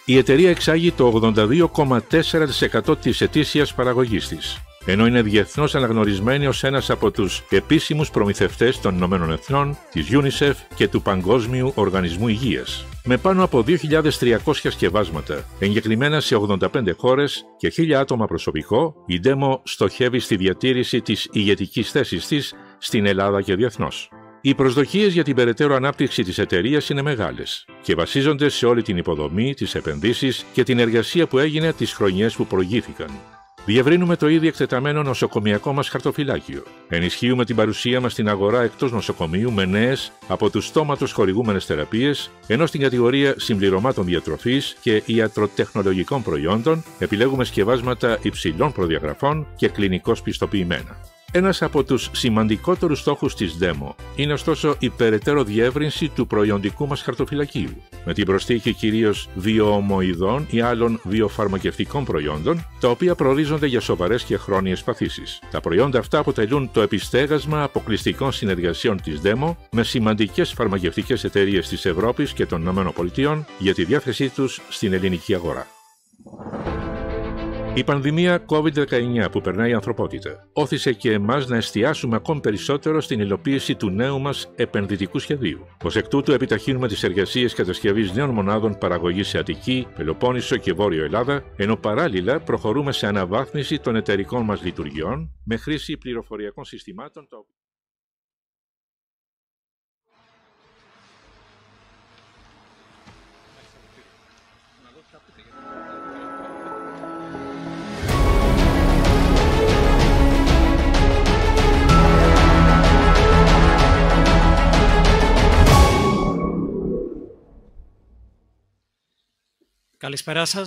Η εταιρεία εξάγει το 82,4% της ετήσιας παραγωγής της ενώ είναι διεθνώς αναγνωρισμένη ως ένας από τους επίσημους προμηθευτές των Ηνωμένων Εθνών, της UNICEF και του Παγκόσμιου Οργανισμού Υγείας. Με πάνω από 2.300 σκευάσματα, εγκεκριμένα σε 85 χώρες και 1.000 άτομα προσωπικό, η DEMO στοχεύει στη διατήρηση της ηγετικής θέσης της στην Ελλάδα και διεθνώς. Οι προσδοκίες για την περαιτέρω ανάπτυξη της εταιρείας είναι μεγάλες και βασίζονται σε όλη την υποδομή, τις επενδύσεις και την εργασία που έγινε τις χρονιές που προηγήθηκαν. Διευρύνουμε το ήδη εκτεταμένο νοσοκομιακό μας χαρτοφυλάκιο. Ενισχύουμε την παρουσία μας στην αγορά εκτός νοσοκομείου με νέες από τους στόματος χορηγούμενες θεραπείες, ενώ στην κατηγορία συμπληρωμάτων διατροφής και ιατροτεχνολογικών προϊόντων επιλέγουμε σκευάσματα υψηλών προδιαγραφών και κλινικώς πιστοποιημένα. Ένας από τους σημαντικότερους στόχους της ΔΕΜΟ είναι ωστόσο η περαιτέρω διεύρυνση του προϊόντικού μας χαρτοφυλακίου, με την προσθήκη κυρίως βιοομοειδών ή άλλων βιοφαρμακευτικών προϊόντων, τα οποία προορίζονται για σοβαρές και χρόνιες παθήσεις. Τα προϊόντα αυτά αποτελούν το επιστέγασμα αποκλειστικών συνεργασιών της ΔΕΜΟ με σημαντικές φαρμακευτικές εταιρείες της Ευρώπης και των ΗΠΑ για τη διάθεσή τους στην ελληνική αγορά. Η πανδημία COVID-19 που περνάει η ανθρωπότητα όθησε και εμάς να εστιάσουμε ακόμη περισσότερο στην υλοποίηση του νέου μας επενδυτικού σχεδίου. Ως εκ τούτου, επιταχύνουμε τις εργασίες κατασκευής νέων μονάδων παραγωγής σε Αττική, Πελοπόννησο και Βόρειο Ελλάδα, ενώ παράλληλα προχωρούμε σε αναβάθμιση των εταιρικών μας λειτουργιών με χρήση πληροφοριακών συστημάτων. Καλησπέρα σας.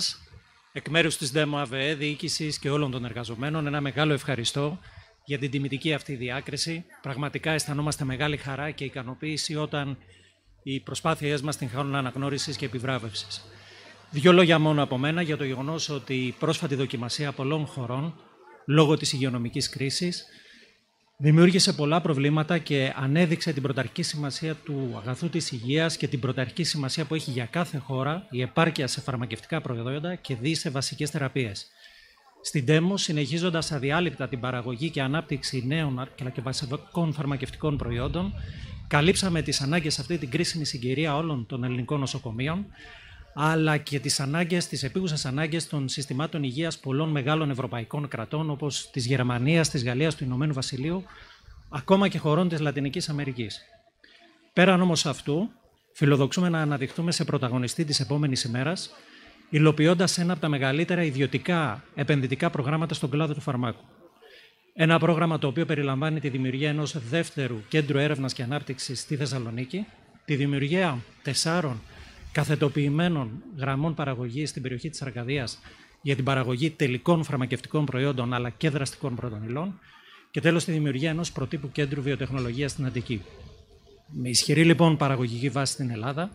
Εκ μέρους της ΔΕΜΟ ΑΒΕ, e, διοίκησης και όλων των εργαζομένων, ένα μεγάλο ευχαριστώ για την τιμητική αυτή διάκριση. Πραγματικά αισθανόμαστε μεγάλη χαρά και ικανοποίηση όταν οι προσπάθειές μας την χάνουν αναγνώρισης και επιβράβευσης. Δύο λόγια μόνο από μένα για το γεγονός ότι η πρόσφατη δοκιμασία πολλών χωρών, λόγω της υγειονομικής κρίσης. Δημιούργησε πολλά προβλήματα και ανέδειξε την πρωταρχική σημασία του αγαθού της υγείας και την πρωταρχική σημασία που έχει για κάθε χώρα η επάρκεια σε φαρμακευτικά προϊόντα και δι σε βασικές θεραπείες. Στην ΤΕΜΟ, συνεχίζοντας αδιάλειπτα την παραγωγή και ανάπτυξη νέων και βασικών φαρμακευτικών προϊόντων, καλύψαμε τις ανάγκες αυτή την κρίσιμη συγκυρία όλων των ελληνικών νοσοκομείων, αλλά και τις ανάγκες, τις επίγουσες ανάγκες των συστημάτων υγείας πολλών μεγάλων ευρωπαϊκών κρατών, όπως της Γερμανίας, της Γαλλίας, του Ηνωμένου Βασιλείου, ακόμα και χωρών της Λατινικής Αμερικής. Πέραν όμως αυτού, φιλοδοξούμε να αναδειχθούμε σε πρωταγωνιστή της επόμενης ημέρας, υλοποιώντας ένα από τα μεγαλύτερα ιδιωτικά επενδυτικά προγράμματα στον κλάδο του φαρμάκου. Ένα πρόγραμμα το οποίο περιλαμβάνει τη δημιουργία ενός δεύτερου κέντρου έρευνας και ανάπτυξης στη Θεσσαλονίκη, τη δημιουργία τεσσάρων καθετοποιημένων γραμμών παραγωγή στην περιοχή της Αρκαδίας για την παραγωγή τελικών φαρμακευτικών προϊόντων αλλά και δραστικών πρώτων και τέλος τη δημιουργία ενός προτύπου κέντρου βιοτεχνολογίας στην Αντική. Με ισχυρή λοιπόν παραγωγική βάση στην Ελλάδα,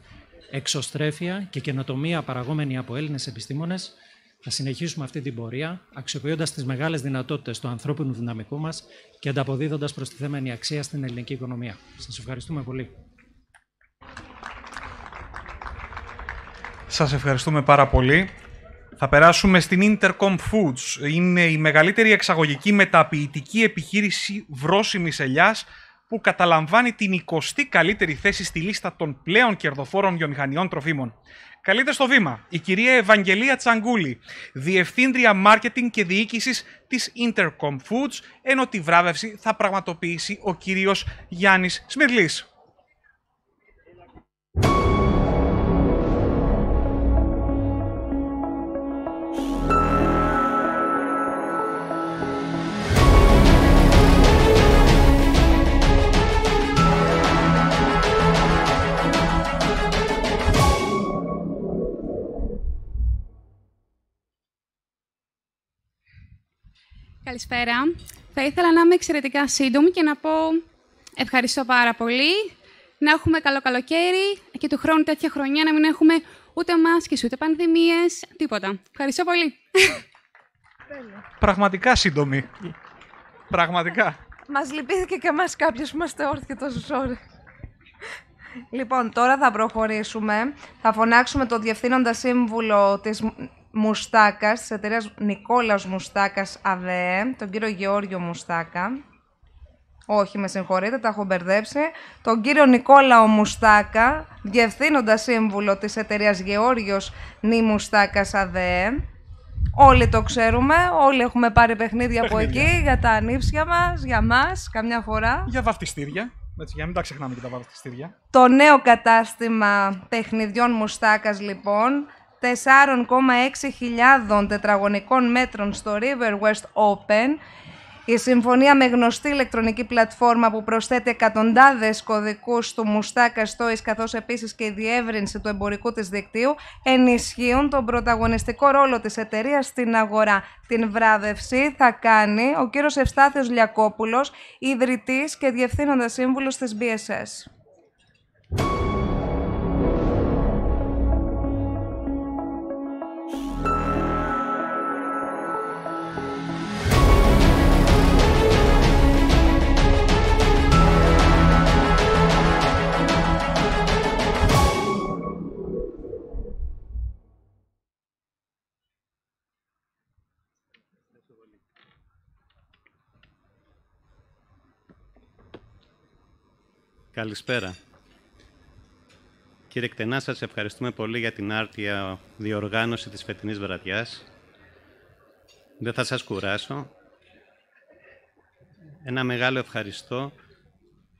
εξωστρέφεια και καινοτομία παραγόμενη από Έλληνες επιστήμονες, θα συνεχίσουμε αυτή την πορεία, αξιοποιώντας τις μεγάλες δυνατότητες του ανθρώπινου δυναμικού μας και ανταποδίδοντας προστιθέμενη αξία στην ελληνική οικονομία. Σας ευχαριστούμε πολύ. Σας ευχαριστούμε πάρα πολύ. Θα περάσουμε στην Intercom Foods. Είναι η μεγαλύτερη εξαγωγική μεταποιητική επιχείρηση βρόσιμης ελιάς που καταλαμβάνει την 20η καλύτερη θέση στη λίστα των πλέον κερδοφόρων βιομηχανιών τροφίμων. Καλείται στο βήμα η κυρία Ευαγγελία Τσαγκούλη, Διευθύντρια Μάρκετινγκ και Διοίκησης της Intercom Foods, ενώ τη βράβευση θα πραγματοποιήσει ο κύριος Γιάννης Σμυρλής. Καλησπέρα. Θα ήθελα να είμαι εξαιρετικά σύντομη και να πω ευχαριστώ πάρα πολύ. Να έχουμε καλό καλοκαίρι και του χρόνου τέτοια χρονιά να μην έχουμε ούτε μάσκες, ούτε πανδημίες, τίποτα. Ευχαριστώ πολύ. Πραγματικά σύντομη. Πραγματικά. Μας λυπήθηκε και εμάς κάποιος που είμαστε όρθιοι τόσους ώρες. Λοιπόν, τώρα θα προχωρήσουμε. Θα φωνάξουμε το Διευθύνοντα Σύμβουλο της Μουστάκας, της εταιρείας Νικόλας Μουστάκας ΑΔΕ, τον κύριο Γεώργιο Μουστάκα. Όχι, με συγχωρείτε, τα έχω μπερδέψει. Τον κύριο Νικόλαο Μουστάκα, διευθύνοντα σύμβουλο της εταιρείας Γεώργιος Νη Μουστάκας ΑΔΕ. Όλοι το ξέρουμε, όλοι έχουμε πάρει παιχνίδια, από εκεί για τα ανήψια μας, για μας, καμιά φορά. Για βαφτιστήρια. Έτσι, για να μην τα ξεχνάμε και τα βαφτιστήρια. Το νέο κατάστημα παιχνιδιών Μουστάκας, λοιπόν, 4,6 χιλιάδων τετραγωνικών μέτρων στο River West Open. Η συμφωνία με γνωστή ηλεκτρονική πλατφόρμα που προσθέτει εκατοντάδες κωδικούς του Μουστάκα Στόης καθώς επίσης και η διεύρυνση του εμπορικού της δικτύου ενισχύουν τον πρωταγωνιστικό ρόλο της εταιρείας στην αγορά. Την βράδευση θα κάνει ο κύριος Ευστάθιος Λιακόπουλος, ιδρυτής και διευθύνοντας σύμβουλος της BSS. Καλησπέρα. Κύριε Κτενά, σας ευχαριστούμε πολύ για την άρτια διοργάνωση της φετινής βραδιάς. Δεν θα σας κουράσω. Ένα μεγάλο ευχαριστώ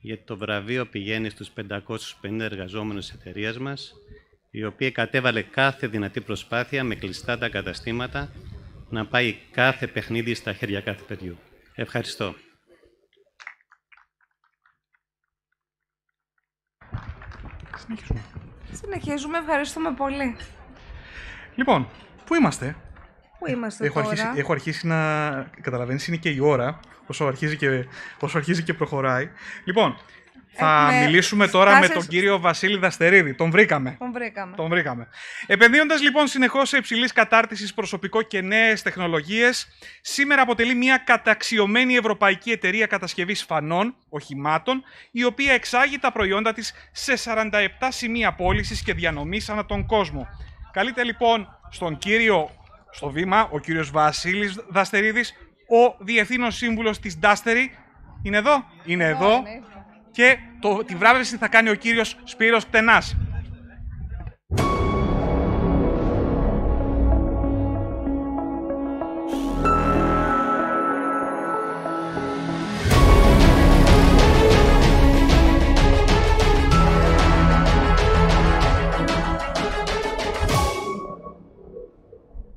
γιατί το βραβείο πηγαίνει στους 550 εργαζόμενους της εταιρείας μας, η οποία κατέβαλε κάθε δυνατή προσπάθεια με κλειστά τα καταστήματα να πάει κάθε παιχνίδι στα χέρια κάθε παιδιού. Ευχαριστώ. Συνεχίζουμε. Συνεχίζουμε, ευχαριστούμε πολύ. Λοιπόν, πού είμαστε. Πού είμαστε έχω τώρα. Αρχίσει, έχω αρχίσει να... Καταλαβαίνεις, είναι και η ώρα, όσο αρχίζει και, όσο αρχίζει και προχωράει. Λοιπόν, θα μιλήσουμε τώρα με τον κύριο Βασίλη Δαστερίδη. Τον βρήκαμε. Τον βρήκαμε. Τον βρήκαμε. Επενδύοντας λοιπόν συνεχώς σε υψηλής κατάρτισης προσωπικό και νέες τεχνολογίες, σήμερα αποτελεί μια καταξιωμένη ευρωπαϊκή εταιρεία κατασκευής φανών, οχημάτων, η οποία εξάγει τα προϊόντα της σε 47 σημεία πώλησης και διανομής ανά τον κόσμο. Καλείται λοιπόν στον κύριο στο βήμα, ο κύριος Βασίλης Δαστερίδης, ο Διευθύνων Σύμβουλος της Ντάστερη. Είναι εδώ? Είναι εδώ και τη βράβευση θα κάνει ο κύριος Σπύρος Κτενάς.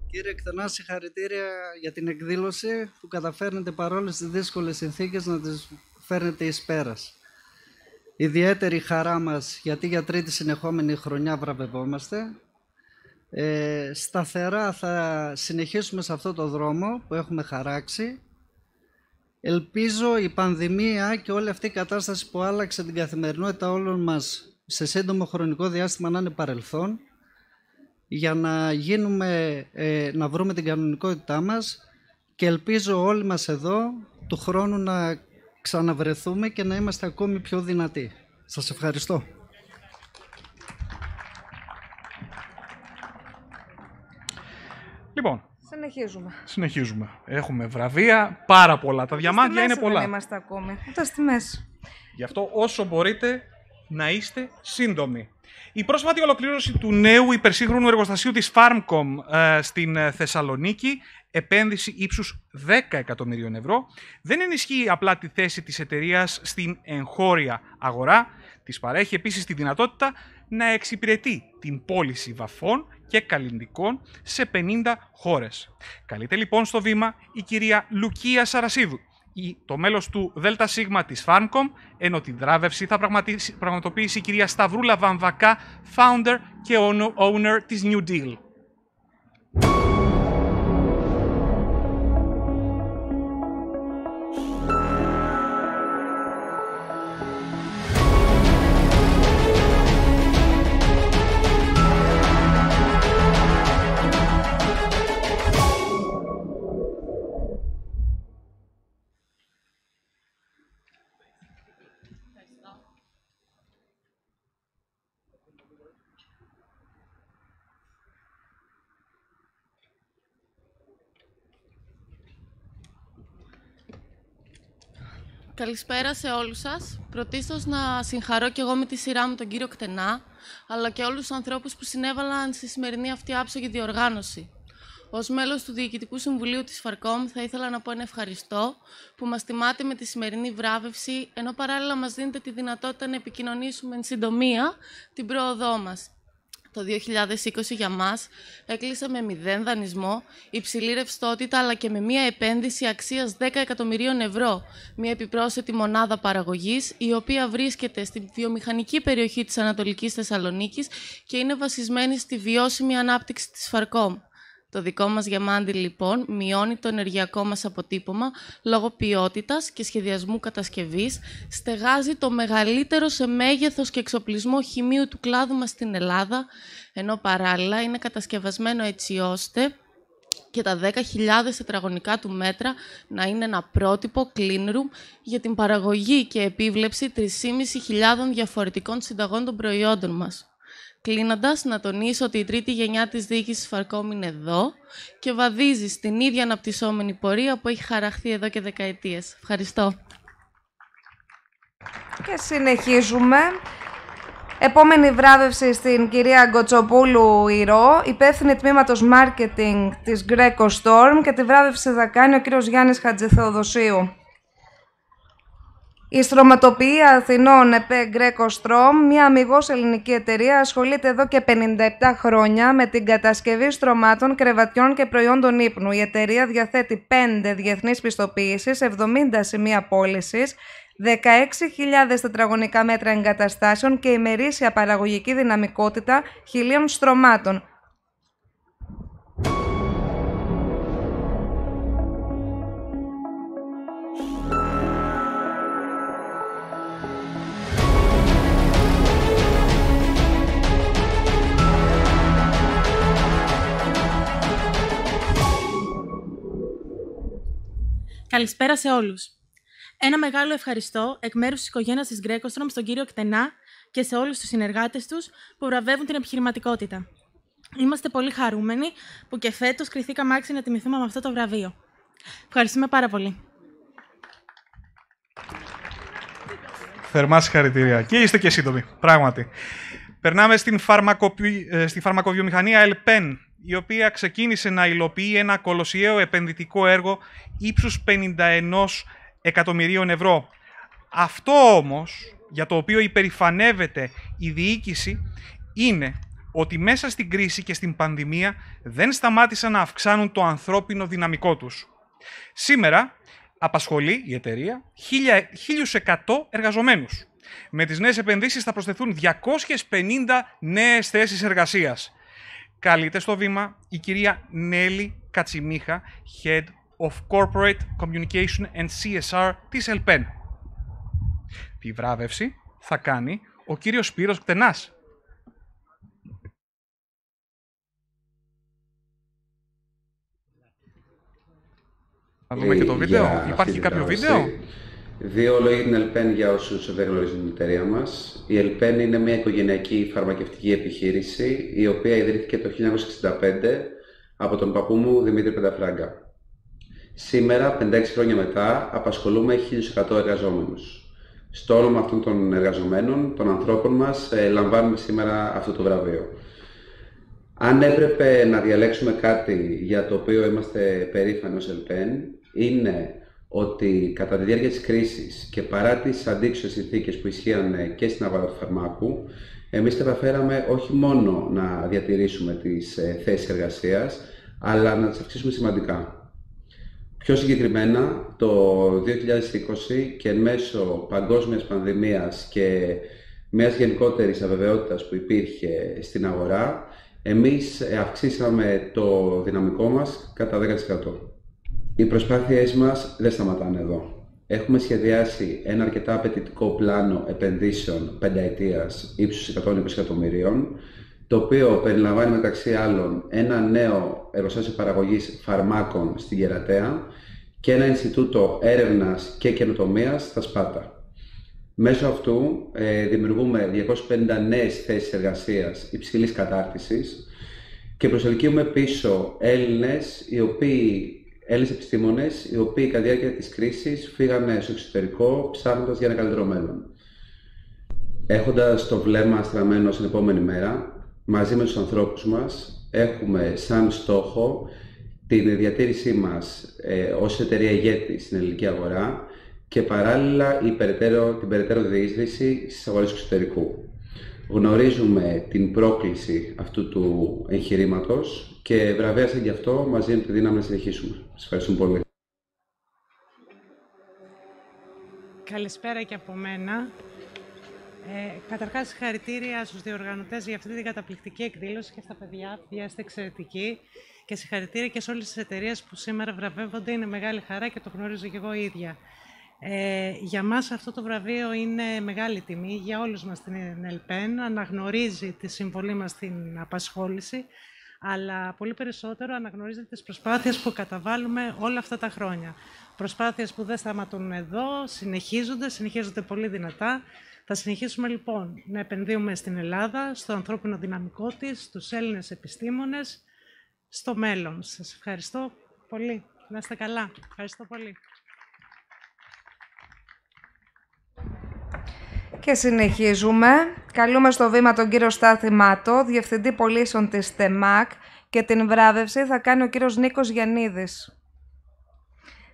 Κύριε Εκτενά, συγχαρητήρια για την εκδήλωση που καταφέρνετε παρόλες τις δύσκολες συνθήκες να τις φέρνετε εις πέρας ιδιαίτερη χαρά μας γιατί για τρίτη συνεχόμενη χρονιά βραβευόμαστε. Ε, σταθερά θα συνεχίσουμε σε αυτό το δρόμο που έχουμε χαράξει. Ελπίζω η πανδημία και όλη αυτή η κατάσταση που άλλαξε την καθημερινότητα όλων μας σε σύντομο χρονικό διάστημα να είναι παρελθόν για να, γίνουμε, ε, να βρούμε την κανονικότητά μας και ελπίζω όλοι μας εδώ του χρόνου να ξαναβρεθούμε και να είμαστε ακόμη πιο δυνατοί. Σας ευχαριστώ. Λοιπόν, Συνεχίζουμε. Συνεχίζουμε. Έχουμε βραβεία, πάρα πολλά. Τα διαμάντια είναι πολλά. Δεν είμαστε ακόμη. Ούτε στη μέση. Γι' αυτό όσο μπορείτε να είστε σύντομοι. Η πρόσφατη ολοκλήρωση του νέου υπερσύγχρονου εργοστασίου της Farmcom ε, στην ε, Θεσσαλονίκη επένδυση ύψους 10 εκατομμυρίων ευρώ, δεν ενισχύει απλά τη θέση της εταιρείας στην εγχώρια αγορά, της παρέχει επίσης τη δυνατότητα να εξυπηρετεί την πώληση βαφών και καλλιντικών σε 50 χώρες. Καλείται λοιπόν στο βήμα η κυρία Λουκία Σαρασίδου, το μέλος του ΔΣ της Farmcom, ενώ τη δράβευση θα πραγματοποιήσει η κυρία Σταυρούλα Βαμβακά, founder και owner της New Deal. Καλησπέρα σε όλους σας. Πρωτίστως να συγχαρώ και εγώ με τη σειρά μου τον κύριο Κτενά, αλλά και όλους τους ανθρώπους που συνέβαλαν στη σημερινή αυτή άψογη διοργάνωση. Ως μέλος του Διοικητικού Συμβουλίου της ΦΑΡΚΟΜ, θα ήθελα να πω ένα ευχαριστώ που μας τιμάτε με τη σημερινή βράβευση, ενώ παράλληλα μας δίνετε τη δυνατότητα να επικοινωνήσουμε εν συντομία την πρόοδό μας το 2020 για μας έκλεισε με μηδέν δανεισμό, υψηλή ρευστότητα αλλά και με μια επένδυση αξίας 10 εκατομμυρίων ευρώ, μια επιπρόσθετη μονάδα παραγωγής η οποία βρίσκεται στη βιομηχανική περιοχή της Ανατολικής Θεσσαλονίκης και είναι βασισμένη στη βιώσιμη ανάπτυξη της Φαρκόμ. Το δικό μας γεμάντι λοιπόν μειώνει το ενεργειακό μας αποτύπωμα λόγω ποιότητας και σχεδιασμού κατασκευής, στεγάζει το μεγαλύτερο σε μέγεθος και εξοπλισμό χημείου του κλάδου μας στην Ελλάδα, ενώ παράλληλα είναι κατασκευασμένο έτσι ώστε και τα 10.000 τετραγωνικά του μέτρα να είναι ένα πρότυπο clean room για την παραγωγή και επίβλεψη 3.500 διαφορετικών συνταγών των προϊόντων μας. Κλείνοντας, να τονίσω ότι η τρίτη γενιά της διοίκησης Φαρκόμ είναι εδώ και βαδίζει στην ίδια αναπτυσσόμενη πορεία που έχει χαραχθεί εδώ και δεκαετίες. Ευχαριστώ. Και συνεχίζουμε. Επόμενη βράβευση στην κυρία Γκοτσοπούλου Ηρώ, υπεύθυνη τμήματος marketing της Greco Storm και τη βράβευση θα κάνει ο κύριος Γιάννης Χατζηθεοδοσίου. Η στρωματοποιία Αθηνών ΕΠΕ Greco Στρώμ, μια αμυγός ελληνική εταιρεία, ασχολείται εδώ και 57 χρόνια με την κατασκευή στρωμάτων, κρεβατιών και προϊόντων ύπνου. Η εταιρεία διαθέτει 5 διεθνείς πιστοποιήσεις, 70 σημεία πώλησης, 16.000 τετραγωνικά μέτρα εγκαταστάσεων και ημερήσια παραγωγική δυναμικότητα χιλίων στρωμάτων. Καλησπέρα σε όλους. Ένα μεγάλο ευχαριστώ εκ μέρους της οικογένειας της Γκρέκοστρομ στον κύριο Κτενά και σε όλους τους συνεργάτες τους που βραβεύουν την επιχειρηματικότητα. Είμαστε πολύ χαρούμενοι που και φέτος κριθήκαμε άξι να τιμηθούμε με αυτό το βραβείο. Ευχαριστούμε πάρα πολύ. Θερμά συγχαρητήρια. Και είστε και σύντομοι, πράγματι. Περνάμε στην, ε, στη φαρμακοβιομηχανία ΕΛΠΕΝ, η οποία ξεκίνησε να υλοποιεί ένα κολοσιαίο επενδυτικό έργο ύψους 51 εκατομμυρίων ευρώ. Αυτό όμως, για το οποίο υπερηφανεύεται η διοίκηση, είναι ότι μέσα στην κρίση και στην πανδημία δεν σταμάτησαν να αυξάνουν το ανθρώπινο δυναμικό τους. Σήμερα απασχολεί η εταιρεία 1.100 εργαζομένους. Με τις νέες επενδύσεις θα προσθεθούν 250 νέες θέσεις εργασίας. Καλείται στο βήμα η κυρία Νέλη Κατσιμίχα, Head of Corporate Communication and CSR της ΕΛΠΕΝ. Τη βράβευση θα κάνει ο κύριος Σπύρος Κτενάς. Θα δούμε και το ε, βίντεο. Υπάρχει κάποιο βίντεο. Δύο λόγια για την Ελπέν για όσους δεν γνωρίζουν την εταιρεία μας. Η Ελπέν είναι μια οικογενειακή φαρμακευτική επιχείρηση η οποία ιδρύθηκε το 1965 από τον παππού μου Δημήτρη Πενταφράγκα. Σήμερα, 56 χρόνια μετά, απασχολούμε 1.100 εργαζόμενους. Στο όνομα αυτών των εργαζομένων, των ανθρώπων μας, ε, λαμβάνουμε σήμερα αυτό το βραβείο. Αν έπρεπε να διαλέξουμε κάτι για το οποίο είμαστε περήφανοι ως ΕΛΠΕΝ, είναι ότι κατά τη διάρκεια της κρίσης και παρά τις αντίξωες συνθήκες που ισχύαν ε, και στην αγορά του φαρμάκου, εμείς καταφέραμε όχι μόνο να διατηρήσουμε τις ε, θέσεις εργασίας, αλλά να τις αυξήσουμε σημαντικά. Πιο συγκεκριμένα, το 2020 και μέσω παγκόσμιας πανδημίας και μιας γενικότερης αβεβαιότητας που υπήρχε στην αγορά, εμείς ε, αυξήσαμε το δυναμικό μας κατά 10%. Οι προσπάθειές μας δεν σταματάνε εδώ. Έχουμε σχεδιάσει ένα αρκετά απαιτητικό πλάνο επενδύσεων πενταετίας ύψους 120 εκατομμυρίων, το οποίο περιλαμβάνει μεταξύ άλλων ένα νέο εργοστάσιο παραγωγής φαρμάκων στην Κερατέα και ένα Ινστιτούτο Έρευνας και Καινοτομίας στα Σπάτα. Μέσω αυτού ε, δημιουργούμε 250 νέες θέσεις εργασίας υψηλής κατάρτισης και προσελκύουμε πίσω Έλληνες οι οποίοι Έλληνε επιστήμονες, οι οποίοι κατά τη διάρκεια της κρίσης φύγανε στο εξωτερικό ψάχνοντας για ένα καλύτερο μέλλον. Έχοντας το βλέμμα στραμμένο στην επόμενη μέρα, μαζί με τους ανθρώπους μας, έχουμε σαν στόχο την διατήρησή μας ε, ως εταιρεία ηγέτη στην ελληνική αγορά και παράλληλα η περαιτέρω, την περαιτέρω διείσδυση στις αγορές εξωτερικού. Γνωρίζουμε την πρόκληση αυτού του εγχειρήματος και βραβεύσαν γι' αυτό μαζί με τη δύναμη να συνεχίσουμε. Σας ευχαριστούμε πολύ. Καλησπέρα και από μένα. Ε, καταρχάς, συγχαρητήρια στους διοργανωτές για αυτή την καταπληκτική εκδήλωση και στα παιδιά, είστε εξαιρετικοί. Και συγχαρητήρια και σε όλες τις εταιρείες που σήμερα βραβεύονται. Είναι μεγάλη χαρά και το γνωρίζω και εγώ ίδια. Ε, για μας αυτό το βραβείο είναι μεγάλη τιμή, για όλους μας την ΕΛΠΕΝ, αναγνωρίζει τη συμβολή μας στην απασχόληση, αλλά πολύ περισσότερο αναγνωρίζει τις προσπάθειες που καταβάλουμε όλα αυτά τα χρόνια. Προσπάθειες που δεν σταματούν εδώ, συνεχίζονται, συνεχίζονται πολύ δυνατά. Θα συνεχίσουμε λοιπόν να επενδύουμε στην Ελλάδα, στο ανθρώπινο δυναμικό της, στους Έλληνες επιστήμονες, στο μέλλον. Σας ευχαριστώ πολύ. Να είστε καλά. Ευχαριστώ πολύ. Και συνεχίζουμε. Καλούμε στο βήμα τον κύριο Στάθη Μάτο, Διευθυντή Πολίσεων της ΤΕΜΑΚ και την βράβευση θα κάνει ο κύριος Νίκος Γιαννίδης.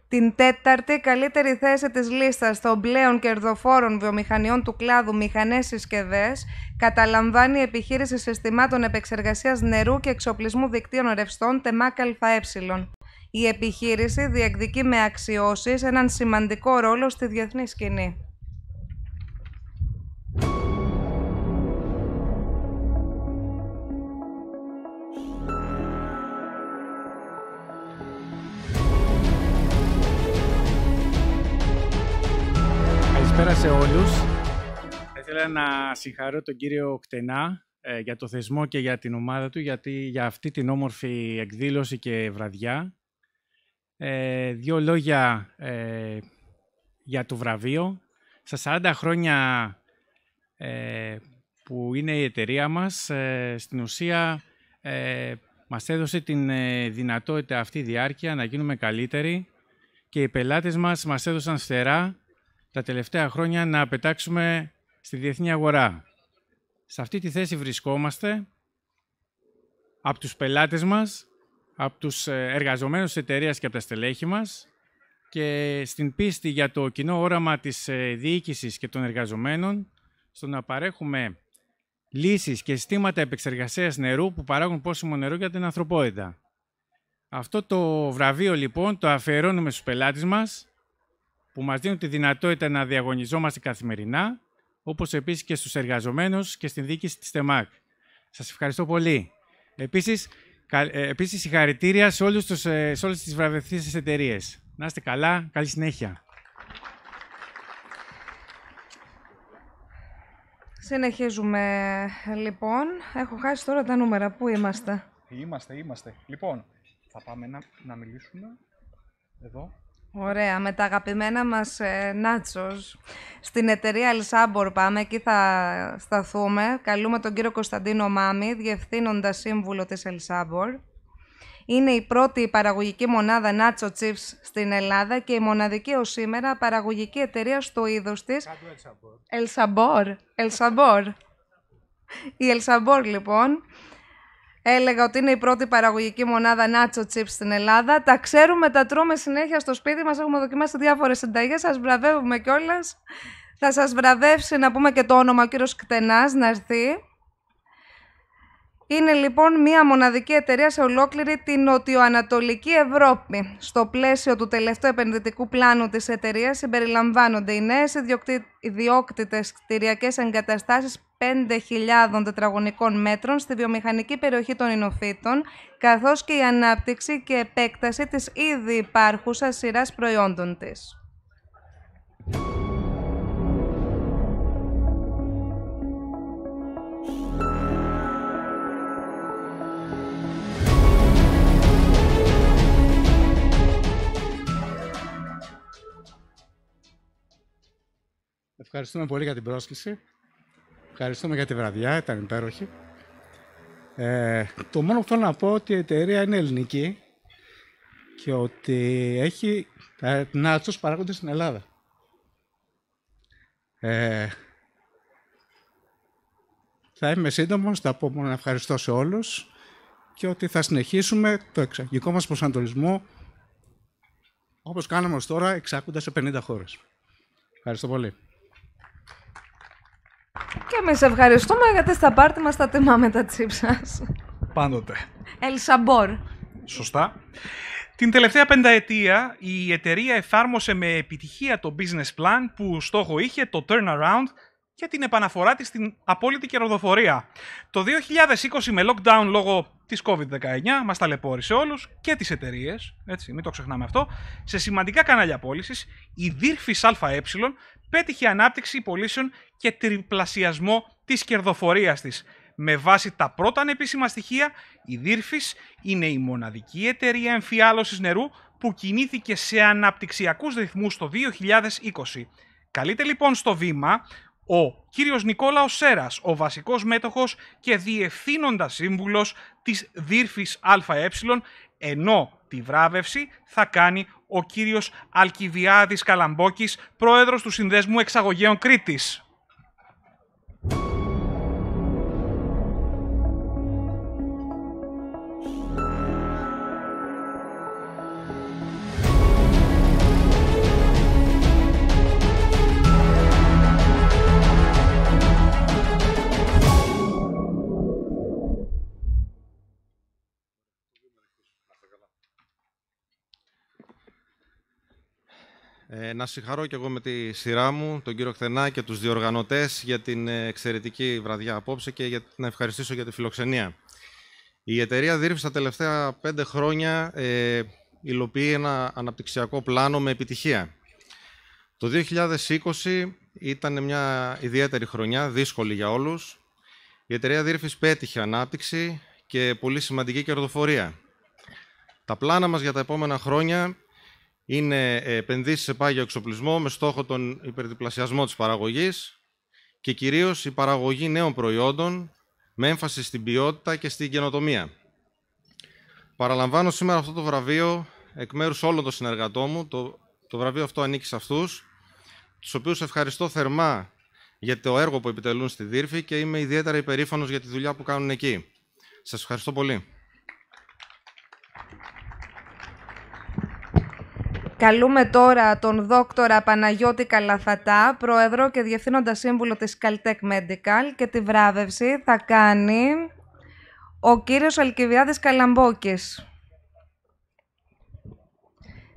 Την τέταρτη καλύτερη θέση της λίστας των πλέον κερδοφόρων βιομηχανιών του κλάδου μηχανές συσκευές καταλαμβάνει η επιχείρηση συστημάτων επεξεργασίας νερού και εξοπλισμού δικτύων ρευστών ΤΕΜΑΚ ΑΕ. Η επιχείρηση διεκδικεί με αξιώσεις έναν σημαντικό ρόλο στη διεθνή σκηνή. Καλησπέρα σε όλους. Θα ήθελα να συγχαρώ τον κύριο Κτενά ε, για το θεσμό και για την ομάδα του, γιατί για αυτή την όμορφη εκδήλωση και βραδιά. Ε, δύο λόγια ε, για το βραβείο. Στα 40 χρόνια ε, που είναι η εταιρεία μας, ε, στην ουσία ε, μας έδωσε την δυνατότητα αυτή η διάρκεια να γίνουμε καλύτεροι και οι πελάτες μας μας έδωσαν στερά τα τελευταία χρόνια να πετάξουμε στη διεθνή αγορά. Σε αυτή τη θέση βρισκόμαστε από τους πελάτες μας, από τους εργαζομένους της εταιρείας και από τα στελέχη μας και στην πίστη για το κοινό όραμα της διοίκησης και των εργαζομένων στο να παρέχουμε λύσεις και συστήματα επεξεργασίας νερού που παράγουν πόσιμο νερό για την ανθρωπότητα. Αυτό το βραβείο λοιπόν το αφιερώνουμε στους πελάτες μας που μας δίνουν τη δυνατότητα να διαγωνιζόμαστε καθημερινά όπως επίσης και στους εργαζομένους και στην διοίκηση της ΤΕΜΑΚ. Σας ευχαριστώ πολύ. Επίσης, ε, επίσης συγχαρητήρια σε, όλους τους, ε, σε όλες τις εταιρείες. Να είστε καλά, καλή συνέχεια. Συνεχίζουμε λοιπόν. Έχω χάσει τώρα τα νούμερα. Πού είμαστε. Είμαστε, είμαστε. Λοιπόν, θα πάμε να, να μιλήσουμε εδώ. Ωραία, με τα αγαπημένα μας ε, Νάτσος. Στην εταιρεία Ελσάμπορ πάμε, εκεί θα σταθούμε. Καλούμε τον κύριο Κωνσταντίνο Μάμι, Διευθύνοντα Σύμβουλο της Ελσάμπορ. Είναι η πρώτη παραγωγική μονάδα Nacho Chips στην Ελλάδα και η μοναδική ως σήμερα παραγωγική εταιρεία στο είδος της... Ελσαμπόρ. Ελσαμπόρ. Η Ελσαμπόρ λοιπόν... Έλεγα ότι είναι η πρώτη παραγωγική μονάδα Nacho Chips στην Ελλάδα. Τα ξέρουμε, τα τρώμε συνέχεια στο σπίτι μας, έχουμε δοκιμάσει διάφορες συνταγές, σας βραβεύουμε κιόλας. Θα σας βραβεύσει να πούμε και το όνομα ο κύριος Κτενάς να έρθει είναι λοιπόν μία μοναδική εταιρεία σε ολόκληρη την νοτιοανατολική Ευρώπη. Στο πλαίσιο του τελευταίου επενδυτικού πλάνου της εταιρείας συμπεριλαμβάνονται οι νέες ιδιόκτητες κτηριακές εγκαταστάσεις 5.000 τετραγωνικών μέτρων στη βιομηχανική περιοχή των Ινοφύτων, καθώς και η ανάπτυξη και επέκταση της ήδη υπάρχουσας σειράς προϊόντων της. Ευχαριστούμε πολύ για την πρόσκληση. Ευχαριστούμε για τη βραδιά, ήταν υπέροχη. Ε, το μόνο που θέλω να πω ότι η εταιρεία είναι ελληνική και ότι έχει ε, νάτσος παράγονται στην Ελλάδα. Ε, θα είμαι σύντομος, θα πω μόνο να ευχαριστώ σε όλους και ότι θα συνεχίσουμε το εξαγγικό μας προσανατολισμό όπως κάναμε ως τώρα, εξάκοντας σε 50 χώρες. Ευχαριστώ πολύ. Και σε ευχαριστούμε γιατί στα πάρτι μας τα με τα τσίψα. Πάντοτε. Ελσαμπόρ. Σωστά. Την τελευταία πενταετία η εταιρεία εφάρμοσε με επιτυχία το business plan που στόχο είχε το turnaround και την επαναφορά της στην απόλυτη κερδοφορία. Το 2020 με lockdown λόγω της COVID-19, μας ταλαιπώρησε όλους και τις εταιρείες, έτσι, μην το ξεχνάμε αυτό, σε σημαντικά κανάλια πώλησης, η δίρφη ΑΕ πέτυχε ανάπτυξη πωλήσεων και τριπλασιασμό της κερδοφορίας της. Με βάση τα πρώτα ανεπίσημα στοιχεία, η Δύρφης είναι η μοναδική εταιρεία εμφιάλωσης νερού που κινήθηκε σε αναπτυξιακούς ρυθμούς το 2020. Καλείται λοιπόν στο βήμα ο κύριος Νικόλαος Σέρας, ο βασικός μέτοχος και διευθύνοντας σύμβουλος της δύρφης ΑΕ, ενώ τη βράβευση θα κάνει ο κύριος Αλκιβιάδης Καλαμπόκης, πρόεδρος του Συνδέσμου Εξαγωγέων Κρήτης. Ε, να συγχαρώ και εγώ με τη σειρά μου, τον κύριο Χθενά και τους διοργανωτές για την εξαιρετική βραδιά απόψε και για, να ευχαριστήσω για τη φιλοξενία. Η εταιρεία Δύρυψη τα τελευταία πέντε χρόνια ε, υλοποιεί ένα αναπτυξιακό πλάνο με επιτυχία. Το 2020 ήταν μια ιδιαίτερη χρονιά, δύσκολη για όλους. Η εταιρεία Δύρυφης πέτυχε ανάπτυξη και πολύ σημαντική κερδοφορία. Τα πλάνα μας για τα επόμενα χρόνια είναι επενδύσεις σε πάγιο εξοπλισμό με στόχο τον υπερδιπλασιασμό της παραγωγής και κυρίως η παραγωγή νέων προϊόντων με έμφαση στην ποιότητα και στην καινοτομία. Παραλαμβάνω σήμερα αυτό το βραβείο εκ μέρους όλων των συνεργατών μου. Το, το βραβείο αυτό ανήκει σε αυτούς, τους οποίους ευχαριστώ θερμά για το έργο που επιτελούν στη Δύρφη και είμαι ιδιαίτερα υπερήφανος για τη δουλειά που κάνουν εκεί. Σας ευχαριστώ πολύ. Καλούμε τώρα τον δόκτορα Παναγιώτη Καλαθατά, πρόεδρο και διευθύνοντα σύμβουλο της Caltech Medical και τη βράβευση θα κάνει ο κύριος Αλκιβιάδης Καλαμπόκης.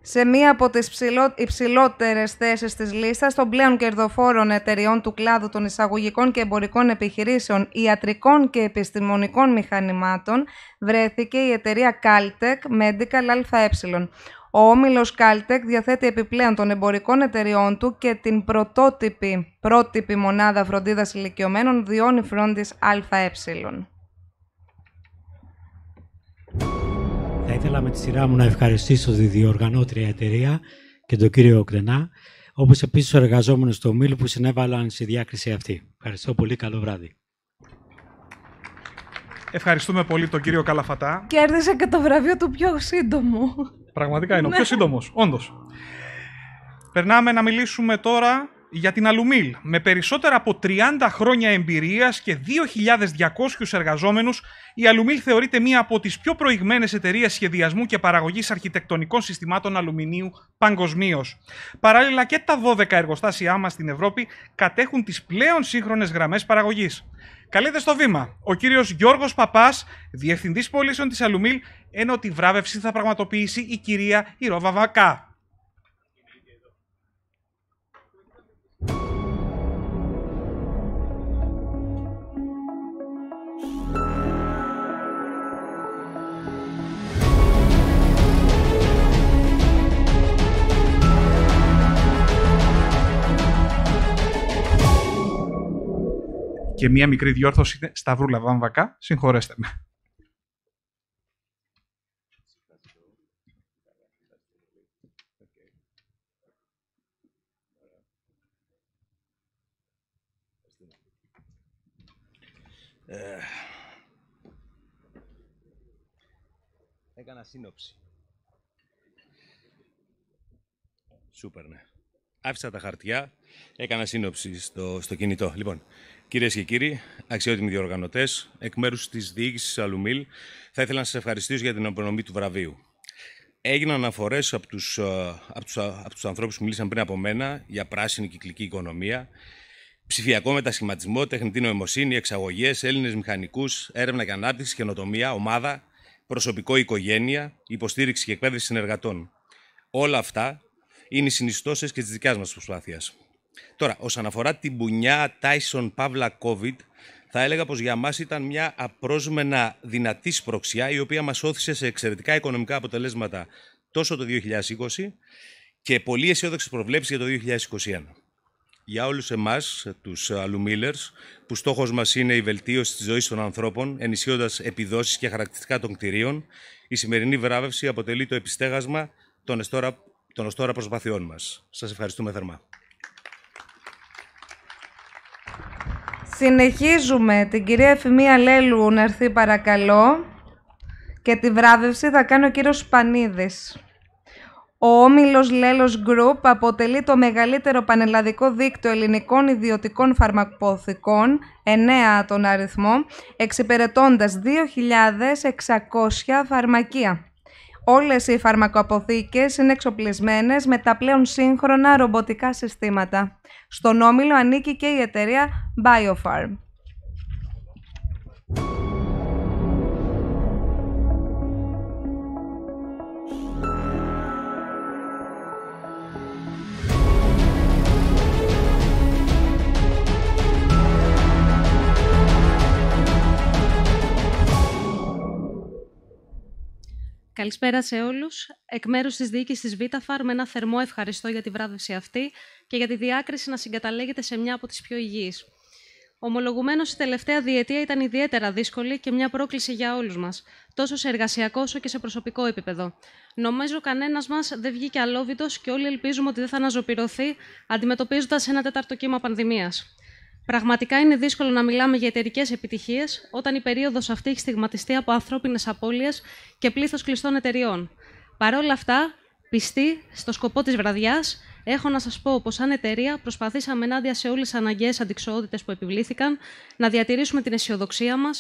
Σε μία από τις ψηλό, υψηλότερες θέσεις της λίστας των πλέον κερδοφόρων εταιριών του κλάδου των εισαγωγικών και εμπορικών επιχειρήσεων, ιατρικών και επιστημονικών μηχανημάτων, βρέθηκε η εταιρεία Caltech Medical ο όμιλος Caltech διαθέτει επιπλέον των εμπορικών εταιριών του και την πρωτότυπη πρότυπη μονάδα φροντίδας ηλικιωμένων Διόνυ φροντι ΑΕ. Θα ήθελα με τη σειρά μου να ευχαριστήσω τη διοργανώτρια εταιρεία και τον κύριο Κρενά, όπως επίσης τους εργαζόμενους του ομίλου που συνέβαλαν στη διάκριση αυτή. Ευχαριστώ πολύ. Καλό βράδυ. Ευχαριστούμε πολύ τον κύριο Καλαφατά. Κέρδισε και το βραβείο του πιο σύντομο. Πραγματικά είναι ο ναι. πιο σύντομος, όντως. Περνάμε να μιλήσουμε τώρα για την Αλουμίλ, με περισσότερα από 30 χρόνια εμπειρίας και 2.200 εργαζόμενους, η Αλουμίλ θεωρείται μία από τις πιο προηγμένες εταιρείες σχεδιασμού και παραγωγής αρχιτεκτονικών συστημάτων αλουμινίου παγκοσμίως. Παράλληλα και τα 12 εργοστάσια μας στην Ευρώπη κατέχουν τις πλέον σύγχρονες γραμμές παραγωγής. Καλείται στο βήμα ο κύριος Γιώργος Παπάς, Διευθυντής Πωλήσεων της Αλουμίλ, ενώ τη βράβευση θα πραγματοποιήσει η κυρία Ηρόβα Βακά. Και μία μικρή διόρθωση είναι Σταυρούλα Βαμβακά. Συγχωρέστε με. Ε, έκανα σύνοψη. Σούπερ, ναι. Άφησα τα χαρτιά, έκανα σύνοψη στο, στο κινητό. Λοιπόν, Κυρίες και κύριοι, αξιότιμοι διοργανωτές, εκ μέρους της διοίκησης Αλουμίλ, θα ήθελα να σας ευχαριστήσω για την απονομή του βραβείου. Έγιναν αναφορές από τους τους, ε, ανθρώπους που μίλησαν πριν από μένα για πράσινη κυκλική οικονομία, ψηφιακό μετασχηματισμό, τεχνητή νοημοσύνη, εξαγωγές, Έλληνες μηχανικούς, έρευνα και ανάπτυξη, καινοτομία, ομάδα, προσωπικό οικογένεια, υποστήριξη και εκπαίδευση συνεργατών. Όλα αυτά είναι οι συνιστώσεις και της δικιά μας προσπάθειας. Τώρα, όσον αφορά την μπουνιά Tyson Pavla COVID, θα έλεγα πως για μας ήταν μια απρόσμενα δυνατή σπροξιά η οποία μας όθησε σε εξαιρετικά οικονομικά αποτελέσματα τόσο το 2020 και πολύ αισιόδοξες προβλέψεις για το 2021 για όλους εμάς, τους αλουμίλερς, που στόχος μας είναι η βελτίωση της ζωής των ανθρώπων, ενισχύοντας επιδόσεις και χαρακτηριστικά των κτηρίων, η σημερινή βράβευση αποτελεί το επιστέγασμα των εστόρα, των εστόρα προσπαθειών μας. Σας ευχαριστούμε θερμά. Συνεχίζουμε την κυρία Εφημία Λέλου να έρθει παρακαλώ και τη βράδευση θα κάνει ο κύριος Σπανίδης. Ο Όμιλος Λέλος Group αποτελεί το μεγαλύτερο πανελλαδικό δίκτυο ελληνικών ιδιωτικών φαρμακοποθηκών, 9 τον αριθμό, εξυπηρετώντας 2.600 φαρμακεία όλες οι φαρμακοαποθήκες είναι εξοπλισμένες με τα πλέον σύγχρονα ρομποτικά συστήματα. Στον όμιλο ανήκει και η εταιρεία Biofarm. Καλησπέρα σε όλους. Εκ μέρους της διοίκησης της Βίταφαρ, με ένα θερμό ευχαριστώ για τη βράδυση αυτή και για τη διάκριση να συγκαταλέγετε σε μια από τις πιο υγιείς. Ομολογουμένως, η τελευταία διετία ήταν ιδιαίτερα δύσκολη και μια πρόκληση για όλους μας, τόσο σε εργασιακό όσο και σε προσωπικό επίπεδο. Νομίζω κανένας μας δεν βγήκε αλόβητος και όλοι ελπίζουμε ότι δεν θα αναζωπηρωθεί αντιμετωπίζοντας ένα τέταρτο κύμα πανδημίας. Πραγματικά είναι δύσκολο να μιλάμε για εταιρικές επιτυχίες όταν η περίοδος αυτή έχει στιγματιστεί από ανθρώπινες απώλειες και πλήθος κλειστών εταιριών. Παρ' όλα αυτά, πιστή στο σκοπό της βραδιάς, έχω να σας πω πως, σαν εταιρεία, προσπαθήσαμε ενάντια σε όλες τις αναγκαίες αντικσοότητες που επιβλήθηκαν να διατηρήσουμε την αισιοδοξία μας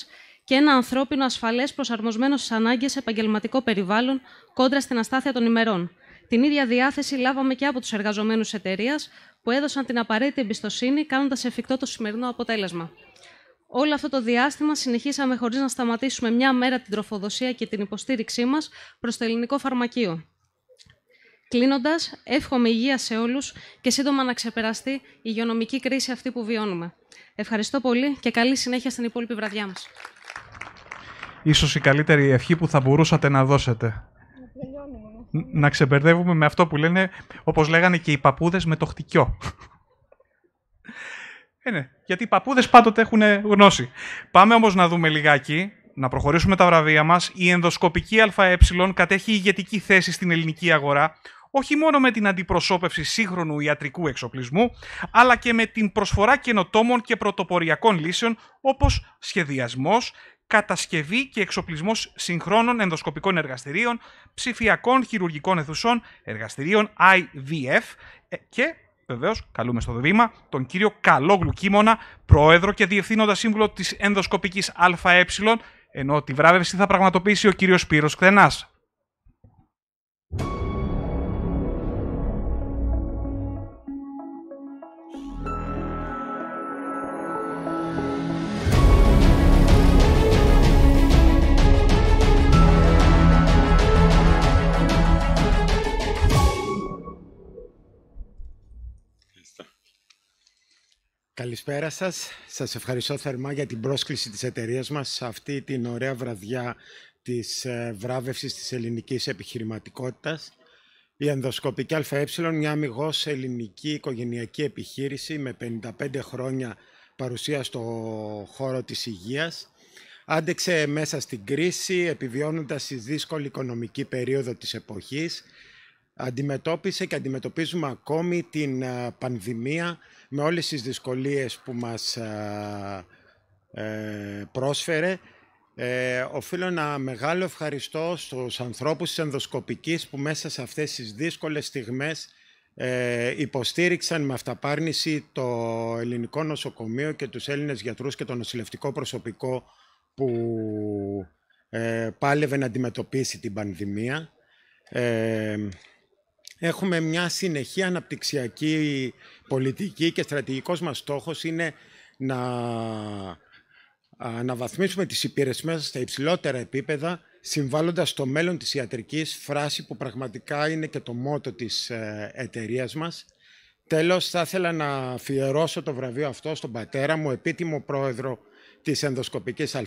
και ένα ανθρώπινο ασφαλές προσαρμοσμένο στις ανάγκες επαγγελματικό περιβάλλον κόντρα στην αστάθεια των ημερών. Την ίδια διάθεση λάβαμε και από τους εργαζομένους εταιρείας που έδωσαν την απαραίτητη εμπιστοσύνη, κάνοντας εφικτό το σημερινό αποτέλεσμα. Όλο αυτό το διάστημα συνεχίσαμε χωρίς να σταματήσουμε μια μέρα την τροφοδοσία και την υποστήριξή μας προς το ελληνικό φαρμακείο. Κλείνοντας, εύχομαι υγεία σε όλους και σύντομα να ξεπεραστεί η υγειονομική κρίση αυτή που βιώνουμε. Ευχαριστώ πολύ και καλή συνέχεια στην υπόλοιπη βραδιά μας. Ίσως η καλύτερη ευχή που θα μπορούσατε να δώσετε να ξεμπερδεύουμε με αυτό που λένε, όπως λέγανε και οι παππούδες με το χτυκιό. Ε, ναι, γιατί οι παππούδες πάντοτε έχουν γνώση. Πάμε όμως να δούμε λιγάκι, να προχωρήσουμε τα βραβεία μας. Η ενδοσκοπική ΑΕ κατέχει ηγετική θέση στην ελληνική αγορά, όχι μόνο με την αντιπροσώπευση σύγχρονου ιατρικού εξοπλισμού, αλλά και με την προσφορά καινοτόμων και πρωτοποριακών λύσεων όπως σχεδιασμός, κατασκευή και εξοπλισμός συγχρόνων ενδοσκοπικών εργαστηρίων, ψηφιακών χειρουργικών αιθουσών, εργαστηρίων IVF ε, και βεβαίως καλούμε στο βήμα τον κύριο Καλόγλου Κίμωνα, πρόεδρο και διευθύνοντα σύμβουλο της ενδοσκοπικής ΑΕ, ενώ τη βράβευση θα πραγματοποιήσει ο κύριος Σπύρος Κτενάς. Καλησπέρα σας. Σας ευχαριστώ θερμά για την πρόσκληση της εταιρείας μας σε αυτή την ωραία βραδιά της ε, βράβευσης της ελληνικής επιχειρηματικότητας. Η Ενδοσκοπική ΑΕ, μια αμυγός ελληνική οικογενειακή επιχείρηση με 55 χρόνια παρουσία στο χώρο της υγείας, άντεξε μέσα στην κρίση, επιβιώνοντας τη δύσκολη οικονομική περίοδο της εποχής, αντιμετώπισε και αντιμετωπίζουμε ακόμη την ε, πανδημία με όλες τις δυσκολίες που μας ε, ε, πρόσφερε. οφείλω να μεγάλο ευχαριστώ στους ανθρώπους της που μέσα σε αυτές τις δύσκολες στιγμές υποστήριξαν με αυταπάρνηση το ελληνικό νοσοκομείο και τους Έλληνες γιατρούς και το νοσηλευτικό προσωπικό που πάλευε να αντιμετωπίσει την πανδημία. Ε, Έχουμε μια συνεχή αναπτυξιακή πολιτική και στρατηγικός μας στόχος είναι να αναβαθμίσουμε τις υπηρεσίες μέσα στα υψηλότερα επίπεδα, συμβάλλοντας στο μέλλον της ιατρικής, φράση που πραγματικά είναι και το μότο της ε, εταιρείας μας. Τέλος, θα ήθελα να αφιερώσω το βραβείο αυτό στον πατέρα μου, επίτιμο πρόεδρο της Ενδοσκοπικής ΑΕ,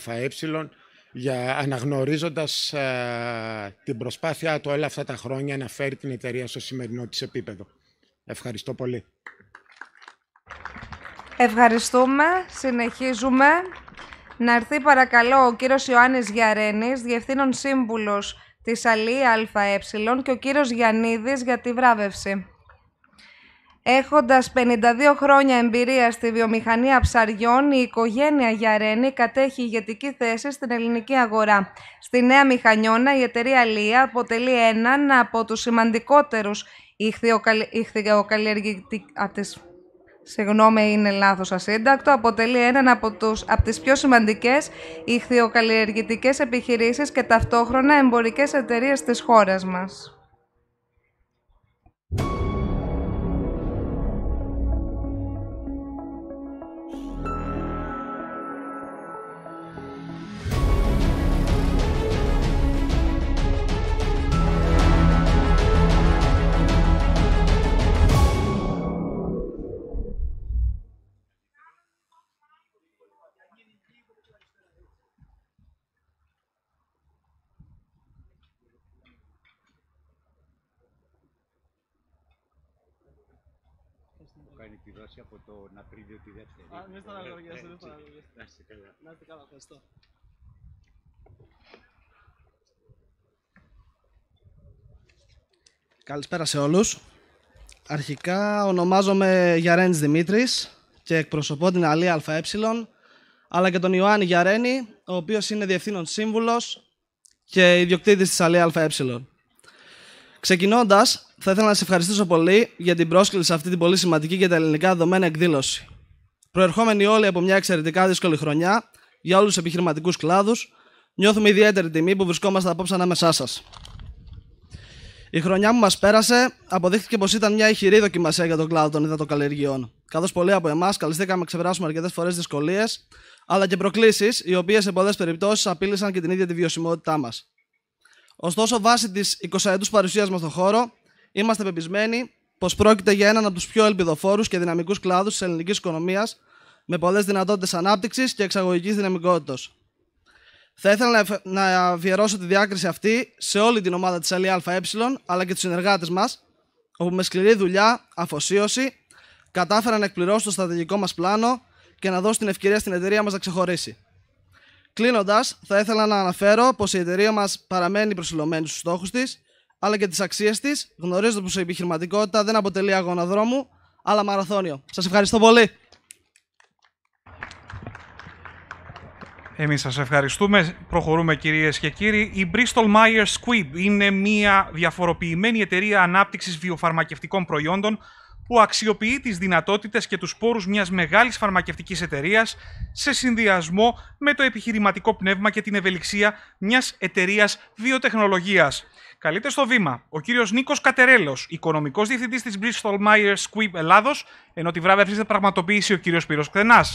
για αναγνωρίζοντας ε, την προσπάθειά του όλα αυτά τα χρόνια να φέρει την εταιρεία στο σημερινό της επίπεδο. Ευχαριστώ πολύ. Ευχαριστούμε. Συνεχίζουμε. Να έρθει παρακαλώ ο κύριος Ιωάννης Γιαρένης, Διευθύνων Σύμβουλος της ΑΛΗ ΑΕ και ο κύριος Γιαννίδης για τη βράβευση. Έχοντας 52 χρόνια εμπειρία στη βιομηχανία ψαριών, η οικογένεια Γιαρένη κατέχει ηγετική θέση στην ελληνική αγορά. Στη Νέα Μηχανιώνα, η εταιρεία Λία αποτελεί έναν από τους σημαντικότερους Σε Συγγνώμη, είναι λάθος ασύντακτο. Αποτελεί έναν από, τους, από πιο σημαντικές ηχθειοκαλλιεργητικές επιχειρήσεις και ταυτόχρονα εμπορικές εταιρείες της χώρας μας. ξεκινήσει από το Απρίλιο τη δεύτερη. Α, μην στον ε, αγοριέσαι, ε, μην στον ε, αγοριέσαι. Να είστε καλά. Να είστε καλά, ευχαριστώ. Καλησπέρα σε όλους. Αρχικά ονομάζομαι Γιαρένης Δημήτρης και εκπροσωπώ την Αλία ΑΕ, αλλά και τον Ιωάννη Γιαρένη, ο οποίος είναι Διευθύνων Σύμβουλος και ιδιοκτήτης της Αλία ΑΕ. Ξεκινώντας, θα ήθελα να σε ευχαριστήσω πολύ για την πρόσκληση σε αυτή την πολύ σημαντική και τα ελληνικά δεδομένα εκδήλωση. Προερχόμενοι όλοι από μια εξαιρετικά δύσκολη χρονιά για όλους τους επιχειρηματικούς κλάδους, νιώθουμε ιδιαίτερη τιμή που βρισκόμαστε απόψε ανάμεσά σας. Η χρονιά που μας πέρασε αποδείχθηκε πως ήταν μια ηχηρή δοκιμασία για τον κλάδο των υδατοκαλλιεργειών. Καθώς πολλοί από εμάς καλυστήκαμε να ξεπεράσουμε αρκετές φορές δυσκολίες, αλλά και προκλήσεις, οι οποίες σε πολλές περιπτώσεις απείλησαν και την ίδια τη βιωσιμότητά μας. Ωστόσο, βάσει της 20 ετού παρουσίας μας στον χώρο, Είμαστε πεπισμένοι πως πρόκειται για έναν από τους πιο ελπιδοφόρους και δυναμικούς κλάδους της ελληνικής οικονομίας, με πολλές δυνατότητες ανάπτυξης και εξαγωγικής δυναμικότητας. Θα ήθελα να αφιερώσω τη διάκριση αυτή σε όλη την ομάδα της ΑΕΕ, αλλά και τους συνεργάτες μας, όπου με σκληρή δουλειά, αφοσίωση, κατάφεραν να εκπληρώσουν το στρατηγικό μας πλάνο και να δώσουν την ευκαιρία στην εταιρεία μας να ξεχωρίσει. Κλείνοντας, θα ήθελα να αναφέρω πως η εταιρεία μας παραμένει προσιλωμένη στους στόχους της αλλά και τις αξίες της. Γνωρίζετε πως η επιχειρηματικότητα δεν αποτελεί αγώνα δρόμου, αλλά μαραθώνιο. Σας ευχαριστώ πολύ. Εμείς σας ευχαριστούμε. Προχωρούμε κυρίες και κύριοι. Η Bristol Myers Squibb είναι μια διαφοροποιημένη εταιρεία ανάπτυξης βιοφαρμακευτικών προϊόντων που αξιοποιεί τις δυνατότητες και τους πόρους μιας μεγάλης φαρμακευτικής εταιρείας σε συνδυασμό με το επιχειρηματικό πνεύμα και την ευελιξία μιας εταιρείας βιοτεχνολογίας. Καλείται στο βήμα ο κύριος Νίκος Κατερέλος, οικονομικός διευθυντής της Bristol Myers Squibb Ελλάδος, ενώ τη βράβευση θα πραγματοποιήσει ο κύριος Πύρος Κτενά.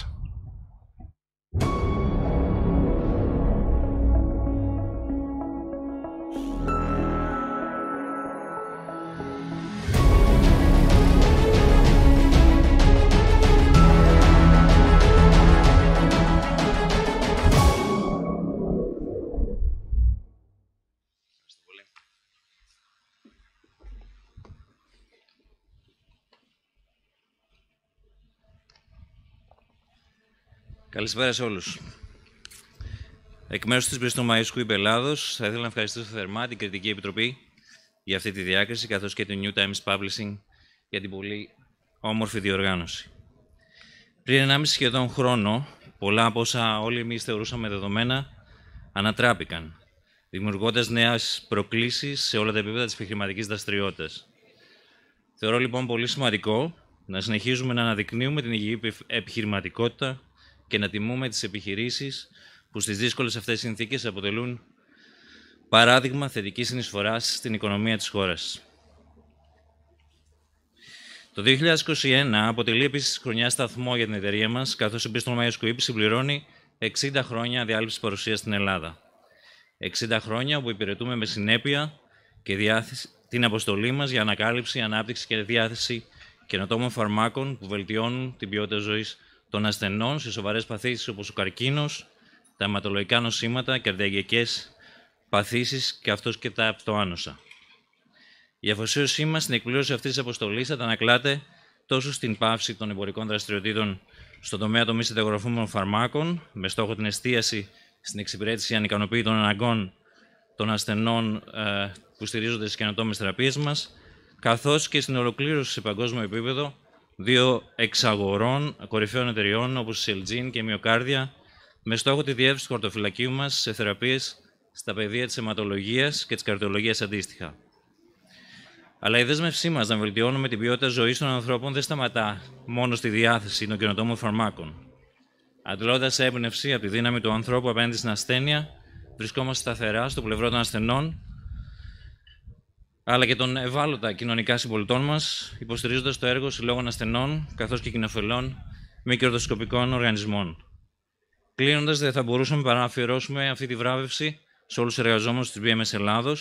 Καλησπέρα σε όλους. Εκ μέρους της Bristol Myers θα ήθελα να ευχαριστήσω θερμά την Κριτική Επιτροπή για αυτή τη διάκριση, καθώς και το New Times Publishing για την πολύ όμορφη διοργάνωση. Πριν 1,5 σχεδόν χρόνο, πολλά από όσα όλοι εμείς θεωρούσαμε δεδομένα ανατράπηκαν, δημιουργώντας νέες προκλήσεις σε όλα τα επίπεδα της επιχειρηματικής δραστηριότητας. Θεωρώ λοιπόν πολύ σημαντικό να συνεχίζουμε να αναδεικνύουμε την υγιή επιχειρηματικότητα και να τιμούμε τις επιχειρήσεις που στις δύσκολες αυτές συνθήκες αποτελούν παράδειγμα θετικής συνεισφοράς στην οικονομία της χώρας. Το 2021 αποτελεί επίσης χρονιά σταθμό για την εταιρεία μας, καθώς η το Myers συμπληρώνει 60 χρόνια διάλυψης παρουσίας στην Ελλάδα. 60 χρόνια που υπηρετούμε με συνέπεια και διάθεση, την αποστολή μας για ανακάλυψη, ανάπτυξη και διάθεση καινοτόμων φαρμάκων που βελτιώνουν την ποιότητα ζωής των ασθενών σε σοβαρές παθήσεις όπως ο καρκίνος, τα αιματολογικά νοσήματα, καρδιαγιακέ παθήσεις και αυτός και τα πτωάνωσα. Η αφοσίωσή μας στην εκπλήρωση αυτής της αποστολής αντανακλάται τόσο στην πάυση των εμπορικών δραστηριοτήτων στον τομέα των μη συνταγογραφούμενων φαρμάκων, με στόχο την εστίαση στην εξυπηρέτηση ανικανοποίητων αναγκών των ασθενών ε, που στηρίζονται στις καινοτόμες θεραπείες μας, καθώς και στην ολοκλήρωση σε παγκόσμιο επίπεδο δύο εξαγορών κορυφαίων εταιριών όπως η Σελτζίν και η Μιοκάρδια, με στόχο τη διεύθυνση του χορτοφυλακίου μας σε θεραπείες στα πεδία της αιματολογίας και της καρτολογία αντίστοιχα. Αλλά η δέσμευσή μας να βελτιώνουμε την ποιότητα ζωής των ανθρώπων δεν σταματά μόνο στη διάθεση των καινοτόμων φαρμάκων. Αντλώντας έμπνευση από τη δύναμη του ανθρώπου απέναντι στην ασθένεια, βρισκόμαστε σταθερά στο πλευρό των ασθενών αλλά και των ευάλωτα κοινωνικά συμπολιτών μας, υποστηρίζοντας το έργο συλλόγων ασθενών καθώς και κοινοφελών μη κερδοσκοπικών οργανισμών. Κλείνοντας, δεν θα μπορούσαμε παρά να αφιερώσουμε αυτή τη βράβευση σε όλους τους εργαζόμενους της BMS Ελλάδος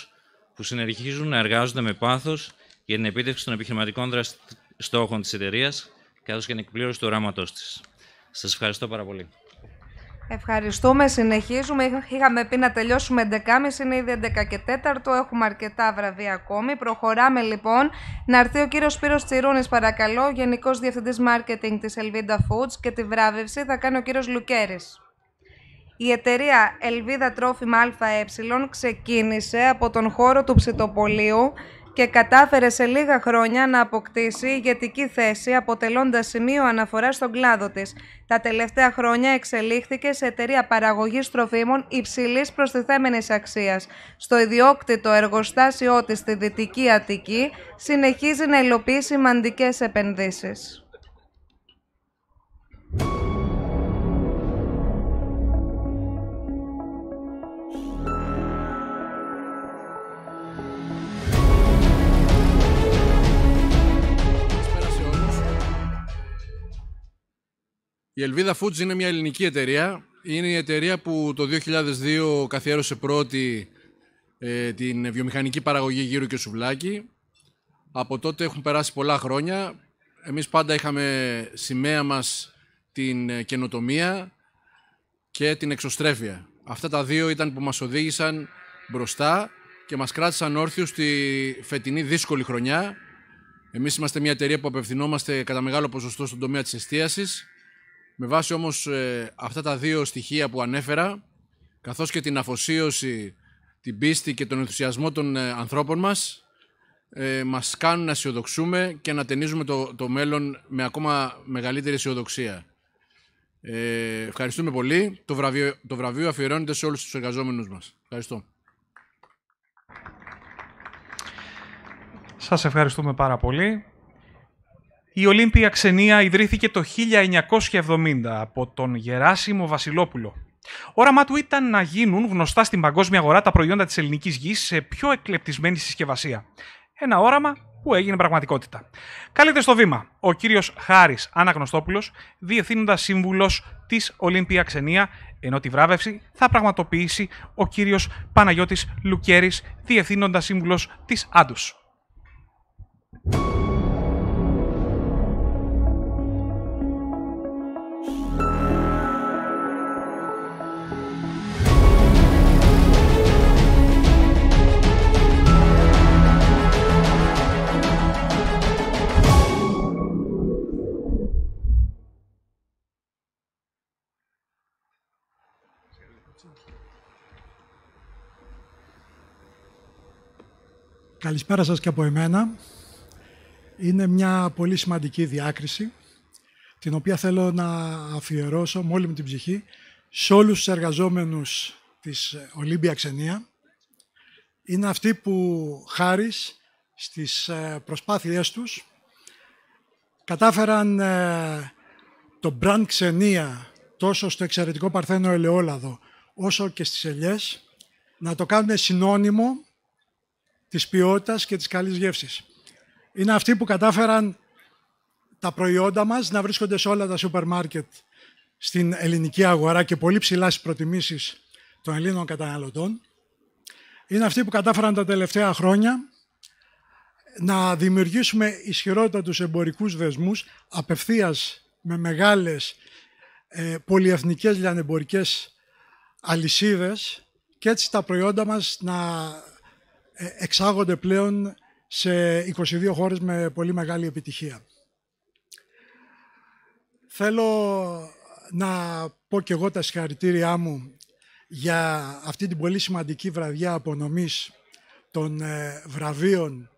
που συνεχίζουν να εργάζονται με πάθος για την επίτευξη των επιχειρηματικών στόχων της εταιρείας καθώς και την εκπλήρωση του οράματός της. Σας ευχαριστώ πάρα πολύ. Ευχαριστούμε, συνεχίζουμε. Είχαμε πει να τελειώσουμε 11.30, είναι ήδη 11.15, έχουμε αρκετά βραβεία ακόμη. Προχωράμε λοιπόν. Να έρθει ο κύριος Σπύρος Τσιρούνης, παρακαλώ, Γενικός Διευθυντής Μάρκετινγκ της Ελβίδα Foods και τη βράβευση θα κάνει ο κύριος Λουκέρης. Η εταιρεία Ελβίδα Τρόφιμα ΑΕ ξεκίνησε από τον χώρο του Ψητοπολίου και κατάφερε σε λίγα χρόνια να αποκτήσει ηγετική θέση αποτελώντας σημείο αναφοράς στον κλάδο της. Τα τελευταία χρόνια εξελίχθηκε σε εταιρεία παραγωγής τροφίμων υψηλής προστιθέμενης αξίας. Στο ιδιόκτητο εργοστάσιό της στη Δυτική Αττική συνεχίζει να υλοποιεί σημαντικές επενδύσεις. Η Ελβίδα Foods είναι μια ελληνική εταιρεία. Είναι η εταιρεία που το 2002 καθιέρωσε πρώτη ε, την βιομηχανική παραγωγή γύρω και σουβλάκι. Από τότε έχουν περάσει πολλά χρόνια. Εμείς πάντα είχαμε σημαία μας την ε, καινοτομία και την εξωστρέφεια. Αυτά τα δύο ήταν που μας οδήγησαν μπροστά και μας κράτησαν όρθιους στη φετινή δύσκολη χρονιά. Εμείς είμαστε μια εταιρεία που απευθυνόμαστε κατά μεγάλο ποσοστό στον τομέα της εστίασης με βάση όμως ε, αυτά τα δύο στοιχεία που ανέφερα, καθώς και την αφοσίωση, την πίστη και τον ενθουσιασμό των ε, ανθρώπων μας, ε, μας κάνουν να αισιοδοξούμε και να ταινίζουμε το, το μέλλον με ακόμα μεγαλύτερη αισιοδοξία. Ε, ευχαριστούμε πολύ. Το βραβείο, το βραβείο αφιερώνεται σε όλους τους εργαζόμενους μας. Ευχαριστώ. Σας ευχαριστούμε πάρα πολύ. Η Ολύμπια Ξενία ιδρύθηκε το 1970 από τον Γεράσιμο Βασιλόπουλο. Όραμά του ήταν να γίνουν γνωστά στην παγκόσμια αγορά τα προϊόντα της ελληνικής γης σε πιο εκλεπτισμένη συσκευασία. Ένα όραμα που έγινε πραγματικότητα. Καλείται στο βήμα ο κύριος Χάρης Αναγνωστόπουλος, διευθύνοντας σύμβουλος της Ολύμπια Ξενία, ενώ τη βράβευση θα πραγματοποιήσει ο κύριος Παναγιώτης Λουκέρης, διευθύνοντας σύμβουλος της άντους. Καλησπέρα σας και από εμένα. Είναι μια πολύ σημαντική διάκριση, την οποία θέλω να αφιερώσω με όλη την ψυχή σε όλους τους εργαζόμενους της Ολύμπια Ξενία. Είναι αυτοί που χάρη στις ε, προσπάθειές τους κατάφεραν ε, το brand Ξενία τόσο στο εξαιρετικό Παρθένο Ελαιόλαδο όσο και στις ελιές να το κάνουν συνώνυμο της ποιότητας και της καλής γεύσης. Είναι αυτοί που κατάφεραν τα προϊόντα μας να βρίσκονται σε όλα τα σούπερ μάρκετ στην ελληνική αγορά και πολύ ψηλά στις προτιμήσεις των Ελλήνων καταναλωτών. Είναι αυτοί που κατάφεραν τα τελευταία χρόνια να δημιουργήσουμε ισχυρότατους εμπορικούς δεσμούς απευθείας με μεγάλες ε, πολυεθνικές λιανεμπορικές αλυσίδες και έτσι τα προϊόντα μας να ε, εξάγονται πλέον σε 22 χώρες με πολύ μεγάλη επιτυχία. Θέλω να πω και εγώ τα συγχαρητήριά μου για αυτή την πολύ σημαντική βραδιά απονομής των ε, βραβείων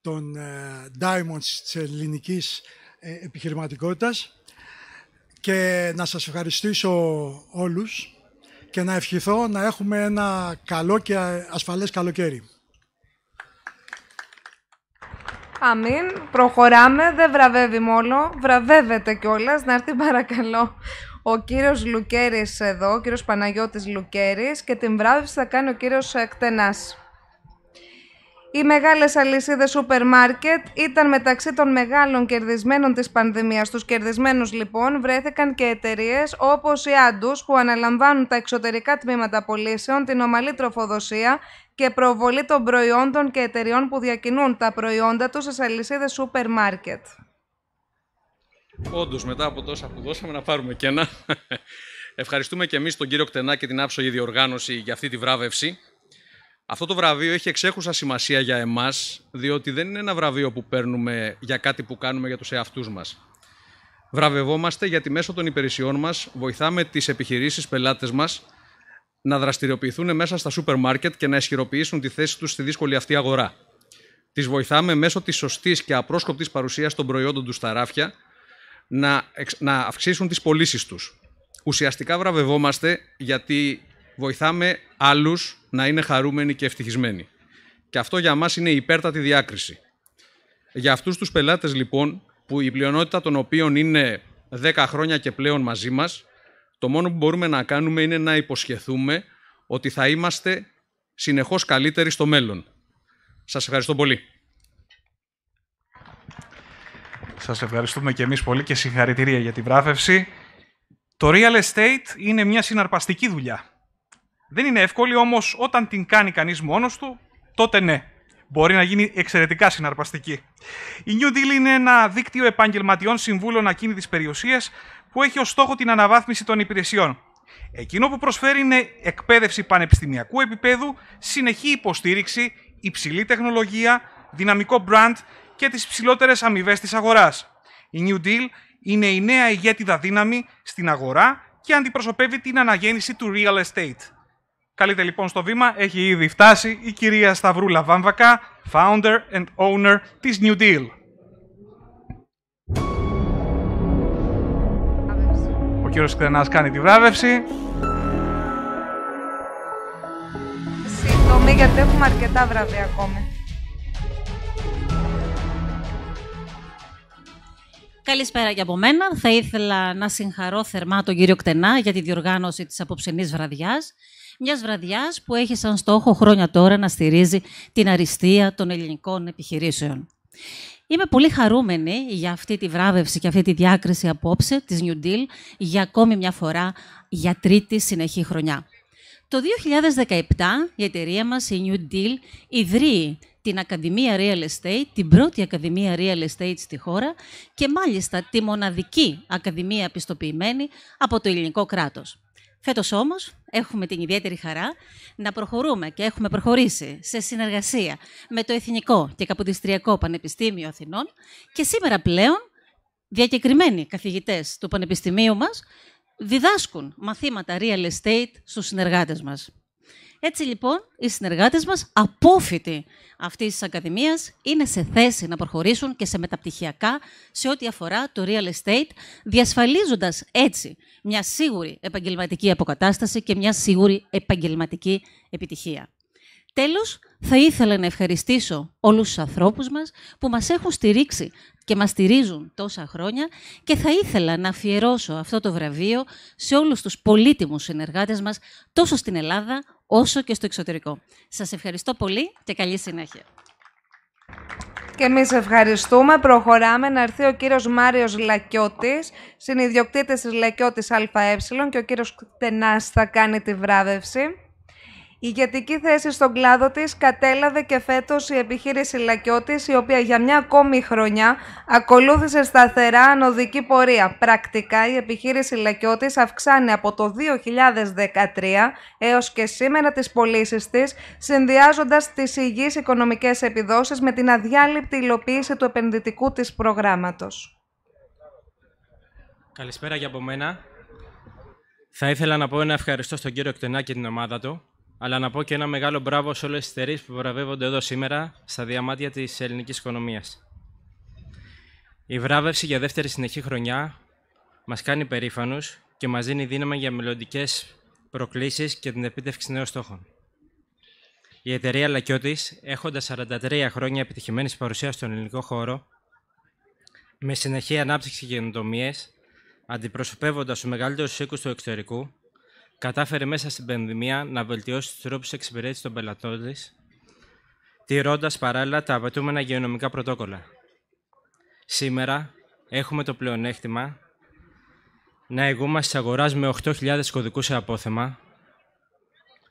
των ε, Diamonds της ελληνικής επιχειρηματικότητας και να σας ευχαριστήσω όλους και να ευχηθώ να έχουμε ένα καλό και ασφαλές καλοκαίρι. Αμήν. Προχωράμε. Δεν βραβεύει μόνο. Βραβεύεται κιόλας. Να έρθει παρακαλώ ο κύριος Λουκέρης εδώ, ο κύριος Παναγιώτης Λουκέρης, και την βράβευση θα κάνει ο κύριος εκτενάς. Οι μεγάλες αλυσίδες σούπερ μάρκετ ήταν μεταξύ των μεγάλων κερδισμένων της πανδημίας. Στους κερδισμένους λοιπόν βρέθηκαν και εταιρείες όπως η Άντους που αναλαμβάνουν τα εξωτερικά τμήματα πωλήσεων, την ομαλή τροφοδοσία και προβολή των προϊόντων και εταιρεών που διακινούν τα προϊόντα τους στις αλυσίδες σούπερ μάρκετ. Όντως, μετά από τόσα που δώσαμε, να πάρουμε και ένα. Ευχαριστούμε και εμείς τον κύριο Κτενά και την άψογη διοργάνωση για αυτή τη βράβευση. Αυτό το βραβείο έχει εξέχουσα σημασία για εμάς, διότι δεν είναι ένα βραβείο που παίρνουμε για κάτι που κάνουμε για τους εαυτούς μας. Βραβευόμαστε γιατί μέσω των υπηρεσιών μας βοηθάμε τις επιχειρήσεις πελάτες μας να δραστηριοποιηθούν μέσα στα σούπερ μάρκετ και να ισχυροποιήσουν τη θέση τους στη δύσκολη αυτή αγορά. Τις βοηθάμε μέσω της σωστής και απρόσκοπτης παρουσίας των προϊόντων τους στα ράφια να, αυξήσουν τις πωλήσεις τους. Ουσιαστικά βραβευόμαστε γιατί βοηθάμε άλλους να είναι χαρούμενοι και ευτυχισμένοι. Και αυτό για μας είναι υπέρτατη διάκριση. Για αυτούς τους πελάτες, λοιπόν, που η πλειονότητα των οποίων είναι 10 χρόνια και πλέον μαζί μας, το μόνο που μπορούμε να κάνουμε είναι να υποσχεθούμε ότι θα είμαστε συνεχώς καλύτεροι στο μέλλον. Σας ευχαριστώ πολύ. Σας ευχαριστούμε και εμείς πολύ και συγχαρητήρια για την βράφευση. Το real estate είναι μια συναρπαστική δουλειά. Δεν είναι εύκολη, όμως όταν την κάνει κανείς μόνος του, τότε ναι. Μπορεί να γίνει εξαιρετικά συναρπαστική. Η New Deal είναι ένα δίκτυο επαγγελματιών συμβούλων ακίνητης περιουσίας που έχει ως στόχο την αναβάθμιση των υπηρεσιών. Εκείνο που προσφέρει είναι εκπαίδευση πανεπιστημιακού επίπεδου, συνεχή υποστήριξη, υψηλή τεχνολογία, δυναμικό brand και τις ψηλότερες αμοιβές της αγοράς. Η New Deal είναι η νέα ηγέτιδα δύναμη στην αγορά και αντιπροσωπεύει την αναγέννηση του real estate. Καλείται λοιπόν στο βήμα, έχει ήδη φτάσει η κυρία Σταυρούλα Βάμβακα, founder and owner της New Deal. Ο κύριος Κτενάς κάνει τη βράβευση. Σύντομη, γιατί έχουμε αρκετά βραβεία ακόμα. Καλησπέρα και από μένα. Θα ήθελα να συγχαρώ θερμά τον κύριο Κτενά για τη διοργάνωση της απόψενής βραδιάς μιας βραδιάς που έχει σαν στόχο χρόνια τώρα να στηρίζει την αριστεία των ελληνικών επιχειρήσεων. Είμαι πολύ χαρούμενη για αυτή τη βράβευση και αυτή τη διάκριση απόψε της New Deal για ακόμη μια φορά για τρίτη συνεχή χρονιά. Το 2017 η εταιρεία μας, η New Deal, ιδρύει την Ακαδημία Real Estate, την πρώτη Ακαδημία Real Estate στη χώρα και μάλιστα τη μοναδική Ακαδημία πιστοποιημένη από το ελληνικό κράτος. Φέτος όμως έχουμε την ιδιαίτερη χαρά να προχωρούμε και έχουμε προχωρήσει σε συνεργασία με το Εθνικό και Καποδιστριακό Πανεπιστήμιο Αθηνών και σήμερα πλέον διακεκριμένοι καθηγητές του Πανεπιστημίου μας διδάσκουν μαθήματα real estate στους συνεργάτες μας. Έτσι λοιπόν, οι συνεργάτες μας, απόφοιτοι αυτής της Ακαδημίας, είναι σε θέση να προχωρήσουν και σε μεταπτυχιακά σε ό,τι αφορά το real estate, διασφαλίζοντας έτσι μια σίγουρη επαγγελματική αποκατάσταση και μια σίγουρη επαγγελματική επιτυχία. Τέλος, θα ήθελα να ευχαριστήσω όλους τους ανθρώπους μας που μας έχουν στηρίξει και μας στηρίζουν τόσα χρόνια και θα ήθελα να αφιερώσω αυτό το βραβείο σε όλους τους πολύτιμους συνεργάτες μας τόσο στην Ελλάδα όσο και στο εξωτερικό. Σας ευχαριστώ πολύ και καλή συνέχεια. Και εμείς ευχαριστούμε. Προχωράμε να έρθει ο κύριος Μάριος Λακιώτης, συνειδιοκτήτης της Λακιώτης ΑΕ και ο κύριος Κτενάς θα κάνει τη βράβευση ηγετική θέση στον κλάδο της κατέλαβε και φέτος η επιχείρηση Λακιώτης, η οποία για μια ακόμη χρονιά ακολούθησε σταθερά ανωδική πορεία. Πρακτικά η επιχείρηση Λακιώτης αυξάνει από το 2013 έως και σήμερα τις πωλήσεις της, συνδυάζοντας τις υγιείς οικονομικές επιδόσεις με την αδιάλειπτη υλοποίηση του επενδυτικού της προγράμματος. Καλησπέρα για από μένα. Θα ήθελα να πω ένα ευχαριστώ στον κύριο Εκτενά και την ομάδα του αλλά να πω και ένα μεγάλο μπράβο σε όλες τις εταιρείες που βραβεύονται εδώ σήμερα στα διαμάτια της ελληνικής οικονομίας. Η βράβευση για δεύτερη συνεχή χρονιά μας κάνει περήφανους και μας δίνει δύναμη για μελλοντικές προκλήσεις και την επίτευξη νέων στόχων. Η εταιρεία Λακιώτης, έχοντας 43 χρόνια επιτυχημένης παρουσίας στον ελληνικό χώρο, με συνεχή ανάπτυξη και καινοτομίες, αντιπροσωπεύοντας τους μεγαλύτερους οίκους του εξωτερικού, κατάφερε μέσα στην πανδημία να βελτιώσει τους τρόπους εξυπηρέτησης των πελατών της, τηρώντας παράλληλα τα απαιτούμενα υγειονομικά πρωτόκολλα. Σήμερα έχουμε το πλεονέκτημα να ηγούμαστε αγοράς με 8.000 κωδικούς σε απόθεμα,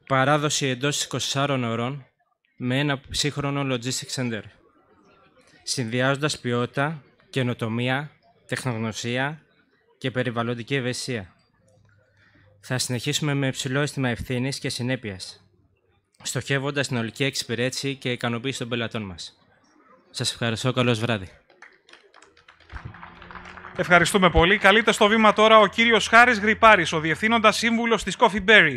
παράδοση εντός 24 ωρών με ένα σύγχρονο logistics center, συνδυάζοντας ποιότητα, καινοτομία, τεχνογνωσία και περιβαλλοντική ευαισθησία. Θα συνεχίσουμε με υψηλό αίσθημα ευθύνης και συνέπειας, στοχεύοντας την ολική εξυπηρέτηση και ικανοποίηση των πελατών μας. Σας ευχαριστώ. Καλό βράδυ. Ευχαριστούμε πολύ. Καλείται στο βήμα τώρα ο κύριος Χάρης Γρυπάρης, ο διευθύνοντας σύμβουλος της Coffee Berry.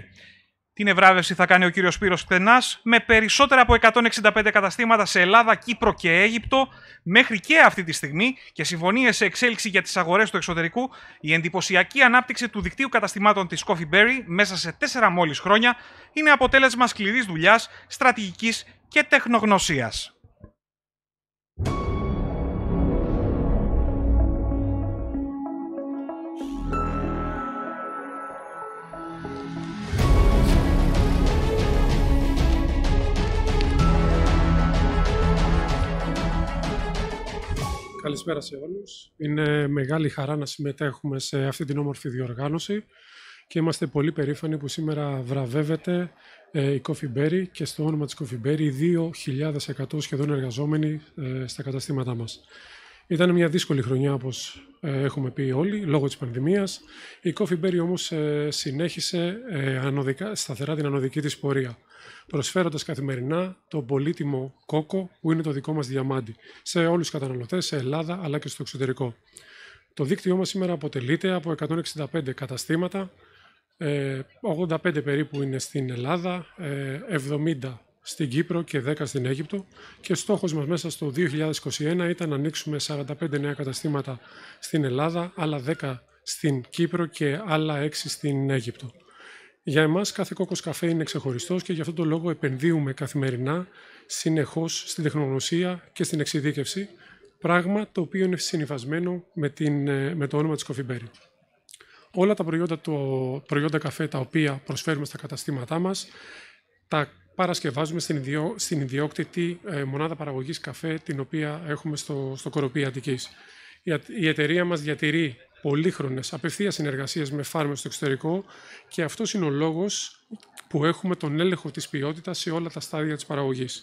Την ευράβευση θα κάνει ο κύριος Σπύρος Κτενάς με περισσότερα από 165 καταστήματα σε Ελλάδα, Κύπρο και Αίγυπτο μέχρι και αυτή τη στιγμή και συμφωνίε σε εξέλιξη για τις αγορές του εξωτερικού, η εντυπωσιακή ανάπτυξη του δικτύου καταστημάτων της Coffee Berry μέσα σε τέσσερα μόλις χρόνια είναι αποτέλεσμα σκληρής δουλειάς, στρατηγικής και τεχνογνωσίας. Καλησπέρα σε όλους. Είναι μεγάλη χαρά να συμμετέχουμε σε αυτή την όμορφη διοργάνωση και είμαστε πολύ περήφανοι που σήμερα βραβεύεται ε, η Coffee Berry και στο όνομα της Coffee Berry 2.100 σχεδόν εργαζόμενοι ε, στα καταστήματά μας. Ήταν μια δύσκολη χρονιά όπως ε, έχουμε πει όλοι λόγω της πανδημίας. Η Coffee Berry όμως συνέχισε σταθερά την ανωδική της πορεία. Προσφέροντας καθημερινά τον πολύτιμο κόκο που είναι το δικό μας διαμάντι σε όλους τους καταναλωτές, σε Ελλάδα αλλά και στο εξωτερικό. Το δίκτυό μας σήμερα αποτελείται από 165 καταστήματα, 85 ε, περίπου είναι στην Ελλάδα, 70 ε, στην Κύπρο και 10 στην Αίγυπτο και στόχος μας μέσα στο 2021 ήταν να ανοίξουμε 45 νέα καταστήματα στην Ελλάδα, άλλα 10 στην Κύπρο και άλλα 6 στην Αίγυπτο. Για εμάς, κάθε κόκο καφέ είναι ξεχωριστός και γι' αυτόν τον λόγο επενδύουμε καθημερινά συνεχώς στην τεχνογνωσία και στην εξειδίκευση, πράγμα το οποίο είναι συνυφασμένο με, την, ε, με το όνομα της Coffee Berry. Όλα τα προϊόντα, το, προϊόντα καφέ τα οποία προσφέρουμε στα καταστήματά μας, τα παρασκευάζουμε στην, ιδιό, στην ιδιόκτητη ε, μονάδα παραγωγής καφέ, την οποία έχουμε στο, στο Κοροπή Αττικής. Η, η εταιρεία μας διατηρεί πολύχρονες απευθείας συνεργασίες με φάρμες στο εξωτερικό και αυτός είναι ο λόγος που έχουμε τον έλεγχο της ποιότητας σε όλα τα στάδια της παραγωγής.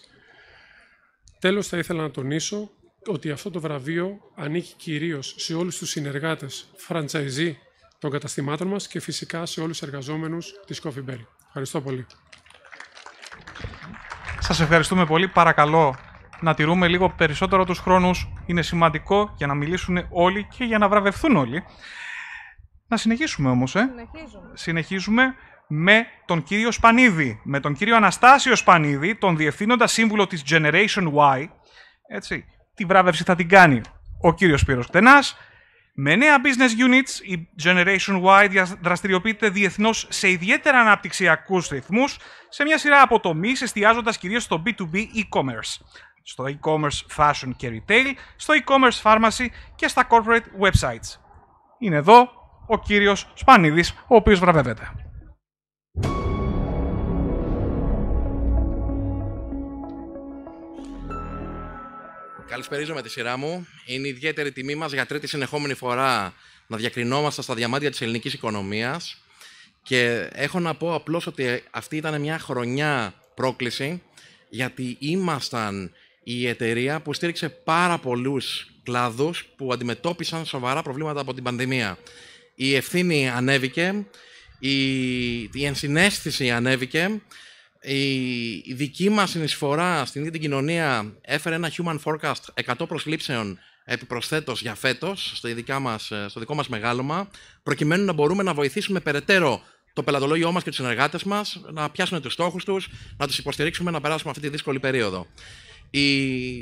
Τέλος, θα ήθελα να τονίσω ότι αυτό το βραβείο ανήκει κυρίως σε όλους τους συνεργάτες, franchisee των καταστημάτων μας και φυσικά σε όλους τους εργαζόμενους της Coffee Berry. Ευχαριστώ πολύ. Σας ευχαριστούμε πολύ. Παρακαλώ να τηρούμε λίγο περισσότερο τους χρόνους. Είναι σημαντικό για να μιλήσουν όλοι και για να βραβευθούν όλοι. Να συνεχίσουμε όμως, ε. Συνεχίζουμε. με τον κύριο Σπανίδη, με τον κύριο Αναστάσιο Σπανίδη, τον διευθύνοντα σύμβουλο της Generation Y. Έτσι, τη βράβευση θα την κάνει ο κύριος Σπύρος Κτενάς. Με νέα business units, η Generation Y δραστηριοποιείται διεθνώς σε ιδιαίτερα αναπτυξιακούς ρυθμούς, σε μια σειρά από τομείς, εστιάζοντας στο B2B e-commerce στο e-commerce fashion και retail, στο e-commerce pharmacy και στα corporate websites. Είναι εδώ ο κύριος Σπανίδης, ο οποίος βραβεύεται. Καλησπέριζομαι με τη σειρά μου. Είναι ιδιαίτερη τιμή μας για τρίτη συνεχόμενη φορά να διακρινόμαστε στα διαμάντια της ελληνικής οικονομίας και έχω να πω απλώς ότι αυτή ήταν μια χρονιά πρόκληση γιατί ήμασταν η εταιρεία που στήριξε πάρα πολλούς κλάδους που αντιμετώπισαν σοβαρά προβλήματα από την πανδημία. Η ευθύνη ανέβηκε, η, η ενσυναίσθηση ανέβηκε, η, δική μας συνεισφορά στην ίδια την κοινωνία έφερε ένα human forecast 100 προσλήψεων επιπροσθέτως για φέτος στο, στο δικό μας μεγάλωμα, προκειμένου να μπορούμε να βοηθήσουμε περαιτέρω το πελατολόγιό μας και τους συνεργάτες μας να πιάσουν τους στόχους τους, να τους υποστηρίξουμε να περάσουμε αυτή τη δύσκολη περίοδο. Η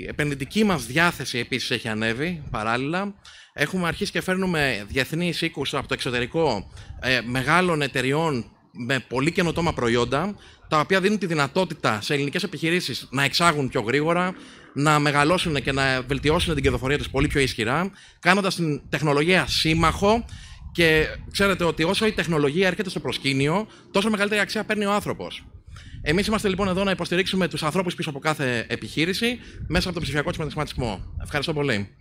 επενδυτική μας διάθεση επίσης έχει ανέβει παράλληλα. Έχουμε αρχίσει και φέρνουμε διεθνείς οίκους από το εξωτερικό ε, μεγάλων εταιριών με πολύ καινοτόμα προϊόντα, τα οποία δίνουν τη δυνατότητα σε ελληνικές επιχειρήσεις να εξάγουν πιο γρήγορα, να μεγαλώσουν και να βελτιώσουν την κερδοφορία τους πολύ πιο ισχυρά, κάνοντας την τεχνολογία σύμμαχο και ξέρετε ότι όσο η τεχνολογία έρχεται στο προσκήνιο, τόσο μεγαλύτερη αξία παίρνει ο άνθρωπος. Εμείς είμαστε λοιπόν εδώ να υποστηρίξουμε τους ανθρώπους πίσω από κάθε επιχείρηση μέσα από τον ψηφιακό του μετασχηματισμό. Ευχαριστώ πολύ.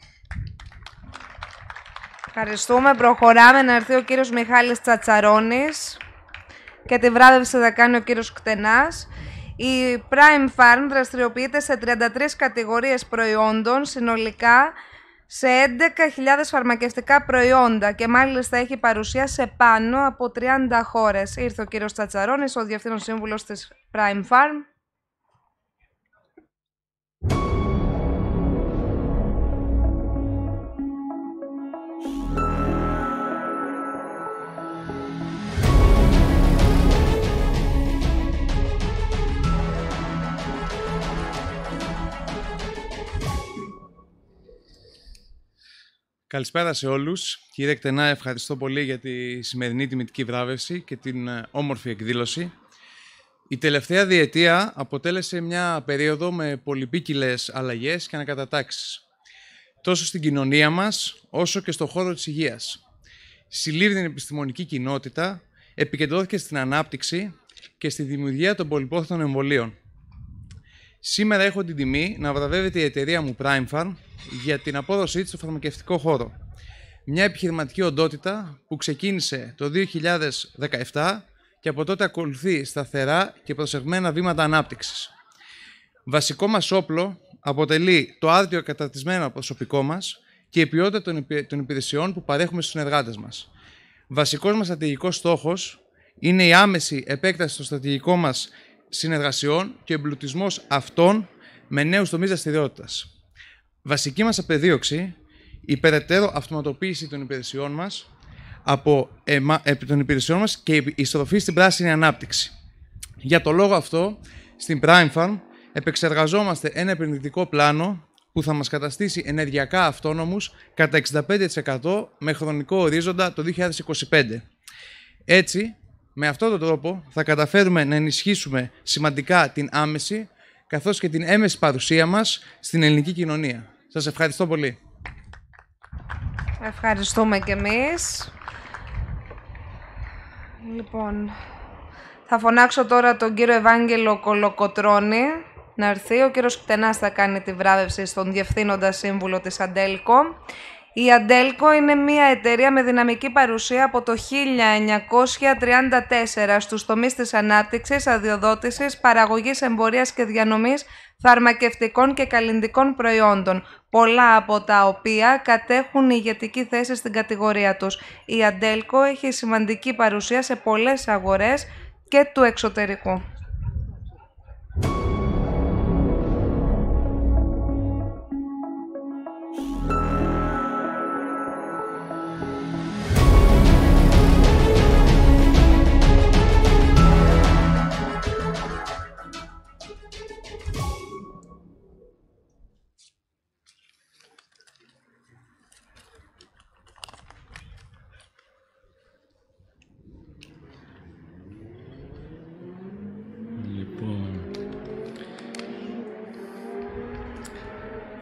Ευχαριστούμε. Προχωράμε να έρθει ο κύριος Μιχάλης Τσατσαρόνη και τη βράδευση θα κάνει ο κύριος Κτενάς. Η Prime Farm δραστηριοποιείται σε 33 κατηγορίες προϊόντων συνολικά σε 11.000 φαρμακευτικά προϊόντα και μάλιστα έχει παρουσία σε πάνω από 30 χώρες. Ήρθε ο κύριος Τσατσαρώνης, ο Διευθύνων Σύμβουλος της Prime Farm. Καλησπέρα σε όλους. Κύριε Εκτενά, ευχαριστώ πολύ για τη σημερινή τιμητική βράβευση και την ε, όμορφη εκδήλωση. Η τελευταία διετία αποτέλεσε μια περίοδο με πολυπίκυλες αλλαγές και ανακατατάξεις. Τόσο στην κοινωνία μας, όσο και στο χώρο της υγείας. Συλλήβδη την επιστημονική κοινότητα, επικεντρώθηκε στην ανάπτυξη και στη δημιουργία των πολυπόθετων εμβολίων. Σήμερα έχω την τιμή να βραβεύεται η εταιρεία μου Prime Farm για την απόδοσή της στο φαρμακευτικό χώρο. Μια επιχειρηματική οντότητα που ξεκίνησε το 2017 και από τότε ακολουθεί σταθερά και προσεγμένα βήματα ανάπτυξης. Βασικό μας όπλο αποτελεί το άρτιο καταρτισμένο προσωπικό μας και η ποιότητα των υπηρεσιών που παρέχουμε στους συνεργάτες μας. Βασικός μας στρατηγικός στόχος είναι η άμεση επέκταση στο στρατηγικό μας συνεργασιών και εμπλουτισμός αυτών με νέους τομείς δραστηριότητας. Βασική μας απεδίωξη η περαιτέρω αυτοματοποίηση των υπηρεσιών μας από εμα, επί υπηρεσιών μας και η στροφή στην πράσινη ανάπτυξη. Για το λόγο αυτό, στην Prime Farm επεξεργαζόμαστε ένα επενδυτικό πλάνο που θα μας καταστήσει ενεργειακά αυτόνομους κατά 65% με χρονικό ορίζοντα το 2025. Έτσι, με αυτόν τον τρόπο θα καταφέρουμε να ενισχύσουμε σημαντικά την άμεση καθώς και την έμεση παρουσία μας στην ελληνική κοινωνία. Σας ευχαριστώ πολύ. Ευχαριστούμε και εμείς. Λοιπόν, θα φωνάξω τώρα τον κύριο Ευάγγελο Κολοκοτρώνη να έρθει. Ο κύριος Κτενάς θα κάνει τη βράβευση στον Διευθύνοντα Σύμβουλο της Αντέλκο. Η Αντέλκο είναι μια εταιρεία με δυναμική παρουσία από το 1934 στους τομείς της ανάπτυξης, αδειοδότησης, παραγωγής εμπορίας και διανομής φαρμακευτικών και καλλιντικών προϊόντων, πολλά από τα οποία κατέχουν ηγετική θέση στην κατηγορία τους. Η Αντέλκο έχει σημαντική παρουσία σε πολλές αγορές και του εξωτερικού.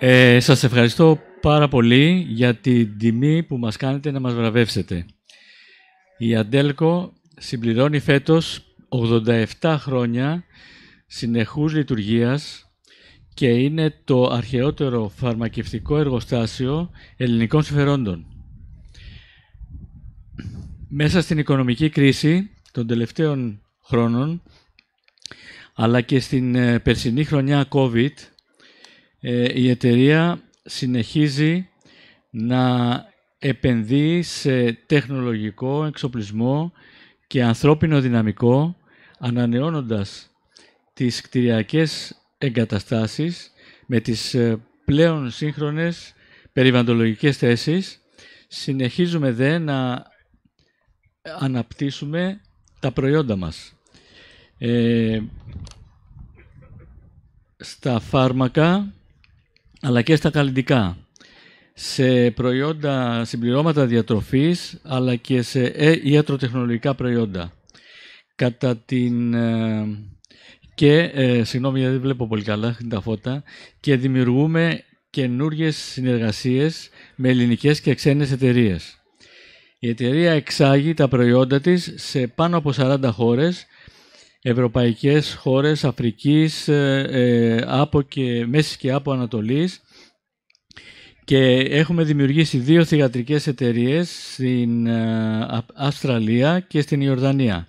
Ε, σας ευχαριστώ πάρα πολύ για την τιμή που μας κάνετε να μας βραβεύσετε. Η Αντέλκο συμπληρώνει φέτος 87 χρόνια συνεχούς λειτουργίας και είναι το αρχαιότερο φαρμακευτικό εργοστάσιο ελληνικών συμφερόντων. Μέσα στην οικονομική κρίση των τελευταίων χρόνων, αλλά και στην ε, περσινή χρονιά COVID, ε, η εταιρεία συνεχίζει να επενδύει σε τεχνολογικό εξοπλισμό και ανθρώπινο δυναμικό ανανεώνοντας τις κτηριακές εγκαταστάσεις με τις ε, πλέον σύγχρονες περιβαντολογικές θέσεις. Συνεχίζουμε δε να αναπτύσσουμε τα προϊόντα μας. Ε, στα φάρμακα αλλά και στα καλλιντικά, σε προϊόντα συμπληρώματα διατροφής, αλλά και σε ε, ιατροτεχνολογικά προϊόντα. Κατά την... Ε, και, ε, συγγνώμη γιατί δεν βλέπω πολύ καλά τα φώτα, και δημιουργούμε καινούριε συνεργασίες με ελληνικές και ξένες εταιρείες. Η εταιρεία εξάγει τα προϊόντα της σε πάνω από 40 χώρες ευρωπαϊκές χώρες Αφρικής, ε, ε, από και, Μέσης και από Ανατολής και έχουμε δημιουργήσει δύο θηγατρικές εταιρείες στην ε, Αυστραλία και στην Ιορδανία.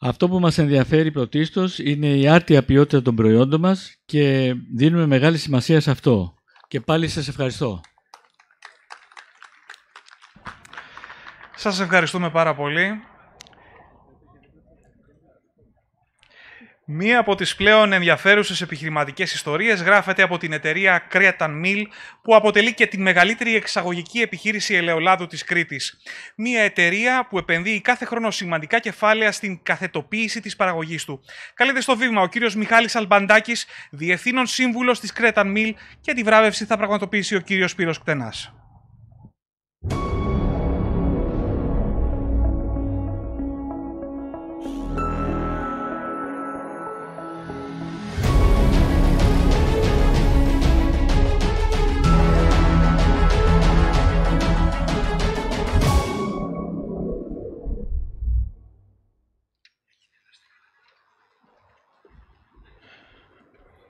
Αυτό που μας ενδιαφέρει πρωτίστως είναι η άρτια ποιότητα των προϊόντων μας και δίνουμε μεγάλη σημασία σε αυτό. Και πάλι σας ευχαριστώ. Σας ευχαριστούμε πάρα πολύ. Μία από τις πλέον ενδιαφέρουσες επιχειρηματικές ιστορίες γράφεται από την εταιρεία Cretan Mill, που αποτελεί και την μεγαλύτερη εξαγωγική επιχείρηση ελαιολάδου της Κρήτης. Μία εταιρεία που επενδύει κάθε χρόνο σημαντικά κεφάλαια στην καθετοποίηση της παραγωγής του. Καλείται στο βήμα ο κύριος Μιχάλης Αλμπαντάκης, Διευθύνων Σύμβουλος της Cretan Mill και τη βράβευση θα πραγματοποιήσει ο κύριος Σπύρος Κτενάς.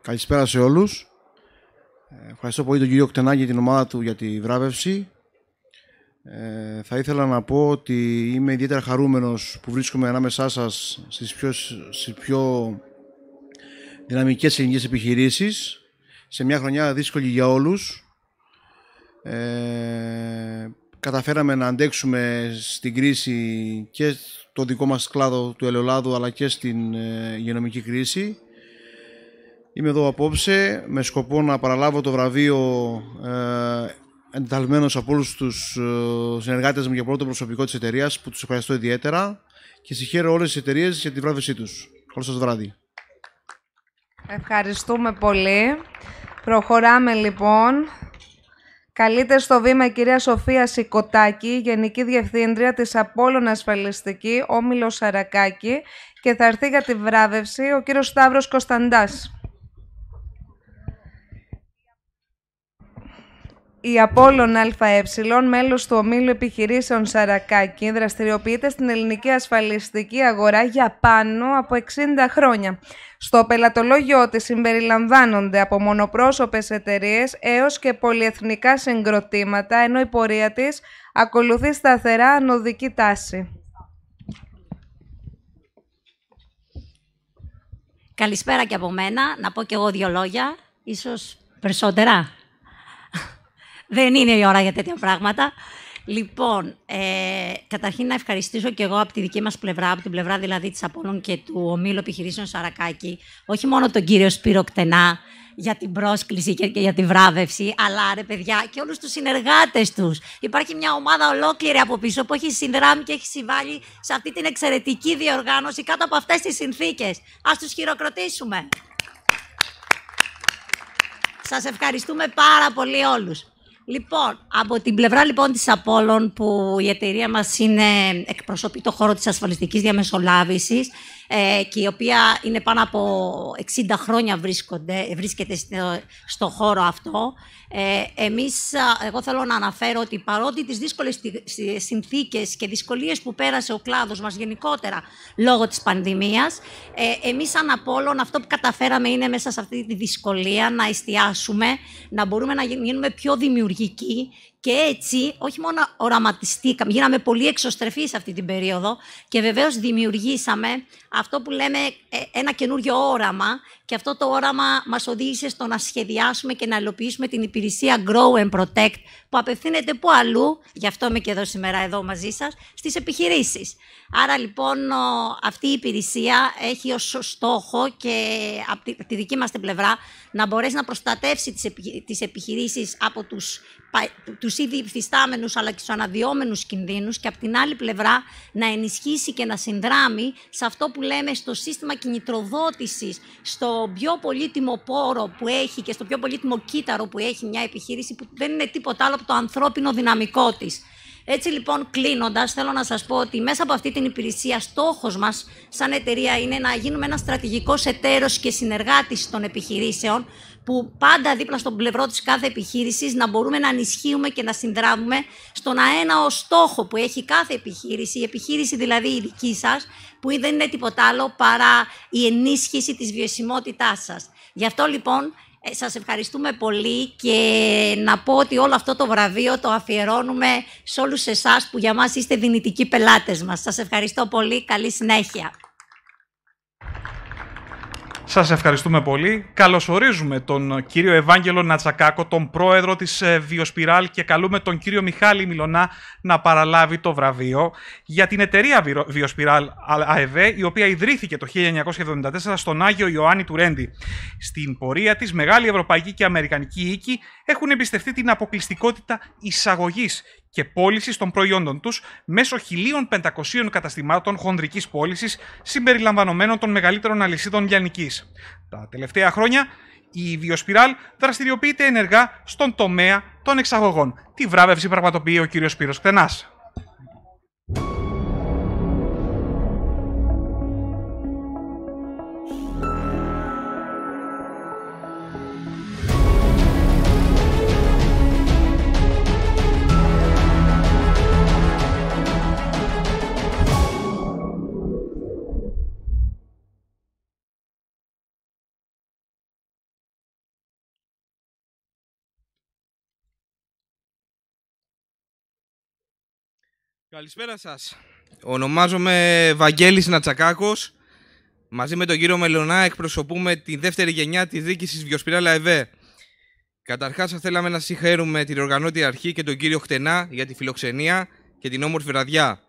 Καλησπέρα σε όλους. Ε, ευχαριστώ πολύ τον κύριο Κτενάκη και την ομάδα του για τη βράβευση. Ε, θα ήθελα να πω ότι είμαι ιδιαίτερα χαρούμενος που βρίσκομαι ανάμεσά σας στις πιο, στις πιο δυναμικές ελληνικές επιχειρήσεις σε μια χρονιά δύσκολη για όλους. Ε, καταφέραμε να αντέξουμε στην κρίση και το δικό μας κλάδο του ελαιολάδου αλλά και στην υγειονομική κρίση. Είμαι εδώ απόψε με σκοπό να παραλάβω το βραβείο ε, από όλους τους ε, συνεργάτες μου και από όλο το προσωπικό της εταιρείας που τους ευχαριστώ ιδιαίτερα και συγχαίρω όλες τις εταιρείες για τη βράβευσή τους. Καλό σας βράδυ. Ευχαριστούμε πολύ. Προχωράμε λοιπόν. Καλείται στο βήμα η κυρία Σοφία Σικοτάκη, Γενική Διευθύντρια της Απόλλων Ασφαλιστική, Όμιλος Σαρακάκη και θα έρθει για τη βράβευση ο κύριος Σταύρος Κωνσταντάς. Η Απόλλων ΑΕ, μέλος του ομίλου επιχειρήσεων Σαρακάκη, δραστηριοποιείται στην ελληνική ασφαλιστική αγορά για πάνω από 60 χρόνια. Στο πελατολόγιο της συμπεριλαμβάνονται από μονοπρόσωπες εταιρείες έως και πολυεθνικά συγκροτήματα, ενώ η πορεία της ακολουθεί σταθερά ανωδική τάση. Καλησπέρα και από μένα. Να πω και εγώ δύο λόγια, ίσως περισσότερα. Δεν είναι η ώρα για τέτοια πράγματα. Λοιπόν, ε, καταρχήν να ευχαριστήσω και εγώ από τη δική μας πλευρά, από την πλευρά δηλαδή της Απόλλων και του Ομίλου Επιχειρήσεων Σαρακάκη, όχι μόνο τον κύριο Σπύρο Κτενά για την πρόσκληση και για τη βράβευση, αλλά ρε παιδιά και όλους τους συνεργάτες τους. Υπάρχει μια ομάδα ολόκληρη από πίσω που έχει συνδράμει και έχει συμβάλει σε αυτή την εξαιρετική διοργάνωση κάτω από αυτές τις συνθήκες. Ας τους χειροκροτήσουμε. Σας ευχαριστούμε πάρα πολύ όλους. Λοιπόν, από την πλευρά λοιπόν της Απόλλων που η εταιρεία μας είναι εκπροσωπεί το χώρο της ασφαλιστικής διαμεσολάβησης, ε, και η οποία είναι πάνω από 60 χρόνια βρίσκονται, βρίσκεται στο, χώρο αυτό. Ε, εμείς, εγώ θέλω να αναφέρω ότι παρότι τις δύσκολες συνθήκες και δυσκολίες που πέρασε ο κλάδος μας γενικότερα λόγω της πανδημίας, ε, εμείς σαν αυτό που καταφέραμε είναι μέσα σε αυτή τη δυσκολία να εστιάσουμε, να μπορούμε να γίνουμε πιο δημιουργικοί και έτσι, όχι μόνο οραματιστήκαμε, γίναμε πολύ εξωστρεφείς αυτή την περίοδο και βεβαίως δημιουργήσαμε αυτό που λέμε ε, ένα καινούριο όραμα και αυτό το όραμα μας οδήγησε στο να σχεδιάσουμε και να υλοποιήσουμε την υπηρεσία Grow and Protect που απευθύνεται που αλλού, γι' αυτό είμαι και εδώ σήμερα εδώ μαζί σας, στις επιχειρήσεις. Άρα λοιπόν αυτή η υπηρεσία έχει ως στόχο και από τη δική μας την πλευρά να μπορέσει να προστατεύσει τις επιχειρήσεις από τους τους ήδη υφιστάμενους αλλά και τους αναδυόμενους κινδύνους και από την άλλη πλευρά να ενισχύσει και να συνδράμει σε αυτό που λέμε στο σύστημα κινητροδότησης, στο πιο πολύτιμο πόρο που έχει και στο πιο πολύτιμο κύτταρο που έχει μια επιχείρηση που δεν είναι τίποτα άλλο από το ανθρώπινο δυναμικό της. Έτσι λοιπόν κλείνοντας θέλω να σας πω ότι μέσα από αυτή την υπηρεσία στόχος μας σαν εταιρεία είναι να γίνουμε ένας στρατηγικός εταίρος και συνεργάτης των επιχειρήσεων που πάντα δίπλα στον πλευρό της κάθε επιχείρησης να μπορούμε να ανισχύουμε και να συνδράμουμε στον αέναο στόχο που έχει κάθε επιχείρηση, η επιχείρηση δηλαδή η δική σας, που δεν είναι τίποτα άλλο παρά η ενίσχυση της βιωσιμότητάς σας. Γι' αυτό λοιπόν ε, σας ευχαριστούμε πολύ και να πω ότι όλο αυτό το βραβείο το αφιερώνουμε σε όλους εσάς που για μας είστε δυνητικοί πελάτες μας. Σας ευχαριστώ πολύ. Καλή συνέχεια. Σας ευχαριστούμε πολύ. Καλωσορίζουμε τον κύριο Ευάγγελο Νατσακάκο, τον πρόεδρο της ε, Βιοσπιράλ και καλούμε τον κύριο Μιχάλη Μιλωνά να παραλάβει το βραβείο για την εταιρεία Βιοσπιράλ ΑΕΒ, η οποία ιδρύθηκε το 1974 στον Άγιο Ιωάννη Τουρέντι. Στην πορεία της, μεγάλη ευρωπαϊκή και αμερικανική οίκη έχουν εμπιστευτεί την αποκλειστικότητα εισαγωγής και πώλησης των προϊόντων τους μέσω 1.500 καταστημάτων χονδρικής πώλησης συμπεριλαμβανομένων των μεγαλύτερων αλυσίδων λιανικής. Τα τελευταία χρόνια η Βιοσπιράλ δραστηριοποιείται ενεργά στον τομέα των εξαγωγών. Τη βράβευση πραγματοποιεί ο κ. Σπύρος Κτενάς. Καλησπέρα σας. Ονομάζομαι Βαγγέλης Νατσακάκος. Μαζί με τον κύριο Μελωνά εκπροσωπούμε τη δεύτερη γενιά της διοίκησης Βιοσπυρά Λαεβέ Καταρχάς θα θέλαμε να συγχαίρουμε την οργανώτη αρχή και τον κύριο Χτενά για τη φιλοξενία και την όμορφη βραδιά.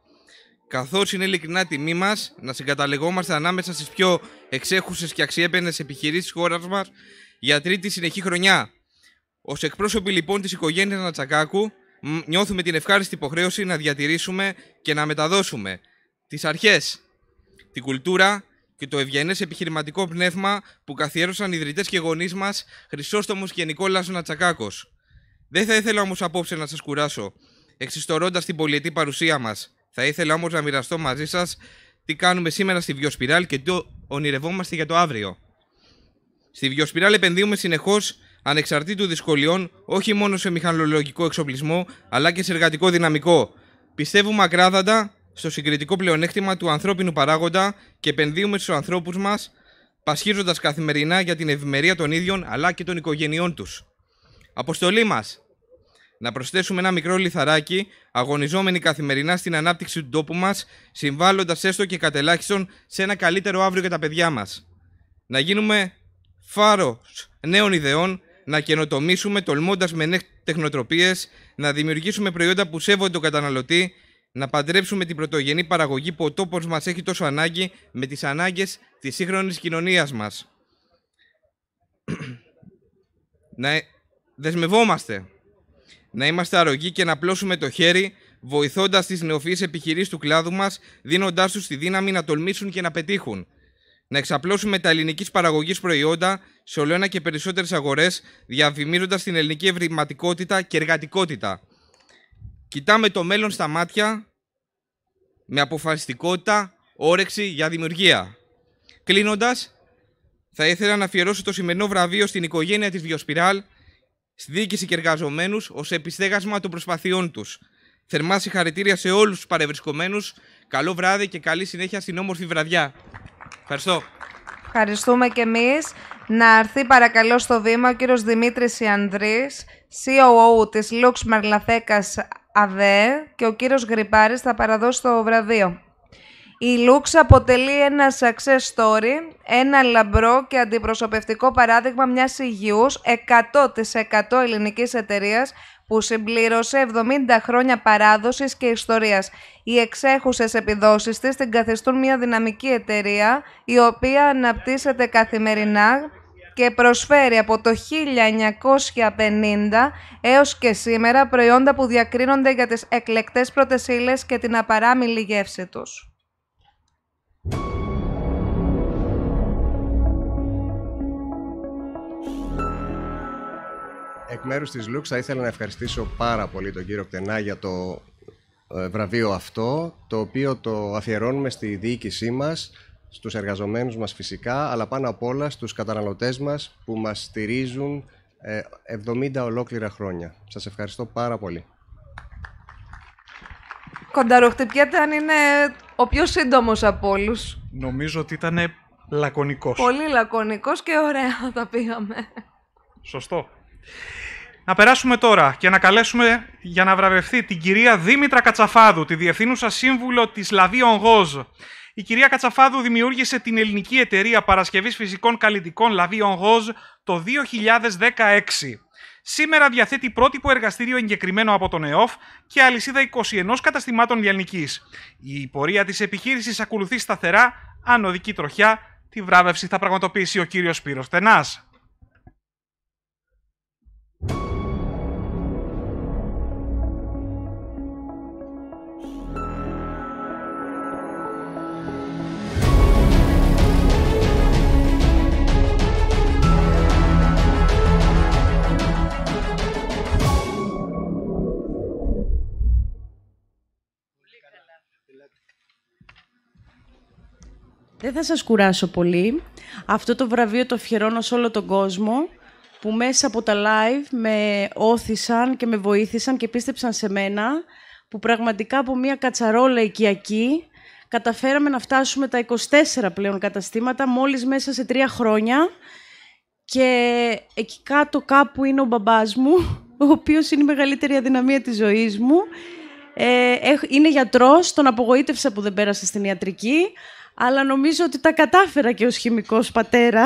Καθώς είναι ειλικρινά τιμή μας να συγκαταλεγόμαστε ανάμεσα στις πιο εξέχουσες και αξιέπαινες επιχειρήσεις της χώρας μας για τρίτη συνεχή χρονιά. Ως εκπρόσωποι λοιπόν της οικογένειας Νατσακάκου, νιώθουμε την ευχάριστη υποχρέωση να διατηρήσουμε και να μεταδώσουμε τις αρχές, την κουλτούρα και το ευγενές επιχειρηματικό πνεύμα που καθιέρωσαν οι ιδρυτές και γονείς μας Χρυσόστομος και Νικόλας Νατσακάκος. Δεν θα ήθελα όμως απόψε να σας κουράσω, εξιστορώντας την πολιτική παρουσία μας. Θα ήθελα όμως να μοιραστώ μαζί σας τι κάνουμε σήμερα στη Βιοσπιράλ και τι ονειρευόμαστε για το αύριο. Στη Βιοσπιράλ επενδύουμε συνεχώς ανεξαρτήτου δυσκολιών όχι μόνο σε μηχανολογικό εξοπλισμό αλλά και σε εργατικό δυναμικό. Πιστεύουμε ακράδαντα στο συγκριτικό πλεονέκτημα του ανθρώπινου παράγοντα και επενδύουμε στους ανθρώπους μας, πασχίζοντας καθημερινά για την ευημερία των ίδιων αλλά και των οικογενειών τους. Αποστολή μας. Να προσθέσουμε ένα μικρό λιθαράκι, αγωνιζόμενοι καθημερινά στην ανάπτυξη του τόπου μας, συμβάλλοντας έστω και κατελάχιστον σε ένα καλύτερο αύριο για τα παιδιά μας. Να γίνουμε φάρος νέων ιδεών, να καινοτομήσουμε τολμώντας με νέες τεχνοτροπίες, να δημιουργήσουμε προϊόντα που σέβονται τον καταναλωτή, να παντρέψουμε την πρωτογενή παραγωγή που ο τόπος μας έχει τόσο ανάγκη με τις ανάγκες της σύγχρονης κοινωνίας μας. να ε, δεσμευόμαστε. Να είμαστε αρρωγοί και να πλώσουμε το χέρι, βοηθώντας τις νεοφυείς επιχειρήσεις του κλάδου μας, δίνοντάς τους τη δύναμη να τολμήσουν και να πετύχουν να εξαπλώσουμε τα ελληνικής παραγωγής προϊόντα σε ένα και περισσότερες αγορές, διαφημίζοντας την ελληνική ευρηματικότητα και εργατικότητα. Κοιτάμε το μέλλον στα μάτια με αποφασιστικότητα, όρεξη για δημιουργία. Κλείνοντας, θα ήθελα να αφιερώσω το σημερινό βραβείο στην οικογένεια της Βιοσπιράλ, στη διοίκηση και εργαζομένους, ως επιστέγασμα των προσπαθειών τους. Θερμά συγχαρητήρια σε όλους τους παρευρισκομένους. Καλό βράδυ και καλή συνέχεια στην όμορφη βραδιά. Ευχαριστώ. Ευχαριστούμε και εμείς. Να έρθει παρακαλώ στο βήμα ο κύριος Δημήτρης Ιανδρής, COO της Lux Μαρλαθέκας ΑΔΕ και ο κύριος Γρυπάρης θα παραδώσει το βραδείο. Η Lux αποτελεί ένα success story, ένα λαμπρό και αντιπροσωπευτικό παράδειγμα μιας υγιούς 100% ελληνικής εταιρείας που συμπλήρωσε 70 χρόνια παράδοσης και ιστορίας. Οι εξέχουσες επιδόσεις της την καθιστούν μια δυναμική εταιρεία η οποία αναπτύσσεται καθημερινά και προσφέρει από το 1950 έως και σήμερα προϊόντα που διακρίνονται για τις εκλεκτές πρωτεσίλες και την απαράμιλη γεύση τους. εκ μέρους της Λουξ θα ήθελα να ευχαριστήσω πάρα πολύ τον κύριο Κτενά για το ε, βραβείο αυτό, το οποίο το αφιερώνουμε στη διοίκησή μας, στους εργαζομένους μας φυσικά, αλλά πάνω απ' όλα στους καταναλωτές μας που μας στηρίζουν 70 ε, ολόκληρα χρόνια. Σας ευχαριστώ πάρα πολύ. Κονταροχτυπιέται αν είναι ο πιο σύντομος από όλους. Νομίζω ότι ήταν λακωνικός. Πολύ λακωνικός και ωραία τα πήγαμε. Σωστό. Να περάσουμε τώρα και να καλέσουμε για να βραβευθεί την κυρία Δήμητρα Κατσαφάδου, τη διευθύνουσα σύμβουλο της Λαβή Γοζ. Η κυρία Κατσαφάδου δημιούργησε την ελληνική εταιρεία παρασκευής φυσικών καλλιτικών Λαβή Γοζ το 2016. Σήμερα διαθέτει πρότυπο εργαστήριο εγκεκριμένο από τον ΕΟΦ και αλυσίδα 21 καταστημάτων Λιανική. Η πορεία της επιχείρησης ακολουθεί σταθερά ανωδική τροχιά. Τη βράβευση θα πραγματοποιήσει ο κύριος Σπύρος Τενάς. Δεν θα σας κουράσω πολύ. Αυτό το βραβείο το αφιερώνω σε όλο τον κόσμο που μέσα από τα live με όθησαν και με βοήθησαν και πίστεψαν σε μένα που πραγματικά από μια κατσαρόλα οικιακή καταφέραμε να φτάσουμε τα 24 πλέον καταστήματα μόλις μέσα σε τρία χρόνια και εκεί κάτω κάπου είναι ο μπαμπάς μου, ο οποίος είναι η μεγαλύτερη αδυναμία της ζωής μου. Ε, είναι γιατρός, τον απογοήτευσα που δεν πέρασε στην ιατρική, αλλά νομίζω ότι τα κατάφερα και ως χημικός πατέρα.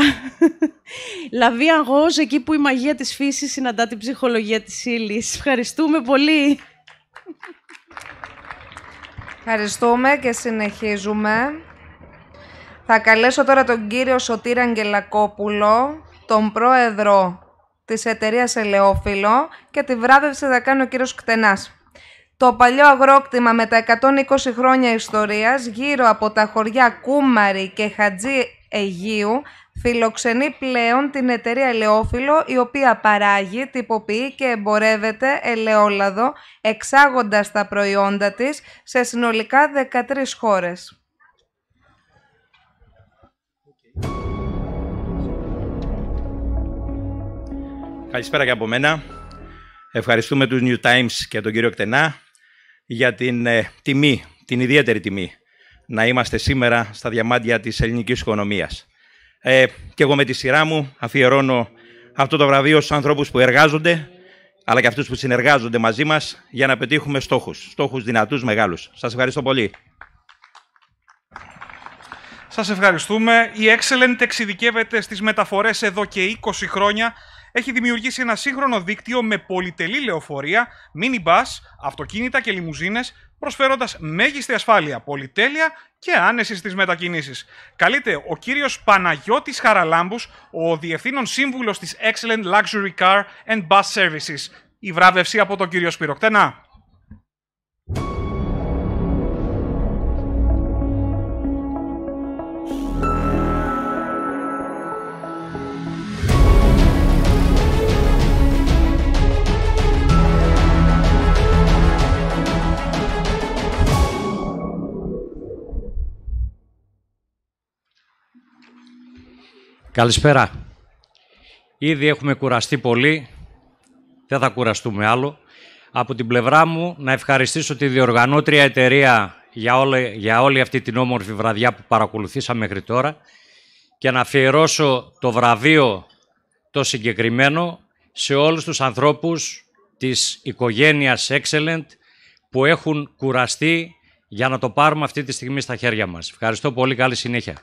Λαβή αγός, εκεί που η μαγεία της φύσης συναντά την ψυχολογία της ύλης. Ευχαριστούμε πολύ. Ευχαριστούμε και συνεχίζουμε. Θα καλέσω τώρα τον κύριο Σωτήρα Αγγελακόπουλο, τον πρόεδρο της εταιρείας Ελαιόφυλλο και τη βράβευση θα κάνει ο κύριος Κτενάς. Το παλιό αγρόκτημα με τα 120 χρόνια ιστορίας γύρω από τα χωριά Κούμαρη και Χατζή Αιγίου φιλοξενεί πλέον την εταιρεία Ελαιόφυλλο η οποία παράγει, τυποποιεί και εμπορεύεται ελαιόλαδο εξάγοντας τα προϊόντα της σε συνολικά 13 χώρες. Καλησπέρα και από μένα. Ευχαριστούμε τους New Times και τον κύριο Κτενά για την ε, τιμή, την ιδιαίτερη τιμή να είμαστε σήμερα στα διαμάντια της ελληνικής οικονομίας. Ε, και εγώ με τη σειρά μου αφιερώνω αυτό το βραβείο στους ανθρώπους που εργάζονται, αλλά και αυτούς που συνεργάζονται μαζί μας για να πετύχουμε στόχους, στόχους δυνατούς μεγάλους. Σας ευχαριστώ πολύ. Σας ευχαριστούμε. Η Excellent εξειδικεύεται στις μεταφορές εδώ και 20 χρόνια έχει δημιουργήσει ένα σύγχρονο δίκτυο με πολυτελή λεωφορεία, minibus, αυτοκίνητα και λιμουζίνες, προσφέροντας μέγιστη ασφάλεια, πολυτέλεια και άνεση στις μετακινήσεις. Καλείται ο κύριος Παναγιώτης Χαραλάμπους, ο Διευθύνων Σύμβουλος της Excellent Luxury Car and Bus Services. Η βράβευση από τον κύριο Σπυροκτένα. Καλησπέρα. Ήδη έχουμε κουραστεί πολύ, δεν θα κουραστούμε άλλο. Από την πλευρά μου να ευχαριστήσω τη διοργανώτρια εταιρεία για όλη, αυτή την όμορφη βραδιά που παρακολουθήσαμε μέχρι τώρα και να αφιερώσω το βραβείο το συγκεκριμένο σε όλους τους ανθρώπους της οικογένειας Excellent που έχουν κουραστεί για να το πάρουμε αυτή τη στιγμή στα χέρια μας. Ευχαριστώ πολύ. Καλή συνέχεια.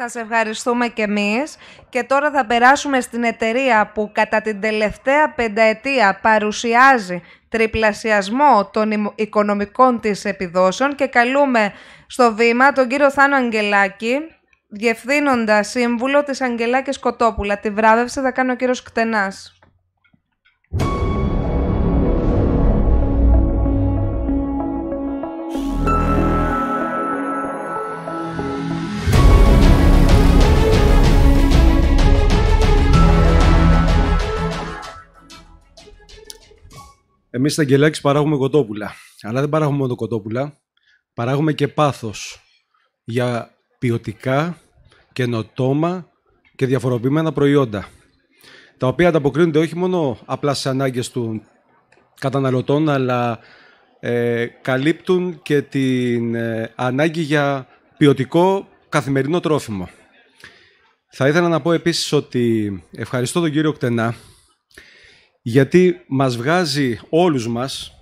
Σας ευχαριστούμε και εμείς και τώρα θα περάσουμε στην εταιρεία που κατά την τελευταία πενταετία παρουσιάζει τριπλασιασμό των οικονομικών της επιδόσεων και καλούμε στο βήμα τον κύριο Θάνο Αγγελάκη, διευθύνοντα σύμβουλο της Αγγελάκης Κοτόπουλα. Τη βράβευση θα κάνει ο κύριος Κτενάς. Εμείς στα Αγγελάκης παράγουμε κοτόπουλα. Αλλά δεν παράγουμε μόνο κοτόπουλα. Παράγουμε και πάθος για ποιοτικά, καινοτόμα και διαφοροποιημένα προϊόντα. Τα οποία ανταποκρίνονται όχι μόνο απλά στις ανάγκες των καταναλωτών, αλλά ε, καλύπτουν και την ε, ανάγκη για ποιοτικό καθημερινό τρόφιμο. Θα ήθελα να πω επίσης ότι ευχαριστώ τον κύριο Κτενά γιατί μας βγάζει όλους μας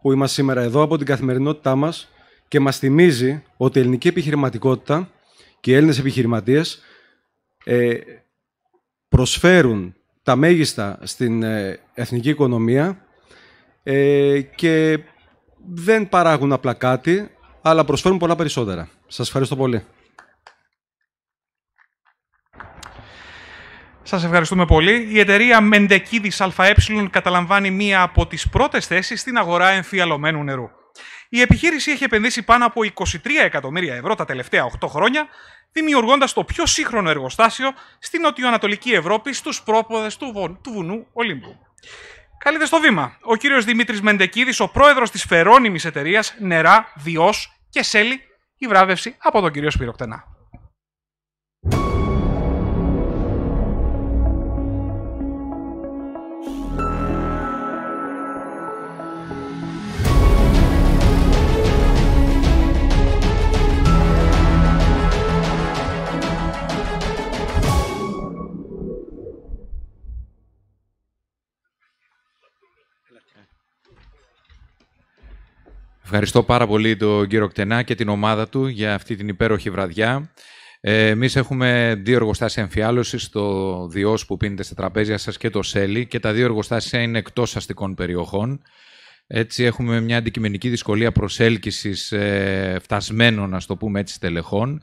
που είμαστε σήμερα εδώ από την καθημερινότητά μας και μας θυμίζει ότι η ελληνική επιχειρηματικότητα και οι Έλληνες επιχειρηματίες ε, προσφέρουν τα μέγιστα στην ε, εθνική οικονομία ε, και δεν παράγουν απλά κάτι, αλλά προσφέρουν πολλά περισσότερα. Σας ευχαριστώ πολύ. Σας ευχαριστούμε πολύ. Η εταιρεία Μεντεκίδης ΑΕ καταλαμβάνει μία από τις πρώτες θέσεις στην αγορά εμφιαλωμένου νερού. Η επιχείρηση έχει επενδύσει πάνω από 23 εκατομμύρια ευρώ τα τελευταία 8 χρόνια, δημιουργώντας το πιο σύγχρονο εργοστάσιο στην νοτιοανατολική Ευρώπη, στους πρόποδες του, του βουνού Ολύμπου. Καλείτε στο βήμα. Ο κύριος Δημήτρης Μεντεκίδης, ο πρόεδρος της φερόνιμης εταιρείας Νερά, Διό και Σέλη, η βράβευση από τον κύριο Σπυροκτενά. Ευχαριστώ πάρα πολύ τον κύριο Κτενά και την ομάδα του για αυτή την υπέροχη βραδιά. Ε, Εμείς έχουμε δύο εργοστάσια εμφιάλωσης, το Διός που πίνετε στα τραπέζια σας και το Σέλι, και τα δύο εργοστάσια είναι εκτός αστικών περιοχών. Έτσι έχουμε μια αντικειμενική δυσκολία προσέλκυσης ε, φτασμένων, να το πούμε έτσι, τελεχών.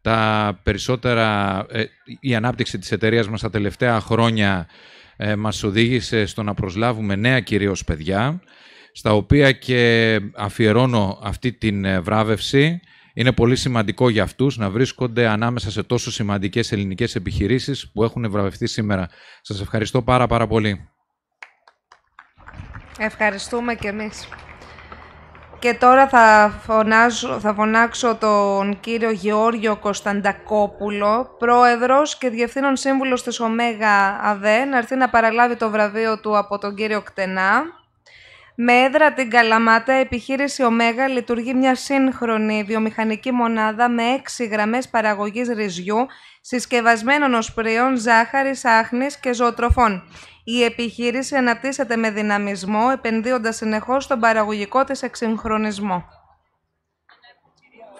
Τα περισσότερα, ε, η ανάπτυξη της εταιρείας μας τα τελευταία χρόνια ε, μας οδήγησε στο να προσλάβουμε νέα κυρίως παιδιά στα οποία και αφιερώνω αυτή την ε, βράβευση. Είναι πολύ σημαντικό για αυτούς να βρίσκονται ανάμεσα σε τόσο σημαντικές ελληνικές επιχειρήσεις που έχουν βραβευτεί σήμερα. Σας ευχαριστώ πάρα πάρα πολύ. Ευχαριστούμε και εμείς. Και τώρα θα, φωνάζω, θα φωνάξω τον κύριο Γεώργιο Κωνσταντακόπουλο, πρόεδρος και διευθύνων σύμβουλος της ΩΜΕΓΑ ΑΔΕ, να έρθει να παραλάβει το βραβείο του από τον κύριο Κτενά. Με έδρα την Καλαμάτα, η επιχείρηση ΩΜΕΓΑ λειτουργεί μια σύγχρονη βιομηχανική μονάδα με έξι γραμμές παραγωγής ρυζιού, συσκευασμένων οσπριών ζάχαρης, άχνης και ζωοτροφών. Η επιχείρηση αναπτύσσεται με δυναμισμό, επενδύοντας συνεχώς στον παραγωγικό της εξυγχρονισμό.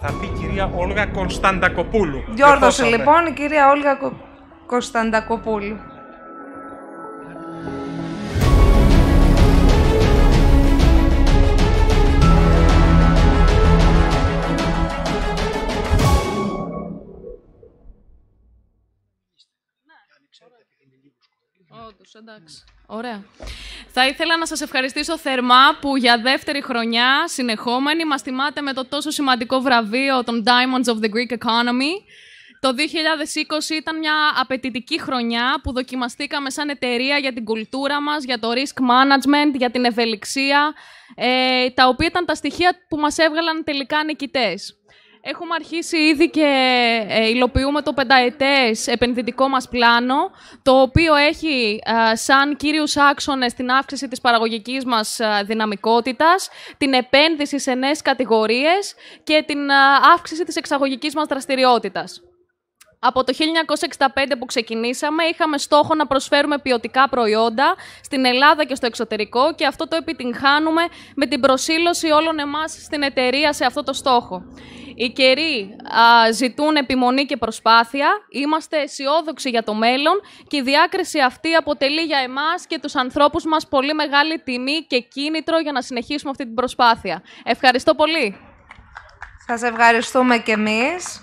Θα πει κυρία Όλγα Κωνσταντακοπούλου. Διόρθωση λοιπόν η κυρία Όλγα Κωνσταντακοπούλου. εντάξει. Ωραία. Θα ήθελα να σας ευχαριστήσω θερμά που για δεύτερη χρονιά συνεχόμενη μας θυμάται με το τόσο σημαντικό βραβείο των Diamonds of the Greek Economy. Το 2020 ήταν μια απαιτητική χρονιά που δοκιμαστήκαμε σαν εταιρεία για την κουλτούρα μας, για το risk management, για την ευελιξία, ε, τα οποία ήταν τα στοιχεία που μας έβγαλαν τελικά νικητές. Έχουμε αρχίσει ήδη και ε, υλοποιούμε το πενταετές επενδυτικό μας πλάνο, το οποίο έχει σαν κύριους άξονες την αύξηση της παραγωγικής μας δυναμικότητας, την επένδυση σε νέες κατηγορίες και την αύξηση της εξαγωγικής μας δραστηριότητας. Από το 1965 που ξεκινήσαμε, είχαμε στόχο να προσφέρουμε ποιοτικά προϊόντα στην Ελλάδα και στο εξωτερικό και αυτό το επιτυγχάνουμε με την προσήλωση όλων εμάς στην εταιρεία σε αυτό το στόχο. Οι καιροί α, ζητούν επιμονή και προσπάθεια. Είμαστε αισιόδοξοι για το μέλλον και η διάκριση αυτή αποτελεί για εμάς και τους ανθρώπους μας πολύ μεγάλη τιμή και κίνητρο για να συνεχίσουμε αυτή την προσπάθεια. Ευχαριστώ πολύ. Σας ευχαριστούμε και εμείς.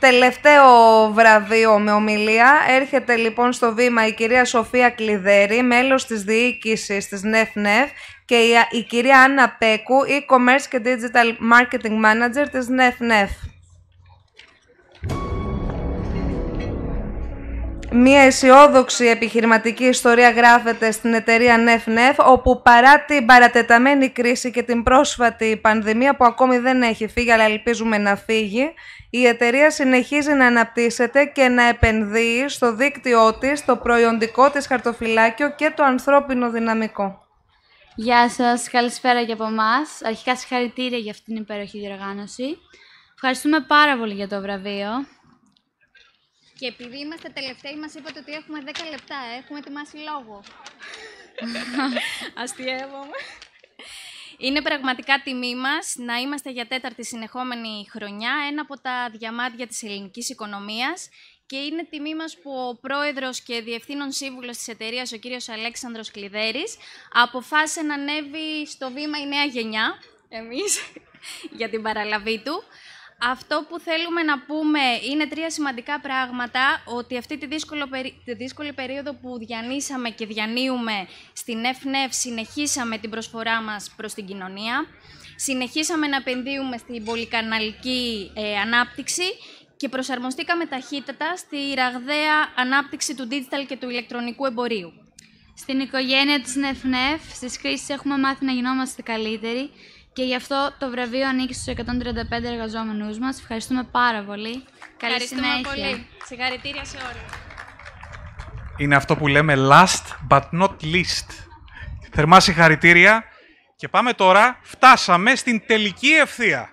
Τελευταίο βραβείο με ομιλία έρχεται λοιπόν στο βήμα η κυρία Σοφία Κλειδέρη, μέλος της διοίκησης της ΝΕΦΝΕΦ και η, η κυρία Άννα Πέκου, e-commerce και digital marketing manager της ΝΕΦ-ΝΕΦ. Μία αισιόδοξη επιχειρηματική ιστορία γράφεται στην εταιρεία Nef-Nef, όπου παρά την παρατεταμένη κρίση και την πρόσφατη πανδημία που ακόμη δεν έχει φύγει, αλλά ελπίζουμε να φύγει, η εταιρεία συνεχίζει να αναπτύσσεται και να επενδύει στο δίκτυό της, το προϊόντικό της χαρτοφυλάκιο και το ανθρώπινο δυναμικό. Γεια σας, καλησπέρα και από εμάς. Αρχικά συγχαρητήρια για αυτήν την υπέροχη διοργάνωση. Ευχαριστούμε πάρα πολύ για το βραβείο. Και επειδή είμαστε τελευταίοι, μας είπατε ότι έχουμε 10 λεπτά. Ε. Έχουμε ετοιμάσει λόγο. Αστειεύομαι. Είναι πραγματικά τιμή μας να είμαστε για τέταρτη συνεχόμενη χρονιά ένα από τα διαμάντια της Ελληνικής οικονομίας και είναι τιμή μας που ο πρόεδρος και διευθύνων σύμβουλος της εταιρείας, ο κύριος Αλέξανδρος Κλειδέρης, αποφάσισε να ανέβει στο βήμα η νέα γενιά, εμείς, για την παραλαβή του. Αυτό που θέλουμε να πούμε είναι τρία σημαντικά πράγματα, ότι αυτή τη, τη δύσκολη περίοδο που διανύσαμε και διανύουμε στην ΕΦΝΕΦ συνεχίσαμε την προσφορά μας προς την κοινωνία, συνεχίσαμε να επενδύουμε στην πολυκαναλική ε, ανάπτυξη και προσαρμοστήκαμε ταχύτατα στη ραγδαία ανάπτυξη του digital και του ηλεκτρονικού εμπορίου. Στην οικογένεια της ΝΕΦΝΕΦ, στις κρίσεις έχουμε μάθει να γινόμαστε καλύτεροι και γι' αυτό το βραβείο ανήκει στους 135 εργαζόμενους μας. Ευχαριστούμε πάρα πολύ. Καλή Ευχαριστούμε συνέχεια. πολύ. Συγχαρητήρια σε όλους. Είναι αυτό που λέμε last but not least. Θερμά συγχαρητήρια. Και πάμε τώρα, φτάσαμε στην τελική ευθεία.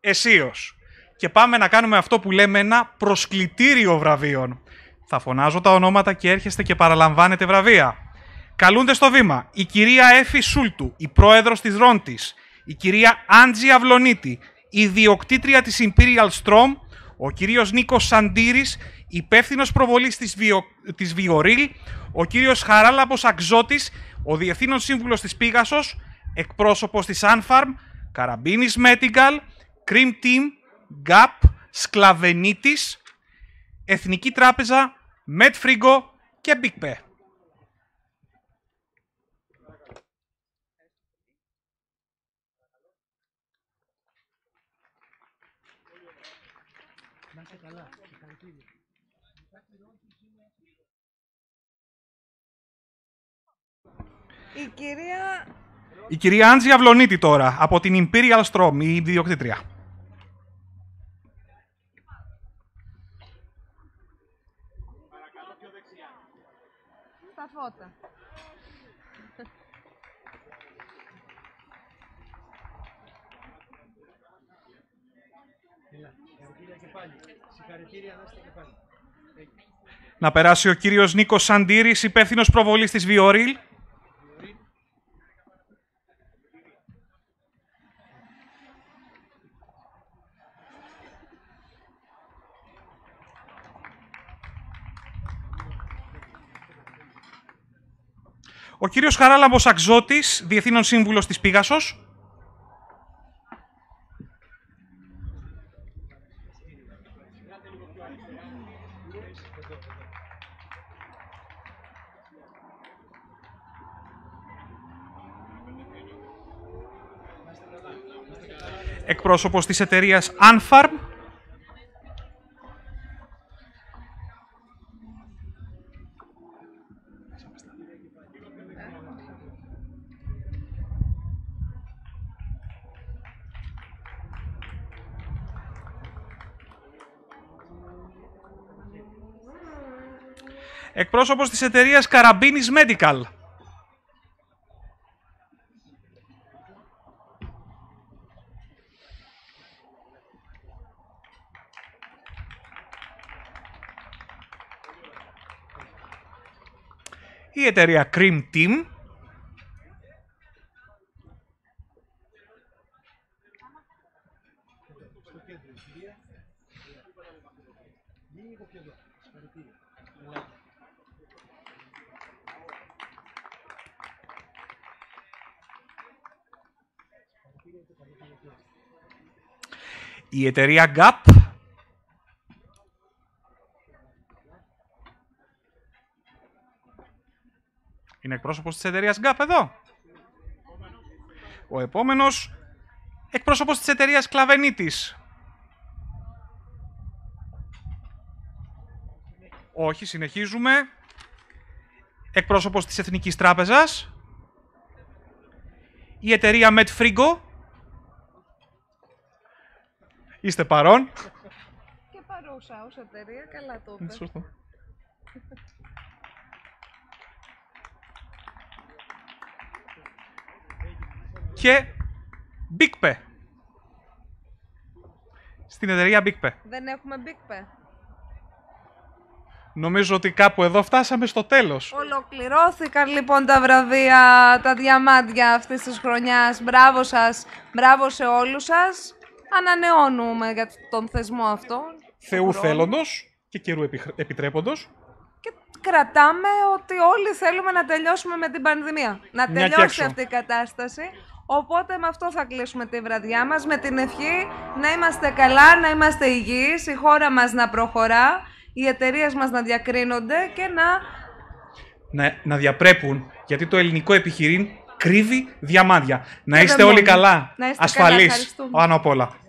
Εσίως και πάμε να κάνουμε αυτό που λέμε ένα προσκλητήριο βραβείων. Θα φωνάζω τα ονόματα και έρχεστε και παραλαμβάνετε βραβεία. Καλούνται στο βήμα η κυρία Έφη Σούλτου, η πρόεδρος της Ρόντης, η κυρία Άντζη Αυλονίτη, η διοκτήτρια της Imperial Strom, ο κύριος Νίκος Σαντήρης, υπεύθυνος προβολής της, Βιο... Βιορίλ, ο κύριος Χαράλαμπος Αξότης, ο διευθύνων σύμβουλος της Πίγασος, εκπρόσωπος της Anfarm, Καραμπίνης Μέτιγκαλ, Cream Team, Gap, Σκλαβενίτης, Εθνική Τράπεζα, φρίγο και Big Η κυρία... Η κυρία Άντζη Αυλονίτη τώρα, από την Imperial Strom, η ιδιοκτήτρια. Να περάσει ο κύριος Νίκος Σαντήρης, υπεύθυνος προβολής της Βιόριλ. Ο κύριος Χαράλαμπος Αξότης, Διεθύνων Σύμβουλος της Πίγασος. εκπρόσωπος της εταιρείας Anfarm. Εκπρόσωπος της εταιρείας Καραμπίνης Medical. η εταιρεία Cream Team η εταιρεία GAP Είναι εκπρόσωπος της εταιρείας ΓΚΑΠ εδώ. Ο επόμενος, εκπρόσωπος της εταιρείας Κλαβενίτης. Όχι, συνεχίζουμε. Εκπρόσωπος της Εθνικής Τράπεζας. Η εταιρεία Medfrigo. Είστε παρόν. Και παρούσα ως εταιρεία, καλά το και Big Στην εταιρεία Big Δεν έχουμε Big Νομίζω ότι κάπου εδώ φτάσαμε στο τέλος. Ολοκληρώθηκαν λοιπόν τα βραβεία, τα διαμάντια αυτής της χρονιάς. Μπράβο σας, μπράβο σε όλους σας. Ανανεώνουμε για τον θεσμό αυτό. Θεού θέλοντος και καιρού επιτρέποντος. Και κρατάμε ότι όλοι θέλουμε να τελειώσουμε με την πανδημία. Να τελειώσει αυτή η κατάσταση. Οπότε με αυτό θα κλείσουμε τη βραδιά μας, με την ευχή να είμαστε καλά, να είμαστε υγιείς, η χώρα μας να προχωρά, οι εταιρείες μας να διακρίνονται και να... να... Να διαπρέπουν, γιατί το ελληνικό επιχειρήν κρύβει διαμάδια. Να είστε όλοι καλά, να είστε ασφαλείς, πάνω απ' όλα.